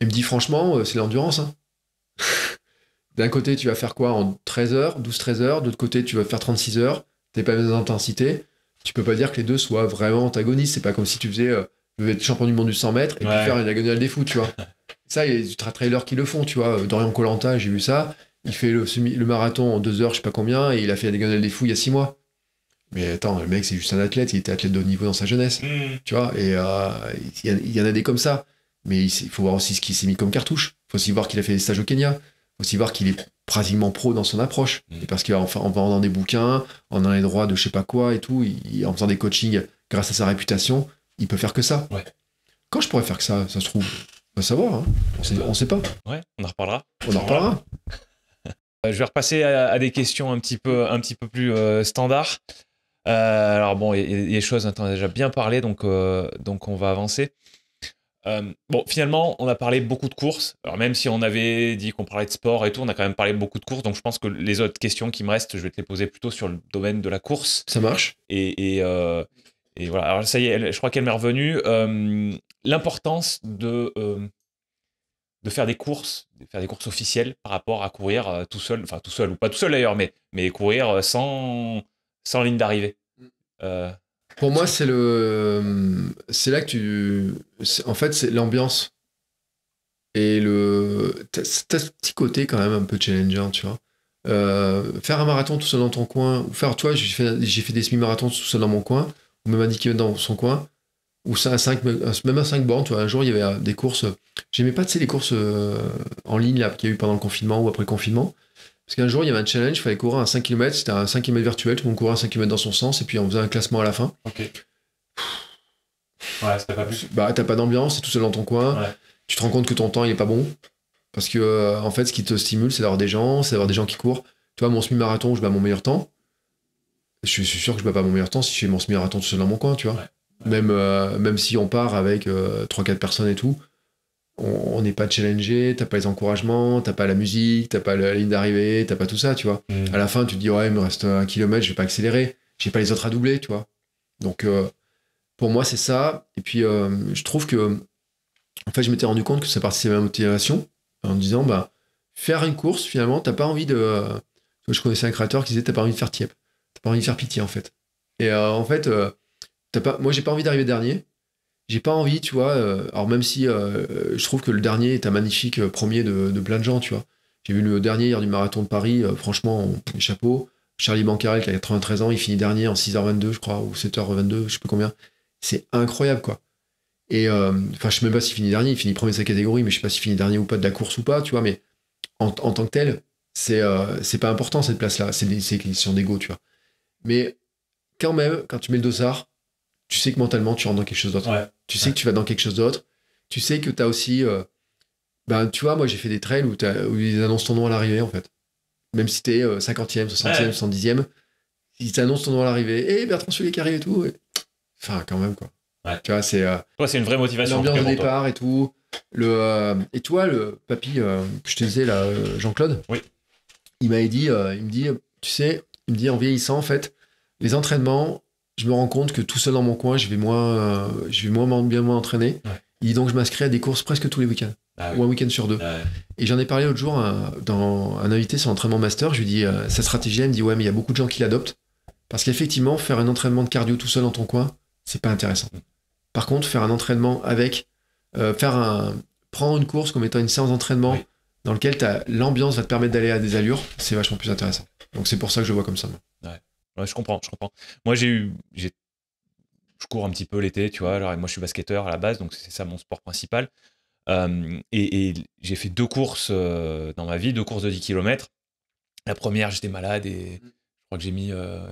Il me dit franchement, euh, c'est l'endurance. Hein. D'un côté, tu vas faire quoi en 13 heures, 12-13 heures, d'autre côté, tu vas faire 36 heures, t'es pas dans l'intensité. Tu peux pas dire que les deux soient vraiment antagonistes. C'est pas comme si tu faisais je euh, vais être champion du monde du 100 mètres et puis faire une diagonale des fous, tu vois. ça, il y a des ultra trailers qui le font, tu vois. Euh, Dorian Colanta, j'ai vu ça. Il fait le, marathon en deux heures, je sais pas combien, et il a fait la des fous il y a six mois. Mais attends, le mec, c'est juste un athlète, il était athlète de haut niveau dans sa jeunesse. Mm. Tu vois, et euh, il y, en a des comme ça. Mais il faut voir aussi ce qu'il s'est mis comme cartouche. Il faut aussi voir qu'il a fait des stages au Kenya. Il faut aussi voir qu'il est pratiquement pro dans son approche. Mm. Et parce qu'en en vendant des bouquins, en ayant les droits de je sais pas quoi et tout, il, en faisant des coachings grâce à sa réputation, il peut faire que ça. Quand je pourrais faire que ça, ça se trouve, on va savoir. Hein. On, sait, sait pas. on en reparlera. On en reparlera. Euh, je vais repasser à, des questions un petit peu, un petit peu plus euh, standard. Euh, alors bon, il y, a des choses déjà bien parlé, donc, donc on va avancer. bon, finalement, on a parlé beaucoup de courses. Alors, même si on avait dit qu'on parlait de sport et tout, on a quand même parlé beaucoup de courses. Donc, je pense que les autres questions qui me restent, je vais te les poser plutôt sur le domaine de la course. Ça marche. Et, voilà. Alors, ça y est, je crois qu'elle m'est revenue. L'importance de de faire des courses, de faire des courses officielles par rapport à courir euh, tout seul, enfin tout seul ou pas tout seul d'ailleurs, mais, mais courir euh, sans, sans ligne d'arrivée. Mm. Euh, Pour moi, c'est le, c'est là que tu, en fait, c'est l'ambiance et le, t'as ce petit côté quand même un peu challenger, tu vois. faire un marathon tout seul dans ton coin, ou faire, toi, j'ai fait, j'ai fait des semi-marathons tout seul dans mon coin, ou même indiquer dans son coin ou 5, même à 5 bornes, tu vois, un jour il y avait euh, des courses, j'aimais pas, tu les courses euh, en ligne là, qu'il y a eu pendant le confinement ou après le confinement, parce qu'un jour il y avait un challenge, il fallait courir à 5 km, c'était un 5 km virtuel, tout le monde courait à 5 km dans son sens, et puis on faisait un classement à la fin. Ok. Ouais, c'était pas plus. Bah, t'as pas d'ambiance, t'es tout seul dans ton coin, tu te rends compte que ton temps il est pas bon, parce que euh, en fait ce qui te stimule c'est d'avoir des gens, c'est d'avoir des gens qui courent. Tu mon semi-marathon, je bats mon meilleur temps. Je suis sûr que je bats pas mon meilleur temps si je fais mon semi-marathon tout seul dans mon coin, tu vois. Même, euh, même si on part avec 3-4 euh, personnes et tout, on n'est pas challengé, t'as pas les encouragements, t'as pas la musique, t'as pas la ligne d'arrivée, t'as pas tout ça, tu vois. Mm. À la fin, tu te dis, ouais, il me reste un kilomètre, je vais pas accélérer, j'ai pas les autres à doubler, tu vois. Donc, euh, pour moi, c'est ça. Et puis, je trouve que, en fait, je m'étais rendu compte que ça participait à ma motivation en me disant, bah, faire une course, finalement, t'as pas envie de. Je connaissais un créateur qui disait, t'as pas envie de faire T'as pas envie de faire pitié, en fait. Et en fait, moi, pas, moi, j'ai pas envie d'arriver dernier. J'ai pas envie, tu vois. Euh, alors, même si euh, je trouve que le dernier est un magnifique euh, premier de, de plein de gens, tu vois. J'ai vu le dernier hier du marathon de Paris. franchement, chapeau. Charlie Bancarel, qui a 93 ans, il finit dernier en 6h22, je crois, ou 7h22, je sais plus combien. C'est incroyable, quoi. Et enfin, je sais même pas s'il finit dernier, il finit premier de sa catégorie, mais je sais pas s'il finit dernier ou pas de la course ou pas, tu vois. Mais en, en tant que tel, c'est c'est pas important cette place-là. C'est question d'ego, tu vois. Mais quand même, quand tu mets le dossard, tu sais que mentalement, tu rentres dans quelque chose d'autre. Tu sais que tu vas dans quelque chose d'autre. Tu sais que tu as aussi. ben, tu vois, moi, j'ai fait des trails où, ils annoncent ton nom à l'arrivée, en fait. Même si t'es es 50e, 60e, 110 e ils t'annoncent ton nom à l'arrivée. et eh, Bertrand Soulier qui arrive et tout. Enfin, quand même, quoi. Tu vois, c'est. Euh, c'est une vraie motivation. L'ambiance de départ et tout. Le, euh, et toi, le papy que je te disais, là, Jean-Claude, oui. il m'avait dit, il me dit, tu sais, il me dit, en vieillissant, en fait, les entraînements, je me rends compte que tout seul dans mon coin, je vais moins, euh, je vais moins bien moins entraîner. Il dit donc, je m'inscris à des courses presque tous les week-ends. Ah ou un week-end sur deux. Ah Et j'en ai parlé l'autre jour à dans un invité sur l'entraînement master. Je lui dis euh, sa stratégie, elle me dit ouais, mais il y a beaucoup de gens qui l'adoptent parce qu'effectivement, faire un entraînement de cardio tout seul dans ton coin, c'est pas intéressant. Par contre, faire un entraînement avec, euh, faire un, prendre une course comme étant une séance d'entraînement dans lequel l'ambiance va te permettre d'aller à des allures, c'est vachement plus intéressant. Donc c'est pour ça que je vois comme ça. Moi je comprends, je comprends. Moi, j'ai eu. Je cours un petit peu l'été, tu vois. Alors, moi, je suis basketteur à la base, donc c'est ça mon sport principal. et, j'ai fait deux courses dans ma vie, deux courses de 10 km. La première, j'étais malade et mmh. je crois que j'ai mis.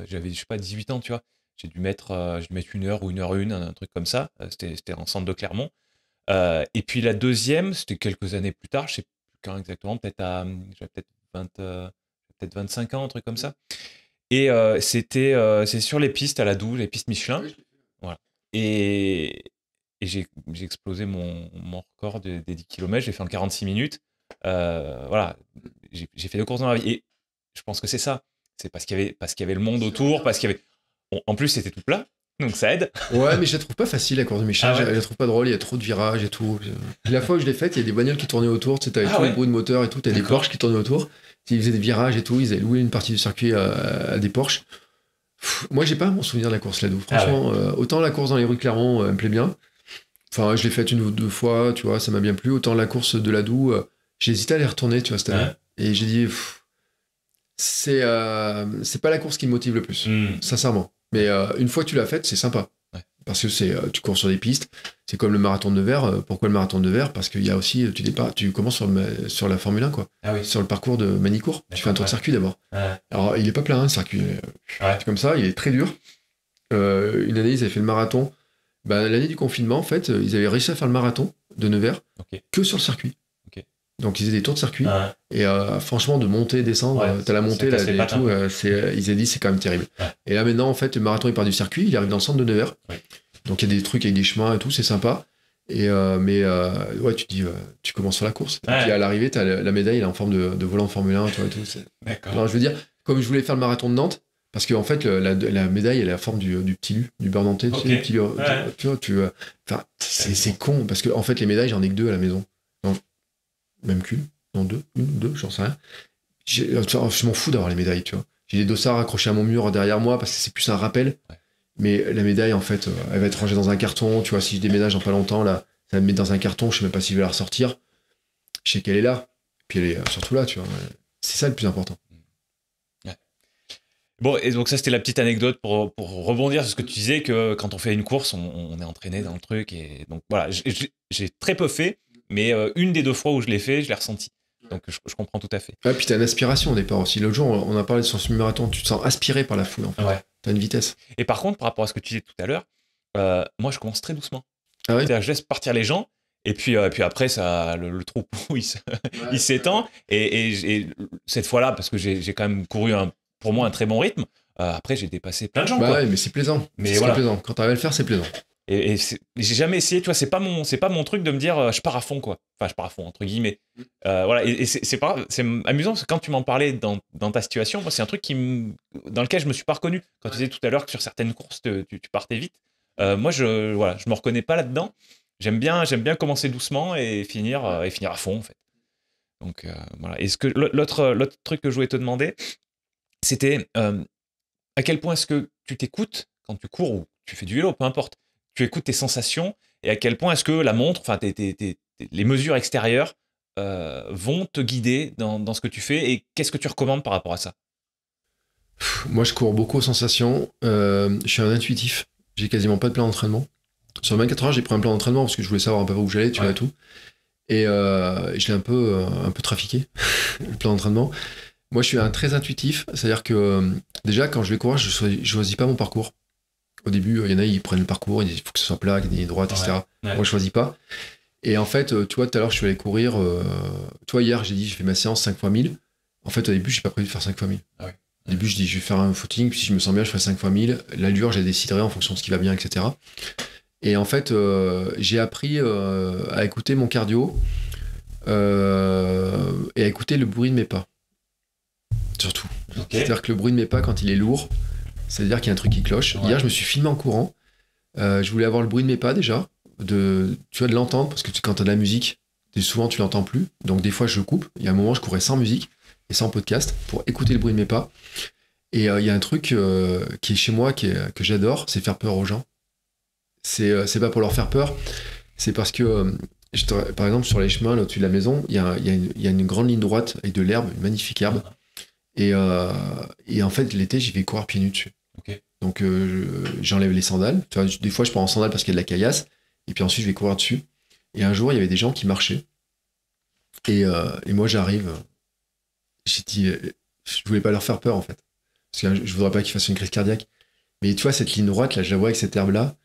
J'avais, je sais pas, 18 ans, tu vois. J'ai dû, mettre, j'ai mettre une heure ou une heure une, un truc comme ça. Euh, c'était en centre de Clermont. et puis la deuxième, c'était quelques années plus tard, je sais plus quand exactement, peut-être à. Hmm, j'avais peut-être peut-être 25 ans, un truc comme mmh. ça. Et euh, c'était, euh, c'est sur les pistes à la douche, les pistes Michelin. Voilà. Et, j'ai, explosé mon, mon record des, 10 km. J'ai fait en 46 minutes. Euh, voilà, j'ai, fait deux courses dans ma vie. Et je pense que c'est ça. C'est parce qu'il y avait parce qu'il y avait le monde autour, parce qu'il y avait. en plus, c'était tout plat, donc ça aide. Ouais, mais je la trouve pas facile la course de Michelin. Ah je, la trouve pas drôle. Il y a trop de virages et tout. La fois où je l'ai faite, il y a des bagnoles qui tournaient autour. Tu sais, t'avais ah tout bruit de moteur et tout. T'as des Porsche qui tournaient autour ils faisaient des virages et tout, ils avaient loué une partie du circuit euh, à, des Porsche. moi, j'ai pas mon souvenir de la course Ladoux ah Franchement, euh, autant la course dans les rues de Clermont euh, me plaît bien. Enfin, je l'ai faite une ou deux fois, tu vois, ça m'a bien plu. Autant la course de Ladoux, j'ai hésité à les retourner, tu vois, cette Et j'ai dit, c'est c'est pas la course qui me motive le plus, hmm. sincèrement. Mais une fois que tu l'as faite, c'est sympa parce que c'est euh, tu cours sur des pistes. C'est comme le marathon de Nevers. Euh, pourquoi le marathon de Nevers Parce qu'il y a aussi euh, tu tu commences sur, sur la Formule 1 quoi, ah oui. sur le parcours de Manicourt. Tu fais un tour de circuit d'abord. Alors il est pas plein, hein, le circuit. comme ça, il est très dur. une année ils avaient fait le marathon. Ben, l'année du confinement en fait, ils avaient réussi à faire le marathon de Nevers que sur le circuit. Donc ils faisaient des tours de circuit. Et euh, franchement, de monter, descendre, tu euh, t'as la montée, là, et tout, euh, ils ont dit c'est quand même terrible. Et là maintenant, en fait, le marathon il part du circuit, il arrive dans le centre de Nevers. Donc il y a des trucs avec des chemins et tout, c'est sympa. Et mais ouais, tu dis, tu commences sur la course. Et puis à l'arrivée, t'as la, médaille, elle est en forme de, volant de Formule 1, et tout. D'accord. je veux dire, comme je voulais faire le marathon de Nantes, parce qu'en fait, la, médaille, elle est la forme du, petit lu, du beurre nantais, tu vois, tu, enfin, c'est, con, parce qu'en en fait, les médailles, j'en ai que deux à la maison. Donc, même qu'une, non deux, une deux, j'en sais rien. Euh, je m'en fous d'avoir les médailles, tu vois. J'ai des dossards accrochés à mon mur derrière moi parce que c'est plus un rappel. Mais la médaille, en fait, euh, elle va être rangée dans un carton. Tu vois, si je déménage dans pas longtemps, là, ça va me mettre dans un carton. Je sais même pas si je vais la ressortir. Je sais qu'elle est là. Puis elle est euh, surtout là, tu vois. C'est ça le plus important. Mm. Bon, et donc ça, c'était la petite anecdote pour, rebondir sur ce que tu disais, que quand on fait une course, on, on est entraîné dans le truc. Et donc voilà, j'ai très peu fait. Mais euh, une des deux fois où je l'ai fait, je l'ai ressenti. Donc je, comprends tout à fait. Ah, puis t'as une aspiration au départ aussi. L'autre jour, on a parlé de ce marathon tu te sens aspiré par la foule en fait. T'as une vitesse. Et par contre, par rapport à ce que tu disais tout à l'heure, euh, moi je commence très doucement. Ah je laisse partir les gens. Et puis, euh, puis après, ça, le, trou troupeau, il s'étend. et, cette fois-là, parce que j'ai quand même couru pour moi un très bon rythme, après j'ai dépassé plein de gens. Bah mais c'est plaisant. Mais voilà. plaisant. Quand t'arrives à le faire, c'est plaisant et, j'ai jamais essayé tu vois c'est pas mon c'est pas mon truc de me dire euh, je pars à fond quoi enfin je pars à fond entre guillemets mm. euh, voilà et, c'est pas c'est amusant parce que quand tu m'en parlais dans, ta situation moi c'est un truc qui dans lequel je me suis pas reconnu quand tu disais tout à l'heure que sur certaines courses tu, partais vite euh, moi je ne je me reconnais pas là dedans j'aime bien j'aime bien commencer doucement et finir et finir à fond en fait donc voilà et ce que l'autre l'autre truc que je voulais te demander c'était à quel point est-ce que tu t'écoutes quand tu cours ou tu fais du vélo peu importe tu écoutes tes sensations et à quel point est-ce que la montre, enfin les mesures extérieures euh, vont te guider dans, ce que tu fais et qu'est-ce que tu recommandes par rapport à ça Moi je cours beaucoup aux sensations, euh, je suis un intuitif, j'ai quasiment pas de plan d'entraînement. Sur 24 heures j'ai pris un plan d'entraînement parce que je voulais savoir un peu où j'allais, tu vois tout. Euh, et je l'ai un peu, un peu trafiqué, le plan d'entraînement. Moi je suis un très intuitif, c'est-à-dire que déjà quand je vais courir je ne je choisis pas mon parcours. Au début, il y en a, ils prennent le parcours, il faut que ce soit plat, qu'il des droites, etc. Moi, je choisis pas. Et en fait, euh, tu vois, tout à l'heure, je suis allé courir. Euh, toi, hier, j'ai dit, je fais ma séance 5 x 1000. En fait, au début, j'ai pas prévu de faire 5 x 1000. Au début, je dis, je vais faire un footing, puis si je me sens bien, je ferai 5 x 1000. L'allure, j'ai déciderai en fonction de ce qui va bien, etc. Et en fait, euh, j'ai appris à écouter mon cardio et à écouter le bruit de mes pas. Surtout. C'est-à-dire que le bruit de mes pas, quand il est lourd, ça veut dire qu'il y a un truc qui cloche. Hier, je me suis filmé en courant. Euh, je voulais avoir le bruit de mes pas déjà, de, tu vois, de l'entendre, parce que quand tu as de la musique, souvent tu l'entends plus. Donc des fois, je coupe. Il y a un moment, je courais sans musique et sans podcast pour écouter le bruit de mes pas. Et euh, il y a un truc euh, qui est chez moi, que j'adore, c'est faire peur aux gens. C'est c'est pas pour leur faire peur, c'est parce que, par exemple, sur les chemins, au-dessus de la maison, il y a, une grande ligne droite avec de l'herbe, une magnifique herbe. Et, et en fait, l'été, j'y vais courir pieds nus dessus. Donc euh, j'enlève les sandales. des fois, je prends en sandales parce qu'il y a de la caillasse. Et puis ensuite, je vais courir dessus. Et un jour, il y avait des gens qui marchaient. Et, euh, moi, j'arrive. J'ai dit, euh, je voulais pas leur faire peur en fait. Parce que je voudrais pas qu'ils fassent une crise cardiaque. Mais tu vois, cette ligne droite, là, je la vois avec cette herbe-là.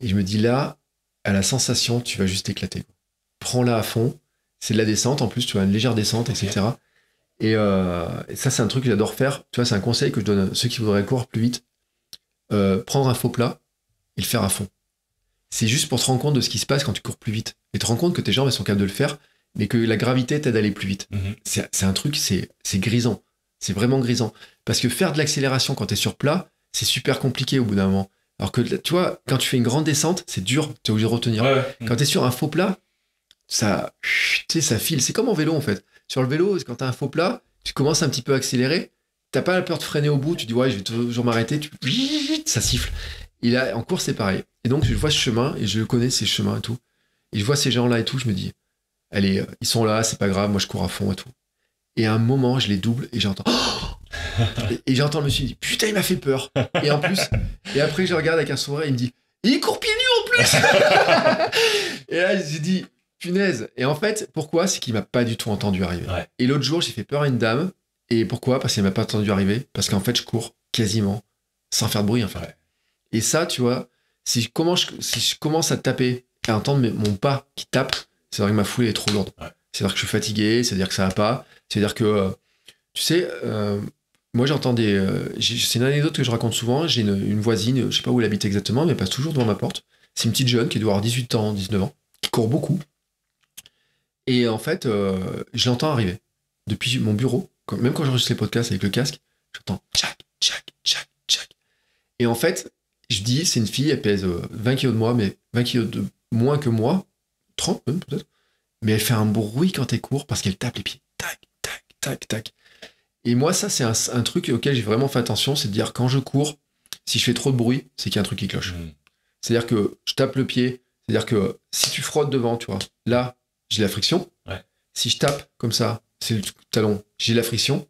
Et je me dis, là, à la sensation, tu vas juste éclater. Prends-la à fond. C'est de la descente en plus, tu vois, une légère descente, etc. Et, et ça, c'est un truc que j'adore faire. Tu vois, c'est un conseil que je donne à ceux qui voudraient courir plus vite euh, prendre un faux plat et le faire à fond. C'est juste pour te rendre compte de ce qui se passe quand tu cours plus vite. Et te rendre compte que tes jambes elles sont capables de le faire, mais que la gravité t'aide à aller plus vite. Mhm. C'est un truc, c'est grisant. C'est vraiment grisant. Parce que faire de l'accélération quand tu es sur plat, c'est super compliqué au bout d'un moment. Alors que tu vois, quand tu fais une grande descente, c'est dur, tu es obligé de retenir. Quand tu es sur un faux plat, ça, ça file. C'est comme en vélo en fait. Sur le vélo, quand tu as un faux plat, tu commences un petit peu à accélérer, t'as pas la peur de freiner au bout, tu dis ouais, je vais toujours m'arrêter, ça siffle. Et là, en course, c'est pareil. Et donc, je vois ce chemin, et je connais ces chemins et tout. Et je vois ces gens-là et tout, je me dis, allez, euh, ils sont là, c'est pas grave, moi je cours à fond et tout. Et à un moment, je les double et j'entends. et j'entends, je me suis dit, putain, il m'a fait peur. Et en plus, et après, je regarde avec un sourire, il me dit, il court pieds nus en plus Et là, j'ai dit, punaise. Et en fait, pourquoi C'est qu'il m'a pas du tout entendu arriver. Et l'autre jour, j'ai fait peur à une dame et pourquoi Parce qu'il m'a pas attendu arriver. Parce qu'en fait, je cours quasiment sans faire de bruit. Et ça, tu vois, si je, commence, à taper à entendre mon pas qui tape, cest vrai que ma foulée est trop lourde. C'est-à-dire que je suis fatigué, c'est-à-dire que ça va pas. C'est-à-dire que, euh, tu sais, euh, moi j'entends des. Euh, c'est une anecdote que je raconte souvent. J'ai une, voisine, je sais pas où elle habite exactement, mais elle passe toujours devant ma porte. C'est une petite jeune qui doit avoir 18 ans, 19 ans, qui court beaucoup. Et en fait, je l'entends arriver depuis mon bureau même quand j'enregistre les podcasts avec le casque, j'entends tchac, tchac, tchac, tchac. Et en fait, je dis, c'est une fille, elle pèse 20 euh, kilos de moi, mais 20 kilos de moins que moi, 30 même peut-être, mais elle fait un bruit quand elle court parce qu'elle tape les pieds. Tac, tac, tac, tac. Et moi, ça, c'est un, truc auquel j'ai vraiment fait attention, c'est de dire quand je cours, si je fais trop de bruit, c'est qu'il y a un truc qui cloche. Mmh. C'est-à-dire que je tape le pied, c'est-à-dire que si tu frottes devant, tu vois, là, j'ai la friction. Si je tape comme ça, c'est le talon, j'ai la friction.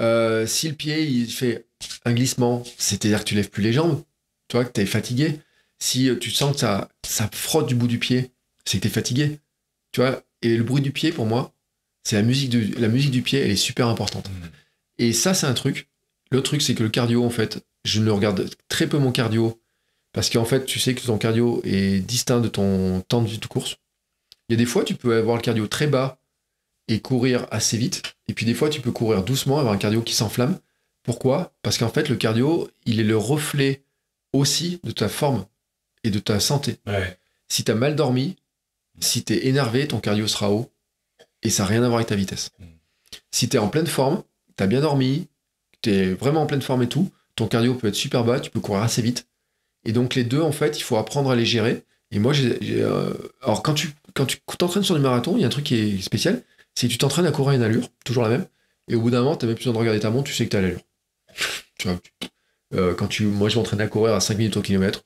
Euh, si le pied il fait un glissement, c'est-à-dire que tu lèves plus les jambes, tu vois, que tu es fatigué. Si euh, tu sens que ça, ça frotte du bout du pied, c'est que tu es fatigué. Tu vois, et le bruit du pied, pour moi, c'est la musique, de, la musique du pied, elle est super importante. Mmh. Et ça, c'est un truc. L'autre truc, c'est que le cardio, en fait, je ne regarde très peu mon cardio parce qu'en fait, tu sais que ton cardio est distinct de ton temps de vie de course. Il y a des fois, tu peux avoir le cardio très bas et courir assez vite. Et puis des fois, tu peux courir doucement, avoir un cardio qui s'enflamme. Pourquoi Parce qu'en fait, le cardio, il est le reflet aussi de ta forme et de ta santé. Si tu as mal dormi, si tu es énervé, ton cardio sera haut et ça n'a rien à voir avec ta vitesse. Mm. Si tu es en pleine forme, tu as bien dormi, tu es vraiment en pleine forme et tout, ton cardio peut être super bas, tu peux courir assez vite. Et donc les deux, en fait, il faut apprendre à les gérer. Et moi, euh, alors quand tu quand tu t'entraînes sur du marathon, il y a un truc qui est spécial, si tu t'entraînes à courir à une allure, toujours la même, et au bout d'un moment, t'as même plus besoin de regarder ta montre, tu sais que l'allure. tu vois, euh, quand tu, moi, je m'entraîne à courir à 5 minutes au kilomètre,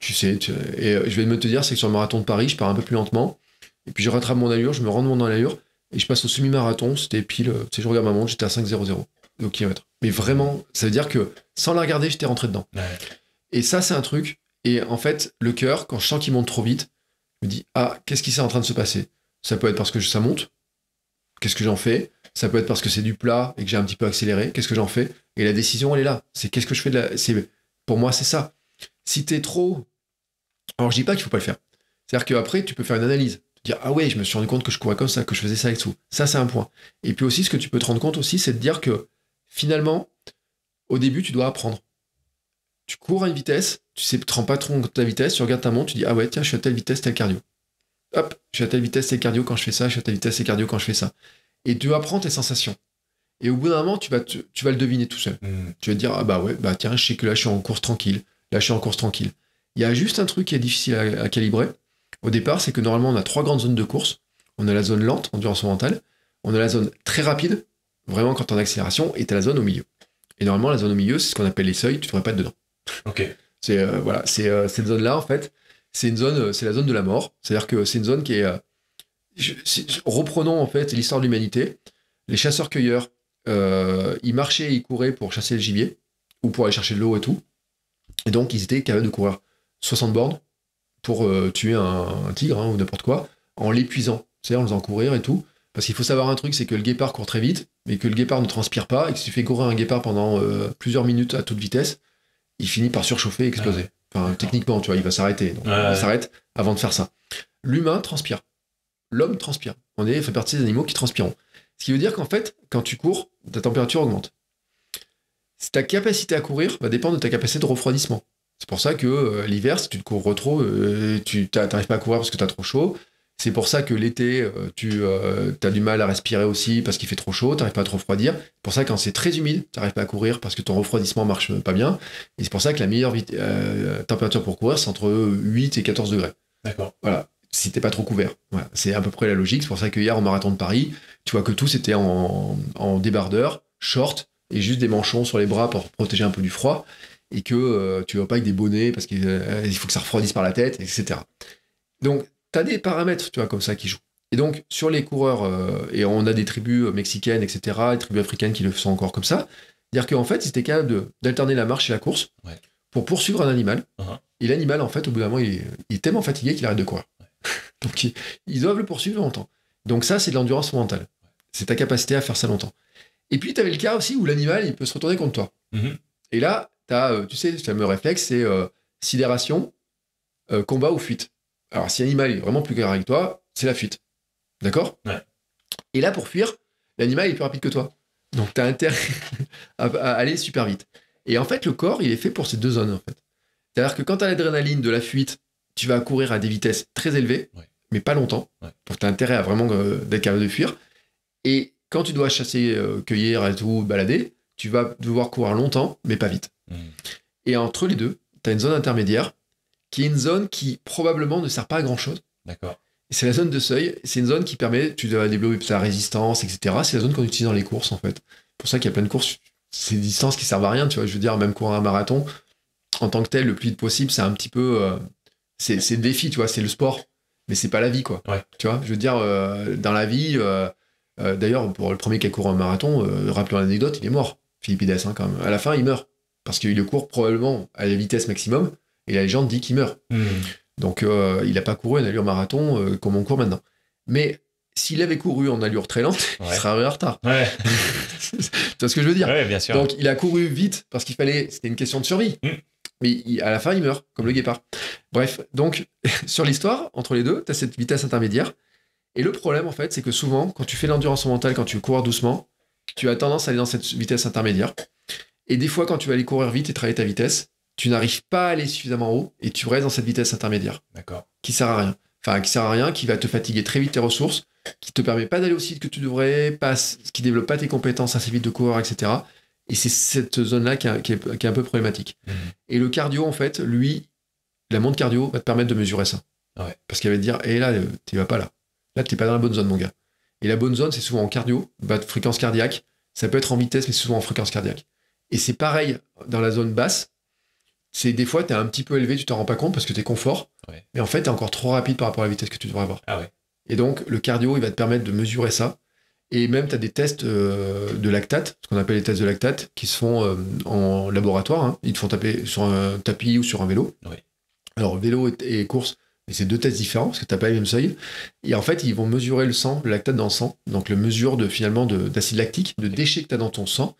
tu sais, et euh, je vais me te dire, c'est que sur le marathon de Paris, je pars un peu plus lentement, et puis je rattrape mon allure, je me rends dans l'allure, et je passe au semi-marathon, c'était pile, euh, tu sais, je regarde ma montre, j'étais à 5.00 au kilomètre. Mais vraiment, ça veut dire que sans la regarder, j'étais rentré dedans. Et ça, c'est un truc, et en fait, le cœur, quand je sens qu'il monte trop vite, je me dis, ah, qu'est-ce qui s'est en train de se passer ça peut être parce que ça monte. Qu'est-ce que j'en fais Ça peut être parce que c'est du plat et que j'ai un petit peu accéléré. Qu'est-ce que j'en fais Et la décision, elle est là. C'est qu'est-ce que je fais de la. pour moi, c'est ça. Si t'es trop. Alors, je dis pas qu'il faut pas le faire. C'est-à-dire qu'après, tu peux faire une analyse. Te dire, ah ouais, je me suis rendu compte que je courais comme ça, que je faisais ça et tout. Ça, c'est un point. Et puis aussi, ce que tu peux te rendre compte aussi, c'est de dire que finalement, au début, tu dois apprendre. Tu cours à une vitesse, tu ne sais, te rends pas trop compte de ta vitesse, tu regardes ta montre, tu dis, ah ouais, tiens, je suis à telle vitesse, telle cardio hop, je suis à telle vitesse, et cardio quand je fais ça, je suis à telle vitesse, et cardio quand je fais ça. Et tu apprends tes sensations. Et au bout d'un moment, tu vas, le deviner tout seul. Hmm. Tu vas te dire, ah bah ouais, bah tiens, je sais que là, je suis en course tranquille. Là, je suis en course tranquille. Il y a juste un truc qui est difficile à, calibrer. Au départ, c'est que normalement, on a trois grandes zones de course. On a la zone lente, endurance mentale. On a la zone très rapide, vraiment quand on en accélération, et tu as la zone au milieu. Et normalement, la zone au milieu, c'est ce qu'on appelle les seuils, tu ne devrais pas être dedans. Ok. C'est euh, voilà, c'est euh, cette zone-là, en fait, c'est une zone, euh, c'est la zone de la mort. C'est-à-dire que c'est une zone qui est, euh, reprenons en fait l'histoire de l'humanité. Les chasseurs-cueilleurs, euh, ils marchaient, ils couraient pour chasser le gibier ou pour aller chercher de l'eau et tout. Et donc ils étaient capables de courir 60 bornes pour euh, tuer un, tigre hein, ou n'importe quoi en l'épuisant, c'est-à-dire en faisant courir et tout. Parce qu'il faut savoir un truc, c'est que le guépard court très vite, mais que le guépard ne transpire pas, et que si tu fais courir un guépard pendant plusieurs minutes à toute vitesse, il finit par surchauffer et exploser. Enfin, techniquement, tu vois, il va s'arrêter. Donc, il s'arrête avant de faire ça. L'humain transpire. L'homme transpire. On est, fait partie des animaux qui transpirent. Ce qui veut dire qu'en fait, quand tu cours, ta température augmente. Ta capacité à courir va dépendre de ta capacité de refroidissement. C'est pour ça que euh, l'hiver, si tu te cours trop, euh, tu n'arrives pas à courir parce que tu as trop chaud. C'est pour ça que l'été, euh, tu euh, as du mal à respirer aussi parce qu'il fait trop chaud, tu n'arrives pas à te refroidir. C'est pour ça quand c'est très humide, tu n'arrives pas à courir parce que ton refroidissement marche pas bien. Et c'est pour ça que la meilleure euh, température pour courir, c'est entre 8 et 14 degrés. D'accord. Voilà. Si t'es pas trop couvert. Voilà. C'est à peu près la logique. C'est pour ça que hier, au marathon de Paris, tu vois que tout c'était en, en débardeur, short et juste des manchons sur les bras pour protéger un peu du froid. Et que tu vas pas avec des bonnets parce qu'il faut que ça refroidisse par la tête, etc. Donc t'as des paramètres, tu vois, comme ça qui jouent. Et donc, sur les coureurs, euh, et on a des tribus euh, mexicaines, etc., des tribus africaines qui le sont encore comme ça, c'est-à-dire qu'en fait, c'était étaient capables d'alterner la marche et la course pour poursuivre un animal. Uh-huh. Et l'animal, en fait, au bout d'un moment, il, est tellement fatigué qu'il arrête de courir. donc, ils, doivent le poursuivre longtemps. Donc, ça, c'est de l'endurance mentale. C'est ta capacité à faire ça longtemps. Et puis, tu avais le cas aussi où l'animal, il peut se retourner contre toi. Mm-hmm. Et là, tu as, euh, tu sais, ça me réflexe, c'est sidération, combat ou fuite. Alors, si l'animal est vraiment plus carré que toi, c'est la fuite. D'accord Et là, pour fuir, l'animal est plus rapide que toi. Donc, tu as intérêt à, aller super vite. Et en fait, le corps, il est fait pour ces deux zones. En fait. C'est-à-dire que quand tu as l'adrénaline de la fuite, tu vas courir à des vitesses très élevées, mais pas longtemps. Donc, tu as intérêt à vraiment être euh, d'être capable de fuir. Et quand tu dois chasser, euh, cueillir et tout, balader, tu vas devoir courir longtemps, mais pas vite. Hmm. Et entre les deux, tu as une zone intermédiaire qui est une zone qui probablement ne sert pas à grand chose. D'accord. C'est la zone de seuil. C'est une zone qui permet, tu dois développer ta résistance, etc. C'est la zone qu'on utilise dans les courses, en fait. pour ça qu'il y a plein de courses. C'est distances qui servent à rien, tu vois. Je veux dire, même courir un marathon, en tant que tel, le plus vite possible, c'est un petit peu. Euh, c'est le défi, tu vois. C'est le sport. Mais c'est pas la vie, quoi. Tu vois, je veux dire, euh, dans la vie. Euh, d'ailleurs, pour le premier qui a couru un marathon, rappelons l'anecdote, il est mort. Philippe Hidès, hein, quand même. À la fin, il meurt. Parce qu'il le court probablement à la vitesse maximum et la légende dit qu'il meurt. Hmm. Donc euh, il n'a pas couru en allure marathon euh, comme on court maintenant. Mais s'il avait couru en allure très lente, il serait arrivé en retard. Ouais. ce que je veux dire bien sûr. Donc il a couru vite parce qu'il fallait, c'était une question de survie. Hmm. Mais à la fin, il meurt, comme le hmm. guépard. Bref, donc sur l'histoire, entre les deux, tu as cette vitesse intermédiaire. Et le problème, en fait, c'est que souvent, quand tu fais l'endurance mentale, quand tu cours doucement, tu as tendance à aller dans cette vitesse intermédiaire. Et des fois, quand tu vas aller courir vite et travailler ta vitesse, tu n'arrives pas à aller suffisamment haut et tu restes dans cette vitesse intermédiaire. D'accord. Qui sert à rien. Enfin, qui sert à rien, qui va te fatiguer très vite tes ressources, qui te permet pas d'aller aussi vite que tu devrais, pas, qui développe pas tes compétences assez vite de coureur, etc. Et c'est cette zone-là qui, est un peu problématique. Mhm. Et le cardio, en fait, lui, la montre cardio va te permettre de mesurer ça. Parce qu'elle va te dire, et eh, là, tu vas pas là. Là, tu n'es pas dans la bonne zone, mon gars. Et la bonne zone, c'est souvent en cardio, de fréquence cardiaque. Ça peut être en vitesse, mais souvent en fréquence cardiaque. Et c'est pareil dans la zone basse c'est des fois, tu es un petit peu élevé, tu t'en rends pas compte parce que tu es confort. Mais en fait, tu es encore trop rapide par rapport à la vitesse que tu devrais avoir. Ah et donc, le cardio, il va te permettre de mesurer ça. Et même, tu as des tests euh, de lactate, ce qu'on appelle les tests de lactate, qui se font euh, en laboratoire. Hein. Ils te font taper sur un tapis ou sur un vélo. Alors, vélo et, course, mais c'est deux tests différents parce que tu n'as pas les mêmes seuils. Et en fait, ils vont mesurer le sang, le lactate dans le sang, donc le mesure de finalement d'acide lactique, de déchets que tu as dans ton sang.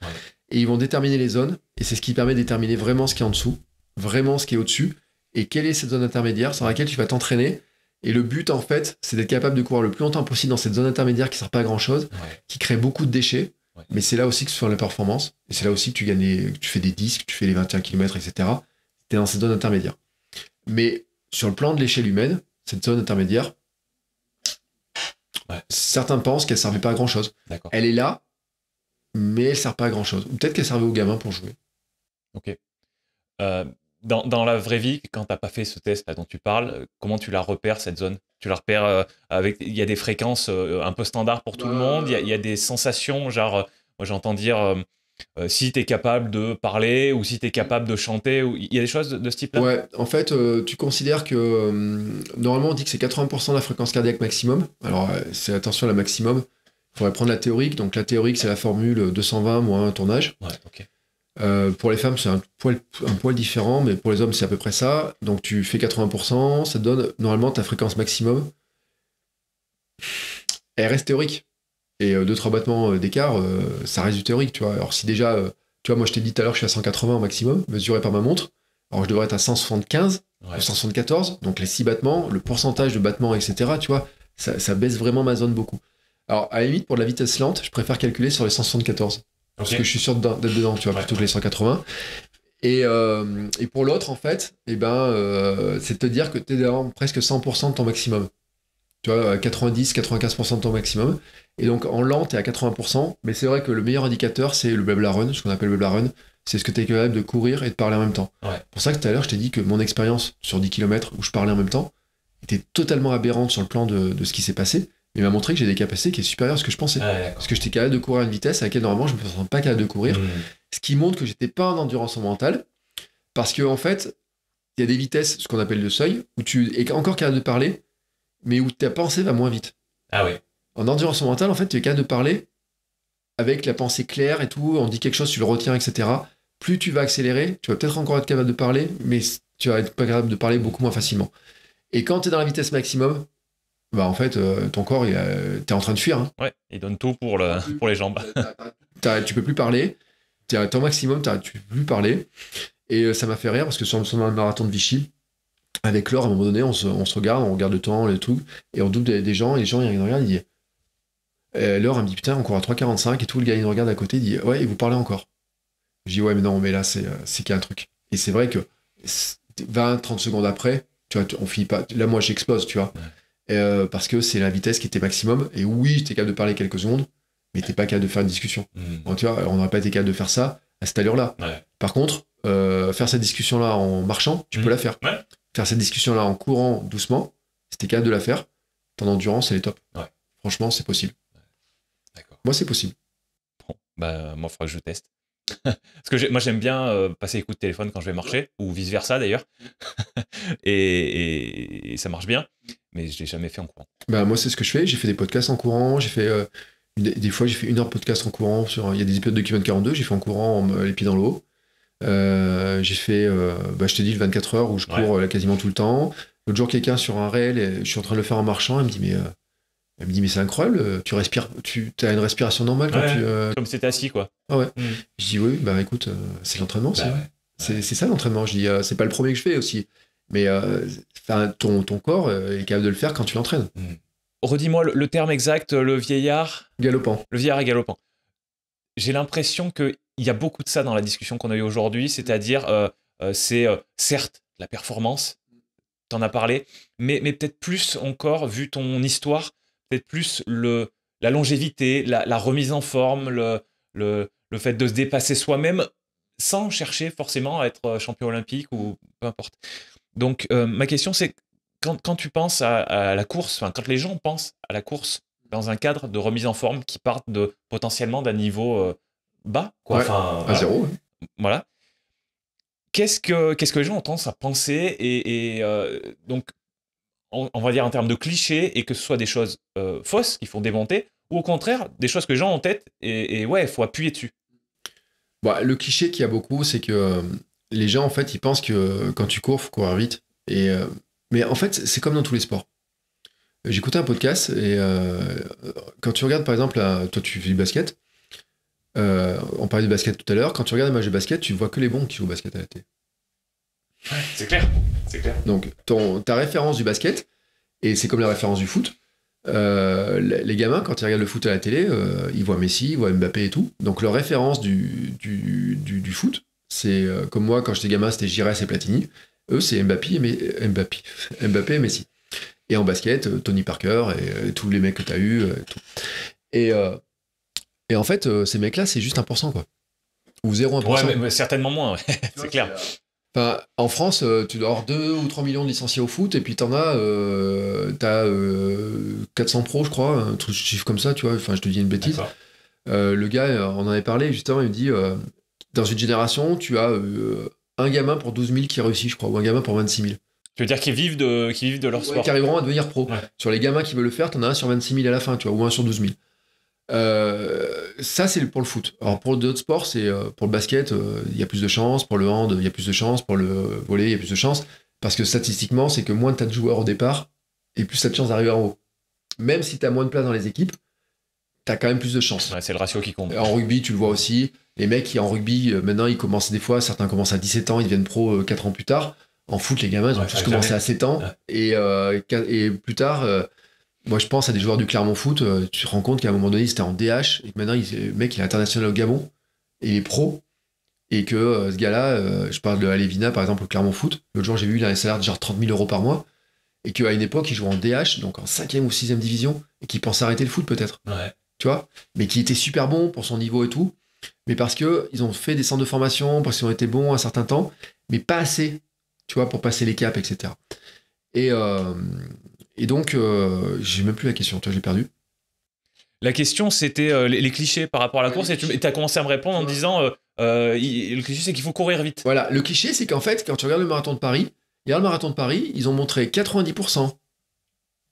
Et ils vont déterminer les zones. Et c'est ce qui permet de déterminer vraiment ce qui est en dessous vraiment ce qui est au-dessus et quelle est cette zone intermédiaire sur laquelle tu vas t'entraîner. Et le but, en fait, c'est d'être capable de courir le plus longtemps possible dans cette zone intermédiaire qui ne sert pas à grand-chose, qui crée beaucoup de déchets. Mais c'est là aussi que se fais la performance. Et c'est là aussi que tu, gagnes tu fais des disques, tu fais les 21 km, etc. Tu es dans cette zone intermédiaire. Mais sur le plan de l'échelle humaine, cette zone intermédiaire, certains pensent qu'elle ne servait pas à grand-chose. Elle est là, mais elle ne sert pas à grand-chose. Peut-être qu'elle servait aux gamins pour jouer. Ok. Euh, dans, la vraie vie, quand tu n'as pas fait ce test là dont tu parles, euh, comment tu la repères cette zone Tu la repères euh, avec il y a des fréquences euh, un peu standard pour tout le monde. Il y, a des sensations, genre j'entends dire si tu es capable de parler ou si tu es capable de chanter. il y a des choses de, ce type-là. Ouais, en fait, tu considères que normalement on dit que c'est 80% de la fréquence cardiaque maximum. Alors c'est attention à la maximum. Il faudrait prendre la théorique. Donc la théorique c'est la formule 220 moins un tournage. Ouais, ok. Euh, pour les femmes, c'est un poil, un différent, mais pour les hommes, c'est à peu près ça. Donc tu fais 80%, ça te donne normalement ta fréquence maximum. Elle reste théorique. Et 2-3 euh, battements euh, d'écart, ça reste du théorique, tu vois. Alors si déjà, tu vois, moi je t'ai dit tout à l'heure que je suis à 180 au maximum, mesuré par ma montre, alors je devrais être à 175 ou 174, donc les 6 battements, le pourcentage de battements, etc., tu vois, ça, ça baisse vraiment ma zone beaucoup. Alors à la limite, pour de la vitesse lente, je préfère calculer sur les 174. Parce que je suis sûr d'être dedans, tu vois, plutôt que les 180. Euh, et, pour l'autre, en fait, eh ben, euh, c'est de te dire que tu es dans presque 100% de ton maximum. Tu vois, 90-95% euh, de ton maximum. Et donc en lent, tu es à 80%. Mais c'est vrai que le meilleur indicateur, c'est le blabla run, ce qu'on appelle le blabla run. C'est ce que tu es capable de courir et de parler en même temps. C'est pour ça que tout à l'heure, je t'ai dit que mon expérience sur 10 km où je parlais en même temps était totalement aberrante sur le plan de, de ce qui s'est passé il m'a montré que j'ai des capacités qui est supérieures à ce que je pensais. Ah, parce que j'étais capable de courir à une vitesse à laquelle normalement je ne me sens pas capable de courir. Mmh. Ce qui montre que j'étais pas en endurance mentale. Parce que en fait, il y a des vitesses, ce qu'on appelle le seuil, où tu es encore capable de parler, mais où ta pensée va moins vite. Ah oui. En endurance mentale, en fait, tu es capable de parler avec la pensée claire et tout, on dit quelque chose, tu le retiens, etc. Plus tu vas accélérer, tu vas peut-être encore être capable de parler, mais tu vas être pas capable de parler beaucoup moins facilement. Et quand tu es dans la vitesse maximum, bah en fait, euh, ton corps, tu es en train de fuir. Hein. Ouais, il donne tout pour, pour les jambes. tu tu peux plus parler. Tu ton maximum, tu peux plus parler. Et euh, ça m'a fait rire parce que sur, le un marathon de Vichy, avec l'heure à un moment donné, on se, regarde, on regarde le temps, les trucs, et on double des, gens, et les gens, ils regardent, ils disent. Euh, elle me dit putain, on court à 3,45, et tout le gars, il me regarde à côté, il dit ouais, et vous parlez encore. Je dis ouais, mais non, mais là, c'est qu'il y a un truc. Et c'est vrai que 20, 30 secondes après, tu vois, on finit pas. Là, moi, j'explose, tu vois. Euh, parce que c'est la vitesse qui était maximum. Et oui, j'étais capable de parler quelques secondes, mais t'es pas capable de faire une discussion. Mmh. tu vois, on n'aurait pas été capable de faire ça à cette allure-là. Par contre, euh, faire cette discussion-là en marchant, tu peux mmh. la faire. Faire cette discussion-là en courant doucement, c'était capable de la faire. Ton endurance, elle est top. Franchement, c'est possible. Moi, c'est possible. Bon, bah, moi, il faudra que je teste. Parce que moi, j'aime bien euh, passer les coups de téléphone quand je vais marcher, ou vice-versa d'ailleurs. et, ça marche bien mais je l'ai jamais fait en courant. Bah, moi, c'est ce que je fais. J'ai fait des podcasts en courant. J'ai fait euh, des, fois, j'ai fait une heure podcast en courant. Sur, il y a des épisodes de Kevin 42. J'ai fait en courant, euh, les pieds dans l'eau. Euh, j'ai fait, bah, je t'ai dit, le 24 heures où je cours quasiment tout le temps. L'autre jour, quelqu'un sur un réel, et je suis en train de le faire en marchant. Elle me dit, mais me dit, mais c'est incroyable, tu respires, tu as une respiration normale quand tu. Comme c'était assis, quoi. Ah ouais. Mm. Je dis, oui, bah écoute, c'est l'entraînement, bah C'est ça l'entraînement. Je dis, ce c'est pas le premier que je fais aussi. Mais euh, ton, ton, corps euh, est capable de le faire quand tu l'entraînes. Mm. Redis-moi le, terme exact, euh, le vieillard. Galopant. Le vieillard galopant. J'ai l'impression qu'il y a beaucoup de ça dans la discussion qu'on a eue aujourd'hui, c'est-à-dire, c'est certes la performance, en as parlé, mais, peut-être plus encore, vu ton histoire, peut-être plus le, la longévité, la, remise en forme, le fait de se dépasser soi-même sans chercher forcément à être champion olympique ou peu importe. Donc, euh, ma question, c'est quand, tu penses à, la course, quand les gens pensent à la course dans un cadre de remise en forme qui partent de, potentiellement d'un niveau euh, bas, quoi. enfin, à zéro. Voilà. Qu'est-ce que, qu'est-ce que les gens ont tendance à penser et, euh, donc, on, va dire en termes de clichés et que ce soit des choses fausses qui font démonter ou au contraire des choses que les gens ont en tête et, ouais, il faut appuyer dessus. Bah, le cliché qu'il y a beaucoup, c'est que les gens, en fait, ils pensent que euh, quand tu cours, faut courir vite. Et, euh, mais en fait, c'est comme dans tous les sports. J'écoutais un podcast et euh, quand tu regardes, par exemple, toi, tu fais du basket. on parlait du basket tout à l'heure. Quand tu regardes un match de basket, tu vois que les bons qui jouent au basket à la télé. c'est clair. C'est clair. Donc, ton, ta référence du basket, et c'est comme la référence du foot. les gamins, quand ils regardent le foot à la télé, ils voient Messi, ils voient Mbappé et tout. Donc leur référence du, du foot, c'est euh, comme moi, quand j'étais gamin, c'était Giresse et Platini. Eux, c'est Mbappé, euh, Mbappé, Mbappé et Messi. Et en basket, euh, Tony Parker et, tous les mecs que tu as eu. Et, en fait, ces mecs-là, c'est juste 1%, quoi. Ou 0,1%. Ouais, mais, certainement moins, c'est clair. en France, tu dois avoir 2 ou 3 millions de licenciés au foot, et puis t'en as, euh, as 400 pros, je crois, un truc, chiffre comme ça, tu vois, enfin, je te dis une bêtise. le gars, on en avait parlé, justement, il me dit, dans une génération, tu as euh, un gamin pour 12 000 qui réussit, je crois, ou un gamin pour 26 000. Tu veux dire qu'ils vivent de, vivent de leur sport Qui arriveront à devenir pro. Sur les gamins qui veulent le faire, tu en as un sur 26 000 à la fin, tu vois, ou un sur 12 000. Euh, ça, c'est pour le foot. Alors, pour d'autres sports, c'est euh, pour le basket, il y a plus de chances. Pour le hand, il y a plus de chances. Pour le volley, il y a plus de chances. Parce que statistiquement, c'est que moins tu as de joueurs au départ, et plus as de chances d'arriver en haut. Même si tu as moins de place dans les équipes, tu as quand même plus de chances. c'est le ratio qui compte. En rugby, tu le vois aussi. Les mecs qui en rugby, euh, maintenant, ils commencent des fois, certains commencent à 17 ans, ils deviennent pro 4 euh, ans plus tard. En foot, les gamins, ils ont tous commencé à 7 ans. Et, euh, et plus tard, moi, je pense à des joueurs du Clermont Foot. tu te rends compte qu'à un moment donné, c'était en DH et maintenant, il, le mec, il est international au Gabon et il est pro. Et que ce gars-là, je parle de Alevina, par exemple, au Clermont Foot. L'autre jour, j'ai vu, il a un salaire de genre 30 000 euros par mois. Et qu'à une époque, il jouait en DH, donc en 5e ou 6e division, et qu'il pensait arrêter le foot peut-être. Tu vois Mais qui était super bon pour son niveau et tout mais parce qu'ils ont fait des centres de formation, parce qu'ils ont été bons un certain temps, mais pas assez, tu vois, pour passer les caps, etc. Et, euh, et donc, euh, j'ai même plus la question, toi, j'ai perdu. La question, c'était euh, les, clichés par rapport à la course, et tu as commencé à me répondre en disant le cliché, c'est qu'il faut courir vite. Voilà, le cliché, c'est qu'en fait, quand tu regardes le marathon de Paris, il y a le marathon de Paris, ils ont montré 90%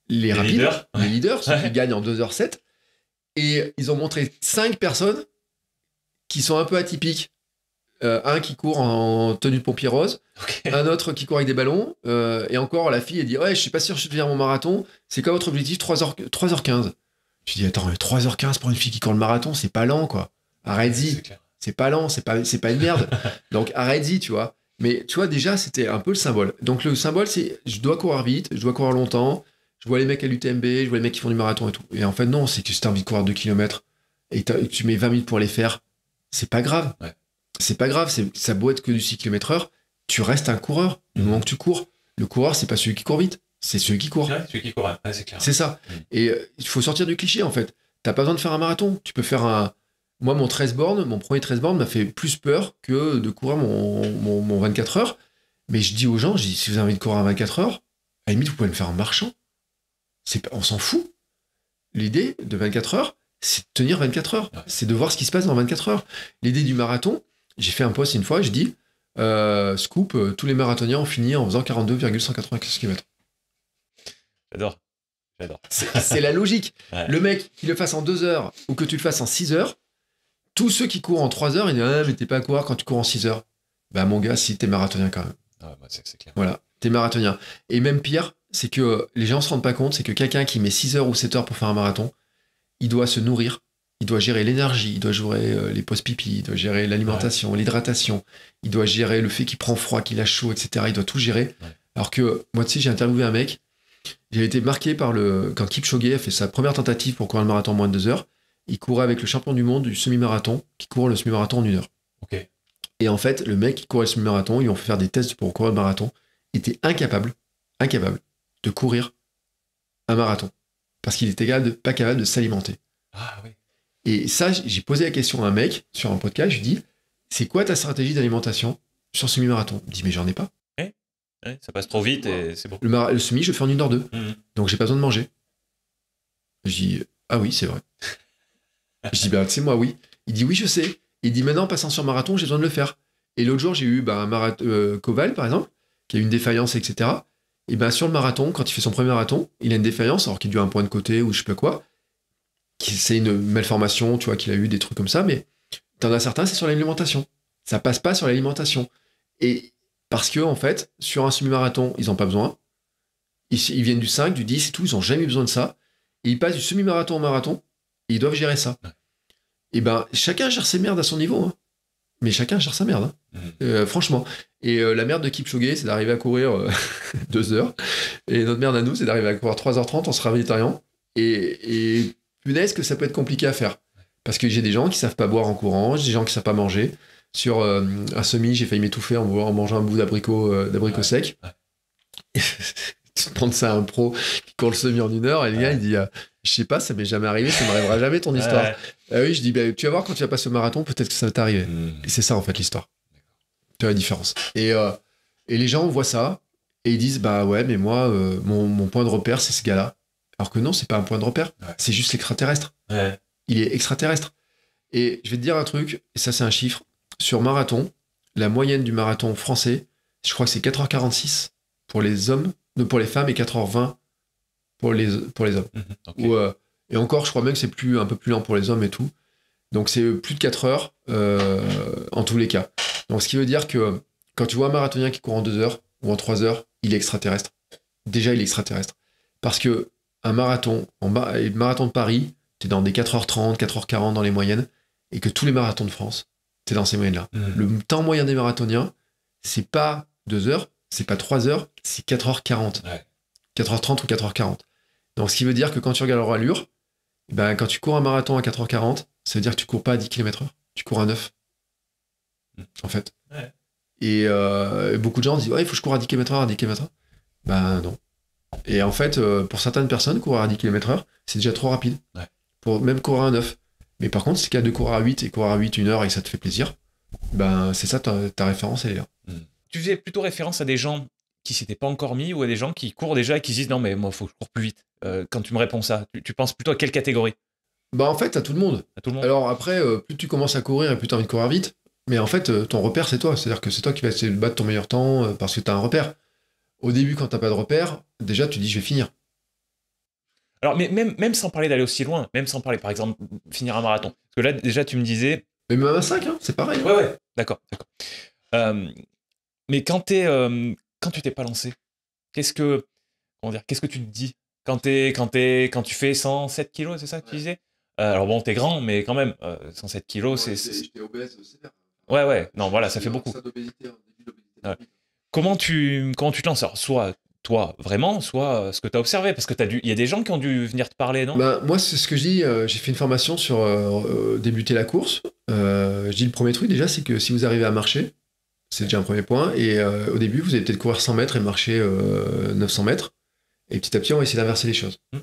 les, rapides, les leaders, qui gagnent en 2h07, et ils ont montré 5 personnes qui sont un peu atypiques. Euh, un qui court en tenue de pompier rose, un autre qui court avec des ballons, euh, et encore la fille elle dit Ouais, je suis pas sûr que je vais faire mon marathon, c'est quoi votre objectif 3h, 3h15. Tu dis Attends, 3h15 pour une fille qui court le marathon, c'est pas lent quoi. Arrête-y, c'est pas lent, c'est pas, pas une merde. Donc arrête-y, tu vois. Mais tu vois, déjà, c'était un peu le symbole. Donc le symbole, c'est je dois courir vite, je dois courir longtemps, je vois les mecs à l'UTMB, je vois les mecs qui font du marathon et tout. Et en fait, non, c'est que si t'as envie de courir 2 km et, et tu mets 20 minutes pour les faire, c'est pas grave. C'est pas grave, ça peut être que du 6 km heure, tu restes un coureur. Le mhm. moment que tu cours, le coureur, c'est pas celui qui court vite, c'est celui qui court. celui qui court, c'est ça. Mhm. Et euh, il faut sortir du cliché, en fait. Tu T'as pas besoin de faire un marathon. Tu peux faire un. Moi, mon 13 bornes, mon premier 13 bornes m'a fait plus peur que de courir mon, 24 heures. Mais je dis aux gens, si vous avez envie de courir à 24 heures, à la limite, vous pouvez me faire en marchant. On s'en fout. L'idée de 24 heures, c'est tenir 24 heures. C'est de voir ce qui se passe dans 24 heures. L'idée du marathon, j'ai fait un post une fois, je dis, euh, scoop, euh, tous les marathoniens ont fini en faisant 42,195 km. J'adore. J'adore. C'est la logique. Le mec, qui le fasse en 2 heures ou que tu le fasses en 6 heures, tous ceux qui courent en 3 heures, ils disent, ah, mais t'es pas à courir quand tu cours en 6 heures. Bah, mon gars, si, t'es marathonien quand même. Ah, bah, c'est clair. Voilà, t'es marathonien. Et même pire, c'est que les gens se rendent pas compte, c'est que quelqu'un qui met 6 heures ou 7 heures pour faire un marathon, il doit se nourrir, il doit gérer l'énergie, il doit gérer euh, les post pipi, il doit gérer l'alimentation, l'hydratation, il doit gérer le fait qu'il prend froid, qu'il a chaud, etc. Il doit tout gérer. Alors que moi, tu sais, j'ai interviewé un mec, j'ai été marqué par le. Quand Kipchoge a fait sa première tentative pour courir le marathon en moins de deux heures, il courait avec le champion du monde du semi-marathon, qui courait le semi-marathon en une heure. Et en fait, le mec qui courait le semi-marathon, ils ont fait faire des tests pour courir le marathon, était incapable, incapable de courir un marathon parce qu'il est égal de, pas capable de s'alimenter. Ah et ça, j'ai posé la question à un mec sur un podcast, je lui dis, c'est quoi ta stratégie d'alimentation sur semi-marathon Il dit, mais j'en ai pas. ça passe trop vite et c'est bon. Le, semi, je le fais en une heure deux. donc mmh. Donc j'ai pas besoin de manger. Je dis, ah oui, c'est vrai. je dis, ben, c'est moi, oui. Il dit, oui, je sais. Il dit, maintenant, passant sur marathon, j'ai besoin de le faire. Et l'autre jour, j'ai eu ben, un marathon, euh, Koval, par exemple, qui a eu une défaillance, etc. Et eh ben sur le marathon, quand il fait son premier marathon, il a une défaillance, alors qu'il a un point de côté ou je sais pas quoi. C'est une malformation, tu vois, qu'il a eu des trucs comme ça, mais t'en as certains, c'est sur l'alimentation. Ça passe pas sur l'alimentation. Et parce que, en fait, sur un semi-marathon, ils n'ont pas besoin. Ils, viennent du 5, du 10 et tout, ils n'ont jamais besoin de ça. Et ils passent du semi-marathon au marathon, ils doivent gérer ça. Et eh ben, chacun gère ses merdes à son niveau. Hein mais chacun cherche sa merde, hein. mhm. euh, franchement. Et euh, la merde de Kipchoge, c'est d'arriver à courir 2 euh, heures. Et notre merde à nous, c'est d'arriver à courir 3h30 en se végétarien. Et, et punaise que ça peut être compliqué à faire. Parce que j'ai des gens qui savent pas boire en courant, j'ai des gens qui savent pas manger. Sur un semi, j'ai failli m'étouffer en, mangeant un bout d'abricot, sec. prendre ça à un pro qui court le semi en une heure, et le gars, il dit euh, Je sais pas, ça m'est jamais arrivé, ça m'arrivera jamais ton histoire. Ah oui, je dis bah, Tu vas voir, quand tu vas passer le marathon, peut-être que ça va t'arriver. Hmm. Et c'est ça, en fait, l'histoire. Tu as la différence. Et, euh, et les gens voient ça, et ils disent Bah ouais, mais moi, euh, mon, point de repère, c'est ce gars-là. Alors que non, c'est pas un point de repère, c'est juste l'extraterrestre. Il est extraterrestre. Et je vais te dire un truc, et ça, c'est un chiffre. Sur marathon, la moyenne du marathon français, je crois que c'est 4h46 pour les hommes pour les femmes et 4h20 pour les, pour les hommes. Mhm, euh, et encore, je crois même que c'est plus, un peu plus lent pour les hommes et tout. Donc c'est euh, plus de 4 heures euh, en tous les cas. Donc ce qui veut dire que quand tu vois un marathonien qui court en 2 heures ou en 3 heures, il est extraterrestre. Déjà, il est extraterrestre. Parce que un marathon, en marathon de Paris, tu es dans des 4h30, 4h40 dans les moyennes, et que tous les marathons de France, tu es dans ces moyennes-là. Mhm. Le temps moyen des marathoniens, c'est pas 2 heures, c'est pas 3 heures, c'est 4h40. 4h30 ou 4h40. Donc, ce qui veut dire que quand tu regardes leur allure, ben, quand tu cours un marathon à 4h40, ça veut dire que tu cours pas à 10 km/h, tu cours à 9. Hmm. En fait. Et euh, beaucoup de gens disent Ouais, il faut que je cours à 10 km/h, à 10 km/h. Ben non. Et en fait, euh, pour certaines personnes, courir à 10 km/h, c'est déjà trop rapide. Pour même courir à 9. Mais par contre, si tu as de courir à 8 et courir à 8 une heure et que ça te fait plaisir, ben c'est ça ta, ta référence, elle est là tu faisais plutôt référence à des gens qui s'étaient pas encore mis ou à des gens qui courent déjà et qui se disent non mais moi faut que je cours plus vite euh, quand tu me réponds ça tu, penses plutôt à quelle catégorie bah en fait à tout le monde, à tout le monde. alors après euh, plus tu commences à courir et plus tu as envie de courir vite mais en fait euh, ton repère c'est toi c'est à dire que c'est toi qui vas essayer de battre ton meilleur temps parce que tu as un repère au début quand t'as pas de repère déjà tu dis je vais finir alors mais même, sans parler d'aller aussi loin même sans parler par exemple finir un marathon parce que là déjà tu me disais mais même à 5 hein, c'est pareil hein. ouais ouais, d'accord d'accord mais quand, es, euh, quand tu t'es pas lancé, qu'est-ce que, dire, qu'est-ce que tu te dis quand, es, quand, es, quand tu fais 107 kilos, c'est ça que tu disais euh, Alors bon, t'es grand, mais quand même, 107 euh, kilos, c'est. J'étais obèse, ça. Ouais, ouais, non, voilà, ça fait beaucoup. Comment, tu, comment tu te lances soit toi vraiment, soit ce que tu as observé, parce que dû, il y a des gens qui ont dû venir te parler, non bah, Moi, c'est ce que je dis, j'ai fait une formation sur débuter la course. je dis le premier truc déjà, c'est que si vous arrivez à marcher, c'est déjà un premier point. Et euh, au début, vous allez peut-être courir 100 mètres et marcher 900 euh, mètres. Et petit à petit, on va essayer d'inverser les choses. Mmh.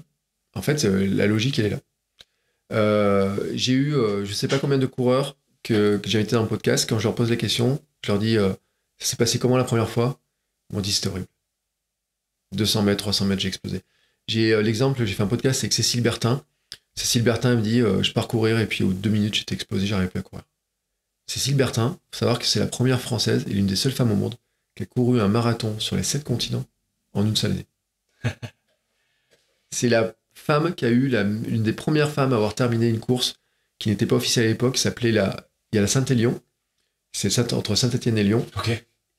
En fait, euh, la logique, elle est là. j'ai eu, je sais pas combien de coureurs que, j'ai invités dans le podcast. Quand je leur pose la question, je leur dis Ça s'est passé comment la première fois Ils m'ont dit C'était horrible. 200 mètres, 300 mètres, j'ai explosé. J'ai l'exemple, j'ai fait un podcast avec Cécile Bertin. Cécile Bertin me dit je pars courir et puis aux deux minutes j'étais explosé, j'arrivais plus à courir. Cécile Bertin, faut savoir que c'est la première française et l'une des seules femmes au monde qui a couru un marathon sur les sept continents en une seule année. c'est la femme qui a eu l'une une des premières femmes à avoir terminé une course qui n'était pas officielle à l'époque, s'appelait la, il y a la Saint-Élion, c'est entre Saint-Étienne et Lyon.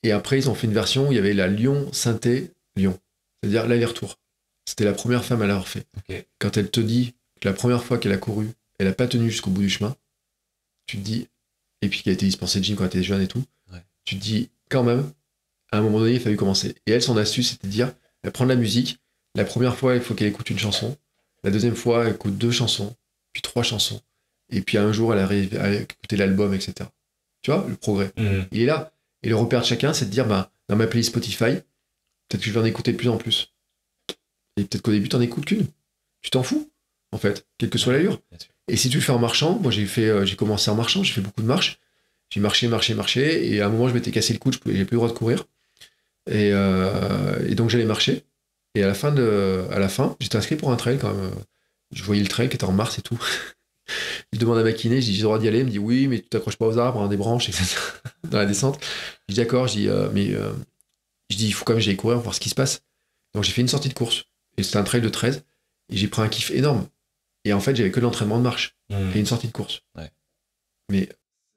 Et après, ils ont fait une version où il y avait la Lyon-Saint-Lyon, c'est-à-dire l'aller-retour. C'était la première femme à l'avoir fait. Quand elle te dit que la première fois qu'elle a couru, elle n'a pas tenu jusqu'au bout du chemin, tu te dis, et puis qui a été dispensée de gym quand elle était jeune et tout, tu te dis quand même, à un moment donné, il fallait commencer. Et elle, son astuce, c'était de dire elle bah, prendre la musique. La première fois, il faut qu'elle écoute une chanson. La deuxième fois, elle écoute deux chansons, puis trois chansons. Et puis un jour, elle arrive à écouter l'album, etc. Tu vois, le progrès. Mm. Il est là. Et le repère de chacun, c'est de dire bah, dans ma playlist Spotify, peut-être que je vais en écouter de plus en plus. Et peut-être qu'au début, tu n'en écoutes qu'une. Tu t'en fous, en fait, quelle que soit l'allure. Et si tu le fais en marchant, moi j'ai fait, euh, j'ai commencé en marchant, j'ai fait beaucoup de marches. J'ai marché, marché, marché, et à un moment je m'étais cassé le coude, je n'avais plus le droit de courir. Euh, et, donc j'allais marcher. Et à la fin, à la fin, j'étais inscrit pour un trail quand même. Je voyais le trail qui était en mars et tout. je demande à ma kiné, je dis j'ai le droit d'y aller. Il me dit oui, mais tu t'accroches pas aux arbres, hein, des branches, etc. dans la descente. Je dis d'accord, euh, mais je dis il faut quand même j'aille courir voir ce qui se passe. Donc j'ai fait une sortie de course. Et c'était un trail de 13. Et j'ai pris un kiff énorme. Et en fait, j'avais que l'entraînement de marche hmm. et une sortie de course. Mais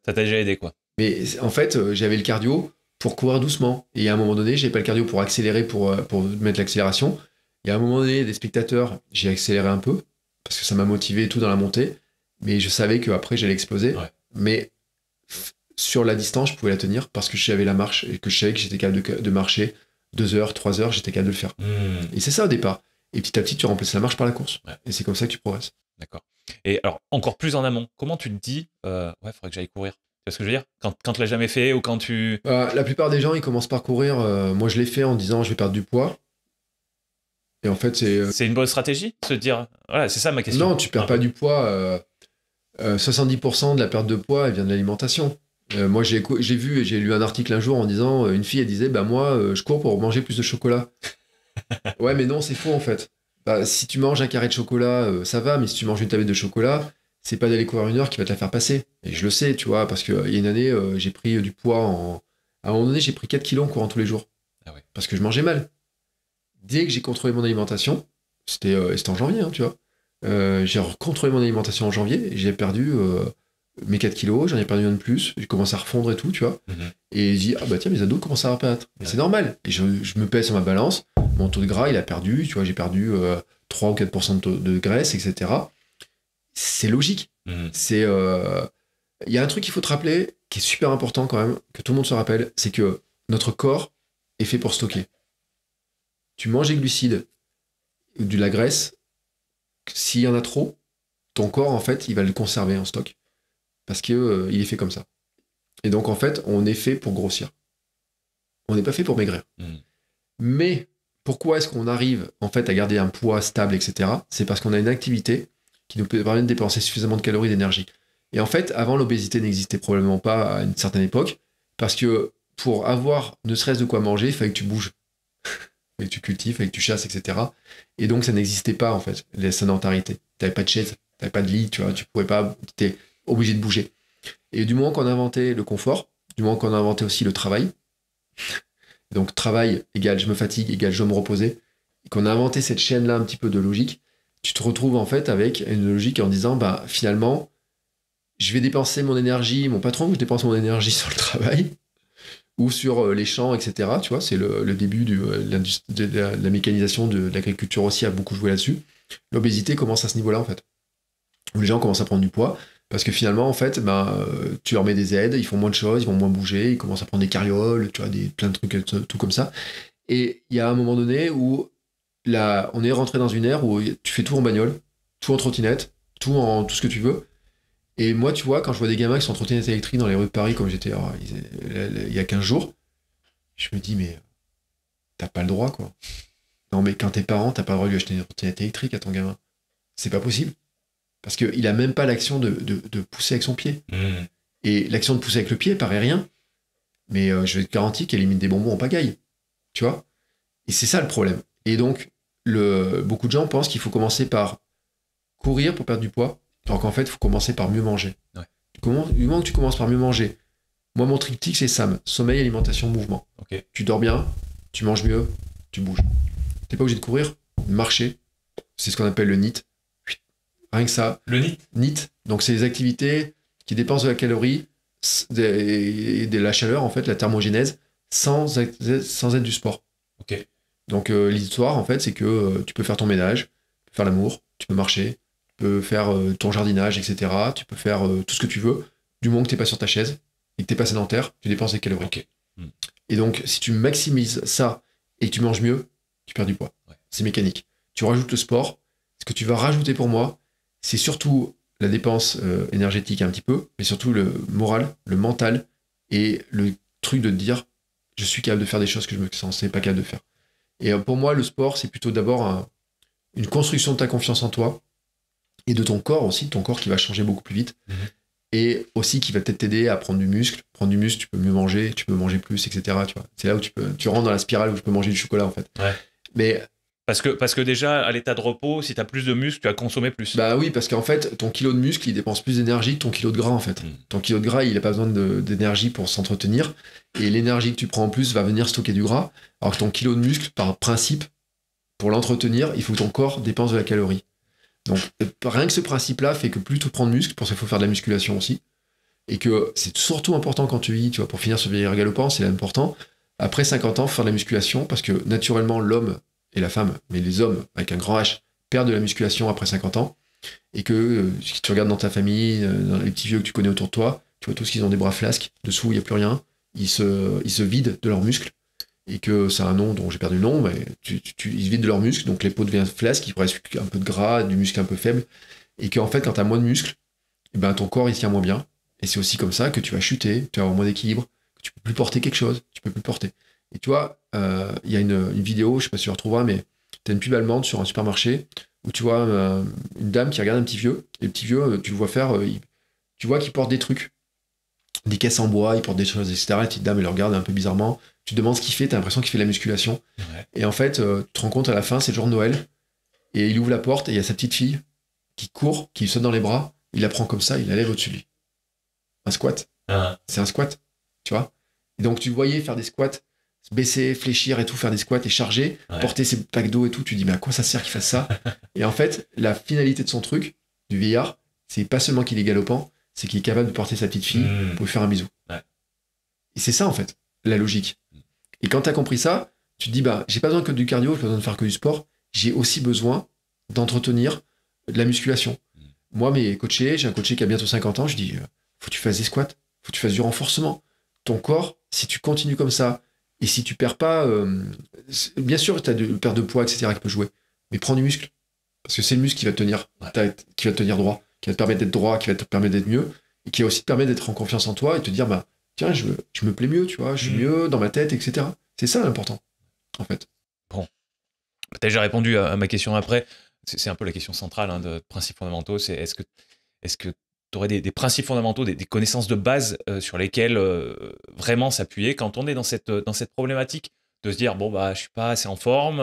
ça t'a déjà aidé quoi. Mais en fait, euh, j'avais le cardio pour courir doucement. Et à un moment donné, j'ai pas le cardio pour accélérer, pour, euh, pour mettre l'accélération. Et à un moment donné, des spectateurs, j'ai accéléré un peu parce que ça m'a motivé et tout dans la montée. Mais je savais qu'après, j'allais exploser. Mais sur la distance, je pouvais la tenir parce que j'avais la marche et que je savais que j'étais capable de, marcher deux heures, trois heures, j'étais capable de le faire. Hmm. Et c'est ça au départ. Et petit à petit, tu remplaces la marche par la course. Et c'est comme ça que tu progresses. D'accord. Et alors, encore plus en amont, comment tu te dis, euh, ouais, faudrait que j'aille courir Tu ce que je veux dire Quand, tu l'as jamais fait ou quand tu. Bah, la plupart des gens, ils commencent par courir. Euh, moi, je l'ai fait en disant, je vais perdre du poids. Et en fait, c'est. Euh, c'est une bonne stratégie, se dire. Voilà, c'est ça ma question. Non, tu perds pas du poids. 70% euh, de la perte de poids, elle vient de l'alimentation. moi, j'ai vu et j'ai lu un article un jour en disant, une fille, elle disait, bah moi, je cours pour manger plus de chocolat ouais, mais non, c'est faux en fait. Bah, si tu manges un carré de chocolat, euh, ça va, mais si tu manges une tablette de chocolat, c'est pas d'aller courir une heure qui va te la faire passer. Et je le sais, tu vois, parce qu'il euh, y a une année, euh, j'ai pris du poids en. À un moment donné, j'ai pris 4 kilos en courant tous les jours. Ah parce que je mangeais mal. Dès que j'ai contrôlé mon alimentation, c'était en janvier, hein, tu vois, j'ai contrôlé mon alimentation en janvier et j'ai perdu mes 4 kilos, j'en ai perdu un de plus, je commence à refondre et tout, tu vois. Mhm. Et je dis, ah bah tiens, mes ados commencent à apparaître. C'est normal. je, me pèse sur ma balance, mon taux de gras, il a perdu, tu vois, j'ai perdu 3 euh, ou 4% de, graisse, etc. C'est logique. Mhm. C'est. Euh, il y a un truc qu'il faut te rappeler, qui est super important quand même, que tout le monde se rappelle, c'est que notre corps est fait pour stocker. Tu manges des glucides, de la graisse, s'il y en a trop, ton corps, en fait, il va le conserver en stock parce qu'il euh, est fait comme ça. Et donc, en fait, on est fait pour grossir. On n'est pas fait pour maigrir. Hmm. Mais pourquoi est-ce qu'on arrive, en fait, à garder un poids stable, etc. C'est parce qu'on a une activité qui nous permet de dépenser suffisamment de calories d'énergie. Et en fait, avant, l'obésité n'existait probablement pas à une certaine époque, parce que pour avoir ne serait-ce de quoi manger, il fallait que tu bouges. il fallait que tu cultives, il fallait que tu chasses, etc. Et donc, ça n'existait pas, en fait, la sédentarité. Tu n'avais pas de chaise, tu n'avais pas de lit, tu vois, tu pouvais pas obligé de bouger. Et du moment qu'on a inventé le confort, du moment qu'on a inventé aussi le travail, donc travail égale je me fatigue égale je dois me reposer, qu'on a inventé cette chaîne-là un petit peu de logique, tu te retrouves en fait avec une logique en disant bah finalement je vais dépenser mon énergie, mon patron, je dépense mon énergie sur le travail ou sur euh, les champs, etc. Tu vois, c'est le, début euh, de, la, mécanisation de, l'agriculture aussi a beaucoup joué là-dessus. L'obésité commence à ce niveau-là en fait. Où les gens commencent à prendre du poids parce que finalement, en fait, ben, euh, tu leur mets des aides, ils font moins de choses, ils vont moins bouger, ils commencent à prendre des carrioles, tu vois, des, plein de trucs, euh, tout comme ça. Et il y a un moment donné où là, on est rentré dans une ère où tu fais tout en bagnole, tout en trottinette, tout en tout ce que tu veux. Et moi, tu vois, quand je vois des gamins qui sont en trottinette électrique dans les rues de Paris, comme j'étais oh, il y a 15 jours, je me dis, mais t'as pas le droit, quoi. Non, mais quand t'es parent, t'as pas le droit de lui acheter une trottinette électrique à ton gamin. C'est pas possible. Parce qu'il n'a même pas l'action de, pousser avec son pied. Mmh. Et l'action de pousser avec le pied paraît rien, mais euh, je vais te garantir qu'elle élimine des bonbons en pagaille. Tu vois Et c'est ça le problème. Et donc, le, beaucoup de gens pensent qu'il faut commencer par courir pour perdre du poids, alors qu'en fait, il faut commencer par mieux manger. du moment que tu commences par mieux manger, moi, mon triptyque, c'est SAM sommeil, alimentation, mouvement. Tu dors bien, tu manges mieux, tu bouges. n'es pas obligé de courir, marcher. C'est ce qu'on appelle le NIT Rien que ça. Le NIT. NIT. Donc, c'est les activités qui dépensent de la calorie et de la chaleur, en fait, la thermogénèse, sans, être sans du sport. Ok. Donc, euh, l'histoire, en fait, c'est que euh, tu peux faire ton ménage, faire l'amour, tu peux marcher, tu peux faire euh, ton jardinage, etc. Tu peux faire tout ce que tu veux, du moment que tu n'es pas sur ta chaise et que tu n'es pas sédentaire, tu dépenses des calories. Hmm. Et donc, si tu maximises ça et que tu manges mieux, tu perds du poids. C'est mécanique. Tu rajoutes le sport. Ce que tu vas rajouter pour moi, c'est surtout la dépense euh, énergétique un petit peu, mais surtout le moral, le mental et le truc de dire je suis capable de faire des choses que je me sens pas capable de faire. Et euh, pour moi, le sport, c'est plutôt d'abord une construction de ta confiance en toi et de ton corps aussi, ton corps qui va changer beaucoup plus vite. Mm-hmm. Et aussi qui va peut-être t'aider à prendre du muscle. Prendre du muscle, tu peux mieux manger, tu peux manger plus, etc. Tu vois. C'est là où tu peux, tu rentres dans la spirale où tu peux manger du chocolat en fait. Ouais. Mais parce que, parce que déjà, à l'état de repos, si tu as plus de muscles, tu as consommé plus. Bah oui, parce qu'en fait, ton kilo de muscle, il dépense plus d'énergie que ton kilo de gras, en fait. Mm. Ton kilo de gras, il n'a pas besoin d'énergie pour s'entretenir. Et l'énergie que tu prends en plus va venir stocker du gras. Alors que ton kilo de muscle, par principe, pour l'entretenir, il faut que ton corps dépense de la calorie. Donc, euh, rien que ce principe-là fait que plus tu prends de muscle, pour ça, il faut faire de la musculation aussi. Et que c'est surtout important quand tu vis, tu vois, pour finir ce vieillard galopant, c'est important. Après 50 ans, faire de la musculation, parce que naturellement, l'homme et la femme, mais les hommes avec un grand H, perdent de la musculation après 50 ans, et que euh, si tu regardes dans ta famille, euh, dans les petits vieux que tu connais autour de toi, tu vois tous qu'ils ont des bras flasques, dessous il n'y a plus rien, ils se, ils se vident de leurs muscles, et que c'est un nom dont j'ai perdu le nom, mais ils se vident de leurs muscles, donc les peaux deviennent flasques, il reste un peu de gras, du muscle un peu faible, et qu'en en fait quand tu as moins de muscles, eh ben, ton corps il tient moins bien, et c'est aussi comme ça que tu vas chuter, tu vas avoir moins d'équilibre, que tu peux plus porter quelque chose, tu peux plus porter. Et tu vois, euh, il y a une, vidéo, je sais pas si tu la retrouveras, mais tu as une pub allemande sur un supermarché où tu vois euh, une dame qui regarde un petit vieux, et le petit vieux, euh, tu le vois faire, tu vois qu'il porte des trucs, des caisses en bois, il porte des choses, etc. La petite dame, elle le regarde un peu bizarrement. Tu demandes ce qu'il fait, tu as l'impression qu'il fait de la musculation. Et en fait, tu te rends compte à la fin, c'est le jour de Noël, et il ouvre la porte, et il y a sa petite fille qui court, qui lui saute dans les bras, il la prend comme ça, il la lève au-dessus de lui. Un squat. Ah. C'est un squat, tu vois. Et donc, tu voyais faire des squats baisser, fléchir et tout, faire des squats et charger, porter ses packs d'eau et tout. Tu dis, mais à quoi ça sert qu'il fasse ça Et en fait, la finalité de son truc, du vieillard, c'est pas seulement qu'il est galopant, c'est qu'il est capable de porter sa petite fille hmm. pour lui faire un bisou. Et c'est ça, en fait, la logique. Et quand tu as compris ça, tu te dis, bah, j'ai pas besoin que du cardio, j'ai pas besoin de faire que du sport, j'ai aussi besoin d'entretenir de la musculation. Hmm. Moi, mes coachés, j'ai un coaché qui a bientôt 50 ans, je dis, euh, faut que tu fasses des squats, faut que tu fasses du renforcement. Ton corps, si tu continues comme ça, et si tu perds pas, euh, bien sûr, tu as de perte de poids, etc., qui peut jouer, mais prends du muscle. Parce que c'est le muscle qui va te tenir, qui va tenir droit, qui va te permettre d'être droit, qui va te permettre d'être mieux, et qui va aussi te permettre d'être en confiance en toi et te dire, bah, tiens, je, me plais mieux, tu vois, je suis mm. mieux dans ma tête, etc. C'est ça l'important, en fait. Bon. Tu as déjà répondu à, ma question après. C'est un peu la question centrale hein, de principes fondamentaux. C'est est-ce que, est -ce que tu des, principes fondamentaux, des, connaissances de base euh, sur lesquelles euh, vraiment s'appuyer quand on est dans cette, dans cette problématique de se dire bon bah je suis pas assez en forme,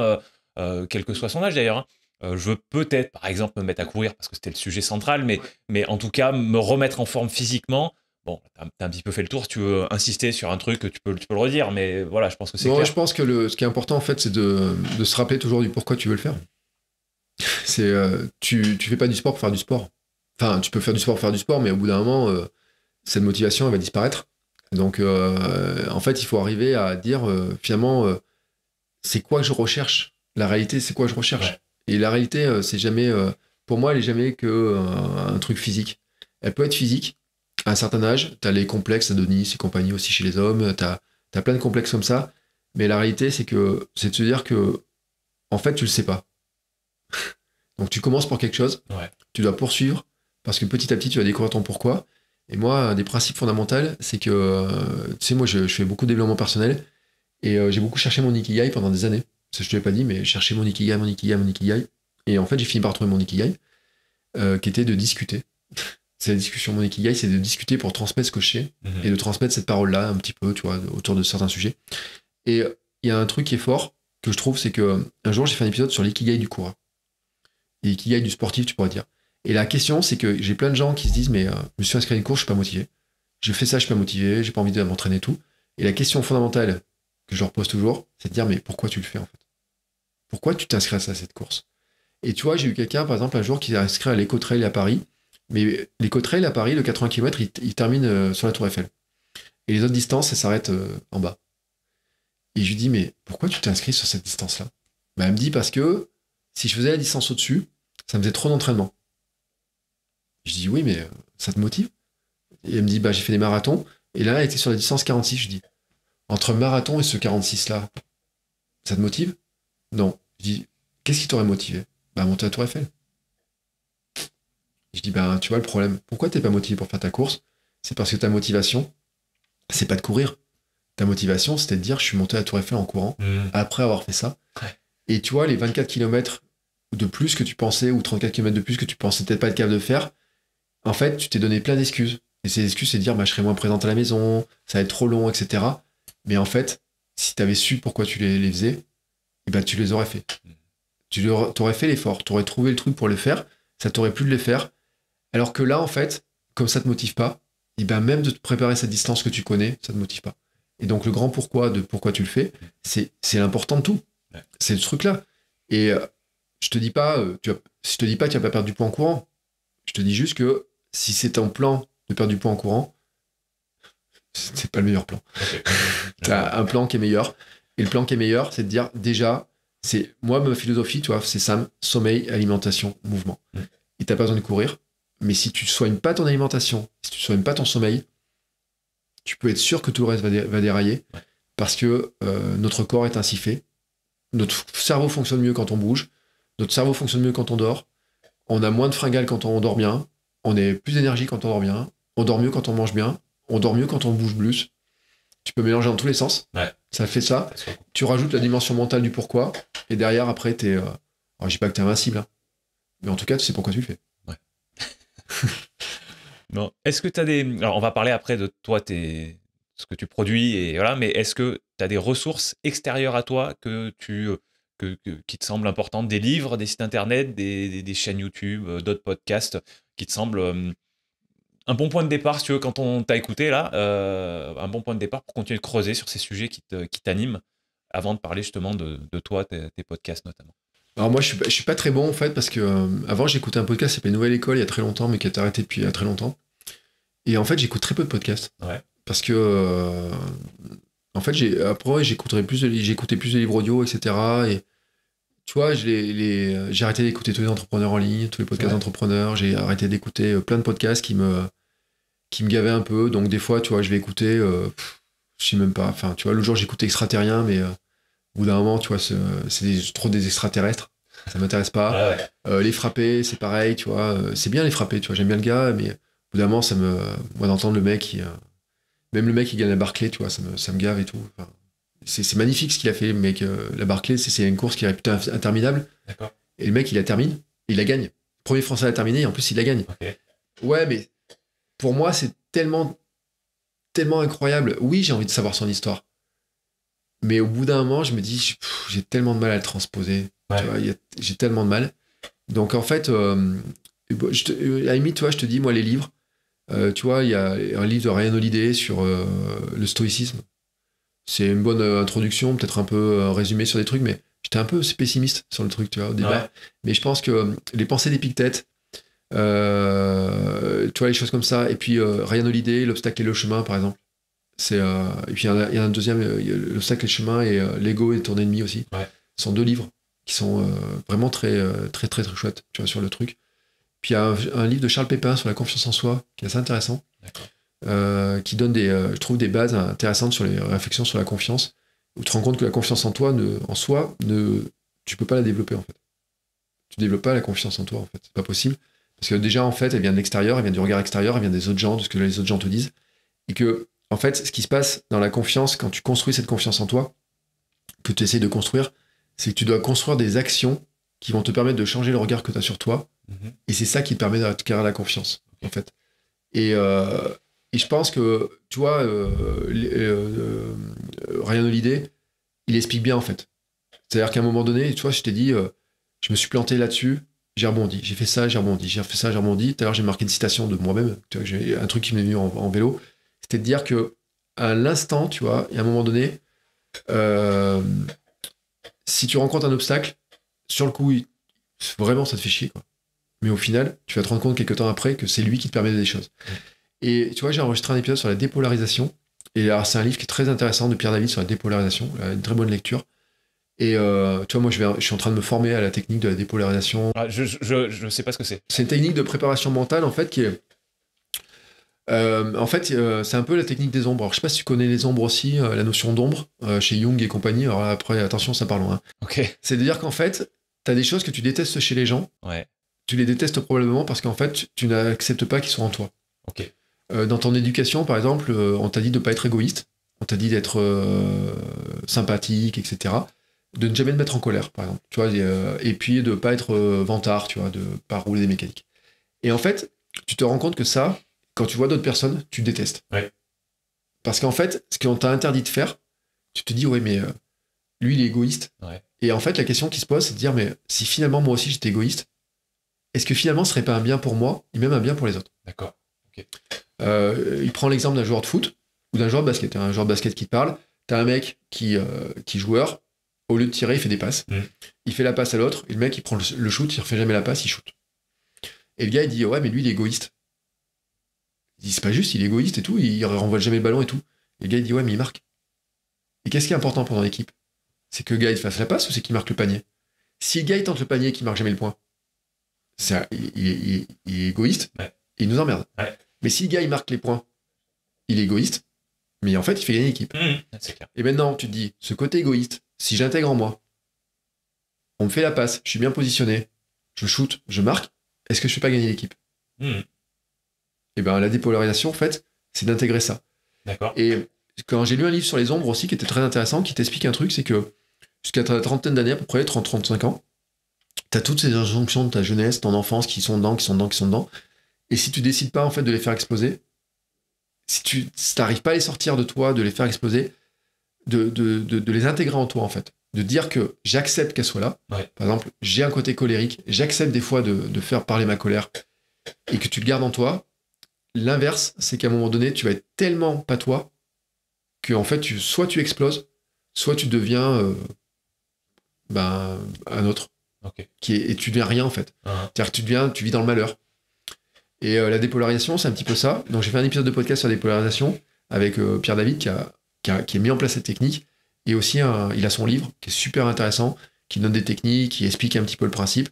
euh, quel que soit son âge d'ailleurs. Hein. je veux peut-être, par exemple, me mettre à courir parce que c'était le sujet central, mais, mais en tout cas, me remettre en forme physiquement. Bon, t'as as un petit peu fait le tour. tu veux insister sur un truc, tu peux, peux le redire, mais voilà, je pense que c'est. Non, je pense que ce qui est important, en fait, c'est de, se rappeler toujours du pourquoi tu veux le faire. C'est tu, tu fais pas du sport pour faire du sport. Enfin, tu peux faire du sport, faire du sport, mais au bout d'un moment, euh, cette motivation, elle va disparaître. Donc, euh, en fait, il faut arriver à dire euh, finalement, c'est quoi que je recherche La réalité, c'est quoi que je recherche Et la réalité, c'est jamais, pour moi, elle est jamais que un truc physique. Elle peut être physique. À un certain âge, tu as les complexes Adonis et compagnie aussi chez les hommes, tu as, plein de complexes comme ça. Mais la réalité, c'est que c'est de se dire que, en fait, tu le sais pas. Donc tu commences pour quelque chose, tu dois poursuivre, parce que petit à petit, tu vas découvrir ton pourquoi. Et moi, des principes fondamentaux, c'est que, euh, tu sais, moi, je, fais beaucoup de développement personnel et euh, j'ai beaucoup cherché mon Ikigai pendant des années. Ça, je te l'ai pas dit, mais chercher mon Ikigai, mon Ikigai, mon Ikigai. Et en fait, j'ai fini par trouver mon Ikigai, euh, qui était de discuter. c'est la discussion, mon Ikigai, c'est de discuter pour transmettre ce que je sais mhm. et de transmettre cette parole-là un petit peu, tu vois, autour de certains sujets. Et il y a un truc qui est fort que je trouve, c'est que un jour, j'ai fait un épisode sur l'Ikigai du courant Et du sportif, tu pourrais dire. Et la question, c'est que j'ai plein de gens qui se disent, mais euh, je me suis inscrit à une course, je suis pas motivé. Je fais ça, je suis pas motivé, j'ai pas envie de m'entraîner et tout. Et la question fondamentale que je leur pose toujours, c'est de dire, mais pourquoi tu le fais en fait Pourquoi tu t'inscris à cette course Et tu vois, j'ai eu quelqu'un, par exemple, un jour qui s'est inscrit à l'éco-trail à Paris. Mais l'éco-trail à Paris, le 80 km, il, termine euh, sur la Tour Eiffel. Et les autres distances, ça s'arrête euh, en bas. Et je lui dis, mais pourquoi tu t'inscris sur cette distance-là bah, Elle me dit, parce que si je faisais la distance au-dessus, ça me faisait trop d'entraînement. Je dis oui, mais euh, ça te motive Et elle me dit bah j'ai fait des marathons. Et là, elle était sur la distance 46. Je dis entre marathon et ce 46 là, ça te motive Non. Je dis qu'est-ce qui t'aurait motivé Bah monter à Tour Eiffel. Je dis bah tu vois le problème. Pourquoi t'es pas motivé pour faire ta course C'est parce que ta motivation, c'est pas de courir. Ta motivation, c'était de dire je suis monté à Tour Eiffel en courant mmh. après avoir fait ça. Et tu vois les 24 km de plus que tu pensais ou 34 km de plus que tu pensais peut-être pas être capable de faire, en fait, tu t'es donné plein d'excuses. Et ces excuses, c'est dire, bah, je serai moins présente à la maison, ça va être trop long, etc. Mais en fait, si tu avais su pourquoi tu les, les faisais, et eh ben, tu les aurais fait. Tu aurais fait l'effort, tu aurais trouvé le truc pour le faire, ça t'aurait plu de les faire. Alors que là, en fait, comme ça te motive pas, eh ben même de te préparer cette distance que tu connais, ça te motive pas. Et donc le grand pourquoi de pourquoi tu le fais, c'est l'important de tout. C'est le truc là. Et euh, je te dis pas, euh, tu te dis pas que tu n'as pas perdu du poids en courant. Je te dis juste que si c'est ton plan de perdre du poids en courant, c'est pas le meilleur plan. T'as un plan qui est meilleur. Et le plan qui est meilleur, c'est de dire déjà, c'est moi ma philosophie, toi c'est Sam, sommeil, alimentation, mouvement. Mm. Et t'as pas besoin de courir. Mais si tu soignes pas ton alimentation, si tu soignes pas ton sommeil, tu peux être sûr que tout le reste va, dérailler. Parce que euh, notre corps est ainsi fait. Notre cerveau fonctionne mieux quand on bouge. Notre cerveau fonctionne mieux quand on dort. On a moins de fringales quand on dort bien on est plus d'énergie quand on dort bien, on dort mieux quand on mange bien, on dort mieux quand on bouge plus. Tu peux mélanger dans tous les sens. Ça fait ça. Tu rajoutes la dimension mentale du pourquoi. Et derrière, après, t'es. Euh... dis pas que tu es invincible, hein, mais en tout cas, tu sais pourquoi tu le fais. Est-ce que t'as des. Alors, on va parler après de toi, tes... ce que tu produis, et voilà, mais est-ce que tu as des ressources extérieures à toi que tu. Euh, qui te semblent importantes, des livres, des sites internet, des chaînes YouTube, euh, d'autres podcasts, qui te semble euh, un bon point de départ, si tu veux, quand on t'a écouté là, euh, un bon point de départ pour continuer de creuser sur ces sujets qui, t'animent avant de parler justement de, toi, tes, podcasts notamment. Alors moi, je ne suis, pas très bon en fait parce que euh, avant j'écoutais un podcast qui s'appelait Nouvelle École il y a très longtemps, mais qui a été arrêté depuis il très longtemps. Et en fait, j'écoute très peu de podcasts. Parce que en fait, après, j'écoutais plus, de, plus de livres audio, etc. Et tu vois, j'ai arrêté d'écouter tous les entrepreneurs en ligne, tous les podcasts d'entrepreneurs. J'ai arrêté d'écouter euh, plein de podcasts qui me, qui me gavaient un peu. Donc, des fois, tu vois, je vais écouter, euh, je sais même pas. Enfin, tu vois, le jour, j'écoutais extraterrien, mais euh, au bout d'un moment, tu vois, c'est trop des extraterrestres. Ça m'intéresse pas. Ah euh, les frapper, c'est pareil, tu vois. c'est bien les frapper, tu vois. J'aime bien le gars, mais au bout d'un moment, ça me. Moi, d'entendre le mec, même le mec qui gagne la Barclay, tu vois, ça me, ça me gave et tout. Enfin, c'est magnifique ce qu'il a fait, le mec. Euh, la Barclay, c'est une course qui est réputée interminable. Et le mec, il la termine, il la gagne. Premier Français à la terminer, et en plus, il la gagne. Ouais, mais pour moi, c'est tellement, tellement incroyable. Oui, j'ai envie de savoir son histoire. Mais au bout d'un moment, je me dis, j'ai tellement de mal à le transposer. J'ai tellement de mal. Donc, en fait, euh, je euh, à tu je te dis, moi, les livres, tu vois, il y a un livre de Ryan Holiday sur le stoïcisme c'est une bonne euh, introduction, peut-être un peu euh, résumé sur des trucs, mais j'étais un peu pessimiste sur le truc, tu vois, au départ. Mais je pense que euh, les pensées des euh, tu vois, les choses comme ça, et puis rien Ryan l'idée l'obstacle et le chemin, par exemple. C'est, et puis il y, a un deuxième, l'obstacle et le chemin, et l'ego et ton ennemi aussi. Ce sont deux livres qui sont vraiment très, très, très, très chouettes, tu vois, sur le truc. Puis il y a un, livre de Charles Pépin sur la confiance en soi, qui est assez intéressant. D'accord. Euh, qui donne des, euh, je trouve des bases intéressantes sur les réflexions sur la confiance, où tu te rends compte que la confiance en toi, ne, en soi, ne, tu peux pas la développer en fait. Tu développes pas la confiance en toi en fait, c'est pas possible, parce que déjà en fait, elle vient de l'extérieur, elle vient du regard extérieur, elle vient des autres gens, de ce que les autres gens te disent, et que en fait, ce qui se passe dans la confiance quand tu construis cette confiance en toi, que tu essaies de construire, c'est que tu dois construire des actions qui vont te permettre de changer le regard que tu as sur toi. Mhm. Et c'est ça qui te permet d'acquérir la confiance, en fait. Et, euh, et je pense que, tu vois, euh, euh, euh, Ryan Holiday, il explique bien en fait. C'est-à-dire qu'à un moment donné, tu vois, je t'ai dit, je me suis planté là-dessus, j'ai rebondi, j'ai fait ça, j'ai rebondi, j'ai fait ça, j'ai rebondi. Tout à l'heure, j'ai marqué une citation de moi-même, j'ai un truc qui m'est venu en, vélo, c'était de dire que à l'instant, tu vois, et à un moment donné, si tu rencontres un obstacle, sur le coup, vraiment, ça te fait chier. Mais au final, tu vas te rendre compte quelques temps après que c'est lui qui te permet des choses. Et tu vois, j'ai enregistré un épisode sur la dépolarisation. Et alors, c'est un livre qui est très intéressant de Pierre David sur la dépolarisation, euh, une très bonne lecture. Et euh, tu vois, moi, je, je, suis en train de me former à la technique de la dépolarisation. Ah, je ne je, je sais pas ce que c'est. C'est une technique de préparation mentale, en fait, qui est. Euh, en fait, c'est un peu la technique des ombres. Alors, je sais pas si tu connais les ombres aussi, la notion d'ombre chez Jung et compagnie. Alors après, attention, ça parle loin. Hein. Ok. C'est à dire qu'en fait, tu as des choses que tu détestes chez les gens. Ouais. Tu les détestes probablement parce qu'en fait, tu, n'acceptes pas qu'ils soient en toi. Ok. Euh, dans ton éducation, par exemple, euh, on t'a dit de ne pas être égoïste, on t'a dit d'être euh, sympathique, etc. De ne jamais te mettre en colère, par exemple. Tu vois, et, puis de ne pas être vantard, tu vois, de ne pas rouler des mécaniques. Et en fait, tu te rends compte que ça, quand tu vois d'autres personnes, tu détestes. Parce qu'en fait, ce qu'on t'a interdit de faire, tu te dis, Oui, mais lui, il est égoïste. Et en fait, la question qui se pose, c'est de dire, mais si finalement moi aussi j'étais égoïste, est-ce que finalement ce serait pas un bien pour moi et même un bien pour les autres D'accord. Euh, il prend l'exemple d'un joueur de foot ou d'un joueur de basket. Hein, un joueur de basket qui te parle, t'as un mec qui, euh, qui joueur, au lieu de tirer, il fait des passes. Mm. Il fait la passe à l'autre, et le mec, il prend le, shoot, il refait jamais la passe, il shoot. Et le gars, il dit, ouais, mais lui, il est égoïste. Il dit, c'est pas juste, il est égoïste et tout, il renvoie jamais le ballon et tout. Et le gars, il dit, ouais, mais il marque. Et qu'est-ce qui est important pendant l'équipe C'est que le gars, il fasse la passe ou c'est qu'il marque le panier Si le gars, il tente le panier et qu'il marque jamais le point, ça, il, est égoïste il nous emmerde. Mais si le gars, il marque les points, il est égoïste, mais en fait, il fait gagner l'équipe. Mmh. et maintenant, tu te dis, ce côté égoïste, si j'intègre en moi, on me fait la passe, je suis bien positionné, je shoot, je marque, est-ce que je fais pas gagner l'équipe mmh. Et eh bien, la dépolarisation, en fait, c'est d'intégrer ça. D'accord. Et quand j'ai lu un livre sur les ombres aussi, qui était très intéressant, qui t'explique un truc, c'est que jusqu'à la trentaine d'années, à peu près, 30-35 ans, tu as toutes ces injonctions de ta jeunesse, ton enfance qui sont dedans, qui sont dedans, qui sont dedans. Et si tu décides pas en fait de les faire exploser, si tu n'arrives pas à les sortir de toi, de les faire exploser, de, de, les intégrer en toi en fait, de dire que j'accepte qu'elles soient là. Par exemple, j'ai un côté colérique, j'accepte des fois de faire parler ma colère et que tu le gardes en toi. L'inverse, c'est qu'à un moment donné, tu vas être tellement pas toi que en fait, soit tu exploses, soit tu deviens euh, ben, un autre. Qui et tu deviens rien en fait. Ah. C'est-à-dire que tu deviens, tu vis dans le malheur. Et euh, la dépolarisation, c'est un petit peu ça. Donc j'ai fait un épisode de podcast sur la dépolarisation avec euh, Pierre David qui a, qui, a, mis en place cette technique. Et aussi, il a son livre qui est super intéressant, qui donne des techniques, qui explique un petit peu le principe,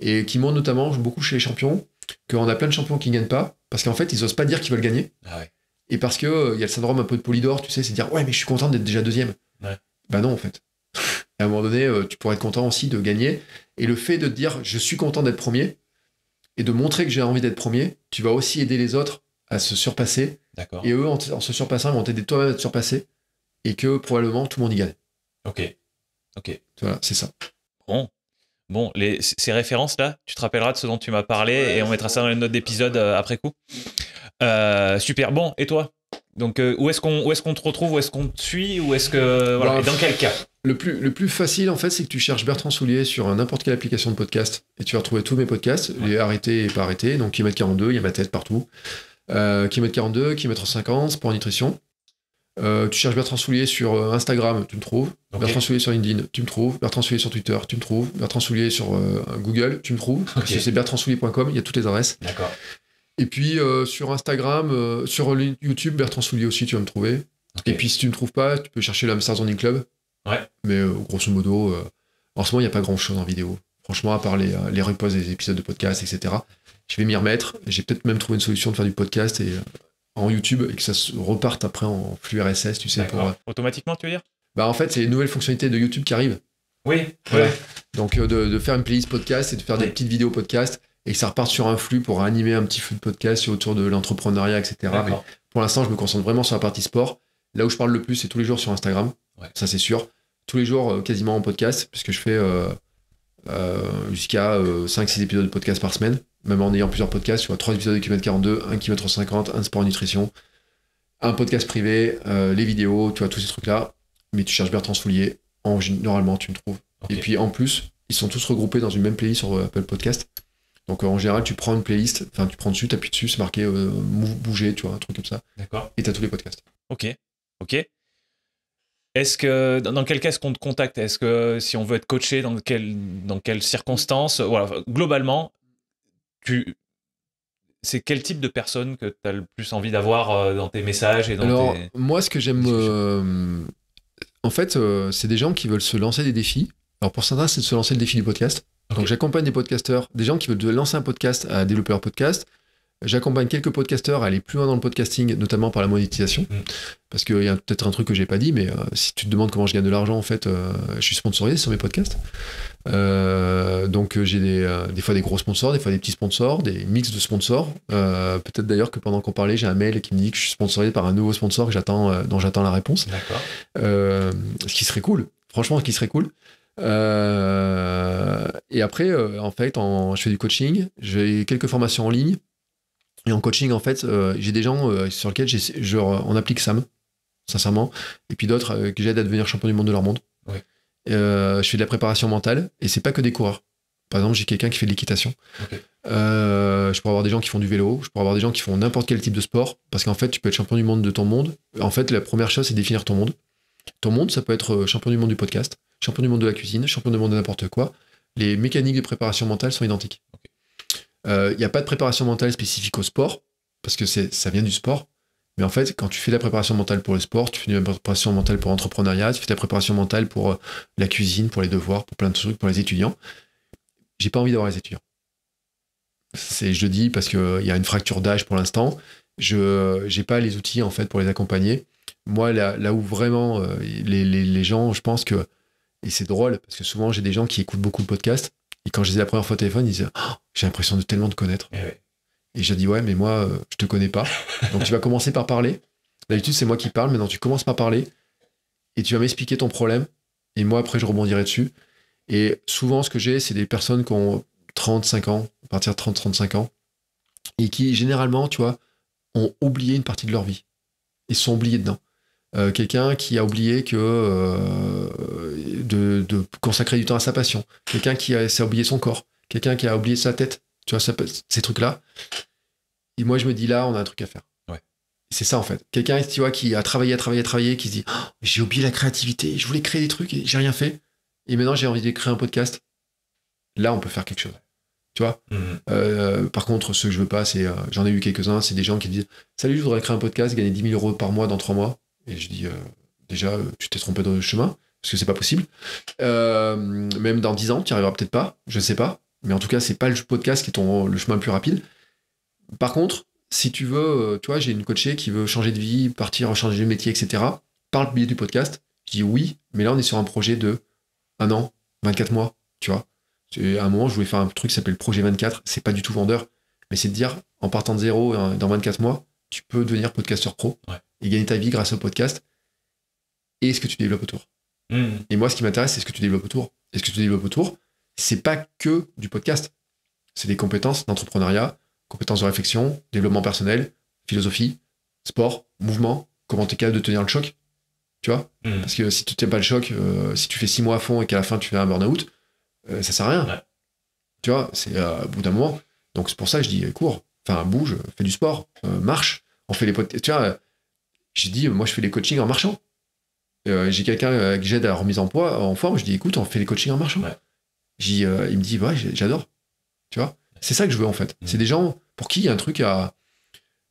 et qui montre notamment beaucoup chez les champions qu'on a plein de champions qui ne gagnent pas, parce qu'en fait, ils n'osent pas dire qu'ils veulent gagner. Ah et parce qu'il euh, il y a le syndrome un peu de Polydor, tu sais, c'est dire ouais, mais je suis content d'être déjà deuxième. Ouais. Bah non, en fait. à un moment donné, tu pourrais être content aussi de gagner. Et le fait de dire je suis content d'être premier, et de montrer que j'ai envie d'être premier, tu vas aussi aider les autres à se surpasser. D'accord. Et eux, en, se surpassant, vont t'aider toi-même à te surpasser et que probablement tout le monde y gagne. Ok. Ok. Voilà, c'est ça. Bon. Bon, ces références-là, tu te rappelleras de ce dont tu m'as parlé et on mettra ça dans les notes d'épisode euh, après coup. Euh, super. Bon, et toi donc euh, où est-ce qu'on est qu'on te retrouve, où est-ce qu'on te suit, où est-ce que voilà, bah, et dans quel cas le plus, le plus facile en fait, c'est que tu cherches Bertrand Soulier sur euh, n'importe quelle application de podcast et tu vas retrouver tous mes podcasts, les arrêtés et pas arrêtés. Donc Kimet 42, il y a ma tête partout. Euh, Kimet 42, Kimet 50, pour Nutrition. Euh, tu cherches Bertrand Soulier sur Instagram, tu me trouves. Bertrand Soulier sur LinkedIn, tu me trouves. Bertrand Soulier sur Twitter, tu me trouves. Bertrand Soulier sur Google, tu me trouves. C'est bertrandsoulier.com, il y a toutes les adresses. D'accord. Et puis euh, sur Instagram, euh, sur YouTube, Bertrand Soulier aussi, tu vas me trouver. Et puis si tu me trouves pas, tu peux chercher l'Amsterdam zoning Club. Ouais. Mais euh, grosso modo, en ce moment, il n'y a pas grand chose en vidéo. Franchement, à part les, les des épisodes de podcast, etc. Je vais m'y remettre. J'ai peut-être même trouvé une solution de faire du podcast et, en YouTube et que ça se reparte après en flux RSS, tu sais. Pour, Automatiquement, tu veux dire Bah en fait, c'est les nouvelles fonctionnalités de YouTube qui arrivent. Oui. Ouais. Donc de, faire une playlist podcast et de faire des petites vidéos podcast et que ça repart sur un flux pour animer un petit flux de podcast autour de l'entrepreneuriat, etc. pour l'instant, je me concentre vraiment sur la partie sport. Là où je parle le plus, c'est tous les jours sur Instagram. Ça, c'est sûr. Tous les jours, euh, quasiment en podcast, puisque je fais euh, euh, jusqu'à 5-6 épisodes de podcast par semaine, même en ayant plusieurs podcasts. Tu vois, 3 épisodes de km 42, 1 km 50, un sport nutrition, un podcast privé, les vidéos, tu vois, tous ces trucs-là. Mais tu cherches Bertrand Soulier, Normalement, tu me trouves. Et puis en plus, ils sont tous regroupés dans une même playlist sur Apple Podcast. Donc euh, en général, tu prends une playlist, enfin tu prends dessus, tu appuies dessus, c'est marqué euh, bouger, tu vois, un truc comme ça. D'accord. Et tu as tous les podcasts. Ok, ok. Est-ce que dans quel cas est-ce qu'on te contacte Est-ce que si on veut être coaché, dans, quel, dans quelles circonstances Voilà, globalement, tu c'est quel type de personne que tu as le plus envie d'avoir euh, dans tes messages et dans Alors, moi, ce que j'aime. en fait, c'est des gens qui veulent se lancer des défis. Alors, pour certains, c'est de se lancer le défi du podcast. Donc j'accompagne des podcasteurs, des gens qui veulent lancer un podcast, à développer leur podcast. J'accompagne quelques podcasteurs à aller plus loin dans le podcasting, notamment par la monétisation. Mm. Parce qu'il y a peut-être un truc que j'ai pas dit, mais euh, si tu te demandes comment je gagne de l'argent, en fait, euh, je suis sponsorisé sur mes podcasts. Euh, donc j'ai des, fois des gros sponsors, des fois des petits sponsors, des mix de sponsors. peut-être d'ailleurs que pendant qu'on parlait, j'ai un mail qui me dit que je suis sponsorisé par un nouveau sponsor que j'attends, dont j'attends la réponse. ce qui serait cool. Franchement, ce qui serait cool. Euh, et après, euh, en fait, en, je fais du coaching, j'ai quelques formations en ligne. Et en coaching, en fait, euh, j'ai des gens sur lesquels je, on applique SAM, sincèrement, et puis d'autres que j'aide à devenir champion du monde de leur monde. je fais de la préparation mentale, et c'est pas que des coureurs. Par exemple, j'ai quelqu'un qui fait de l'équitation. je pourrais avoir des gens qui font du vélo, je pourrais avoir des gens qui font n'importe quel type de sport, parce qu'en fait, tu peux être champion du monde de ton monde. En fait, la première chose, c'est définir ton monde. Ton monde, ça peut être champion du monde du podcast champion du monde de la cuisine, champion du monde de n'importe quoi, les mécaniques de préparation mentale sont identiques. Il n'y euh, a pas de préparation mentale spécifique au sport, parce que ça vient du sport. Mais en fait, quand tu fais de la préparation mentale pour le sport, tu fais de la préparation mentale pour l'entrepreneuriat, tu fais de la préparation mentale pour euh, la cuisine, pour les devoirs, pour plein de trucs, pour les étudiants. J'ai pas envie d'avoir les étudiants. C'est, je dis parce qu'il euh, y a une fracture d'âge pour l'instant. Je n'ai pas les outils en fait pour les accompagner. Moi, là, là où vraiment les, les gens, je pense que et c'est drôle parce que souvent j'ai des gens qui écoutent beaucoup de podcasts et quand je les ai la première fois au téléphone, ils disent ah, J'ai l'impression de tellement te connaître. Eh et, j'ai dit « Ouais, mais moi, euh, je te connais pas. Donc tu vas commencer par parler. D'habitude, c'est moi qui parle. Maintenant, tu commences par parler et tu vas m'expliquer ton problème. Et moi, après, je rebondirai dessus. Et souvent, ce que j'ai, c'est des personnes qui ont 35 ans, à partir de 30-35 ans, et qui, généralement, tu vois, ont oublié une partie de leur vie. et sont oubliés dedans. Euh, quelqu'un qui a oublié que euh, de, consacrer du temps à sa passion, quelqu'un qui a, oublié son corps, quelqu'un qui a oublié sa tête, tu vois, ces trucs-là. Et moi, je me dis là, on a un truc à faire. C'est ça en fait. Quelqu'un, tu vois, qui a travaillé, travaillé, travaillé, qui se dit, ah, j'ai oublié la créativité, je voulais créer des trucs et j'ai rien fait. Et maintenant, j'ai envie de créer un podcast. Là, on peut faire quelque chose. Tu vois mhm. euh, Par contre, ce que je veux pas, c'est, j'en ai eu quelques-uns, c'est des gens qui disent, salut, je voudrais créer un podcast, gagner 10 000 euros par mois dans trois mois et je dis, euh, déjà, euh, tu t'es trompé dans le chemin, parce que c'est pas possible. Euh, même dans 10 ans, tu n'y arriveras peut-être pas, je sais pas. Mais en tout cas, c'est pas le podcast qui est ton, le chemin le plus rapide. Par contre, si tu veux, tu j'ai une coachée qui veut changer de vie, partir, changer de métier, etc., par le biais du podcast, je dis oui, mais là, on est sur un projet de un an, 24 mois, tu vois. À un moment, je voulais faire un truc qui s'appelle Projet 24, c'est pas du tout vendeur, mais c'est de dire, en partant de zéro, hein, dans 24 mois, tu peux devenir podcasteur pro. Ouais et gagner ta vie grâce au podcast et ce que tu développes autour. Hmm. Et moi, ce qui m'intéresse, c'est ce que tu développes autour. Et ce que tu développes autour, c'est pas que du podcast. C'est des compétences d'entrepreneuriat, compétences de réflexion, développement personnel, philosophie, sport, mouvement, comment tu es capable de tenir le choc. Tu vois hmm. Parce que si tu tiens pas le choc, euh, si tu fais six mois à fond et qu'à la fin tu fais un burn-out, ça euh, ça sert à rien. Tu vois, c'est euh, au bout d'un moment. Donc c'est pour ça que je dis cours, enfin bouge, fais du sport, marche, on fait les podcasts. Tu vois, j'ai dit, moi, je fais les coachings en marchant. Euh, j'ai quelqu'un euh, que j'aide à la remise en poids, en forme. Je dis, écoute, on fait les coachings en marchant. Euh, il me dit, ouais, j'adore. Tu vois C'est ça que je veux, en fait. C'est des gens pour qui il y a un truc à.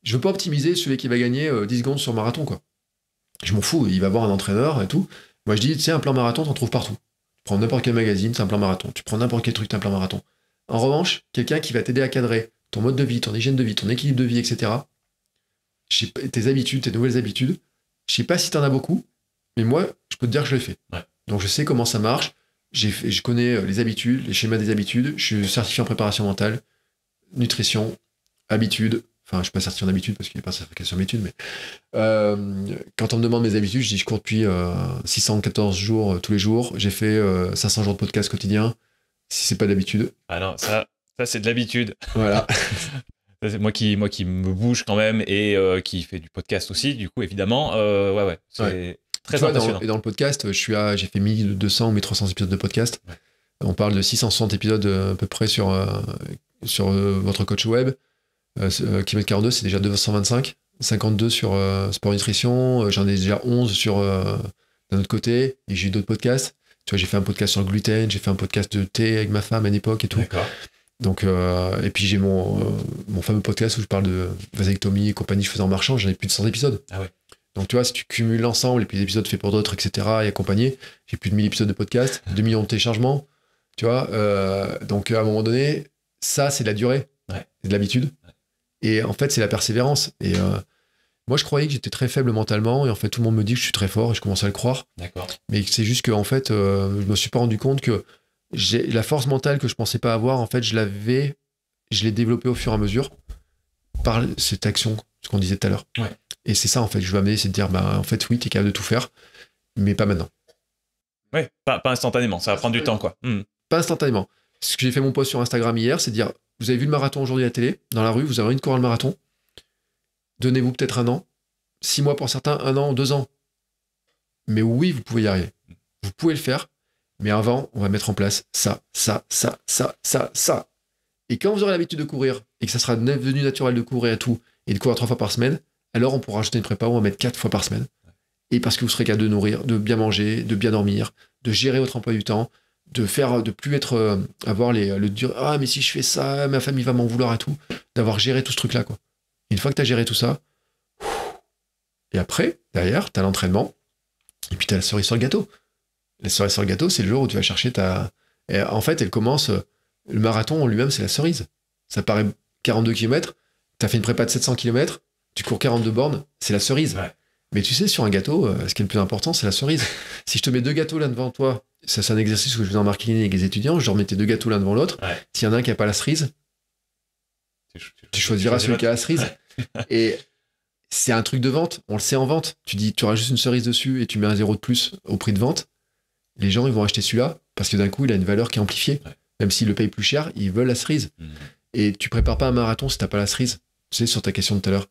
Je veux pas optimiser celui qui va gagner 10 secondes sur marathon, quoi. Je m'en fous. Il va voir un entraîneur et tout. Moi, je dis, tu sais, un plan marathon, t'en trouves partout. Tu prends n'importe quel magazine, c'est un plan marathon. Tu prends n'importe quel truc, c'est un plan marathon. En revanche, quelqu'un qui va t'aider à cadrer ton mode de vie, ton hygiène de vie, ton équilibre de vie, etc., tes habitudes, tes nouvelles habitudes. Je sais pas si tu en as beaucoup, mais moi, je peux te dire que je l'ai fait. Donc je sais comment ça marche. Fait, je connais euh, les habitudes, les schémas des habitudes. Je suis certifié en préparation mentale, nutrition, habitude. Enfin, je suis pas certifié en habitude parce qu'il a pas certifié sur habitude, mais euh, quand on me demande mes habitudes, je dis je cours depuis 614 euh, jours tous les jours. J'ai fait 500 jours de podcast quotidien. Si c'est pas d'habitude. Ah non, ça, ça c'est de l'habitude. Voilà. moi qui, moi qui me bouge quand même et euh, qui fait du podcast aussi, du coup, évidemment. Euh, ouais, ouais. C'est très important. et dans le podcast, je suis j'ai fait 1200 ou 1300 épisodes de podcast. On parle de 660 épisodes euh, à peu près sur, sur votre coach web. Kilomètre 42, c'est déjà 225. 52 sur sport nutrition. J'en ai déjà 11 sur d'un autre côté. Et j'ai eu d'autres podcasts. Tu vois, j'ai fait un podcast sur le gluten, j'ai fait un podcast de thé avec ma femme à l'époque et tout. Donc, euh, et puis j'ai euh, mon, fameux podcast où je parle de vasectomie et compagnie, je faisais en marchant, j'en ai plus de 100 épisodes. Ah donc tu vois, si tu cumules l'ensemble, et puis des épisodes faits pour d'autres, etc., et accompagnés, j'ai plus de 1000 épisodes de podcast, 2 millions de téléchargements, tu vois. Euh, donc à un moment donné, ça, c'est de la durée, c'est de l'habitude. Et en fait, c'est la persévérance. Et moi, je croyais que j'étais très faible mentalement, et en fait, tout le monde me dit que je suis très fort, et je commence à le croire. Mais c'est juste que, en fait, je me suis pas rendu compte que j'ai la force mentale que je pensais pas avoir, en fait, je l'avais, je l'ai développée au fur et à mesure par cette action, ce qu'on disait tout à l'heure. Et c'est ça, en fait, je veux amener, c'est de dire, bah, en fait, oui, tu es capable de tout faire, mais pas maintenant. Ouais, pas, instantanément, ça va prendre du temps, quoi. Hmm. Pas instantanément. Ce que j'ai fait mon post sur Instagram hier, c'est de dire, vous avez vu le marathon aujourd'hui à la télé, dans la rue, vous avez envie de courir le marathon, donnez-vous peut-être un an, six mois pour certains, un an, deux ans. Mais oui, vous pouvez y arriver. Vous pouvez le faire. Mais avant, on va mettre en place ça, ça, ça, ça, ça, ça. Et quand vous aurez l'habitude de courir et que ça sera devenu naturel de courir à tout et de courir trois fois par semaine, alors on pourra ajouter une prépa où on va mettre quatre fois par semaine. Et parce que vous serez capable de nourrir, de bien manger, de bien dormir, de gérer votre emploi du temps, de faire, de plus être, euh, avoir les, le dur ah mais si je fais ça, ma famille va m'en vouloir à tout, d'avoir géré tout ce truc là quoi. Une fois que tu as géré tout ça, et après derrière tu as l'entraînement et puis tu as la cerise sur le gâteau. La cerise sur le gâteau, c'est le jour où tu vas chercher ta. en fait, elle commence. Le marathon lui-même, c'est la cerise. Ça paraît 42 km, tu as fait une prépa de 700 km, tu cours 42 bornes, c'est la cerise. Mais tu sais, sur un gâteau, euh, ce qui est le plus important, c'est la cerise. si je te mets deux gâteaux l'un devant toi, ça c'est un exercice que je faisais en marketing avec les étudiants, je leur mettais deux gâteaux l'un devant l'autre. S'il y en a un qui n'a pas la cerise, tu choisiras celui qui a la cerise. et c'est un truc de vente, on le sait en vente. Tu dis, tu auras juste une cerise dessus et tu mets un zéro de plus au prix de vente les gens ils vont acheter celui-là parce que d'un coup il a une valeur qui est amplifiée. Même s'ils le payent plus cher, ils veulent la cerise. Mm. Et tu prépares pas un marathon si t'as pas la cerise. Tu sais, sur ta question de tout à l'heure,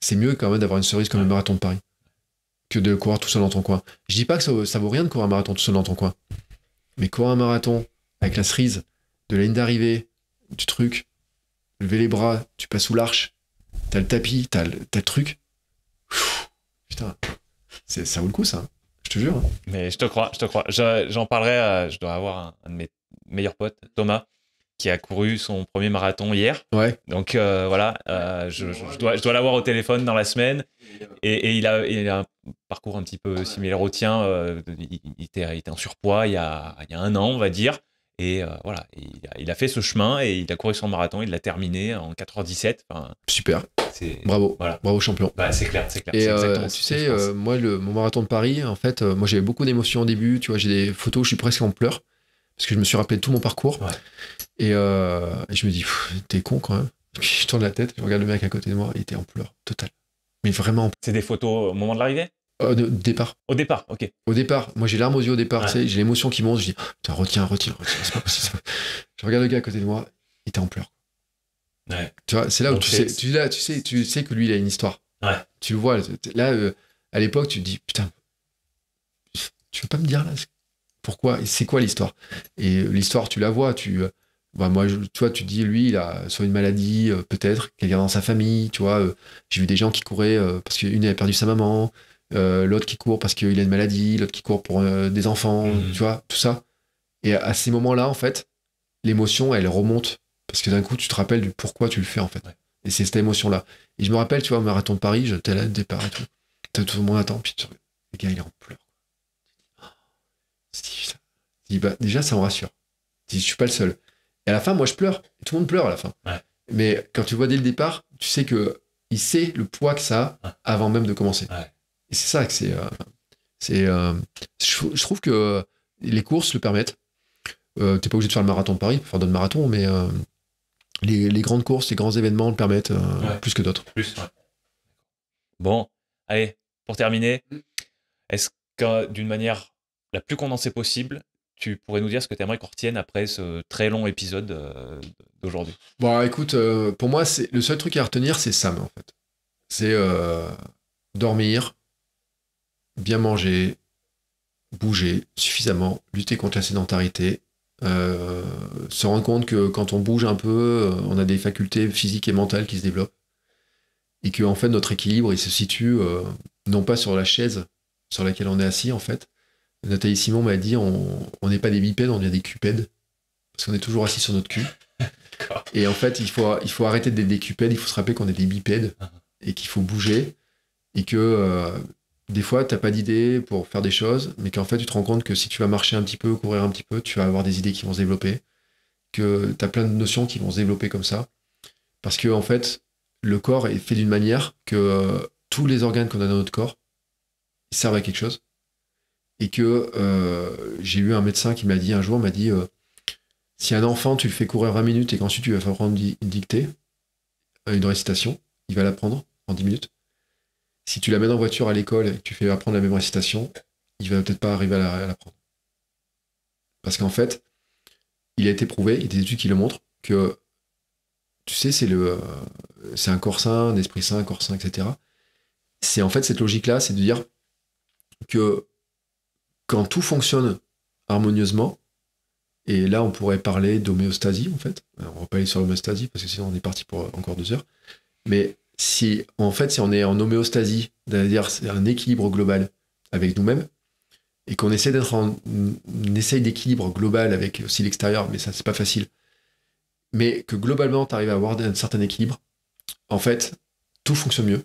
c'est mieux quand même d'avoir une cerise comme le marathon de Paris que de courir tout seul dans ton coin. Je dis pas que ça, ne vaut rien de courir un marathon tout seul dans ton coin, mais courir un marathon avec la cerise, de la ligne d'arrivée, du truc, lever les bras, tu passes sous l'arche, t'as le tapis, t'as le, as le truc. putain, ça vaut le coup ça. Je te jure. Mais je te crois, je te crois. J'en parlerai, je dois avoir un, de mes meilleurs potes, Thomas, qui a couru son premier marathon hier. Ouais. Donc euh, voilà, euh, je, dois, l'avoir au téléphone dans la semaine. Et, il, a, un parcours un petit peu similaire au tien. Euh, il, était, en surpoids il y, a, un an, on va dire. Et voilà, il a, il a, fait ce chemin et il a couru son marathon, il l'a terminé en 4h17. Super. Bravo, bravo champion. Bah, c'est clair, c'est clair. Et euh, tu sais, euh, moi, le, mon marathon de Paris, en fait, euh, moi j'avais beaucoup d'émotions au début, tu vois, j'ai des photos, où je suis presque en pleurs, parce que je me suis rappelé de tout mon parcours. Et, je me dis, t'es con quand même. je tourne la tête, je regarde le mec à côté de moi, il était en pleurs, total. Mais vraiment. C'est des photos au moment de l'arrivée au départ. Au départ, ok. Au départ, moi j'ai l'arme aux yeux au départ, j'ai l'émotion qui monte, je dis, oh, putain, retiens, retiens, retiens, pas je regarde le gars à côté de moi, il était en pleurs. Tu c'est là où tu sais, tu, sais, tu sais que lui, il a une histoire. Tu vois. Là, euh, à l'époque, tu te dis, putain, tu veux pas me dire là Pourquoi C'est quoi l'histoire Et euh, l'histoire, tu la vois. Tu, euh, bah, moi, je, tu dis, lui, il a soit une maladie, peut-être, quelqu'un dans sa famille. Tu vois, j'ai vu des gens qui couraient parce qu'une avait perdu sa maman, l'autre qui court parce qu'il a une maladie, l'autre qui court pour des enfants, mhm. tu vois, tout ça. Et à ces moments-là, en fait, l'émotion, elle remonte parce que d'un coup, tu te rappelles du pourquoi tu le fais, en fait. Et c'est cette émotion-là. Et je me rappelle, tu vois, au marathon de Paris, j'étais là, le départ et tout. tout le monde attend, puis tu... le gars, il est en pleurs. Oh, c'est bah, déjà, ça me rassure. Je je suis pas le seul. Et à la fin, moi, je pleure. tout le monde pleure à la fin. Mais quand tu vois dès le départ, tu sais que il sait le poids que ça a avant même de commencer. Et c'est ça que c'est. Euh, c'est euh, je, trouve que les courses le permettent. Euh, T'es pas obligé de faire le marathon de Paris, faire d'autres marathons, mais euh, les, grandes courses, les grands événements le permettent euh, plus que d'autres. Plus, Bon, allez, pour terminer, est-ce que d'une manière la plus condensée possible, tu pourrais nous dire ce que tu aimerais qu'on retienne après ce très long épisode euh, d'aujourd'hui Bon, écoute, euh, pour moi, c'est le seul truc à retenir, c'est ça, en fait. C'est dormir, bien manger, bouger suffisamment, lutter contre la sédentarité, euh, se rend compte que quand on bouge un peu, euh, on a des facultés physiques et mentales qui se développent. Et que en fait, notre équilibre, il se situe euh, non pas sur la chaise sur laquelle on est assis, en fait. Nathalie Simon m'a dit on n'est pas des bipèdes, on est des cupèdes. Parce qu'on est toujours assis sur notre cul. et en fait, il faut, il faut arrêter d'être des cupèdes, il faut se rappeler qu'on est des bipèdes ah. et qu'il faut bouger. Et que des fois, t'as pas d'idées pour faire des choses, mais qu'en fait, tu te rends compte que si tu vas marcher un petit peu, courir un petit peu, tu vas avoir des idées qui vont se développer, que t'as plein de notions qui vont se développer comme ça. Parce que, en fait, le corps est fait d'une manière que euh, tous les organes qu'on a dans notre corps servent à quelque chose. Et que euh, j'ai eu un médecin qui m'a dit un jour, m'a dit, euh, si un enfant, tu le fais courir 20 minutes et qu'ensuite tu vas faire prendre une dictée, une récitation, il va l'apprendre en 10 minutes. Si tu l'amènes en voiture à l'école et que tu fais apprendre la même récitation, il va peut-être pas arriver à l'apprendre. Parce qu'en fait, il a été prouvé, il y a des études qui le montrent, que tu sais, c'est le, c'est un corps sain, un esprit sain, un corps sain, etc. C'est en fait cette logique-là, c'est de dire que quand tout fonctionne harmonieusement, et là on pourrait parler d'homéostasie en fait, on va pas aller sur l'homéostasie parce que sinon on est parti pour encore deux heures, mais si en fait, si on est en homéostasie, c'est-à-dire un équilibre global avec nous-mêmes, et qu'on essaie d'être en essaye d'équilibre global avec aussi l'extérieur, mais ça c'est pas facile. Mais que globalement, tu arrives à avoir un certain équilibre, en fait, tout fonctionne mieux.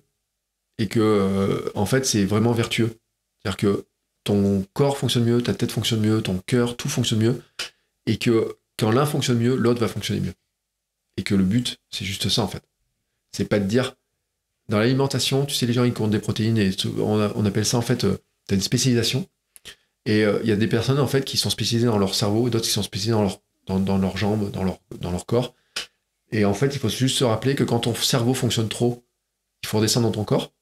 Et que, euh, en fait, c'est vraiment vertueux. C'est-à-dire que ton corps fonctionne mieux, ta tête fonctionne mieux, ton cœur, tout fonctionne mieux. Et que quand l'un fonctionne mieux, l'autre va fonctionner mieux. Et que le but, c'est juste ça, en fait. C'est pas de dire, dans l'alimentation, tu sais, les gens, ils comptent des protéines et on, appelle ça en fait, euh, tu as une spécialisation. Et euh, il y a des personnes en fait qui sont spécialisées dans leur cerveau et d'autres qui sont spécialisées dans, leur, dans, dans leurs jambes, dans leur, dans leur corps. Et en fait, il faut juste se rappeler que quand ton cerveau fonctionne trop, il faut redescendre dans ton corps.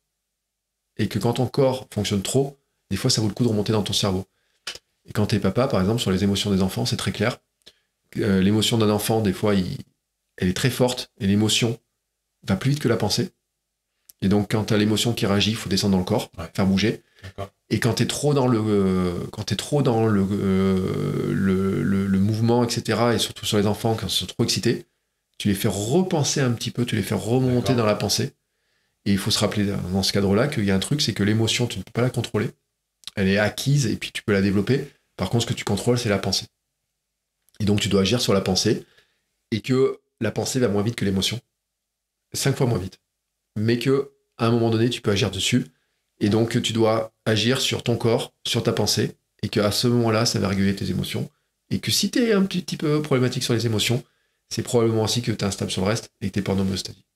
Et que quand ton corps fonctionne trop, des fois, ça vaut le coup de remonter dans ton cerveau. Et quand t'es papa, par exemple, sur les émotions des enfants, c'est très clair. Euh, l'émotion d'un enfant, des fois, elle est très forte et l'émotion va plus vite que la pensée. Et donc, quand tu as l'émotion qui réagit, il faut descendre dans le corps, faire bouger. Et quand tu es trop dans le, quand es trop dans le, euh, le, mouvement, etc., et surtout sur les enfants, quand ils sont trop excités, tu les fais repenser un petit peu, tu les fais remonter dans la pensée. Et il faut se rappeler dans ce cadre-là qu'il y a un truc, c'est que l'émotion, tu ne peux pas la contrôler. Elle est acquise et puis tu peux la développer. Par contre, ce que tu contrôles, c'est la pensée. Et donc, tu dois agir sur la pensée et que la pensée va moins vite que l'émotion. Cinq fois moins vite mais que à un moment donné, tu peux agir dessus. Et donc, tu dois agir sur ton corps, sur ta pensée, et qu'à ce moment-là, ça va réguler tes émotions. Et que si tu es un petit, peu problématique sur les émotions, c'est probablement aussi que tu es instable sur le reste et que tu es en